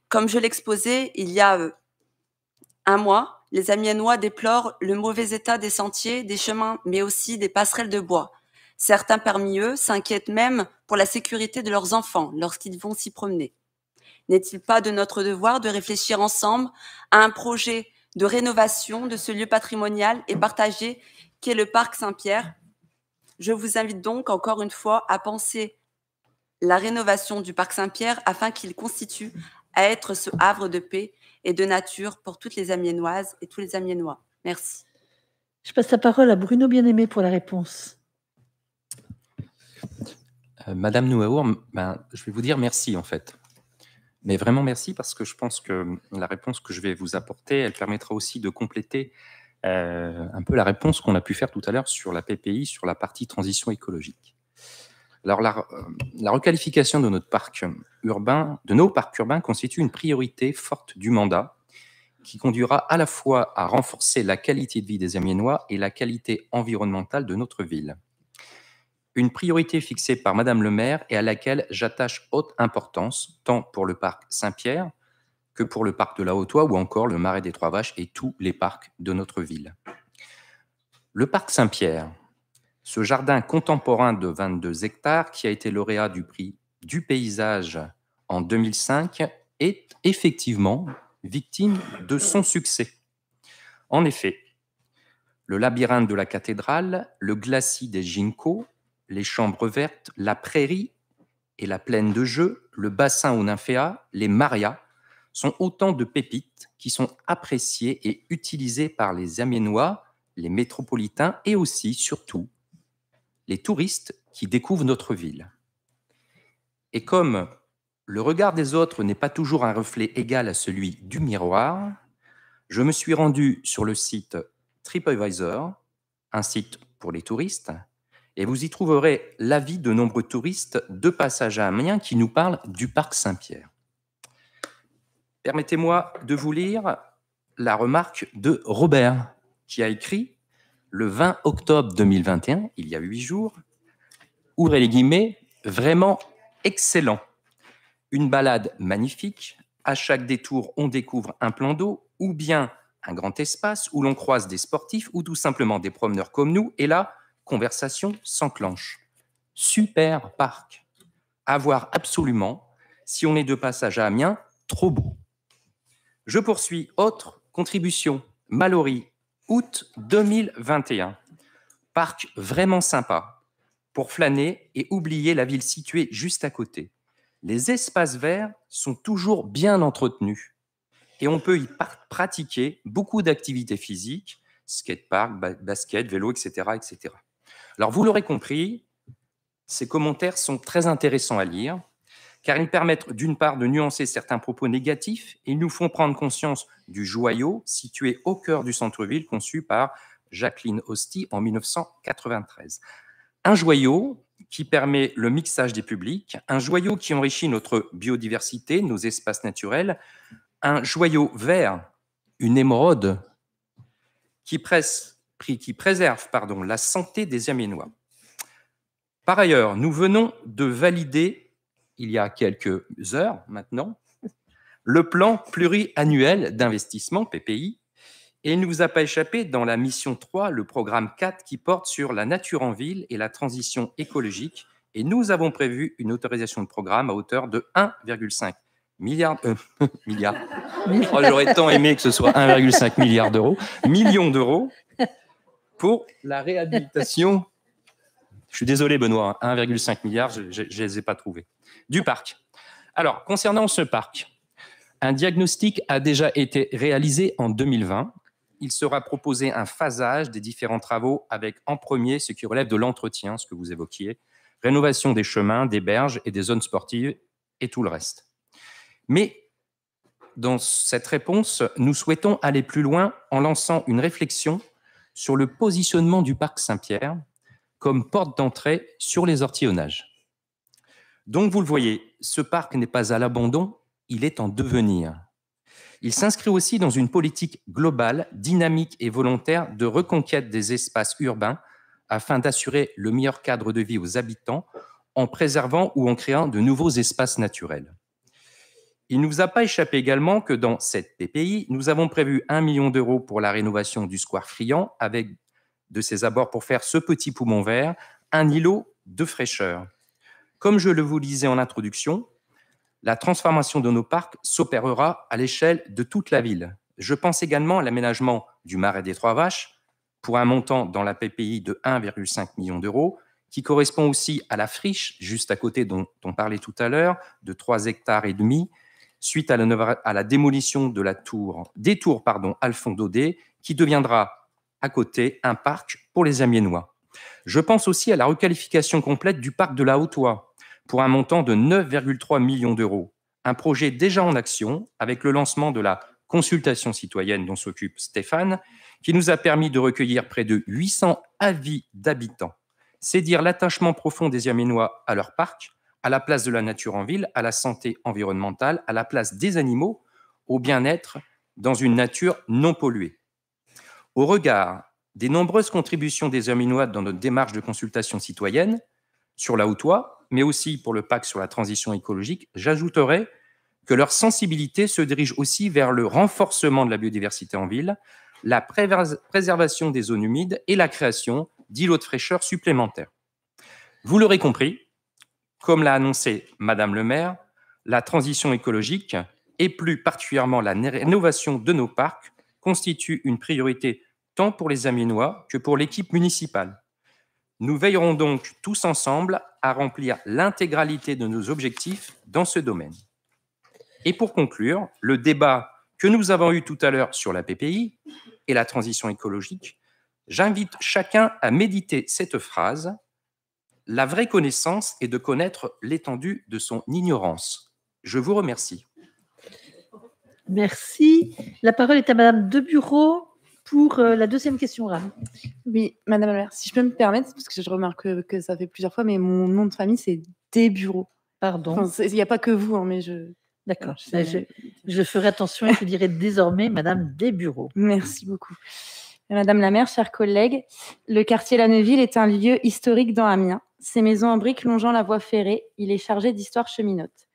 Comme je l'exposais il y a euh, un mois, les Amiénois déplorent le mauvais état des sentiers, des chemins, mais aussi des passerelles de bois. Certains parmi eux s'inquiètent même la sécurité de leurs enfants lorsqu'ils vont s'y promener N'est-il pas de notre devoir de réfléchir ensemble à un projet de rénovation de ce lieu patrimonial et partagé qu'est le parc Saint-Pierre Je vous invite donc encore une fois à penser la rénovation du parc Saint-Pierre afin qu'il constitue à être ce havre de paix et de nature pour toutes les Amiénoises et tous les Amiénois. Merci. Je passe la parole à Bruno Bien-Aimé pour la réponse. Euh, Madame Nouaour, ben, je vais vous dire merci en fait. Mais vraiment merci parce que je pense que hum, la réponse que je vais vous apporter, elle permettra aussi de compléter euh, un peu la réponse qu'on a pu faire tout à l'heure sur la PPI, sur la partie transition écologique. Alors euh, la, requalification de notre parc urbain, de nos parcs urbains, constitue une priorité forte du mandat qui conduira à la fois à renforcer la qualité de vie des Amiénois et la qualité environnementale de notre ville une priorité fixée par Madame le maire et à laquelle j'attache haute importance, tant pour le parc Saint-Pierre que pour le parc de la Haute-Oie ou encore le marais des Trois-Vaches et tous les parcs de notre ville. Le parc Saint-Pierre, ce jardin contemporain de 22 hectares qui a été lauréat du prix du paysage en 2005, est effectivement victime de son succès. En effet, le labyrinthe de la cathédrale, le glacis des Ginkgo, les chambres vertes, la prairie et la plaine de jeu, le bassin aux nymphéas, les marias, sont autant de pépites qui sont appréciées et utilisées par les Aménois, les métropolitains et aussi, surtout, les touristes qui découvrent notre ville. Et comme le regard des autres n'est pas toujours un reflet égal à celui du miroir, je me suis rendu sur le site TripAdvisor, un site pour les touristes, et vous y trouverez l'avis de nombreux touristes de passage à Amiens qui nous parlent du parc Saint-Pierre. Permettez-moi de vous lire la remarque de Robert, qui a écrit le 20 octobre 2021, il y a huit jours, ouvrez les guillemets, vraiment excellent. Une balade magnifique. À chaque détour, on découvre un plan d'eau ou bien un grand espace où l'on croise des sportifs ou tout simplement des promeneurs comme nous. Et là, conversation s'enclenche. Super parc. À voir absolument. Si on est de passage à Amiens, trop beau. Je poursuis. Autre contribution. Mallory, août 2021. Parc vraiment sympa pour flâner et oublier la ville située juste à côté. Les espaces verts sont toujours bien entretenus et on peut y pratiquer beaucoup d'activités physiques, skatepark, park, basket, vélo, etc., etc. Alors vous l'aurez compris, ces commentaires sont très intéressants à lire, car ils permettent d'une part de nuancer certains propos négatifs et ils nous font prendre conscience du joyau situé au cœur du centre-ville conçu par Jacqueline Hosty en 1993. Un joyau qui permet le mixage des publics, un joyau qui enrichit notre biodiversité, nos espaces naturels, un joyau vert, une émeraude, qui presse qui préserve pardon, la santé des Aménois. Par ailleurs, nous venons de valider, il y a quelques heures maintenant, le plan pluriannuel d'investissement, PPI, et il ne nous a pas échappé dans la mission 3, le programme 4, qui porte sur la nature en ville et la transition écologique, et nous avons prévu une autorisation de programme à hauteur de 1,5 milliard, euh, milliard. Oh, j'aurais tant aimé que ce soit 1,5 milliard d'euros, millions d'euros, pour la réhabilitation. je suis désolé, Benoît, 1,5 hein, milliard, je ne les ai pas trouvés. Du parc. Alors, concernant ce parc, un diagnostic a déjà été réalisé en 2020. Il sera proposé un phasage des différents travaux avec en premier ce qui relève de l'entretien, ce que vous évoquiez, rénovation des chemins, des berges et des zones sportives et tout le reste. Mais dans cette réponse, nous souhaitons aller plus loin en lançant une réflexion sur le positionnement du parc Saint-Pierre comme porte d'entrée sur les ortillonnages. Donc vous le voyez, ce parc n'est pas à l'abandon, il est en devenir. Il s'inscrit aussi dans une politique globale, dynamique et volontaire de reconquête des espaces urbains afin d'assurer le meilleur cadre de vie aux habitants en préservant ou en créant de nouveaux espaces naturels. Il ne vous a pas échappé également que dans cette PPI, nous avons prévu 1 million d'euros pour la rénovation du square friand avec de ses abords pour faire ce petit poumon vert un îlot de fraîcheur. Comme je le vous disais en introduction, la transformation de nos parcs s'opérera à l'échelle de toute la ville. Je pense également à l'aménagement du marais des Trois Vaches pour un montant dans la PPI de 1,5 million d'euros, qui correspond aussi à la friche juste à côté dont on parlait tout à l'heure de 3 hectares et demi suite à la, démolition de la tour, des tours pardon, Alphonse Daudet, qui deviendra à côté un parc pour les Amiénois. Je pense aussi à la requalification complète du parc de la Haute-Oie pour un montant de 9,3 millions d'euros. Un projet déjà en action avec le lancement de la consultation citoyenne dont s'occupe Stéphane, qui nous a permis de recueillir près de 800 avis d'habitants. C'est dire l'attachement profond des Amiénois à leur parc, à la place de la nature en ville, à la santé environnementale, à la place des animaux, au bien-être dans une nature non polluée. Au regard des nombreuses contributions des Herminoides dans notre démarche de consultation citoyenne sur la haute mais aussi pour le pacte sur la transition écologique, j'ajouterai que leur sensibilité se dirige aussi vers le renforcement de la biodiversité en ville, la préservation des zones humides et la création d'îlots de fraîcheur supplémentaires. Vous l'aurez compris, comme l'a annoncé Madame le maire, la transition écologique et plus particulièrement la rénovation de nos parcs constitue une priorité tant pour les Amiénois que pour l'équipe municipale. Nous veillerons donc tous ensemble à remplir l'intégralité de nos objectifs dans ce domaine. Et pour conclure, le débat que nous avons eu tout à l'heure sur la PPI et la transition écologique, j'invite chacun à méditer cette phrase la vraie connaissance est de connaître l'étendue de son ignorance. Je vous remercie. Merci. La parole est à Madame De Bureau pour euh, la deuxième question, Oui, Madame la si je peux me permettre, parce que je remarque que, ça fait plusieurs fois, mais mon nom de famille, c'est Des Bureaux. Pardon. Il n'y a pas que vous, hein, mais je. D'accord. Je, ferai attention et je dirai désormais Madame Des Merci beaucoup. Madame la maire, chers collègues, le quartier La Neuville est un lieu historique dans Amiens. Ses maisons en briques longeant la voie ferrée, il est chargé d'histoires cheminotes.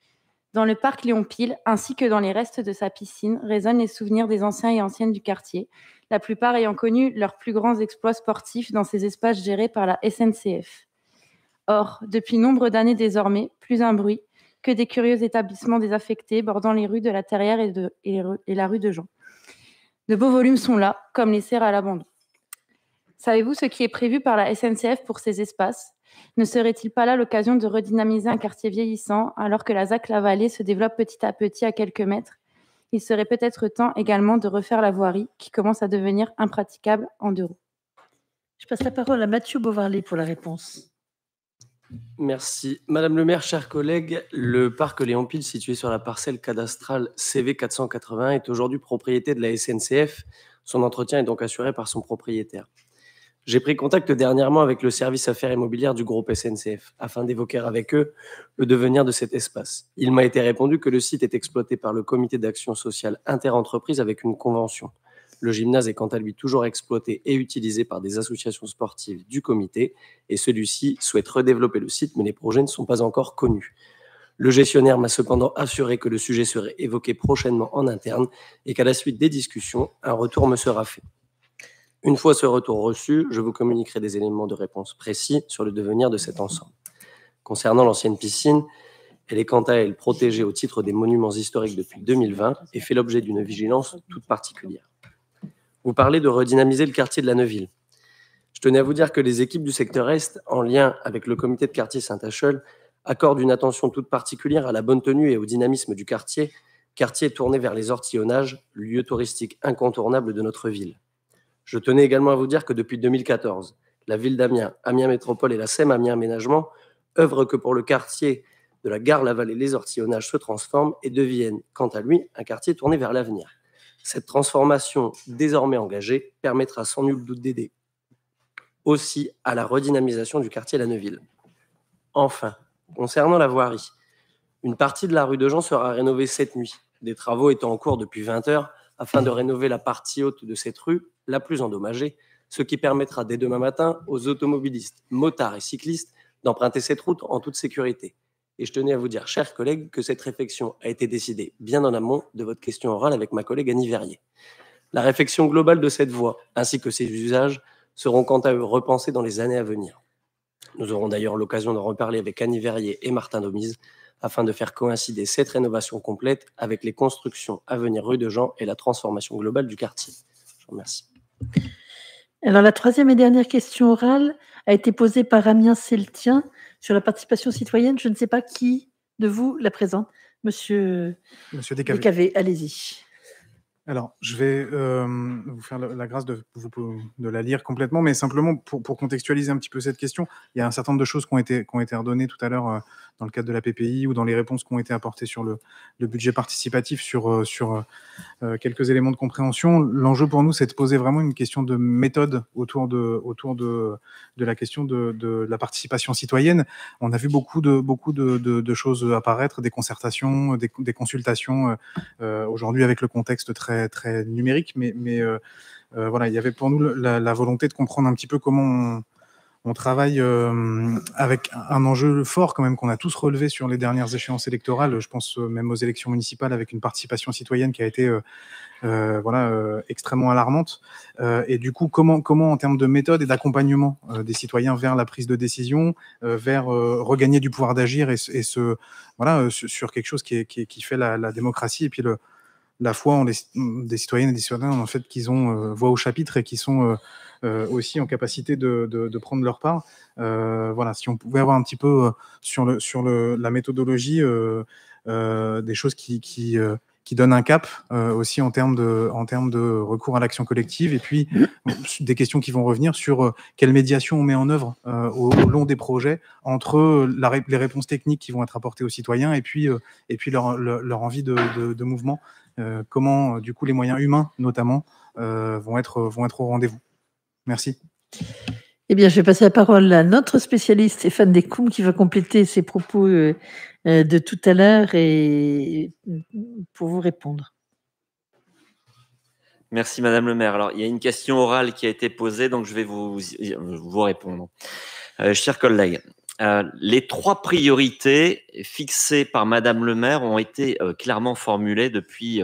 Dans le parc Léon-Pile, ainsi que dans les restes de sa piscine, résonnent les souvenirs des anciens et anciennes du quartier, la plupart ayant connu leurs plus grands exploits sportifs dans ces espaces gérés par la SNCF. Or, depuis nombre d'années désormais, plus un bruit que des curieux établissements désaffectés bordant les rues de la Terrière et, de, et la rue de Jean. De beaux volumes sont là, comme les serres à l'abandon. Savez-vous ce qui est prévu par la SNCF pour ces espaces Ne serait-il pas là l'occasion de redynamiser un quartier vieillissant alors que la ZAC Vallée se développe petit à petit à quelques mètres Il serait peut-être temps également de refaire la voirie qui commence à devenir impraticable en deux roues. Je passe la parole à Mathieu Bovarly pour la réponse. Merci. Madame le maire, chers collègues, le parc pile situé sur la parcelle cadastrale CV 480, est aujourd'hui propriété de la SNCF. Son entretien est donc assuré par son propriétaire. J'ai pris contact dernièrement avec le service affaires immobilières du groupe SNCF afin d'évoquer avec eux le devenir de cet espace. Il m'a été répondu que le site est exploité par le comité d'action sociale interentreprise avec une convention. Le gymnase est quant à lui toujours exploité et utilisé par des associations sportives du comité et celui-ci souhaite redévelopper le site mais les projets ne sont pas encore connus. Le gestionnaire m'a cependant assuré que le sujet serait évoqué prochainement en interne et qu'à la suite des discussions, un retour me sera fait. Une fois ce retour reçu, je vous communiquerai des éléments de réponse précis sur le devenir de cet ensemble. Concernant l'ancienne piscine, elle est quant à elle protégée au titre des monuments historiques depuis 2020 et fait l'objet d'une vigilance toute particulière. Vous parlez de redynamiser le quartier de la Neuville. Je tenais à vous dire que les équipes du secteur Est, en lien avec le comité de quartier saint achel accordent une attention toute particulière à la bonne tenue et au dynamisme du quartier, quartier tourné vers les ortillonnages, lieu touristique incontournable de notre ville. Je tenais également à vous dire que depuis 2014, la ville d'Amiens, Amiens Métropole et la SEM Amiens Aménagement œuvrent que pour le quartier de la gare La Vallée-les Ortillonnages se transforment et deviennent, quant à lui, un quartier tourné vers l'avenir. Cette transformation désormais engagée permettra sans nul doute d'aider aussi à la redynamisation du quartier La Neuville. Enfin, concernant la voirie, une partie de la rue de Jean sera rénovée cette nuit, des travaux étant en cours depuis 20 heures afin de rénover la partie haute de cette rue la plus endommagée, ce qui permettra dès demain matin aux automobilistes, motards et cyclistes d'emprunter cette route en toute sécurité. Et je tenais à vous dire, chers collègues, que cette réflexion a été décidée bien en amont de votre question orale avec ma collègue Annie Verrier. La réflexion globale de cette voie, ainsi que ses usages, seront quant à eux repensés dans les années à venir. Nous aurons d'ailleurs l'occasion d'en reparler avec Annie Verrier et Martin Domise afin de faire coïncider cette rénovation complète avec les constructions à venir rue de Jean et la transformation globale du quartier. Je vous remercie. Alors, la troisième et dernière question orale a été posée par Amien Celtien sur la participation citoyenne. Je ne sais pas qui de vous la présente. Monsieur, Monsieur Décavé, allez-y. Alors, je vais euh, vous faire la grâce de, de, la lire complètement, mais simplement pour, contextualiser un petit peu cette question, il y a un certain nombre de choses qui ont été, qui ont été redonnées tout à l'heure euh, dans le cadre de la PPI ou dans les réponses qui ont été apportées sur le, budget participatif, sur, euh, sur euh, euh, quelques éléments de compréhension. L'enjeu pour nous, c'est de poser vraiment une question de méthode autour de, autour de, de la question de, la participation citoyenne. On a vu beaucoup de, beaucoup de, choses apparaître, des concertations, des, consultations, aujourd'hui avec le contexte très, très numérique, mais, mais voilà, il y avait pour nous la, volonté de comprendre un petit peu comment on travaille euh, avec un enjeu fort quand même qu'on a tous relevé sur les dernières échéances électorales. Je pense euh, même aux élections municipales avec une participation citoyenne qui a été euh, voilà extrêmement alarmante. et du coup, comment comment en termes de méthode et d'accompagnement des citoyens vers la prise de décision, vers regagner du pouvoir d'agir et, voilà sur quelque chose qui, est, qui, fait la, démocratie et puis le, la foi des citoyennes et des citoyens en fait qu'ils ont voix au chapitre et qui sont euh, aussi en capacité de, prendre leur part. Euh, voilà, si on pouvait avoir un petit peu euh, sur, la méthodologie des choses qui, donnent un cap aussi en termes de, recours à l'action collective, et puis des questions qui vont revenir sur quelle médiation on met en œuvre au, long des projets entre les réponses techniques qui vont être apportées aux citoyens et puis, et puis leur, envie de, mouvement. comment, du coup, les moyens humains, notamment, vont être au rendez-vous. Merci. Eh bien, je vais passer la parole à notre spécialiste Stéphane Descoum qui va compléter ses propos euh, euh, de tout à l'heure et euh, pour vous répondre. Merci Madame le maire. Alors, il y a une question orale qui a été posée, donc je vais vous, vous répondre. chers collègues, les trois priorités fixées par Madame le maire ont été clairement formulées depuis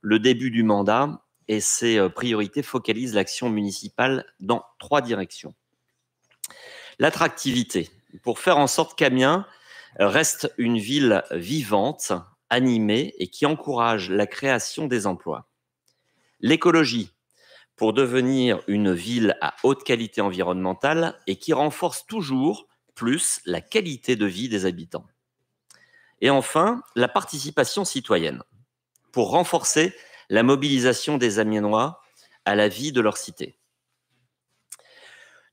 le début du mandat et ces euh, priorités focalisent l'action municipale dans trois directions. L'attractivité, pour faire en sorte qu'Amiens reste une ville vivante, animée et qui encourage la création des emplois. L'écologie, pour devenir une ville à haute qualité environnementale et qui renforce toujours plus la qualité de vie des habitants. Et enfin, la participation citoyenne, pour renforcer la mobilisation des Amiénois à la vie de leur cité.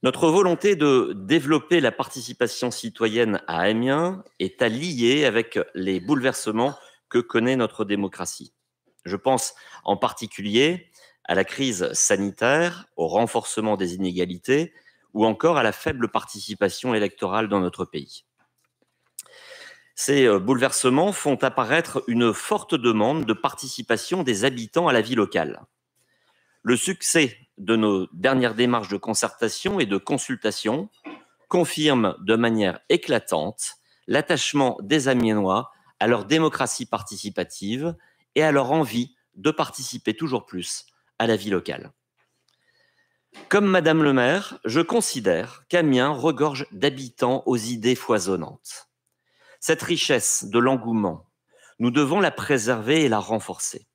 Notre volonté de développer la participation citoyenne à Amiens est à lier avec les bouleversements que connaît notre démocratie. Je pense en particulier à la crise sanitaire, au renforcement des inégalités ou encore à la faible participation électorale dans notre pays. Ces euh, bouleversements font apparaître une forte demande de participation des habitants à la vie locale. Le succès de nos dernières démarches de concertation et de consultation confirme de manière éclatante l'attachement des Amiénois à leur démocratie participative et à leur envie de participer toujours plus à la vie locale. Comme Madame le maire, je considère qu'Amiens regorge d'habitants aux idées foisonnantes. Cette richesse de l'engouement, nous devons la préserver et la renforcer.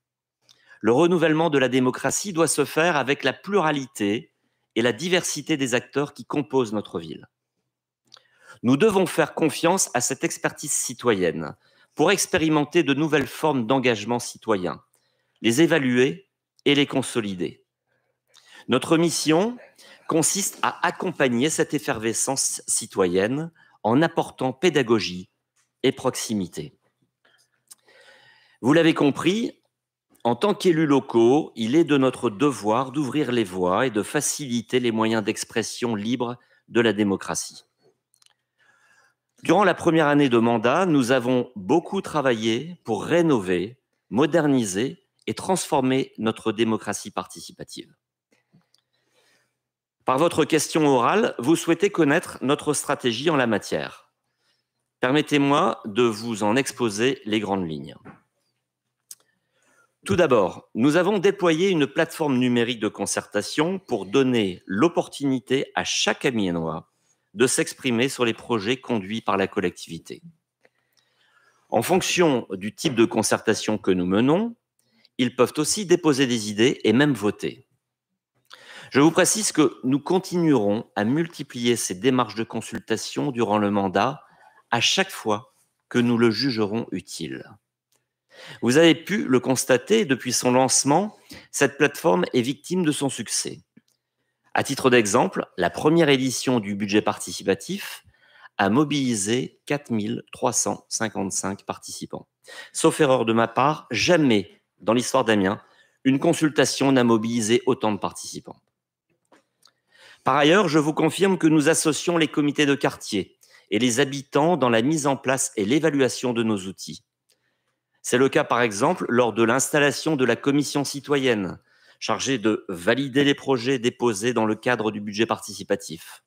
Le renouvellement de la démocratie doit se faire avec la pluralité et la diversité des acteurs qui composent notre ville. Nous devons faire confiance à cette expertise citoyenne pour expérimenter de nouvelles formes d'engagement citoyen, les évaluer et les consolider. Notre mission consiste à accompagner cette effervescence citoyenne en apportant pédagogie, et proximité. Vous l'avez compris, en tant qu'élus locaux, il est de notre devoir d'ouvrir les voies et de faciliter les moyens d'expression libre de la démocratie. Durant la première année de mandat, nous avons beaucoup travaillé pour rénover, moderniser et transformer notre démocratie participative. Par votre question orale, vous souhaitez connaître notre stratégie en la matière. Permettez-moi de vous en exposer les grandes lignes. Tout d'abord, nous avons déployé une plateforme numérique de concertation pour donner l'opportunité à chaque Amiénois de s'exprimer sur les projets conduits par la collectivité. En fonction du type de concertation que nous menons, ils peuvent aussi déposer des idées et même voter. Je vous précise que nous continuerons à multiplier ces démarches de consultation durant le mandat à chaque fois que nous le jugerons utile. Vous avez pu le constater depuis son lancement, cette plateforme est victime de son succès. À titre d'exemple, la première édition du budget participatif a mobilisé 4355 participants. Sauf erreur de ma part, jamais dans l'histoire d'Amiens, une consultation n'a mobilisé autant de participants. Par ailleurs, je vous confirme que nous associons les comités de quartier, et les habitants dans la mise en place et l'évaluation de nos outils. C'est le cas par exemple lors de l'installation de la commission citoyenne, chargée de valider les projets déposés dans le cadre du budget participatif.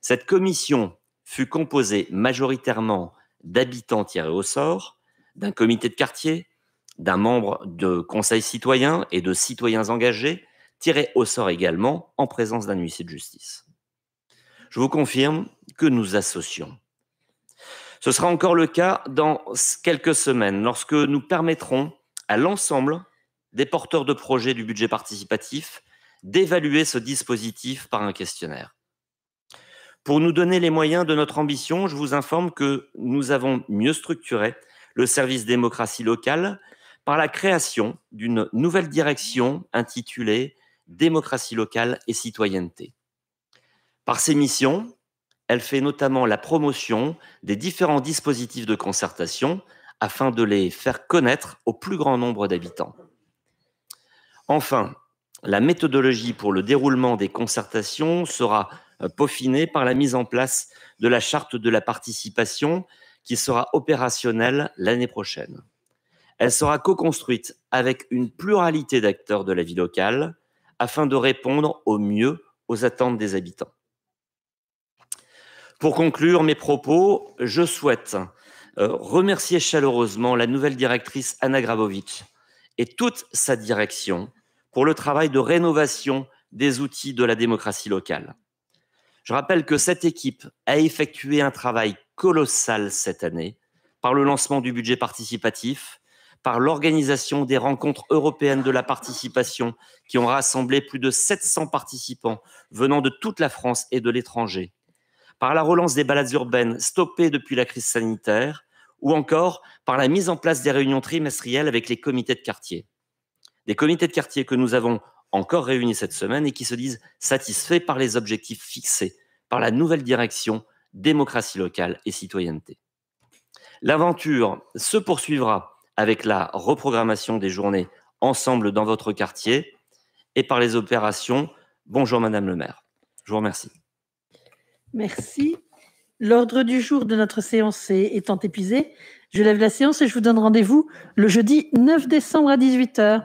Cette commission fut composée majoritairement d'habitants tirés au sort, d'un comité de quartier, d'un membre de conseil citoyen et de citoyens engagés, tirés au sort également en présence d'un huissier de justice. Je vous confirme que nous associons. Ce sera encore le cas dans quelques semaines, lorsque nous permettrons à l'ensemble des porteurs de projets du budget participatif d'évaluer ce dispositif par un questionnaire. Pour nous donner les moyens de notre ambition, je vous informe que nous avons mieux structuré le service démocratie locale par la création d'une nouvelle direction intitulée Démocratie locale et citoyenneté. Par ces missions, elle fait notamment la promotion des différents dispositifs de concertation afin de les faire connaître au plus grand nombre d'habitants. Enfin, la méthodologie pour le déroulement des concertations sera euh, peaufinée par la mise en place de la charte de la participation qui sera opérationnelle l'année prochaine. Elle sera co-construite avec une pluralité d'acteurs de la vie locale afin de répondre au mieux aux attentes des habitants. Pour conclure mes propos, je souhaite euh, remercier chaleureusement la nouvelle directrice Anna Grabovic et toute sa direction pour le travail de rénovation des outils de la démocratie locale. Je rappelle que cette équipe a effectué un travail colossal cette année par le lancement du budget participatif, par l'organisation des rencontres européennes de la participation qui ont rassemblé plus de 700 participants venant de toute la France et de l'étranger, par la relance des balades urbaines stoppées depuis la crise sanitaire, ou encore par la mise en place des réunions trimestrielles avec les comités de quartier. Des comités de quartier que nous avons encore réunis cette semaine et qui se disent satisfaits par les objectifs fixés par la nouvelle direction démocratie locale et citoyenneté. L'aventure se poursuivra avec la reprogrammation des journées Ensemble dans votre quartier et par les opérations Bonjour Madame le maire. Je vous remercie. Merci. L'ordre du jour de notre séance étant épuisé, je lève la séance et je vous donne rendez-vous le jeudi 9 décembre à 18h.